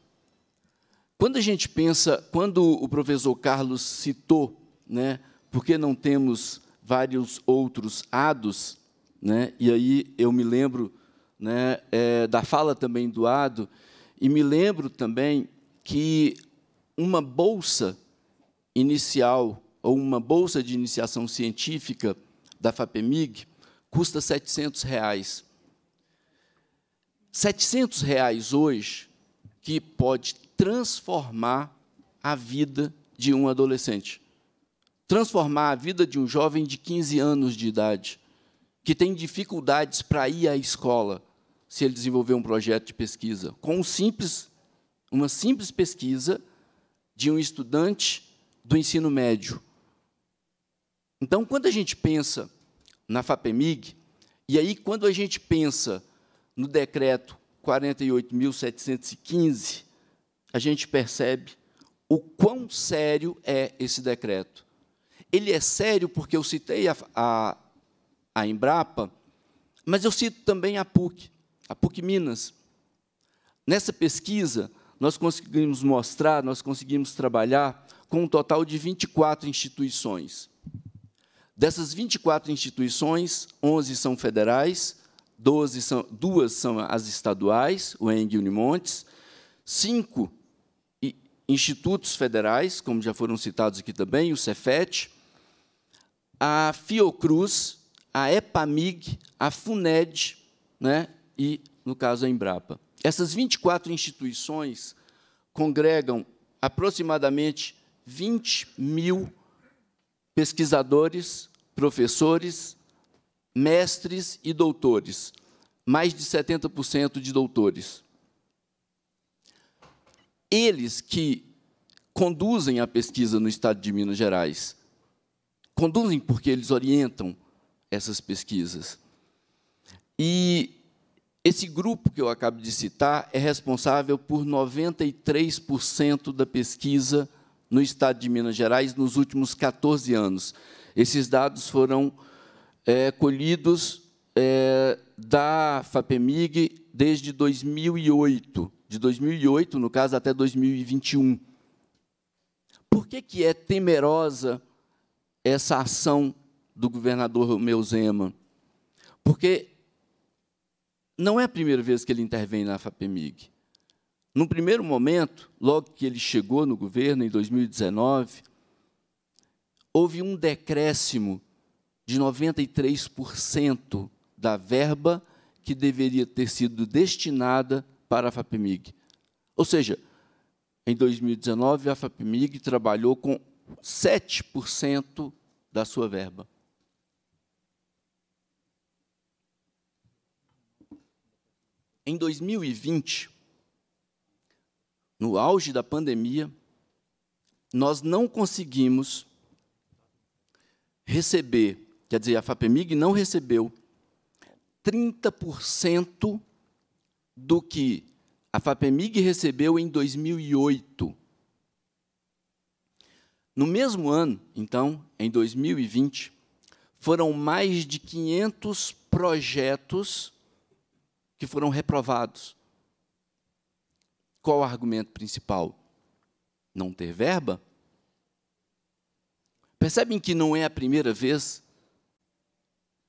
Speaker 25: Quando a gente pensa, quando o professor Carlos citou, né, por que não temos vários outros ados, né, e aí eu me lembro né, é, da fala também do ado, e me lembro também que uma bolsa inicial ou uma bolsa de iniciação científica da FAPEMIG, custa 700 reais. 700 reais hoje que pode transformar a vida de um adolescente. Transformar a vida de um jovem de 15 anos de idade, que tem dificuldades para ir à escola, se ele desenvolver um projeto de pesquisa. Com um simples, uma simples pesquisa de um estudante do ensino médio. Então, quando a gente pensa na FAPEMIG. E aí, quando a gente pensa no decreto 48.715, a gente percebe o quão sério é esse decreto. Ele é sério porque eu citei a, a, a Embrapa, mas eu cito também a PUC, a PUC Minas. Nessa pesquisa, nós conseguimos mostrar, nós conseguimos trabalhar com um total de 24 instituições. Dessas 24 instituições, 11 são federais, 12 são, duas são as estaduais, o ENG e Unimontes, cinco institutos federais, como já foram citados aqui também, o Cefet, a Fiocruz, a EPAMIG, a FUNED né, e, no caso, a Embrapa. Essas 24 instituições congregam aproximadamente 20 mil pesquisadores professores, mestres e doutores, mais de 70% de doutores. Eles que conduzem a pesquisa no estado de Minas Gerais. Conduzem porque eles orientam essas pesquisas. E esse grupo que eu acabo de citar é responsável por 93% da pesquisa no estado de Minas Gerais nos últimos 14 anos. Esses dados foram é, colhidos é, da FAPEMIG desde 2008, de 2008, no caso, até 2021. Por que, que é temerosa essa ação do governador Romeu Zema? Porque não é a primeira vez que ele intervém na FAPEMIG. Num primeiro momento, logo que ele chegou no governo, em 2019, houve um decréscimo de 93% da verba que deveria ter sido destinada para a FAPMIG. Ou seja, em 2019, a FAPMIG trabalhou com 7% da sua verba. Em 2020, no auge da pandemia, nós não conseguimos receber, quer dizer, a FAPEMIG não recebeu 30% do que a FAPEMIG recebeu em 2008. No mesmo ano, então, em 2020, foram mais de 500 projetos que foram reprovados. Qual o argumento principal? Não ter verba? Percebem que não é a primeira vez?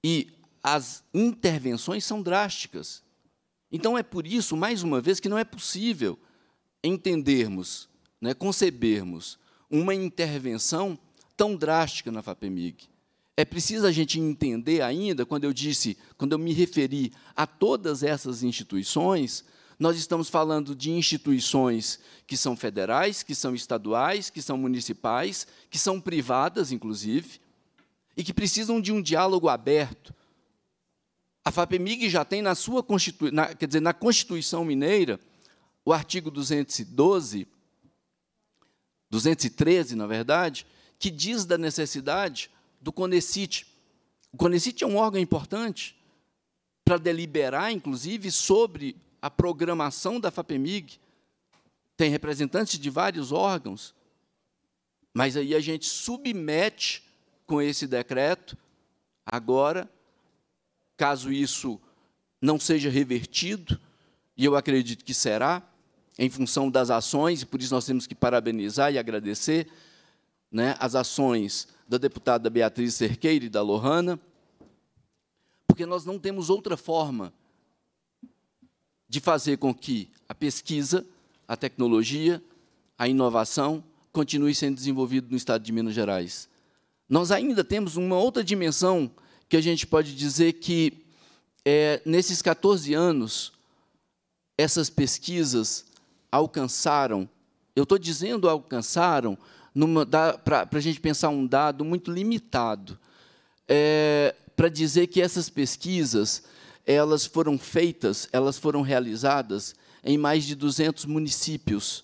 Speaker 25: E as intervenções são drásticas. Então é por isso, mais uma vez, que não é possível entendermos, né, concebermos uma intervenção tão drástica na FAPEMIG. É preciso a gente entender ainda, quando eu disse, quando eu me referi a todas essas instituições, nós estamos falando de instituições que são federais, que são estaduais, que são municipais, que são privadas, inclusive, e que precisam de um diálogo aberto. A FAPEMIG já tem na sua na, quer dizer, na Constituição Mineira, o artigo 212, 213, na verdade, que diz da necessidade do CONECIT. O CONECIT é um órgão importante para deliberar, inclusive, sobre a programação da FAPEMIG, tem representantes de vários órgãos, mas aí a gente submete com esse decreto, agora, caso isso não seja revertido, e eu acredito que será, em função das ações, e por isso nós temos que parabenizar e agradecer né, as ações da deputada Beatriz Cerqueira e da Lohana, porque nós não temos outra forma de fazer com que a pesquisa, a tecnologia, a inovação continue sendo desenvolvido no estado de Minas Gerais. Nós ainda temos uma outra dimensão que a gente pode dizer que, é, nesses 14 anos, essas pesquisas alcançaram, eu estou dizendo alcançaram, para a gente pensar um dado muito limitado, é, para dizer que essas pesquisas elas foram feitas, elas foram realizadas em mais de 200 municípios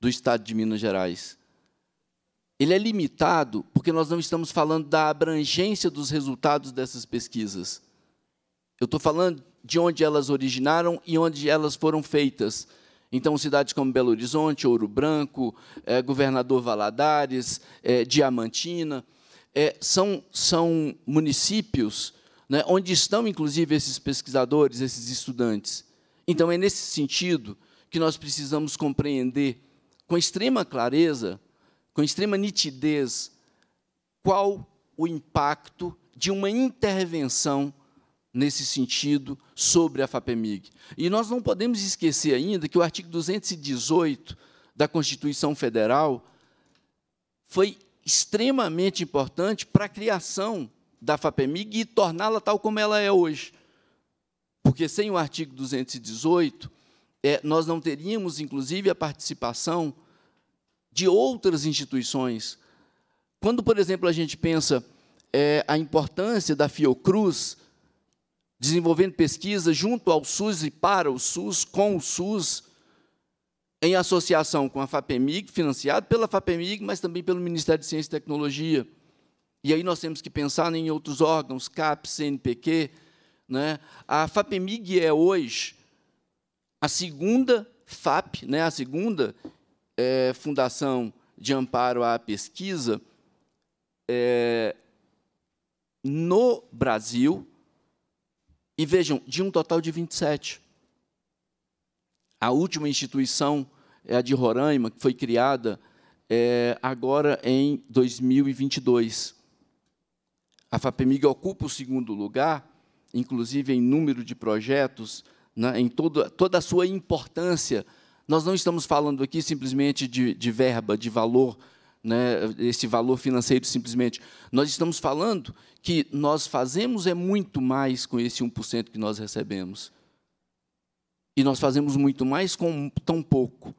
Speaker 25: do estado de Minas Gerais. Ele é limitado porque nós não estamos falando da abrangência dos resultados dessas pesquisas. Eu estou falando de onde elas originaram e onde elas foram feitas. Então, cidades como Belo Horizonte, Ouro Branco, eh, Governador Valadares, eh, Diamantina, eh, são, são municípios né, onde estão, inclusive, esses pesquisadores, esses estudantes. Então, é nesse sentido que nós precisamos compreender com extrema clareza, com extrema nitidez, qual o impacto de uma intervenção nesse sentido sobre a FAPEMIG. E nós não podemos esquecer ainda que o artigo 218 da Constituição Federal foi extremamente importante para a criação da FAPEMIG e torná-la tal como ela é hoje. Porque sem o artigo 218, é, nós não teríamos, inclusive, a participação de outras instituições. Quando, por exemplo, a gente pensa é, a importância da Fiocruz desenvolvendo pesquisa junto ao SUS e para o SUS, com o SUS, em associação com a FAPEMIG, financiado pela FAPEMIG, mas também pelo Ministério de Ciência e Tecnologia. E aí nós temos que pensar em outros órgãos, CAP, CNPq. Né? A FAPEMIG é hoje a segunda FAP, né? a segunda é, Fundação de Amparo à Pesquisa é, no Brasil. E vejam, de um total de 27. A última instituição é a de Roraima, que foi criada é, agora em 2022. A FAPEMIG ocupa o segundo lugar, inclusive em número de projetos, né, em todo, toda a sua importância. Nós não estamos falando aqui simplesmente de, de verba, de valor, né, esse valor financeiro simplesmente. Nós estamos falando que nós fazemos é muito mais com esse 1% que nós recebemos. E nós fazemos muito mais com tão pouco.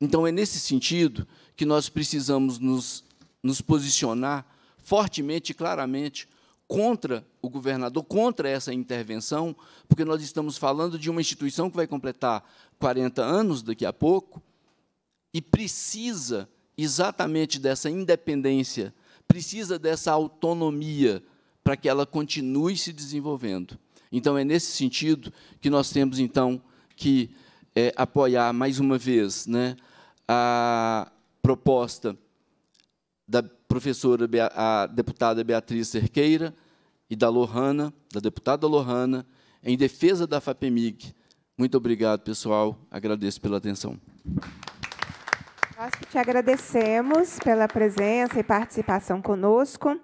Speaker 25: Então, é nesse sentido que nós precisamos nos, nos posicionar fortemente e claramente contra o governador, contra essa intervenção, porque nós estamos falando de uma instituição que vai completar 40 anos daqui a pouco e precisa exatamente dessa independência, precisa dessa autonomia para que ela continue se desenvolvendo. Então, é nesse sentido que nós temos, então, que é, apoiar, mais uma vez, né, a proposta da professora, a deputada Beatriz Cerqueira e da Lohana, da deputada Lohana, em defesa da FAPEMIG. Muito obrigado, pessoal. Agradeço pela atenção.
Speaker 1: Nós que te agradecemos pela presença e participação conosco.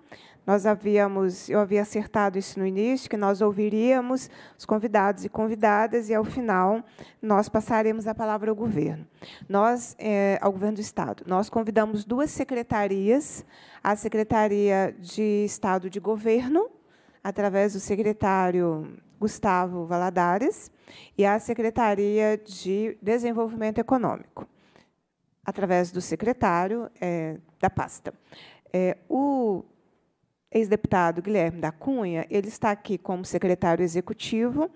Speaker 1: Nós havíamos, eu havia acertado isso no início, que nós ouviríamos os convidados e convidadas e ao final nós passaremos a palavra ao governo. Nós, é, ao governo do estado, nós convidamos duas secretarias, a secretaria de Estado de Governo, através do secretário Gustavo Valadares, e a secretaria de Desenvolvimento Econômico, através do secretário é, da pasta. É, o ex-deputado Guilherme da Cunha, ele está aqui como secretário executivo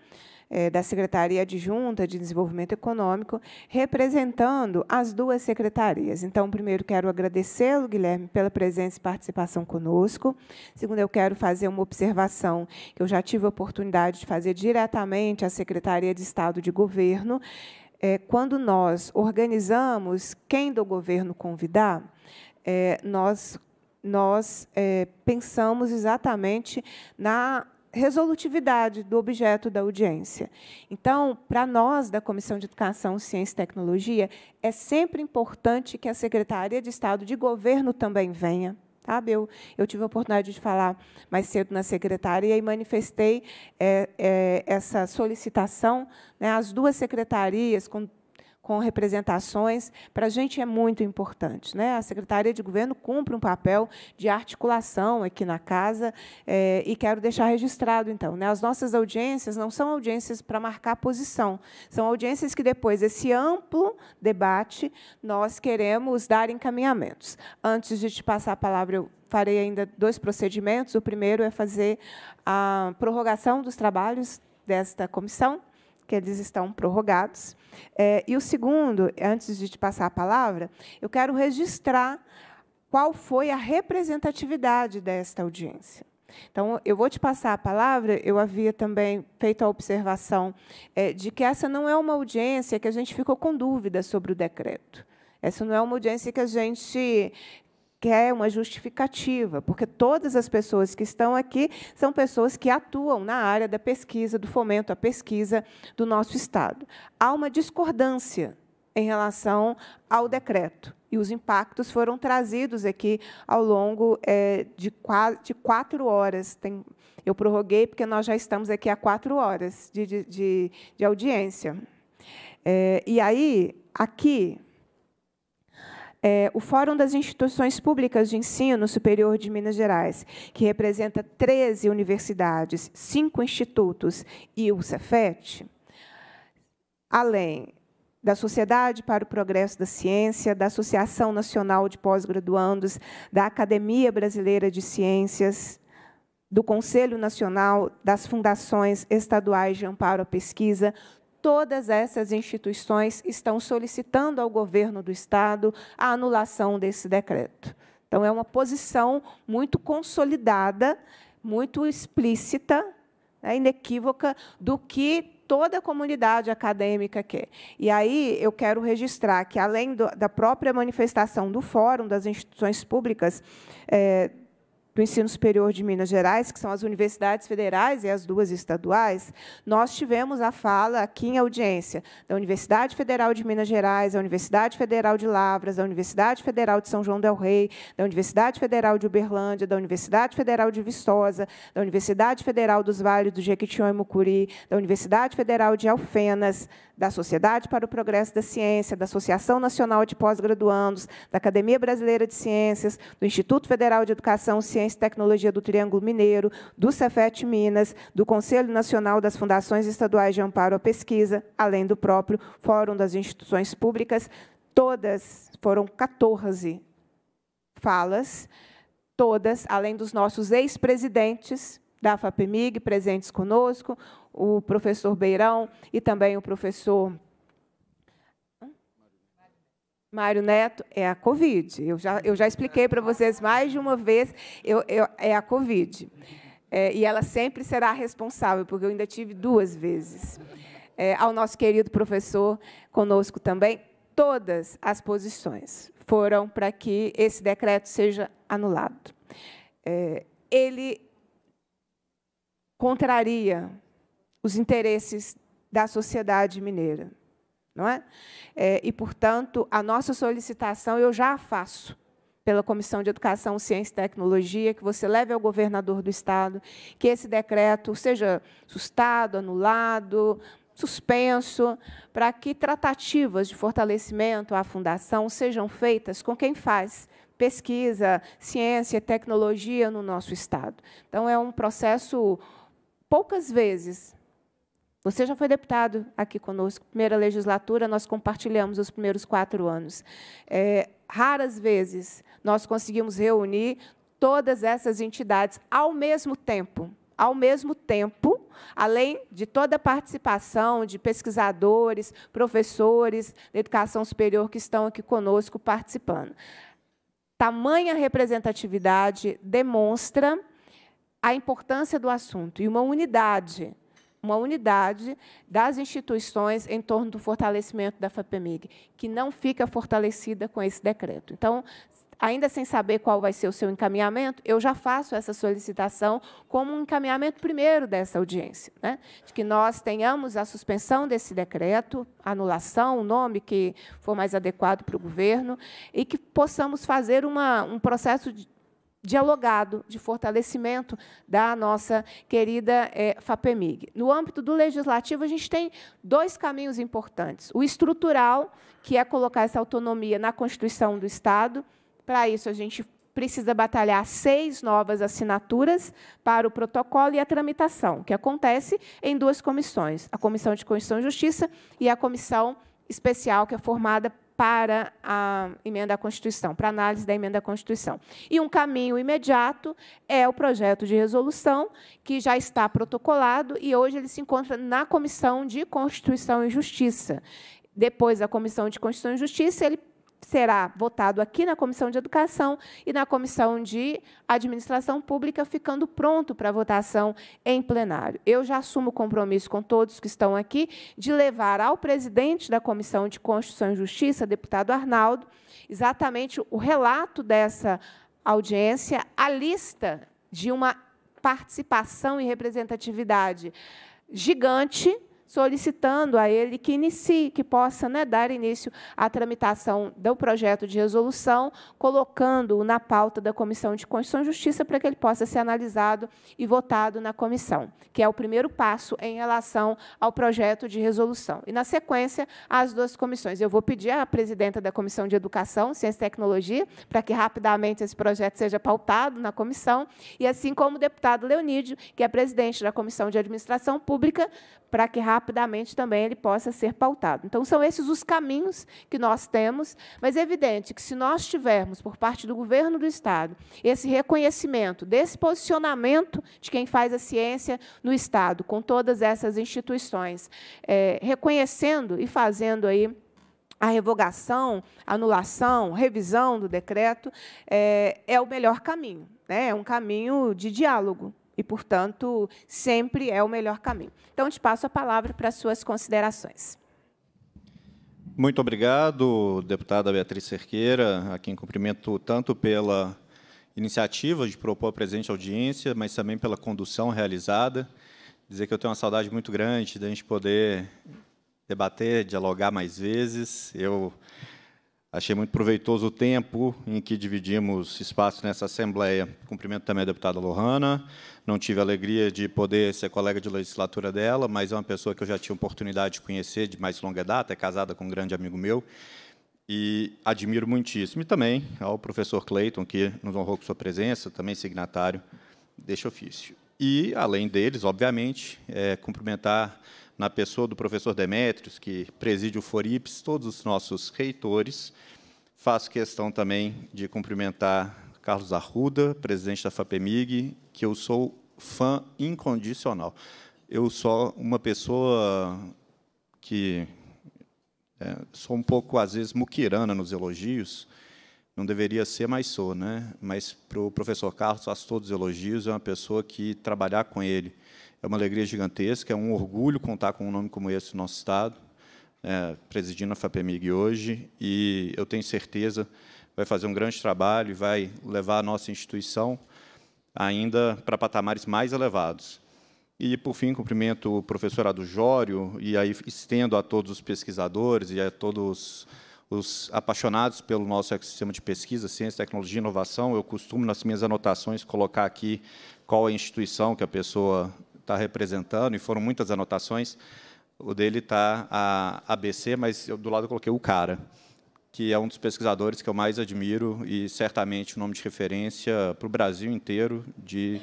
Speaker 1: é, da Secretaria Adjunta de Desenvolvimento Econômico, representando as duas secretarias. Então, primeiro, quero agradecê-lo, Guilherme, pela presença e participação conosco. Segundo, eu quero fazer uma observação que eu já tive a oportunidade de fazer diretamente à Secretaria de Estado de Governo. É, quando nós organizamos quem do governo convidar, é, nós nós é, pensamos exatamente na resolutividade do objeto da audiência. Então, para nós da Comissão de Educação, Ciência e Tecnologia, é sempre importante que a Secretaria de Estado de Governo também venha. Sabe, eu, eu tive a oportunidade de falar mais cedo na secretaria e manifestei é, é, essa solicitação né, às duas secretarias, com com representações, para a gente é muito importante. Né? A Secretaria de Governo cumpre um papel de articulação aqui na Casa é, e quero deixar registrado, então. Né? As nossas audiências não são audiências para marcar posição, são audiências que, depois desse amplo debate, nós queremos dar encaminhamentos. Antes de te passar a palavra, eu farei ainda dois procedimentos. O primeiro é fazer a prorrogação dos trabalhos desta comissão que eles estão prorrogados. É, e o segundo, antes de te passar a palavra, eu quero registrar qual foi a representatividade desta audiência. Então, eu vou te passar a palavra. Eu havia também feito a observação é, de que essa não é uma audiência que a gente ficou com dúvidas sobre o decreto. Essa não é uma audiência que a gente quer é uma justificativa, porque todas as pessoas que estão aqui são pessoas que atuam na área da pesquisa, do fomento à pesquisa do nosso Estado. Há uma discordância em relação ao decreto. E os impactos foram trazidos aqui ao longo é, de, quase, de quatro horas. Tem, eu prorroguei porque nós já estamos aqui há quatro horas de, de, de audiência. É, e aí, aqui, é, o Fórum das Instituições Públicas de Ensino Superior de Minas Gerais, que representa 13 universidades, cinco institutos e o Cefet, além da Sociedade para o Progresso da Ciência, da Associação Nacional de Pós-Graduandos, da Academia Brasileira de Ciências, do Conselho Nacional das Fundações Estaduais de Amparo à Pesquisa, Todas essas instituições estão solicitando ao governo do Estado a anulação desse decreto. Então, é uma posição muito consolidada, muito explícita, né, inequívoca, do que toda a comunidade acadêmica quer. E aí eu quero registrar que, além do, da própria manifestação do Fórum das Instituições Públicas, é, do ensino superior de Minas Gerais, que são as universidades federais e as duas estaduais, nós tivemos a fala aqui em audiência da Universidade Federal de Minas Gerais, da Universidade Federal de Lavras, da Universidade Federal de São João del Rei, da Universidade Federal de Uberlândia, da Universidade Federal de Vistosa, da Universidade Federal dos Vales do Jequitinhonha e Mucuri, da Universidade Federal de Alfenas, da Sociedade para o Progresso da Ciência, da Associação Nacional de Pós-Graduandos, da Academia Brasileira de Ciências, do Instituto Federal de Educação, Ciência e Tecnologia do Triângulo Mineiro, do Cefet Minas, do Conselho Nacional das Fundações Estaduais de Amparo à Pesquisa, além do próprio Fórum das Instituições Públicas. Todas, foram 14 falas, todas, além dos nossos ex-presidentes, da FAPEMIG presentes conosco, o professor Beirão e também o professor Mário Neto, é a Covid. Eu já, eu já expliquei para vocês mais de uma vez, eu, eu, é a Covid. É, e ela sempre será responsável, porque eu ainda tive duas vezes. É, ao nosso querido professor, conosco também, todas as posições foram para que esse decreto seja anulado. É, ele contraria os interesses da sociedade mineira. Não é? é e, portanto, a nossa solicitação eu já faço pela Comissão de Educação, Ciência e Tecnologia, que você leve ao governador do Estado que esse decreto seja sustado, anulado, suspenso, para que tratativas de fortalecimento à Fundação sejam feitas com quem faz pesquisa, ciência, e tecnologia no nosso Estado. Então, é um processo poucas vezes. Você já foi deputado aqui conosco, primeira legislatura, nós compartilhamos os primeiros quatro anos. É, raras vezes nós conseguimos reunir todas essas entidades ao mesmo tempo. Ao mesmo tempo, além de toda a participação de pesquisadores, professores da educação superior que estão aqui conosco participando. Tamanha representatividade demonstra a importância do assunto e uma unidade, uma unidade das instituições em torno do fortalecimento da FAPEMIG, que não fica fortalecida com esse decreto. Então, ainda sem saber qual vai ser o seu encaminhamento, eu já faço essa solicitação como um encaminhamento primeiro dessa audiência, né? de que nós tenhamos a suspensão desse decreto, anulação, o nome que for mais adequado para o governo, e que possamos fazer uma, um processo de dialogado de fortalecimento da nossa querida é, FAPEMIG. No âmbito do legislativo, a gente tem dois caminhos importantes. O estrutural, que é colocar essa autonomia na Constituição do Estado. Para isso, a gente precisa batalhar seis novas assinaturas para o protocolo e a tramitação, que acontece em duas comissões, a Comissão de Constituição e Justiça e a Comissão Especial, que é formada para a emenda à Constituição, para análise da emenda à Constituição. E um caminho imediato é o projeto de resolução, que já está protocolado e hoje ele se encontra na Comissão de Constituição e Justiça. Depois da Comissão de Constituição e Justiça, ele será votado aqui na Comissão de Educação e na Comissão de Administração Pública, ficando pronto para votação em plenário. Eu já assumo o compromisso com todos que estão aqui de levar ao presidente da Comissão de Constituição e Justiça, deputado Arnaldo, exatamente o relato dessa audiência, a lista de uma participação e representatividade gigante solicitando a ele que inicie, que possa né, dar início à tramitação do projeto de resolução, colocando-o na pauta da Comissão de Constituição e Justiça para que ele possa ser analisado e votado na comissão, que é o primeiro passo em relação ao projeto de resolução. E, na sequência, as duas comissões. Eu vou pedir à presidenta da Comissão de Educação, Ciência e Tecnologia, para que rapidamente esse projeto seja pautado na comissão, e assim como o deputado Leonídio, que é presidente da Comissão de Administração Pública, para que rapidamente rapidamente também ele possa ser pautado. Então, são esses os caminhos que nós temos, mas é evidente que se nós tivermos, por parte do governo do Estado, esse reconhecimento, desse posicionamento de quem faz a ciência no Estado, com todas essas instituições, é, reconhecendo e fazendo aí a revogação, anulação, revisão do decreto é, é o melhor caminho. Né? É um caminho de diálogo, e, portanto, sempre é o melhor caminho. Então, te passo a palavra para suas considerações.
Speaker 26: Muito obrigado, deputada Beatriz Cerqueira, a quem cumprimento tanto pela iniciativa de propor a presente audiência, mas também pela condução realizada. Dizer que eu tenho uma saudade muito grande de a gente poder debater, dialogar mais vezes. Eu Achei muito proveitoso o tempo em que dividimos espaço nessa Assembleia. Cumprimento também a deputada Lohana, não tive a alegria de poder ser colega de legislatura dela, mas é uma pessoa que eu já tinha oportunidade de conhecer de mais longa data, é casada com um grande amigo meu, e admiro muitíssimo. E também ao professor Clayton, que nos honrou com sua presença, também signatário deste ofício. E, além deles, obviamente, é, cumprimentar na pessoa do professor Demétrios, que preside o Forips, todos os nossos reitores. Faço questão também de cumprimentar Carlos Arruda, presidente da FAPEMIG, que eu sou fã incondicional. Eu sou uma pessoa que é, sou um pouco, às vezes, muquirana nos elogios, não deveria ser, mas sou. Né? Mas, para o professor Carlos, faço todos os elogios, é uma pessoa que trabalhar com ele é uma alegria gigantesca, é um orgulho contar com um nome como esse no nosso Estado, é, presidindo a FAPEMIG hoje, e eu tenho certeza vai fazer um grande trabalho e vai levar a nossa instituição ainda para patamares mais elevados. E, por fim, cumprimento o professor Adujório e aí estendo a todos os pesquisadores e a todos os apaixonados pelo nosso ecossistema de pesquisa, ciência, tecnologia e inovação. Eu costumo, nas minhas anotações, colocar aqui qual a instituição que a pessoa está representando, e foram muitas anotações. O dele está a ABC, mas eu, do lado eu coloquei o cara que é um dos pesquisadores que eu mais admiro e certamente o um nome de referência para o Brasil inteiro de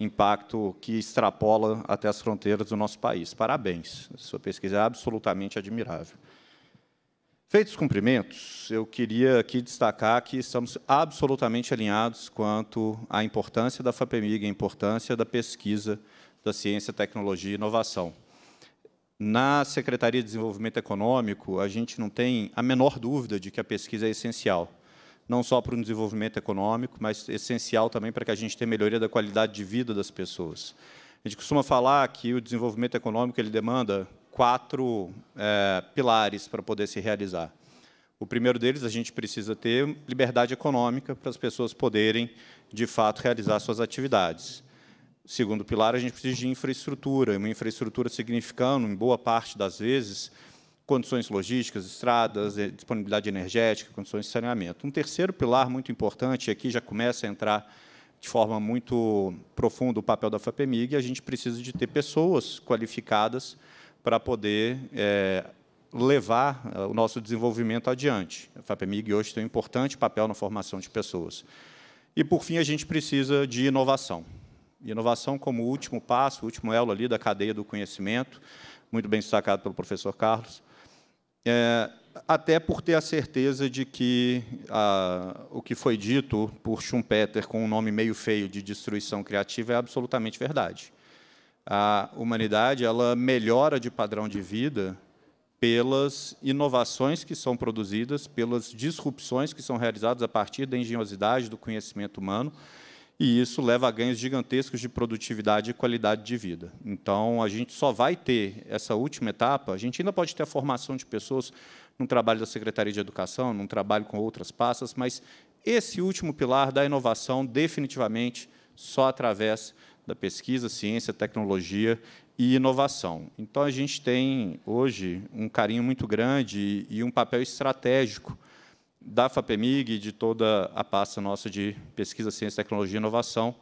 Speaker 26: impacto que extrapola até as fronteiras do nosso país. Parabéns, sua pesquisa é absolutamente admirável. Feitos os cumprimentos, eu queria aqui destacar que estamos absolutamente alinhados quanto à importância da FAPEMIG, a importância da pesquisa da ciência, tecnologia e inovação. Na Secretaria de Desenvolvimento Econômico, a gente não tem a menor dúvida de que a pesquisa é essencial, não só para o desenvolvimento econômico, mas essencial também para que a gente tenha melhoria da qualidade de vida das pessoas. A gente costuma falar que o desenvolvimento econômico ele demanda quatro é, pilares para poder se realizar. O primeiro deles, a gente precisa ter liberdade econômica para as pessoas poderem, de fato, realizar suas atividades. Segundo pilar, a gente precisa de infraestrutura. Uma infraestrutura significando, em boa parte das vezes, condições logísticas, estradas, eh, disponibilidade energética, condições de saneamento. Um terceiro pilar muito importante, aqui já começa a entrar de forma muito profunda o papel da FAPEMIG, é a gente precisa de ter pessoas qualificadas para poder é, levar eh, o nosso desenvolvimento adiante. A FAPEMIG hoje tem um importante papel na formação de pessoas. E, por fim, a gente precisa de inovação. Inovação como último passo, último elo ali da cadeia do conhecimento, muito bem destacado pelo professor Carlos, é, até por ter a certeza de que a, o que foi dito por Schumpeter com um nome meio feio de destruição criativa é absolutamente verdade. A humanidade ela melhora de padrão de vida pelas inovações que são produzidas, pelas disrupções que são realizadas a partir da engenhosidade do conhecimento humano e isso leva a ganhos gigantescos de produtividade e qualidade de vida. Então, a gente só vai ter essa última etapa, a gente ainda pode ter a formação de pessoas num trabalho da Secretaria de Educação, num trabalho com outras pastas, mas esse último pilar da inovação, definitivamente, só através da pesquisa, ciência, tecnologia e inovação. Então, a gente tem, hoje, um carinho muito grande e um papel estratégico da FAPEMIG e de toda a pasta nossa de pesquisa, ciência, tecnologia e inovação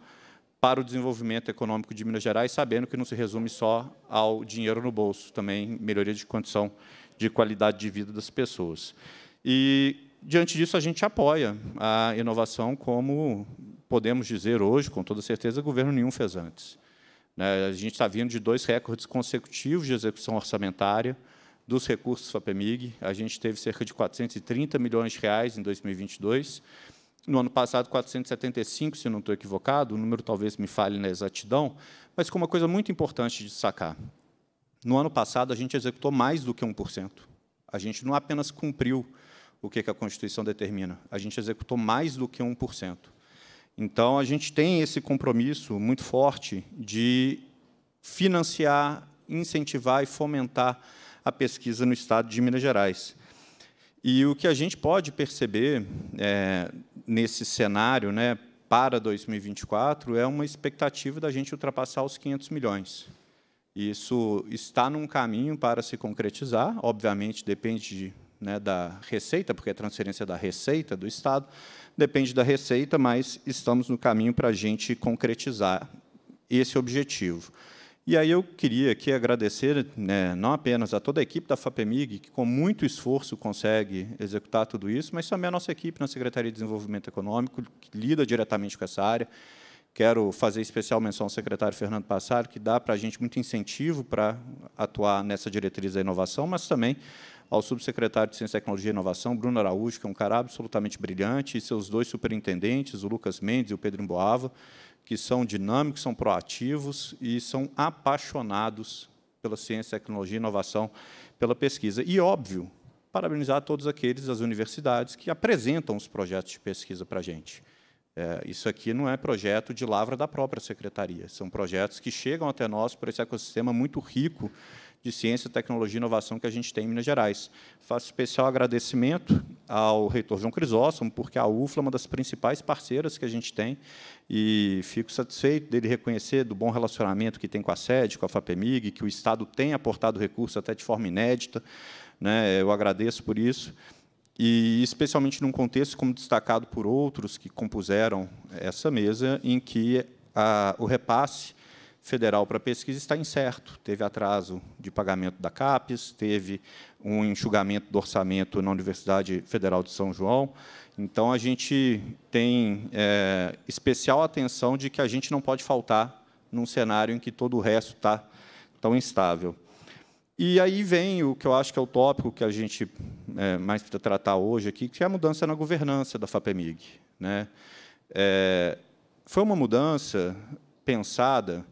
Speaker 26: para o desenvolvimento econômico de Minas Gerais, sabendo que não se resume só ao dinheiro no bolso, também melhoria de condição de qualidade de vida das pessoas. E, diante disso, a gente apoia a inovação como podemos dizer hoje, com toda certeza, governo nenhum fez antes. Né? A gente está vindo de dois recordes consecutivos de execução orçamentária, dos recursos FAPEMIG. A gente teve cerca de 430 milhões de reais em 2022. No ano passado, 475, se não estou equivocado, o número talvez me falhe na exatidão, mas com uma coisa muito importante de sacar. No ano passado, a gente executou mais do que 1%. A gente não apenas cumpriu o que a Constituição determina, a gente executou mais do que 1%. Então, a gente tem esse compromisso muito forte de financiar, incentivar e fomentar a pesquisa no estado de Minas Gerais. E o que a gente pode perceber é, nesse cenário né, para 2024 é uma expectativa da gente ultrapassar os 500 milhões. Isso está num caminho para se concretizar, obviamente depende de, né, da receita, porque a é transferência é da receita do Estado, depende da receita, mas estamos no caminho para a gente concretizar esse objetivo. E aí eu queria aqui agradecer né, não apenas a toda a equipe da FAPEMIG, que com muito esforço consegue executar tudo isso, mas também a nossa equipe na Secretaria de Desenvolvimento Econômico, que lida diretamente com essa área. Quero fazer especial menção ao secretário Fernando Passaro, que dá para a gente muito incentivo para atuar nessa diretriz da inovação, mas também ao subsecretário de Ciência, Tecnologia e Inovação, Bruno Araújo, que é um cara absolutamente brilhante, e seus dois superintendentes, o Lucas Mendes e o Pedro Emboava, que são dinâmicos, são proativos e são apaixonados pela ciência, tecnologia, inovação, pela pesquisa. E, óbvio, parabenizar todos aqueles das universidades que apresentam os projetos de pesquisa para a gente. É, isso aqui não é projeto de lavra da própria secretaria, são projetos que chegam até nós por esse ecossistema muito rico de Ciência, Tecnologia e Inovação que a gente tem em Minas Gerais. Faço especial agradecimento ao reitor João Crisóstomo, porque a UFLA é uma das principais parceiras que a gente tem, e fico satisfeito dele reconhecer do bom relacionamento que tem com a sede, com a FAPEMIG, que o Estado tem aportado recursos até de forma inédita. Né? Eu agradeço por isso e especialmente num contexto como destacado por outros que compuseram essa mesa, em que a, o repasse federal para pesquisa está incerto. Teve atraso de pagamento da CAPES, teve um enxugamento do orçamento na Universidade Federal de São João. Então, a gente tem é, especial atenção de que a gente não pode faltar num cenário em que todo o resto está tão instável. E aí vem o que eu acho que é o tópico que a gente é, mais precisa tratar hoje aqui, que é a mudança na governança da FAPEMIG. Né? É, foi uma mudança pensada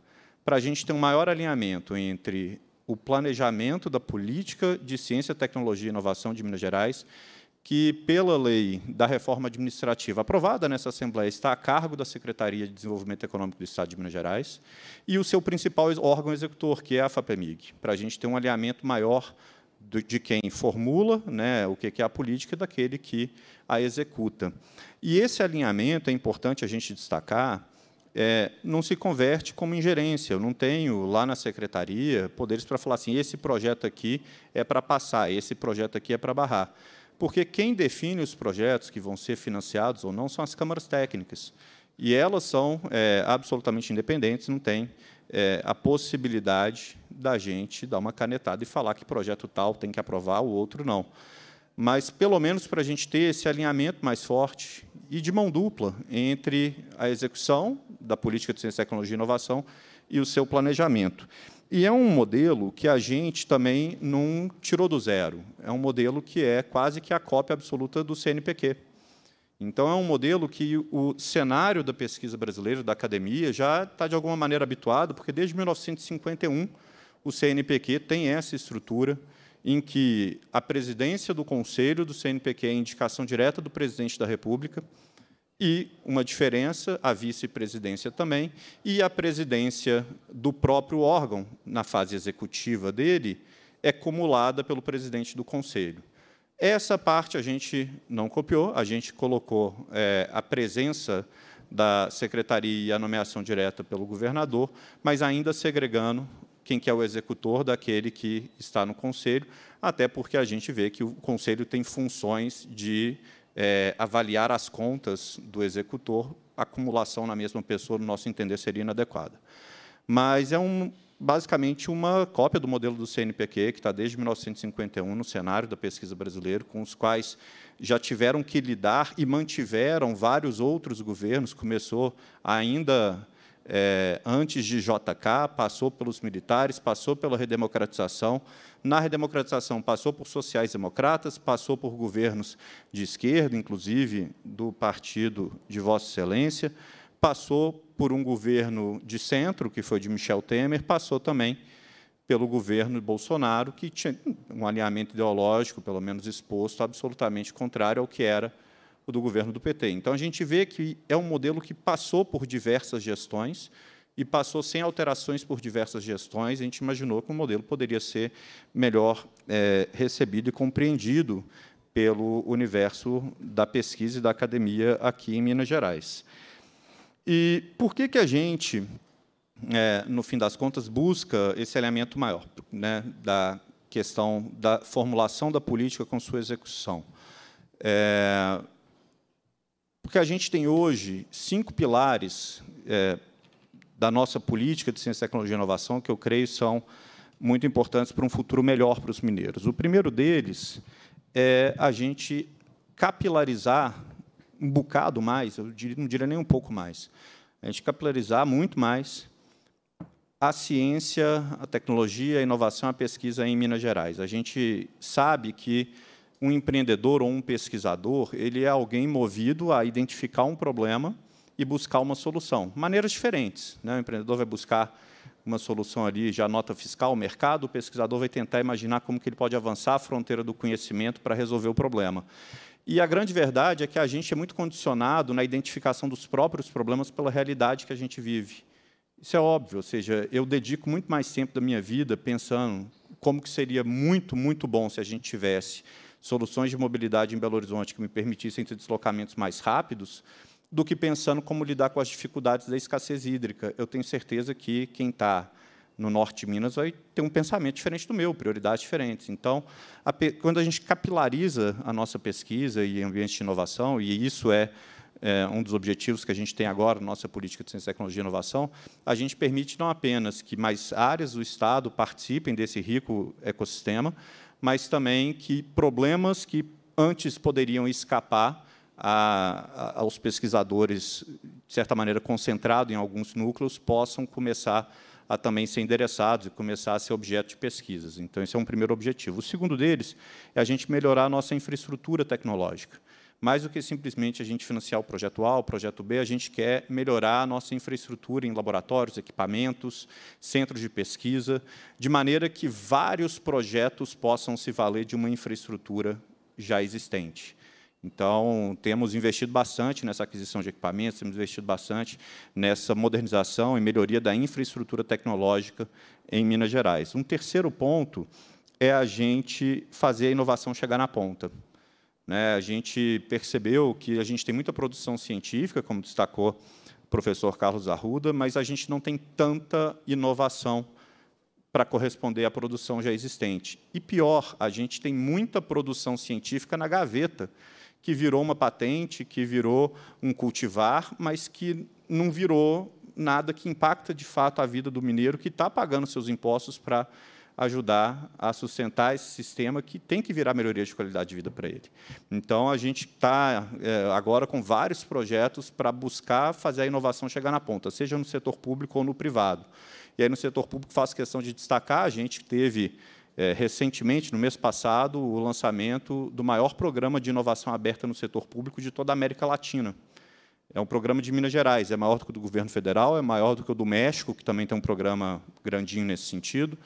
Speaker 26: para a gente ter um maior alinhamento entre o planejamento da política de ciência, tecnologia e inovação de Minas Gerais, que, pela lei da reforma administrativa aprovada nessa Assembleia, está a cargo da Secretaria de Desenvolvimento Econômico do Estado de Minas Gerais, e o seu principal órgão executor, que é a FAPEMIG, para a gente ter um alinhamento maior de quem formula né, o que é a política e daquele que a executa. E esse alinhamento é importante a gente destacar, é, não se converte como ingerência. Eu não tenho lá na secretaria poderes para falar assim: esse projeto aqui é para passar, esse projeto aqui é para barrar. Porque quem define os projetos que vão ser financiados ou não são as câmaras técnicas. E elas são é, absolutamente independentes, não tem é, a possibilidade da gente dar uma canetada e falar que projeto tal tem que aprovar, o outro não mas pelo menos para a gente ter esse alinhamento mais forte e de mão dupla entre a execução da política de ciência, tecnologia e inovação e o seu planejamento. E é um modelo que a gente também não tirou do zero. É um modelo que é quase que a cópia absoluta do CNPq. Então, é um modelo que o cenário da pesquisa brasileira, da academia, já está, de alguma maneira, habituado, porque desde 1951 o CNPq tem essa estrutura em que a presidência do Conselho do CNPq é indicação direta do presidente da República, e uma diferença, a vice-presidência também, e a presidência do próprio órgão, na fase executiva dele, é cumulada pelo presidente do Conselho. Essa parte a gente não copiou, a gente colocou é, a presença da secretaria e a nomeação direta pelo governador, mas ainda segregando quem que é o executor daquele que está no conselho, até porque a gente vê que o conselho tem funções de é, avaliar as contas do executor, acumulação na mesma pessoa, no nosso entender, seria inadequada. Mas é um, basicamente uma cópia do modelo do CNPq, que está desde 1951 no cenário da pesquisa brasileira, com os quais já tiveram que lidar e mantiveram vários outros governos. Começou ainda é, antes de JK, passou pelos militares, passou pela redemocratização. Na redemocratização, passou por sociais-democratas, passou por governos de esquerda, inclusive do partido de Vossa Excelência, passou por um governo de centro, que foi de Michel Temer, passou também pelo governo Bolsonaro, que tinha um alinhamento ideológico, pelo menos exposto, absolutamente contrário ao que era do governo do PT. Então, a gente vê que é um modelo que passou por diversas gestões e passou sem alterações por diversas gestões. A gente imaginou que o modelo poderia ser melhor é, recebido e compreendido pelo universo da pesquisa e da academia aqui em Minas Gerais. E por que, que a gente, é, no fim das contas, busca esse elemento maior né, da questão da formulação da política com sua execução? É, porque a gente tem hoje cinco pilares é, da nossa política de ciência, tecnologia e inovação que eu creio são muito importantes para um futuro melhor para os mineiros. O primeiro deles é a gente capilarizar um bocado mais, eu não diria nem um pouco mais, a gente capilarizar muito mais a ciência, a tecnologia, a inovação, a pesquisa em Minas Gerais. A gente sabe que um empreendedor ou um pesquisador, ele é alguém movido a identificar um problema e buscar uma solução. Maneiras diferentes. Né? O empreendedor vai buscar uma solução ali, já nota fiscal, mercado, o pesquisador vai tentar imaginar como que ele pode avançar a fronteira do conhecimento para resolver o problema. E a grande verdade é que a gente é muito condicionado na identificação dos próprios problemas pela realidade que a gente vive. Isso é óbvio, ou seja, eu dedico muito mais tempo da minha vida pensando como que seria muito, muito bom se a gente tivesse soluções de mobilidade em Belo Horizonte que me permitissem ter deslocamentos mais rápidos, do que pensando como lidar com as dificuldades da escassez hídrica. Eu tenho certeza que quem está no norte de Minas vai ter um pensamento diferente do meu, prioridades diferentes. Então, a quando a gente capilariza a nossa pesquisa e ambiente de inovação, e isso é, é, um dos objetivos que a gente tem agora, nossa política de ciência, tecnologia e inovação, a gente permite não apenas que mais áreas do Estado participem desse rico ecossistema, mas também que problemas que antes poderiam escapar a, a, aos pesquisadores, de certa maneira, concentrados em alguns núcleos, possam começar a também ser endereçados e começar a ser objeto de pesquisas. Então, esse é um primeiro objetivo. O segundo deles é a gente melhorar a nossa infraestrutura tecnológica mais do que simplesmente a gente financiar o projeto A, o projeto B, a gente quer melhorar a nossa infraestrutura em laboratórios, equipamentos, centros de pesquisa, de maneira que vários projetos possam se valer de uma infraestrutura já existente. Então, temos investido bastante nessa aquisição de equipamentos, temos investido bastante nessa modernização e melhoria da infraestrutura tecnológica em Minas Gerais. Um terceiro ponto é a gente fazer a inovação chegar na ponta. Né? A gente percebeu que a gente tem muita produção científica, como destacou o professor Carlos Arruda, mas a gente não tem tanta inovação para corresponder à produção já existente. E pior, a gente tem muita produção científica na gaveta, que virou uma patente, que virou um cultivar, mas que não virou nada que impacta de fato a vida do mineiro que está pagando seus impostos para ajudar a sustentar esse sistema que tem que virar melhoria de qualidade de vida para ele. Então, a gente está é, agora com vários projetos para buscar fazer a inovação chegar na ponta, seja no setor público ou no privado. E aí, no setor público, faço questão de destacar, a gente teve é, recentemente, no mês passado, o lançamento do maior programa de inovação aberta no setor público de toda a América Latina. É um programa de Minas Gerais, é maior do que o do governo federal, é maior do que o do México, que também tem um programa grandinho nesse sentido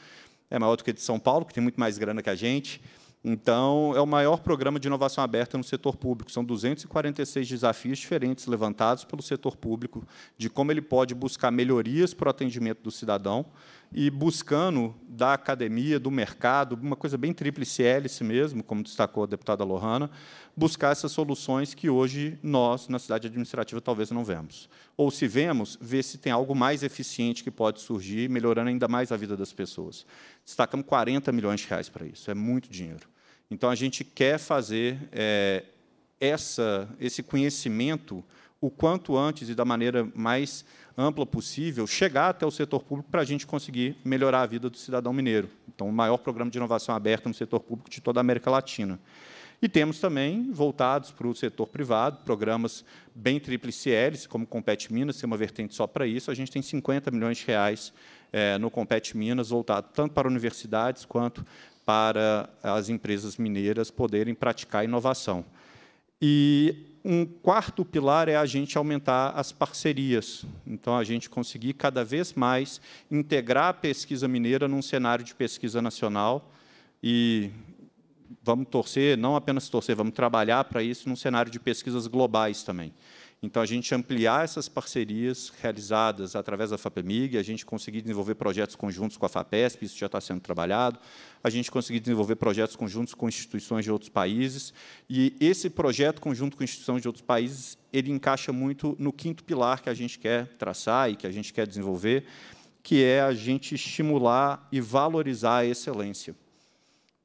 Speaker 26: é maior do que a de São Paulo, que tem muito mais grana que a gente. Então, é o maior programa de inovação aberta no setor público. São 246 desafios diferentes levantados pelo setor público de como ele pode buscar melhorias para o atendimento do cidadão, e buscando da academia, do mercado, uma coisa bem tríplice hélice mesmo, como destacou a deputada Lohana, buscar essas soluções que hoje nós, na cidade administrativa, talvez não vemos. Ou, se vemos, ver se tem algo mais eficiente que pode surgir, melhorando ainda mais a vida das pessoas. Destacamos 40 milhões de reais para isso, é muito dinheiro. Então, a gente quer fazer é, essa, esse conhecimento o quanto antes e da maneira mais ampla possível, chegar até o setor público para a gente conseguir melhorar a vida do cidadão mineiro. Então, o maior programa de inovação aberta no setor público de toda a América Latina. E temos também, voltados para o setor privado, programas bem tríplice hélice, como Compete Minas, é uma vertente só para isso, a gente tem 50 milhões de reais é, no Compete Minas, voltado tanto para universidades quanto para as empresas mineiras poderem praticar inovação. E um quarto pilar é a gente aumentar as parcerias. Então, a gente conseguir cada vez mais integrar a pesquisa mineira num cenário de pesquisa nacional e vamos torcer, não apenas torcer, vamos trabalhar para isso num cenário de pesquisas globais também. Então, a gente ampliar essas parcerias realizadas através da FAPEMIG, a gente conseguir desenvolver projetos conjuntos com a FAPESP, isso já está sendo trabalhado, a gente conseguir desenvolver projetos conjuntos com instituições de outros países. E esse projeto conjunto com instituições de outros países, ele encaixa muito no quinto pilar que a gente quer traçar e que a gente quer desenvolver, que é a gente estimular e valorizar a excelência.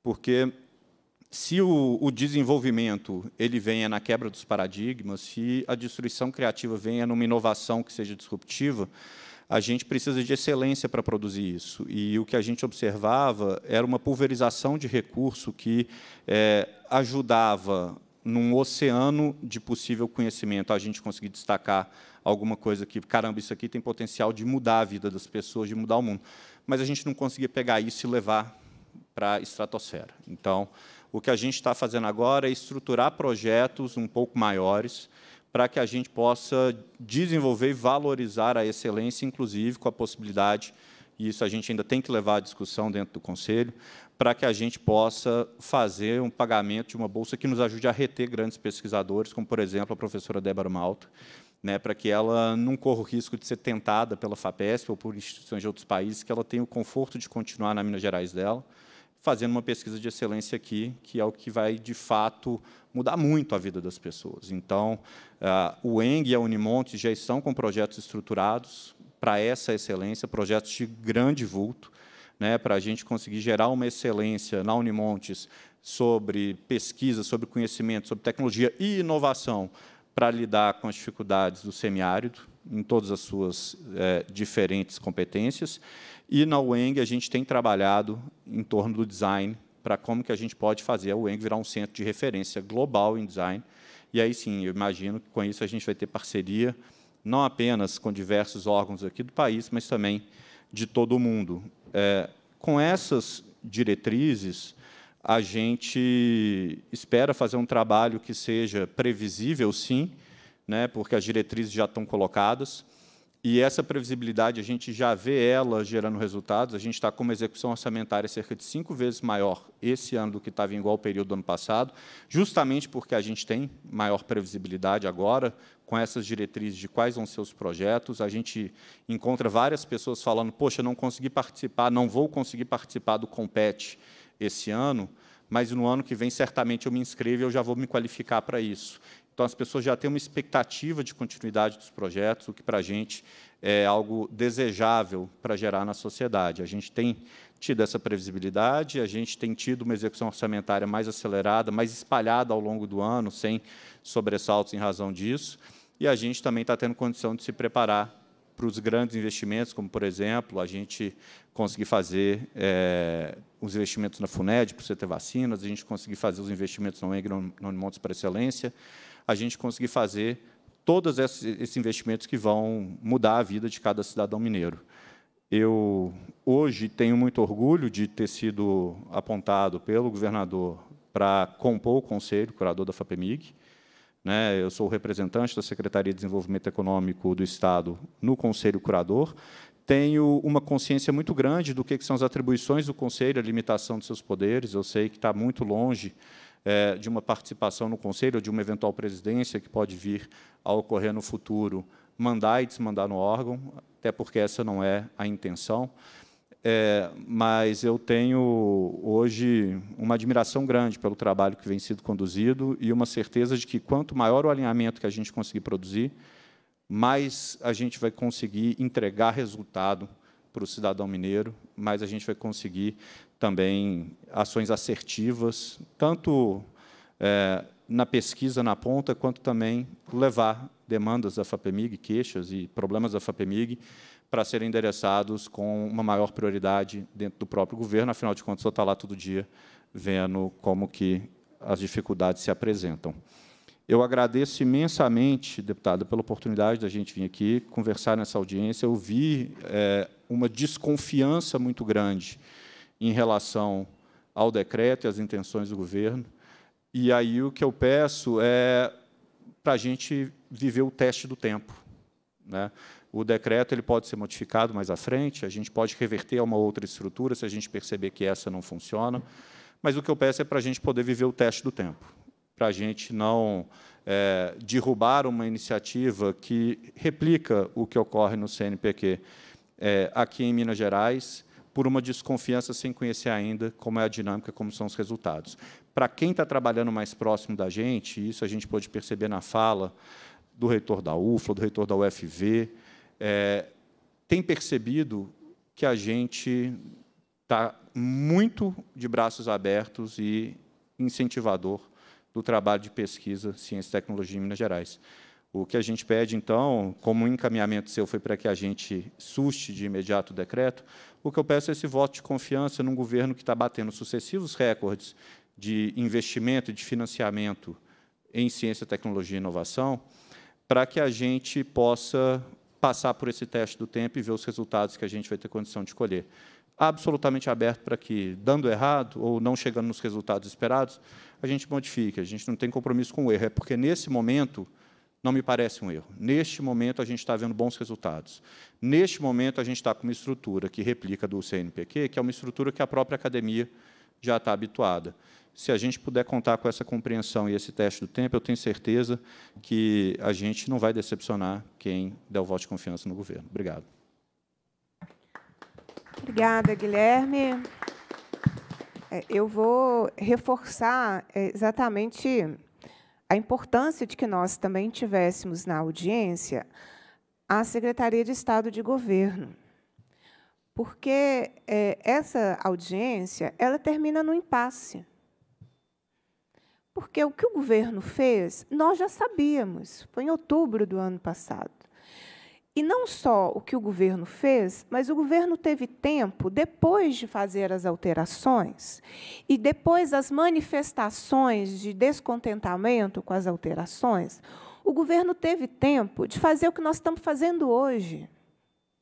Speaker 26: Porque se o, o, desenvolvimento ele venha na quebra dos paradigmas, se a destruição criativa venha numa inovação que seja disruptiva, a gente precisa de excelência para produzir isso. E o que a gente observava era uma pulverização de recurso que é, ajudava num oceano de possível conhecimento, a gente conseguir destacar alguma coisa que, caramba, isso aqui tem potencial de mudar a vida das pessoas, de mudar o mundo. Mas a gente não conseguia pegar isso e levar para a estratosfera. Então, o que a gente está fazendo agora é estruturar projetos um pouco maiores, para que a gente possa desenvolver e valorizar a excelência, inclusive com a possibilidade, e isso a gente ainda tem que levar à discussão dentro do Conselho, para que a gente possa fazer um pagamento de uma bolsa que nos ajude a reter grandes pesquisadores, como, por exemplo, a professora Débora Malta, né, para que ela não corra o risco de ser tentada pela FAPESP ou por instituições de outros países, que ela tenha o conforto de continuar na Minas Gerais dela, fazendo uma pesquisa de excelência aqui, que é o que vai, de fato, mudar muito a vida das pessoas. Então, ah, o ENG e a Unimonte já estão com projetos estruturados para essa excelência, projetos de grande vulto, né, para a gente conseguir gerar uma excelência na Unimontes sobre pesquisa, sobre conhecimento, sobre tecnologia e inovação para lidar com as dificuldades do semiárido, em todas as suas é, diferentes competências. E na Weng a gente tem trabalhado em torno do design para como que a gente pode fazer a Weng virar um centro de referência global em design. E aí sim, eu imagino que com isso a gente vai ter parceria não apenas com diversos órgãos aqui do país, mas também de todo o mundo. É, com essas diretrizes, a gente espera fazer um trabalho que seja previsível, sim, né, porque as diretrizes já estão colocadas e essa previsibilidade, a gente já vê ela gerando resultados. A gente está com uma execução orçamentária cerca de cinco vezes maior esse ano do que estava em igual período do ano passado, justamente porque a gente tem maior previsibilidade agora, com essas diretrizes de quais vão ser os projetos. A gente encontra várias pessoas falando: poxa, não consegui participar, não vou conseguir participar do Compete esse ano mas no ano que vem certamente eu me inscrevo e eu já vou me qualificar para isso. Então, as pessoas já têm uma expectativa de continuidade dos projetos, o que para a gente é algo desejável para gerar na sociedade. A gente tem tido essa previsibilidade, a gente tem tido uma execução orçamentária mais acelerada, mais espalhada ao longo do ano, sem sobressaltos em razão disso, e a gente também está tendo condição de se preparar para os grandes investimentos, como, por exemplo, a gente conseguir fazer é, os investimentos na FUNED, para você ter vacinas, a gente conseguir fazer os investimentos no Engra, no Montes para Excelência, a gente conseguir fazer todos esses investimentos que vão mudar a vida de cada cidadão mineiro. Eu hoje tenho muito orgulho de ter sido apontado pelo governador para compor o conselho curador da FAPEMIG. Né, eu sou representante da Secretaria de Desenvolvimento Econômico do Estado no Conselho Curador. Tenho uma consciência muito grande do que, que são as atribuições do Conselho, a limitação de seus poderes. Eu sei que está muito longe é, de uma participação no Conselho, ou de uma eventual presidência que pode vir a ocorrer no futuro, mandar e desmandar no órgão, até porque essa não é a intenção. É, mas eu tenho hoje uma admiração grande pelo trabalho que vem sido conduzido e uma certeza de que quanto maior o alinhamento que a gente conseguir produzir, mais a gente vai conseguir entregar resultado para o cidadão mineiro, mais a gente vai conseguir também ações assertivas, tanto é, na pesquisa na ponta, quanto também levar demandas da FAPEMIG, queixas e problemas da FAPEMIG para serem endereçados com uma maior prioridade dentro do próprio governo, afinal de contas, eu estou lá todo dia vendo como que as dificuldades se apresentam. Eu agradeço imensamente, deputada, pela oportunidade da gente vir aqui conversar nessa audiência. Eu vi é, uma desconfiança muito grande em relação ao decreto e às intenções do governo. E aí o que eu peço é para a gente viver o teste do tempo. Né? O decreto ele pode ser modificado mais à frente, a gente pode reverter a uma outra estrutura se a gente perceber que essa não funciona, mas o que eu peço é para a gente poder viver o teste do tempo, para a gente não é, derrubar uma iniciativa que replica o que ocorre no CNPq é, aqui em Minas Gerais por uma desconfiança sem conhecer ainda como é a dinâmica, como são os resultados. Para quem está trabalhando mais próximo da gente, isso a gente pode perceber na fala do reitor da UFLA, do reitor da UFV, é, tem percebido que a gente está muito de braços abertos e incentivador do trabalho de pesquisa, ciência e tecnologia em Minas Gerais. O que a gente pede, então, como um encaminhamento seu foi para que a gente suste de imediato o decreto, o que eu peço é esse voto de confiança num governo que está batendo sucessivos recordes de investimento, de financiamento em ciência, tecnologia e inovação, para que a gente possa passar por esse teste do tempo e ver os resultados que a gente vai ter condição de colher. Absolutamente aberto para que, dando errado ou não chegando nos resultados esperados, a gente modifique. A gente não tem compromisso com o erro. É porque, nesse momento, não me parece um erro. Neste momento, a gente está vendo bons resultados. Neste momento, a gente está com uma estrutura que replica do CNPq, que é uma estrutura que a própria academia já está habituada. Se a gente puder contar com essa compreensão e esse teste do tempo, eu tenho certeza que a gente não vai decepcionar quem der o voto de confiança no governo. Obrigado.
Speaker 1: Obrigada, Guilherme. É, eu vou reforçar é, exatamente a importância de que nós também tivéssemos na audiência a Secretaria de Estado de Governo, porque é, essa audiência ela termina no impasse. Porque o que o governo fez, nós já sabíamos, foi em outubro do ano passado. E não só o que o governo fez, mas o governo teve tempo, depois de fazer as alterações e depois as manifestações de descontentamento com as alterações, o governo teve tempo de fazer o que nós estamos fazendo hoje.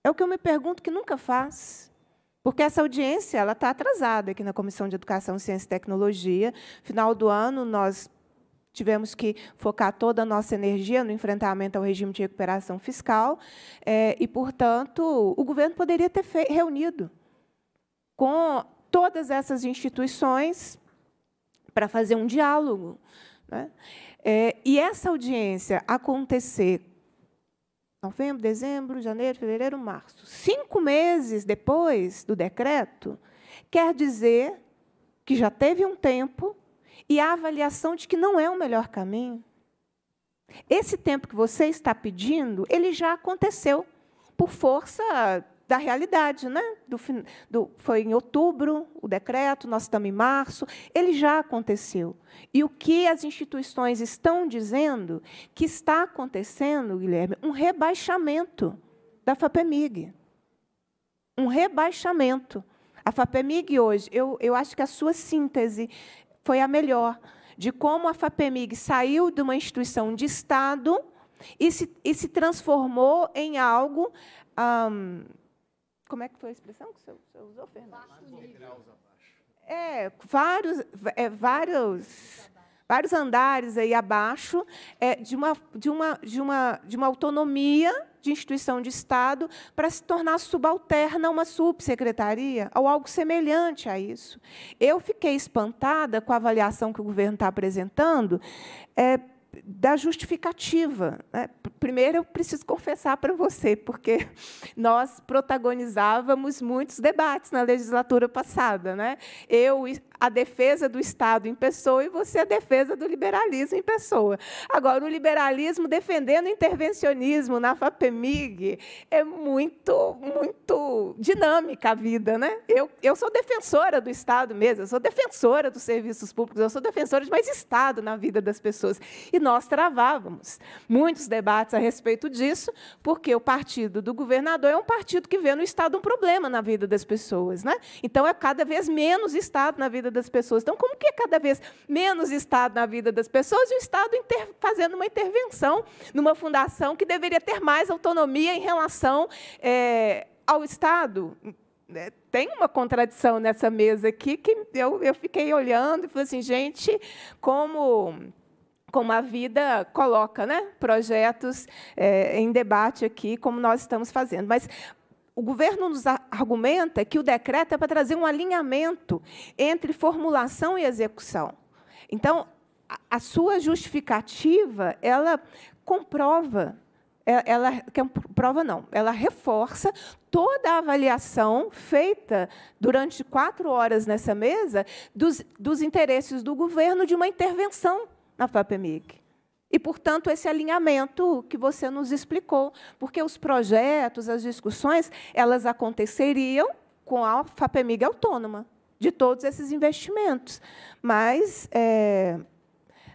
Speaker 1: É o que eu me pergunto que nunca faz. Porque essa audiência ela está atrasada aqui na Comissão de Educação, Ciência e Tecnologia. Final do ano, nós tivemos que focar toda a nossa energia no enfrentamento ao regime de recuperação fiscal, é, e, portanto, o governo poderia ter reunido com todas essas instituições para fazer um diálogo. Né? É, e essa audiência acontecer novembro, dezembro, janeiro, fevereiro, março, cinco meses depois do decreto, quer dizer que já teve um tempo e a avaliação de que não é o melhor caminho. Esse tempo que você está pedindo, ele já aconteceu por força da realidade, né? Do, do, foi em outubro o decreto, nós estamos em março, ele já aconteceu. E o que as instituições estão dizendo que está acontecendo, Guilherme, um rebaixamento da FAPEMIG. Um rebaixamento. A FAPEMIG hoje, eu, eu acho que a sua síntese foi a melhor, de como a FAPEMIG saiu de uma instituição de Estado e se, e se transformou em algo. Hum, como é que foi a expressão que você, usou, Fernando? É, vários, é, vários vários andares aí abaixo, é, de, uma, de, uma, de, uma, de uma autonomia de instituição de Estado para se tornar subalterna a uma subsecretaria ou algo semelhante a isso. Eu fiquei espantada com a avaliação que o governo está apresentando. É, da justificativa. Né? Primeiro, eu preciso confessar para você, porque nós protagonizávamos muitos debates na legislatura passada. Né? Eu, a defesa do Estado em pessoa, e você, a defesa do liberalismo em pessoa. Agora, o liberalismo defendendo o intervencionismo na FAPEMIG é muito, muito dinâmica a vida. Né? Eu, eu sou defensora do Estado mesmo, eu sou defensora dos serviços públicos, eu sou defensora de mais Estado na vida das pessoas. E nós travávamos muitos debates a respeito disso, porque o partido do governador é um partido que vê no Estado um problema na vida das pessoas. Né? Então, é cada vez menos Estado na vida das pessoas. Então, como que é cada vez menos Estado na vida das pessoas e o Estado fazendo uma intervenção numa fundação que deveria ter mais autonomia em relação é, ao Estado? É, tem uma contradição nessa mesa aqui que eu, eu fiquei olhando e falei assim, gente, como como a vida coloca né, projetos é, em debate aqui, como nós estamos fazendo. Mas o governo nos argumenta que o decreto é para trazer um alinhamento entre formulação e execução. Então, a sua justificativa, ela comprova, é, ela é prova não, ela reforça toda a avaliação feita durante quatro horas nessa mesa dos, dos interesses do governo de uma intervenção na Fapemig E, portanto, esse alinhamento que você nos explicou, porque os projetos, as discussões, elas aconteceriam com a FAPEMIG autônoma, de todos esses investimentos. Mas é,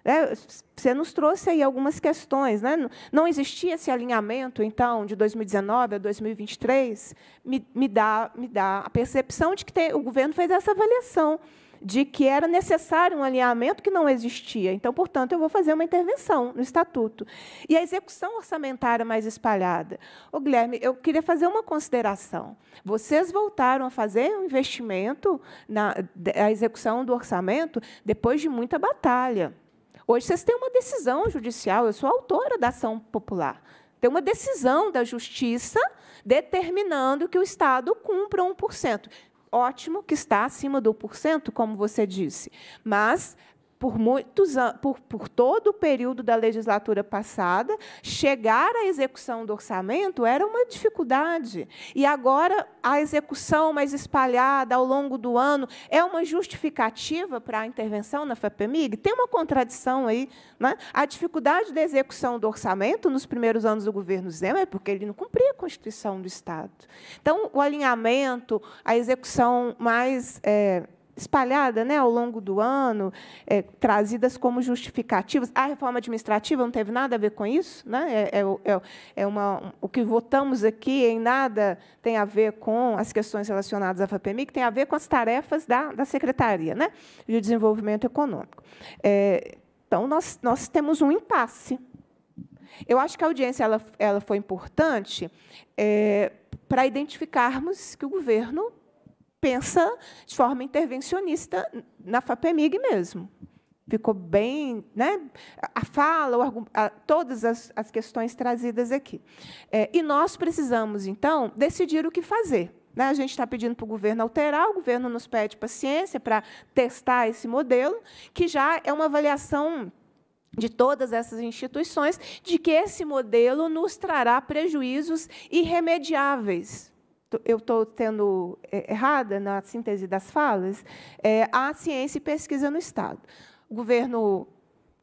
Speaker 1: é, você nos trouxe aí algumas questões. Né? Não existia esse alinhamento, então, de 2019 a 2023, me, me, dá, me dá a percepção de que tem, o governo fez essa avaliação de que era necessário um alinhamento que não existia. Então, portanto, eu vou fazer uma intervenção no estatuto. E a execução orçamentária mais espalhada. O Guilherme, eu queria fazer uma consideração. Vocês voltaram a fazer um investimento na a execução do orçamento depois de muita batalha. Hoje vocês têm uma decisão judicial, eu sou autora da ação popular. Tem uma decisão da justiça determinando que o Estado cumpra 1% ótimo que está acima do 1%, como você disse, mas por, muitos, por, por todo o período da legislatura passada, chegar à execução do orçamento era uma dificuldade. E agora a execução mais espalhada ao longo do ano é uma justificativa para a intervenção na FEPEMIG? Tem uma contradição aí. Né? A dificuldade da execução do orçamento nos primeiros anos do governo Zema é porque ele não cumpria a Constituição do Estado. Então, o alinhamento, a execução mais. É, espalhada né, ao longo do ano, é, trazidas como justificativas. A reforma administrativa não teve nada a ver com isso, né? é, é, é, é uma, o que votamos aqui em nada tem a ver com as questões relacionadas à FAPEMIC, tem a ver com as tarefas da, da Secretaria né, de Desenvolvimento Econômico. É, então, nós, nós temos um impasse. Eu acho que a audiência ela, ela foi importante é, para identificarmos que o governo pensa de forma intervencionista na FAPEMIG mesmo. Ficou bem, né? A fala, todas as, as, questões trazidas aqui. É, e nós precisamos, então, decidir o que fazer. Né? A gente está pedindo para o governo alterar, o governo nos pede paciência para testar esse modelo, que já é uma avaliação de todas essas instituições, de que esse modelo nos trará prejuízos irremediáveis eu estou tendo é, errada na síntese das falas, é, ciência e pesquisa no Estado. O governo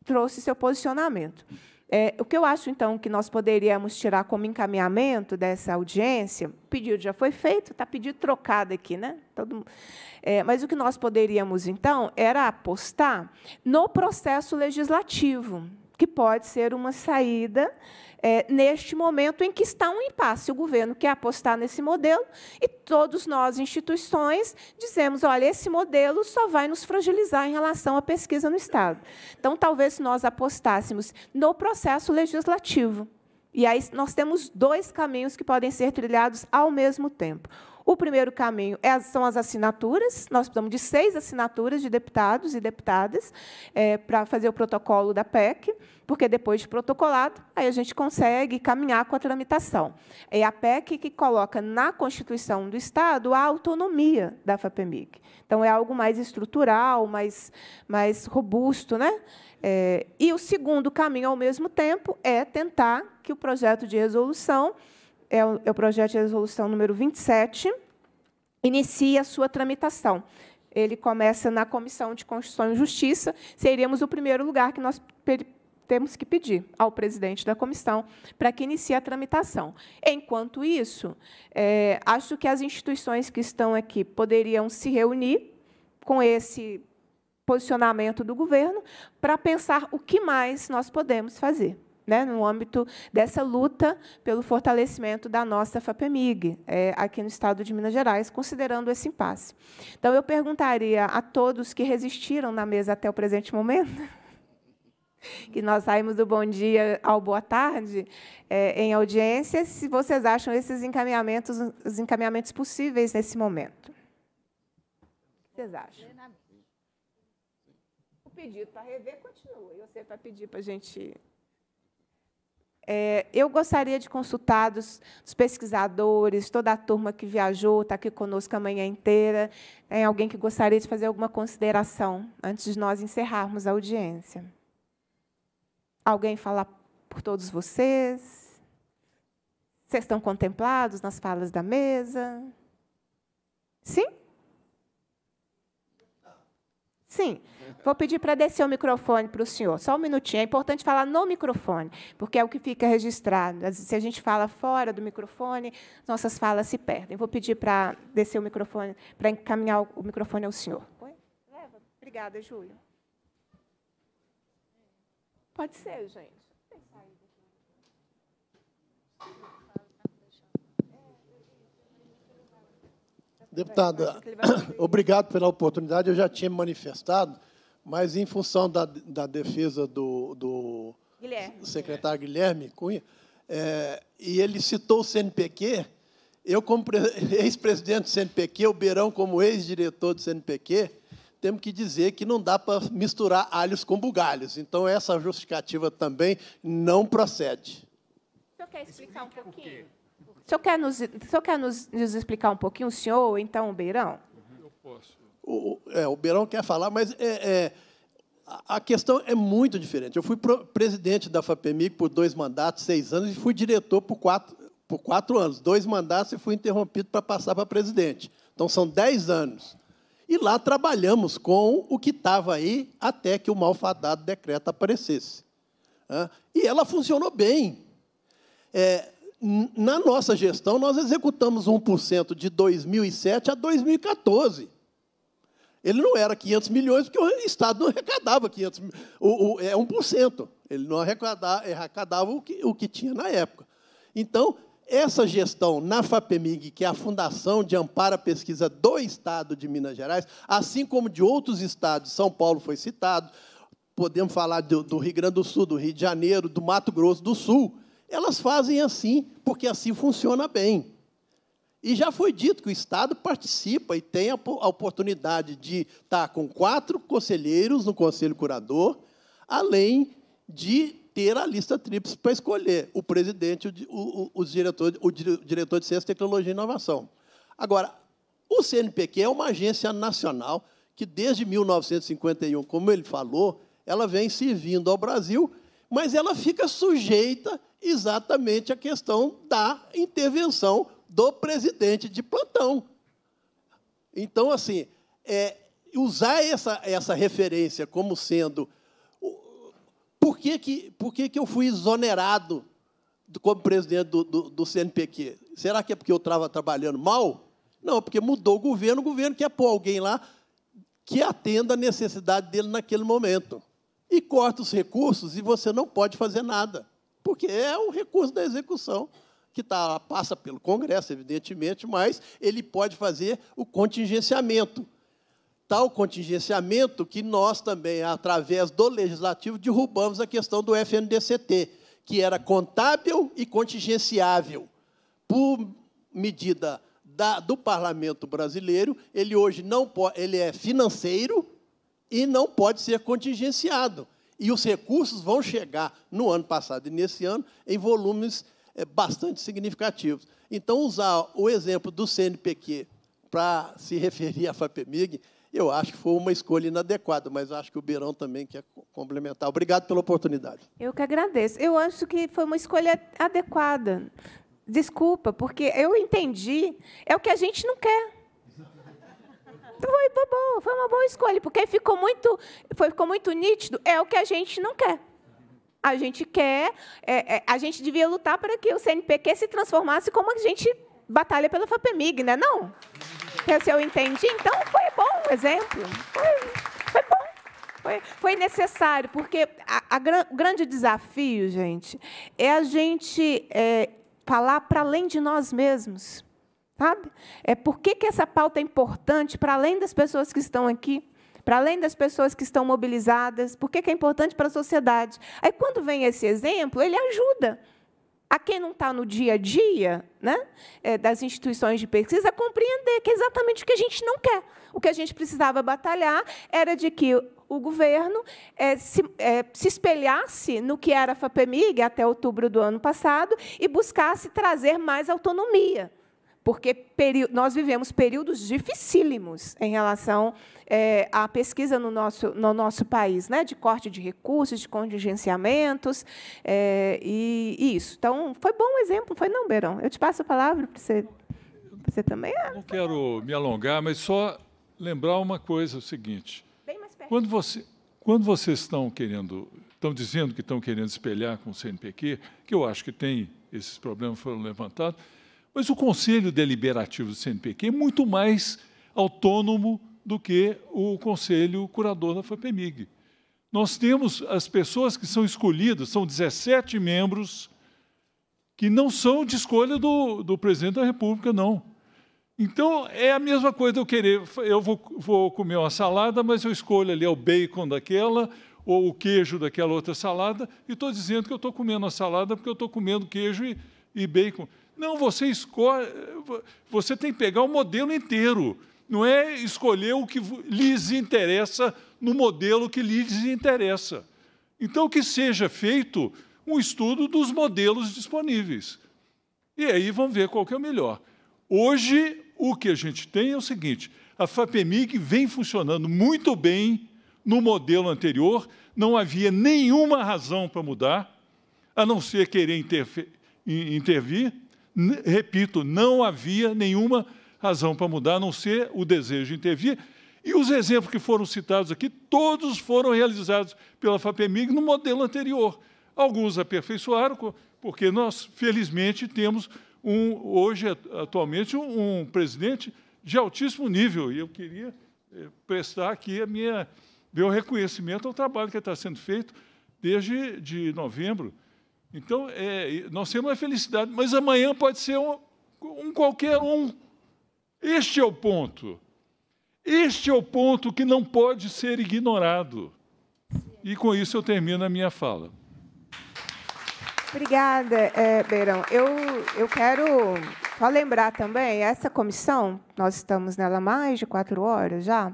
Speaker 1: trouxe seu posicionamento. É, o que eu acho, então, que nós poderíamos tirar como encaminhamento dessa audiência, o pedido já foi feito, está pedido trocado aqui, né? Todo, é, mas o que nós poderíamos, então, era apostar no processo legislativo, que pode ser uma saída é, neste momento em que está um impasse. O governo quer apostar nesse modelo e todos nós, instituições, dizemos: olha, esse modelo só vai nos fragilizar em relação à pesquisa no Estado. Então, talvez se nós apostássemos no processo legislativo. E aí nós temos dois caminhos que podem ser trilhados ao mesmo tempo. O primeiro caminho é, são as assinaturas. Nós precisamos de seis assinaturas de deputados e deputadas é, para fazer o protocolo da PEC, porque depois de protocolado, aí a gente consegue caminhar com a tramitação. É a PEC que coloca na Constituição do Estado a autonomia da FAPEMIG. Então, é algo mais estrutural, mais, mais robusto. Né? É, e o segundo caminho, ao mesmo tempo, é tentar que o projeto de resolução é o, é o projeto de resolução número 27, inicia a sua tramitação. Ele começa na Comissão de Constituição e Justiça, seríamos o primeiro lugar que nós temos que pedir ao presidente da comissão para que inicie a tramitação. Enquanto isso, é, acho que as instituições que estão aqui poderiam se reunir com esse posicionamento do governo para pensar o que mais nós podemos fazer né, no âmbito dessa luta pelo fortalecimento da nossa FAPEMIG, é, aqui no estado de Minas Gerais, considerando esse impasse. Então, eu perguntaria a todos que resistiram na mesa até o presente momento que nós saímos do bom dia ao boa tarde é, em audiência, se vocês acham esses encaminhamentos, os encaminhamentos possíveis nesse momento. O que vocês acham? O pedido para rever continua. E você vai pedir para a gente é, eu gostaria de consultar dos, dos, pesquisadores, toda a turma que viajou, está aqui conosco a manhã inteira. Tem alguém que gostaria de fazer alguma consideração antes de nós encerrarmos a audiência? Alguém falar por todos vocês? Vocês estão contemplados nas falas da mesa? Sim? Sim. Vou pedir para descer o microfone para o senhor. Só um minutinho. É importante falar no microfone, porque é o que fica registrado. Se a gente fala fora do microfone, nossas falas se perdem. Vou pedir para descer o microfone, para encaminhar o microfone ao senhor. Obrigada, Júlio. Pode ser, gente.
Speaker 22: Deputada, obrigado pela oportunidade. Eu já tinha manifestado, mas em função da, da defesa do, do Guilherme. secretário Guilherme Cunha, é, e ele citou o CNPq, eu, como ex-presidente do CNPq, o Beirão, como ex-diretor do CNPq, temos que dizer que não dá para misturar alhos com bugalhos. Então, essa justificativa também não procede.
Speaker 1: O senhor quer explicar um pouquinho?
Speaker 22: O senhor quer nos, o senhor
Speaker 1: quer nos, nos explicar um pouquinho, o senhor, ou então o Beirão? Eu
Speaker 22: posso. O, é, o Beirão quer falar, mas é, é, a questão é muito diferente. Eu fui presidente da FAPEMIC por dois mandatos, seis anos, e fui diretor por quatro, por quatro anos. Dois mandatos e fui interrompido para passar para presidente. Então, são dez anos. E lá trabalhamos com o que estava aí até que o malfadado decreto aparecesse. E ela funcionou bem. É, na nossa gestão, nós executamos 1% de 2007 a 2014. Ele não era 500 milhões, porque o Estado não arrecadava 500 É 1%. Ele não arrecadava, arrecadava o, que, o que tinha na época. Então, essa gestão na FAPEMIG, que é a Fundação de Amparo à Pesquisa do Estado de Minas Gerais, assim como de outros estados, São Paulo foi citado, podemos falar do, do Rio Grande do Sul, do Rio de Janeiro, do Mato Grosso do Sul, elas fazem assim, porque assim funciona bem. E já foi dito que o Estado participa e tem a oportunidade de estar com quatro conselheiros no Conselho Curador, além de ter a lista tríplice para escolher o presidente, o, o, o, diretor, o diretor de Ciência, Tecnologia e Inovação. Agora, o CNPq é uma agência nacional que, desde 1951, como ele falou, ela vem servindo ao Brasil, mas ela fica sujeita exatamente a questão da intervenção do presidente de plantão. Então, assim, é, usar essa, essa referência como sendo. Por que, que, por que, que eu fui exonerado como presidente do, do, do CNPq? Será que é porque eu estava trabalhando mal? Não, porque mudou o governo, o governo quer pôr alguém lá que atenda a necessidade dele naquele momento. E corta os recursos e você não pode fazer nada porque é o recurso da execução que tá, passa pelo Congresso, evidentemente, mas ele pode fazer o contingenciamento. Tal contingenciamento que nós também, através do legislativo, derrubamos a questão do FNDCT, que era contábil e contingenciável. Por medida da, do parlamento brasileiro, ele hoje não pode, ele é financeiro e não pode ser contingenciado. E os recursos vão chegar no ano passado e nesse ano em volumes eh, bastante significativos. Então, usar o exemplo do CNPq para se referir à FAPEMIG, eu acho que foi uma escolha inadequada, mas acho que o Beirão também quer complementar. Obrigado pela oportunidade.
Speaker 1: Eu que agradeço. Eu acho que foi uma escolha adequada. Desculpa, porque eu entendi, é o que a gente não quer foi, bom, foi uma boa escolha, porque ficou muito, foi, ficou muito nítido, é o que a gente não quer. A gente quer, é, é, a gente devia lutar para que o CNPq se transformasse como a gente batalha pela FAPEMIG, né? Não? Se eu entendi, então foi bom o exemplo. Foi, foi bom. Foi, foi, necessário, porque a, a o grande desafio, gente, é a gente é, falar para além de nós mesmos. Sabe? É por que, essa pauta é importante para além das pessoas que estão aqui, para além das pessoas que estão mobilizadas, por que, que é importante para a sociedade? Aí, quando vem esse exemplo, ele ajuda a quem não está no dia a dia né, eh, das instituições de pesquisa compreender que é exatamente o que a gente não quer. O que a gente precisava batalhar era de que o governo é, se, é, se, espelhasse no que era a FAPEMIG até outubro do ano passado e buscasse trazer mais autonomia porque nós vivemos períodos dificílimos em relação é, à pesquisa no nosso, no nosso país, né? de corte de recursos, de contingenciamentos é, e, e, isso. Então, foi bom exemplo, foi não, Beirão? Eu te passo a palavra para você, você também. É. não
Speaker 7: quero me alongar, mas só lembrar uma coisa, é o seguinte. Quando, você, quando vocês estão querendo, estão dizendo que estão querendo espelhar com o CNPq, que eu acho que tem, esses problemas foram levantados, mas o Conselho Deliberativo do CNPq é muito mais autônomo do que o Conselho Curador da FAPEMIG. Nós temos as pessoas que são escolhidas, são 17 membros, que não são de escolha do, do presidente da República, não. Então, é a mesma coisa eu querer. Eu vou, vou, comer uma salada, mas eu escolho ali o bacon daquela ou o queijo daquela outra salada, e estou dizendo que eu estou comendo a salada porque eu estou comendo queijo e, e bacon. Não, você escolhe, você tem que pegar o modelo inteiro. Não é escolher o que lhes interessa no modelo que lhes interessa. Então, que seja feito um estudo dos modelos disponíveis. E aí vão ver qual que é o melhor. Hoje, o que a gente tem é o seguinte: a FAPEMIG vem funcionando muito bem no modelo anterior, não havia nenhuma razão para mudar, a não ser querer intervir repito, não havia nenhuma razão para mudar, a não ser o desejo de intervir. E os exemplos que foram citados aqui, todos foram realizados pela FAPEMIG no modelo anterior. Alguns aperfeiçoaram, porque nós, felizmente, temos um, hoje, atualmente, um, um presidente de altíssimo nível. E eu queria eh, prestar aqui a minha, meu reconhecimento ao trabalho que está sendo feito desde de novembro então, é, nós temos a felicidade, mas amanhã pode ser um, um qualquer um. Este é o ponto. Este é o ponto que não pode ser ignorado. E com isso eu termino a minha fala.
Speaker 1: Obrigada, é, Beirão. Eu, eu quero para lembrar também, essa comissão, nós estamos nela mais de quatro horas já,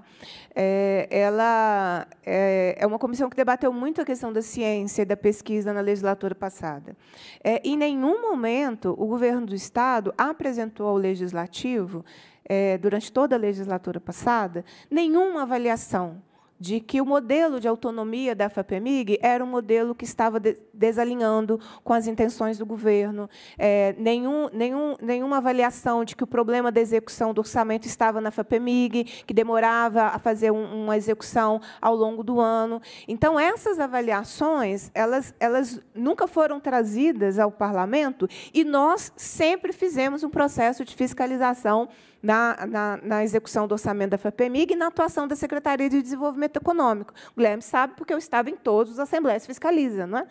Speaker 1: é, ela é, é, uma comissão que debateu muito a questão da ciência e da pesquisa na legislatura passada. É, em nenhum momento o governo do Estado apresentou ao legislativo, é, durante toda a legislatura passada, nenhuma avaliação de que o modelo de autonomia da FAPEMIG era um modelo que estava desalinhando com as intenções do governo. É, nenhum, nenhum, nenhuma avaliação de que o problema da execução do orçamento estava na FAPEMIG, que demorava a fazer um, uma execução ao longo do ano. Então, essas avaliações elas, elas nunca foram trazidas ao parlamento e nós sempre fizemos um processo de fiscalização na, na, na execução do orçamento da FAPEMIG e na atuação da Secretaria de Desenvolvimento Econômico. O Guilherme sabe porque eu estava em todos os assembleias fiscaliza, não é?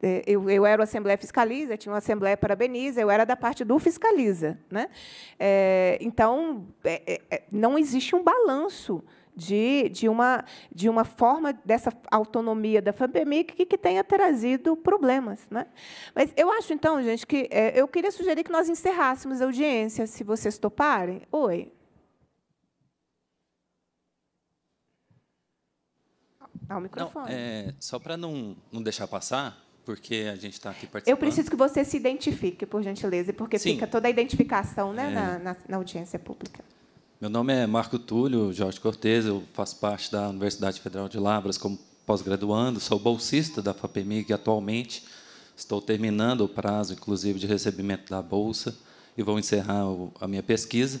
Speaker 1: é? Eu, eu, era o Assembleia Fiscaliza, tinha uma Assembleia Parabeniza, eu era da parte do Fiscaliza. Né? É, então, é, é, é não existe um balanço de, de, uma, de uma forma dessa autonomia da FABEMIC que, que tenha trazido problemas. Né? Mas eu acho, então, gente, que é, eu queria sugerir que nós encerrássemos a audiência, se vocês toparem. Oi. Ao microfone. Não,
Speaker 27: é, só para não, não deixar passar, porque a gente está aqui participando. Eu preciso que
Speaker 1: você se identifique, por gentileza, porque Sim. fica toda a identificação né, é. na, na, na audiência pública.
Speaker 27: Meu nome é Marco Túlio Jorge Cortez, eu faço parte da Universidade Federal de Lavras como pós-graduando, sou bolsista da FAPEMIG atualmente, estou terminando o prazo, inclusive, de recebimento da bolsa e vou encerrar a minha pesquisa.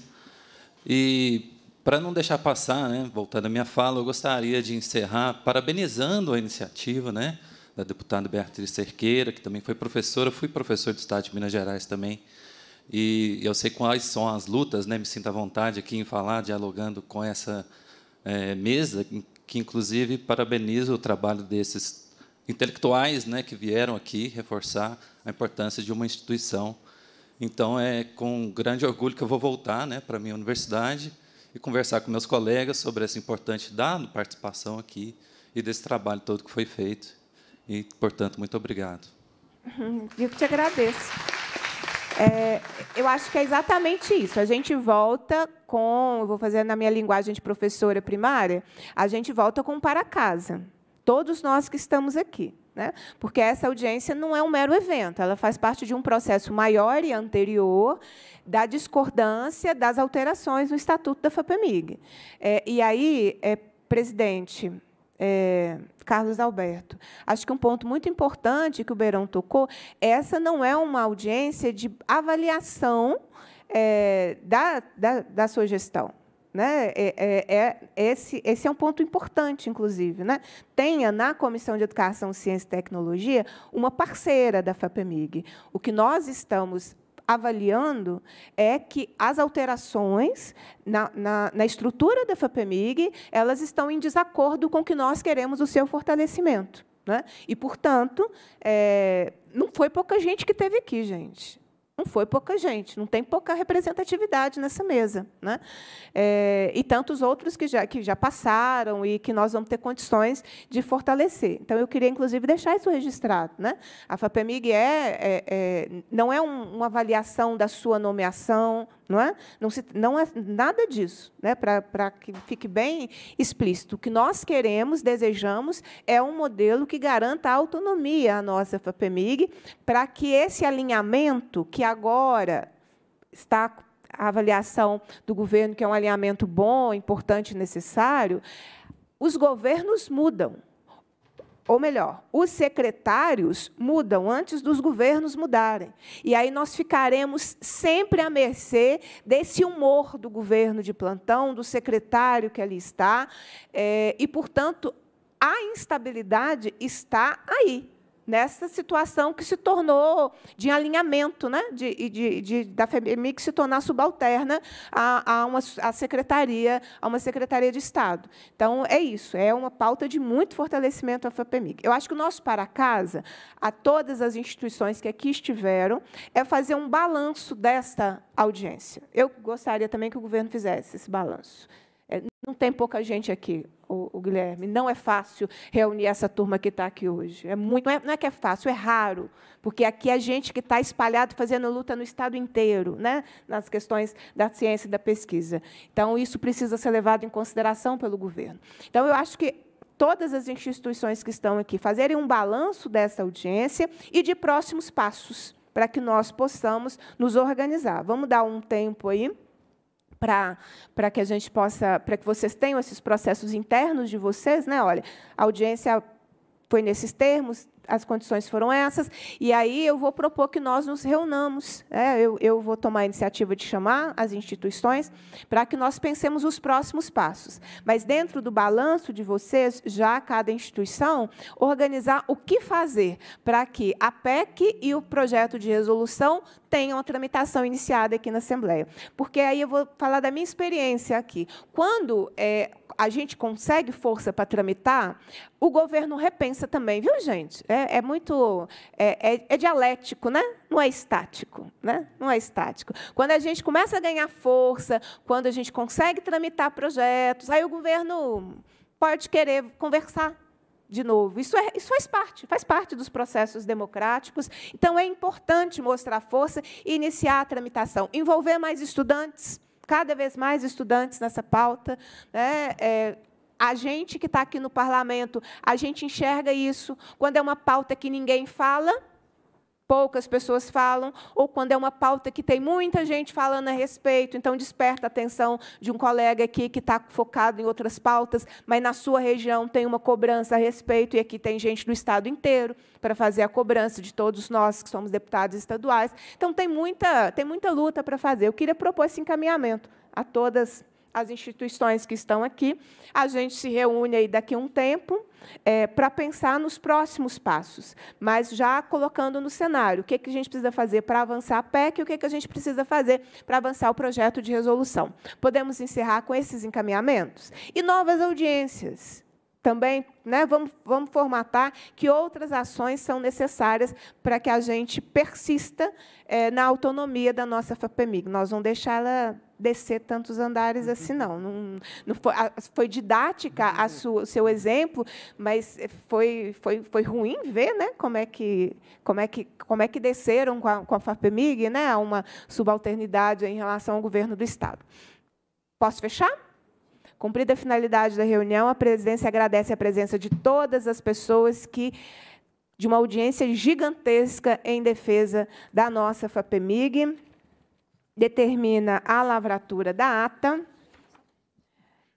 Speaker 27: E, para não deixar passar, né, voltando à minha fala, eu gostaria de encerrar parabenizando a iniciativa né, da deputada Beatriz Cerqueira, que também foi professora, fui professor do Estado de Minas Gerais também, e eu sei quais são as lutas, né? me sinto à vontade aqui em falar, dialogando com essa é, mesa, que inclusive parabenizo o trabalho desses intelectuais né, que vieram aqui reforçar a importância de uma instituição. Então, é com grande orgulho que eu vou voltar né, para a minha universidade e conversar com meus colegas sobre essa importante dado, participação aqui e desse trabalho todo que foi feito. E, portanto, muito obrigado.
Speaker 1: Uhum. Eu que te agradeço. É, eu acho que é exatamente isso. A gente volta com, eu vou fazer na minha linguagem de professora primária, a gente volta com para casa. Todos nós que estamos aqui. Né? Porque essa audiência não é um mero evento, ela faz parte de um processo maior e anterior da discordância das alterações no Estatuto da FAPEMIG. É, e aí, é, presidente, é, Carlos Alberto. Acho que um ponto muito importante que o Beirão tocou, essa não é uma audiência de avaliação é, da, da, da sua gestão. Né? É, é, é esse, esse é um ponto importante, inclusive. Né? Tenha na Comissão de Educação, Ciência e Tecnologia uma parceira da FAPEMIG. O que nós estamos avaliando é que as alterações na, na, na estrutura da FAPEMIG elas estão em desacordo com o que nós queremos o seu fortalecimento. Né? E, portanto, é, não foi pouca gente que teve aqui, gente não foi pouca gente, não tem pouca representatividade nessa mesa. Né? É, e tantos outros que já, que já passaram e que nós vamos ter condições de fortalecer. Então, eu queria, inclusive, deixar isso registrado. Né? A FAPEMIG é, é, é não é um, uma avaliação da sua nomeação, não é? Não, se, não é nada disso, né? para que fique bem explícito. O que nós queremos, desejamos, é um modelo que garanta a autonomia à nossa FAPEMIG, para que esse alinhamento, que agora está a avaliação do governo, que é um alinhamento bom, importante e necessário, os governos mudam ou melhor, os secretários mudam antes dos governos mudarem. E aí nós ficaremos sempre à mercê desse humor do governo de plantão, do secretário que ali está. É, e, portanto, a instabilidade está aí nessa situação que se tornou de alinhamento, né? de, de, de da FEMIC se tornar subalterna a, a uma a secretaria, a uma secretaria de Estado. Então é isso, é uma pauta de muito fortalecimento à FEMIC. Eu acho que o nosso para casa, a todas as instituições que aqui estiveram, é fazer um balanço desta audiência. Eu gostaria também que o governo fizesse esse balanço. É, não tem pouca gente aqui, o, o, Guilherme. Não é fácil reunir essa turma que está aqui hoje. É muito, não é, não, é, que é fácil, é raro, porque aqui é gente que está espalhado fazendo luta no estado inteiro, né? Nas questões da ciência e da pesquisa. Então isso precisa ser levado em consideração pelo governo. Então eu acho que todas as instituições que estão aqui fazerem um balanço dessa audiência e de próximos passos para que nós possamos nos organizar. Vamos dar um tempo aí para que a gente possa, para que vocês tenham esses processos internos de vocês, né? Olha, audiência foi nesses termos, as condições foram essas, e aí eu vou propor que nós nos reunamos. É, eu, eu, vou tomar a iniciativa de chamar as instituições para que nós pensemos os próximos passos. Mas, dentro do balanço de vocês, já cada instituição, organizar o que fazer para que a PEC e o projeto de resolução tenham a tramitação iniciada aqui na Assembleia. Porque aí eu vou falar da minha experiência aqui. Quando é, a gente consegue força para tramitar, o governo repensa também, viu, gente? É, é muito. É, é, é, dialético, né? Não é estático. Né? Não é estático. Quando a gente começa a ganhar força, quando a gente consegue tramitar projetos, aí o governo pode querer conversar de novo. Isso, é, isso faz parte, faz parte dos processos democráticos. Então, é importante mostrar força e iniciar a tramitação. Envolver mais estudantes cada vez mais estudantes nessa pauta. Né? É, a gente que está aqui no parlamento, a gente enxerga isso. Quando é uma pauta que ninguém fala, poucas pessoas falam, ou quando é uma pauta que tem muita gente falando a respeito, então desperta a atenção de um colega aqui que está focado em outras pautas, mas na sua região tem uma cobrança a respeito, e aqui tem gente do Estado inteiro para fazer a cobrança de todos nós que somos deputados estaduais. Então, tem muita, tem muita luta para fazer. Eu queria propor esse encaminhamento a todas as instituições que estão aqui. A gente se reúne aí daqui a um tempo é, para pensar nos próximos passos, mas já colocando no cenário o que, é que a gente precisa fazer para avançar a PEC e o que, é que a gente precisa fazer para avançar o projeto de resolução. Podemos encerrar com esses encaminhamentos? E novas audiências também né, vamos, vamos, formatar que outras ações são necessárias para que a gente persista é, na autonomia da nossa FAPEMIG. Nós vamos deixá-la descer tantos andares uhum. assim, não. não, não foi, foi, didática uhum. o seu exemplo, mas foi, foi, foi ruim ver né, como, é que, como, é que, como é que desceram com a, com a FAPEMIG né, a uma subalternidade em relação ao governo do Estado. Posso fechar? Cumprida a finalidade da reunião, a presidência agradece a presença de todas as pessoas que de uma audiência gigantesca em defesa da nossa FAPEMIG determina a lavratura da ata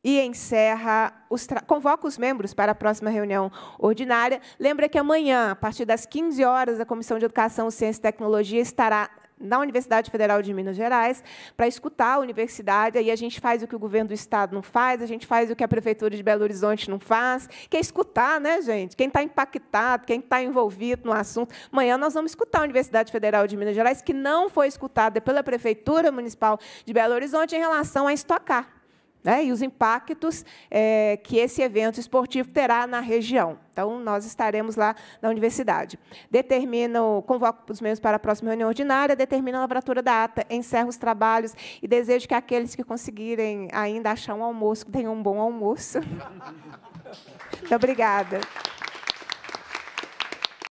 Speaker 1: e encerra os convoca os membros para a próxima reunião ordinária. Lembra que amanhã, a partir das 15 horas, a Comissão de Educação, Ciência e Tecnologia estará na Universidade Federal de Minas Gerais para escutar a universidade. Aí a gente faz o que o governo do estado não faz, a gente faz o que a prefeitura de Belo Horizonte não faz, que é escutar, né, gente? Quem está impactado, quem está envolvido no assunto. Amanhã nós vamos escutar a Universidade Federal de Minas Gerais, que não foi escutada pela prefeitura municipal de Belo Horizonte em relação a estocar né, e os impactos é, que esse evento esportivo terá na região. Então, nós estaremos lá na universidade. Determino, convoco os membros para a próxima reunião ordinária, determino a lavratura da ata, encerro os trabalhos e desejo que aqueles que conseguirem ainda achar um almoço, tenham um bom almoço. Muito obrigada.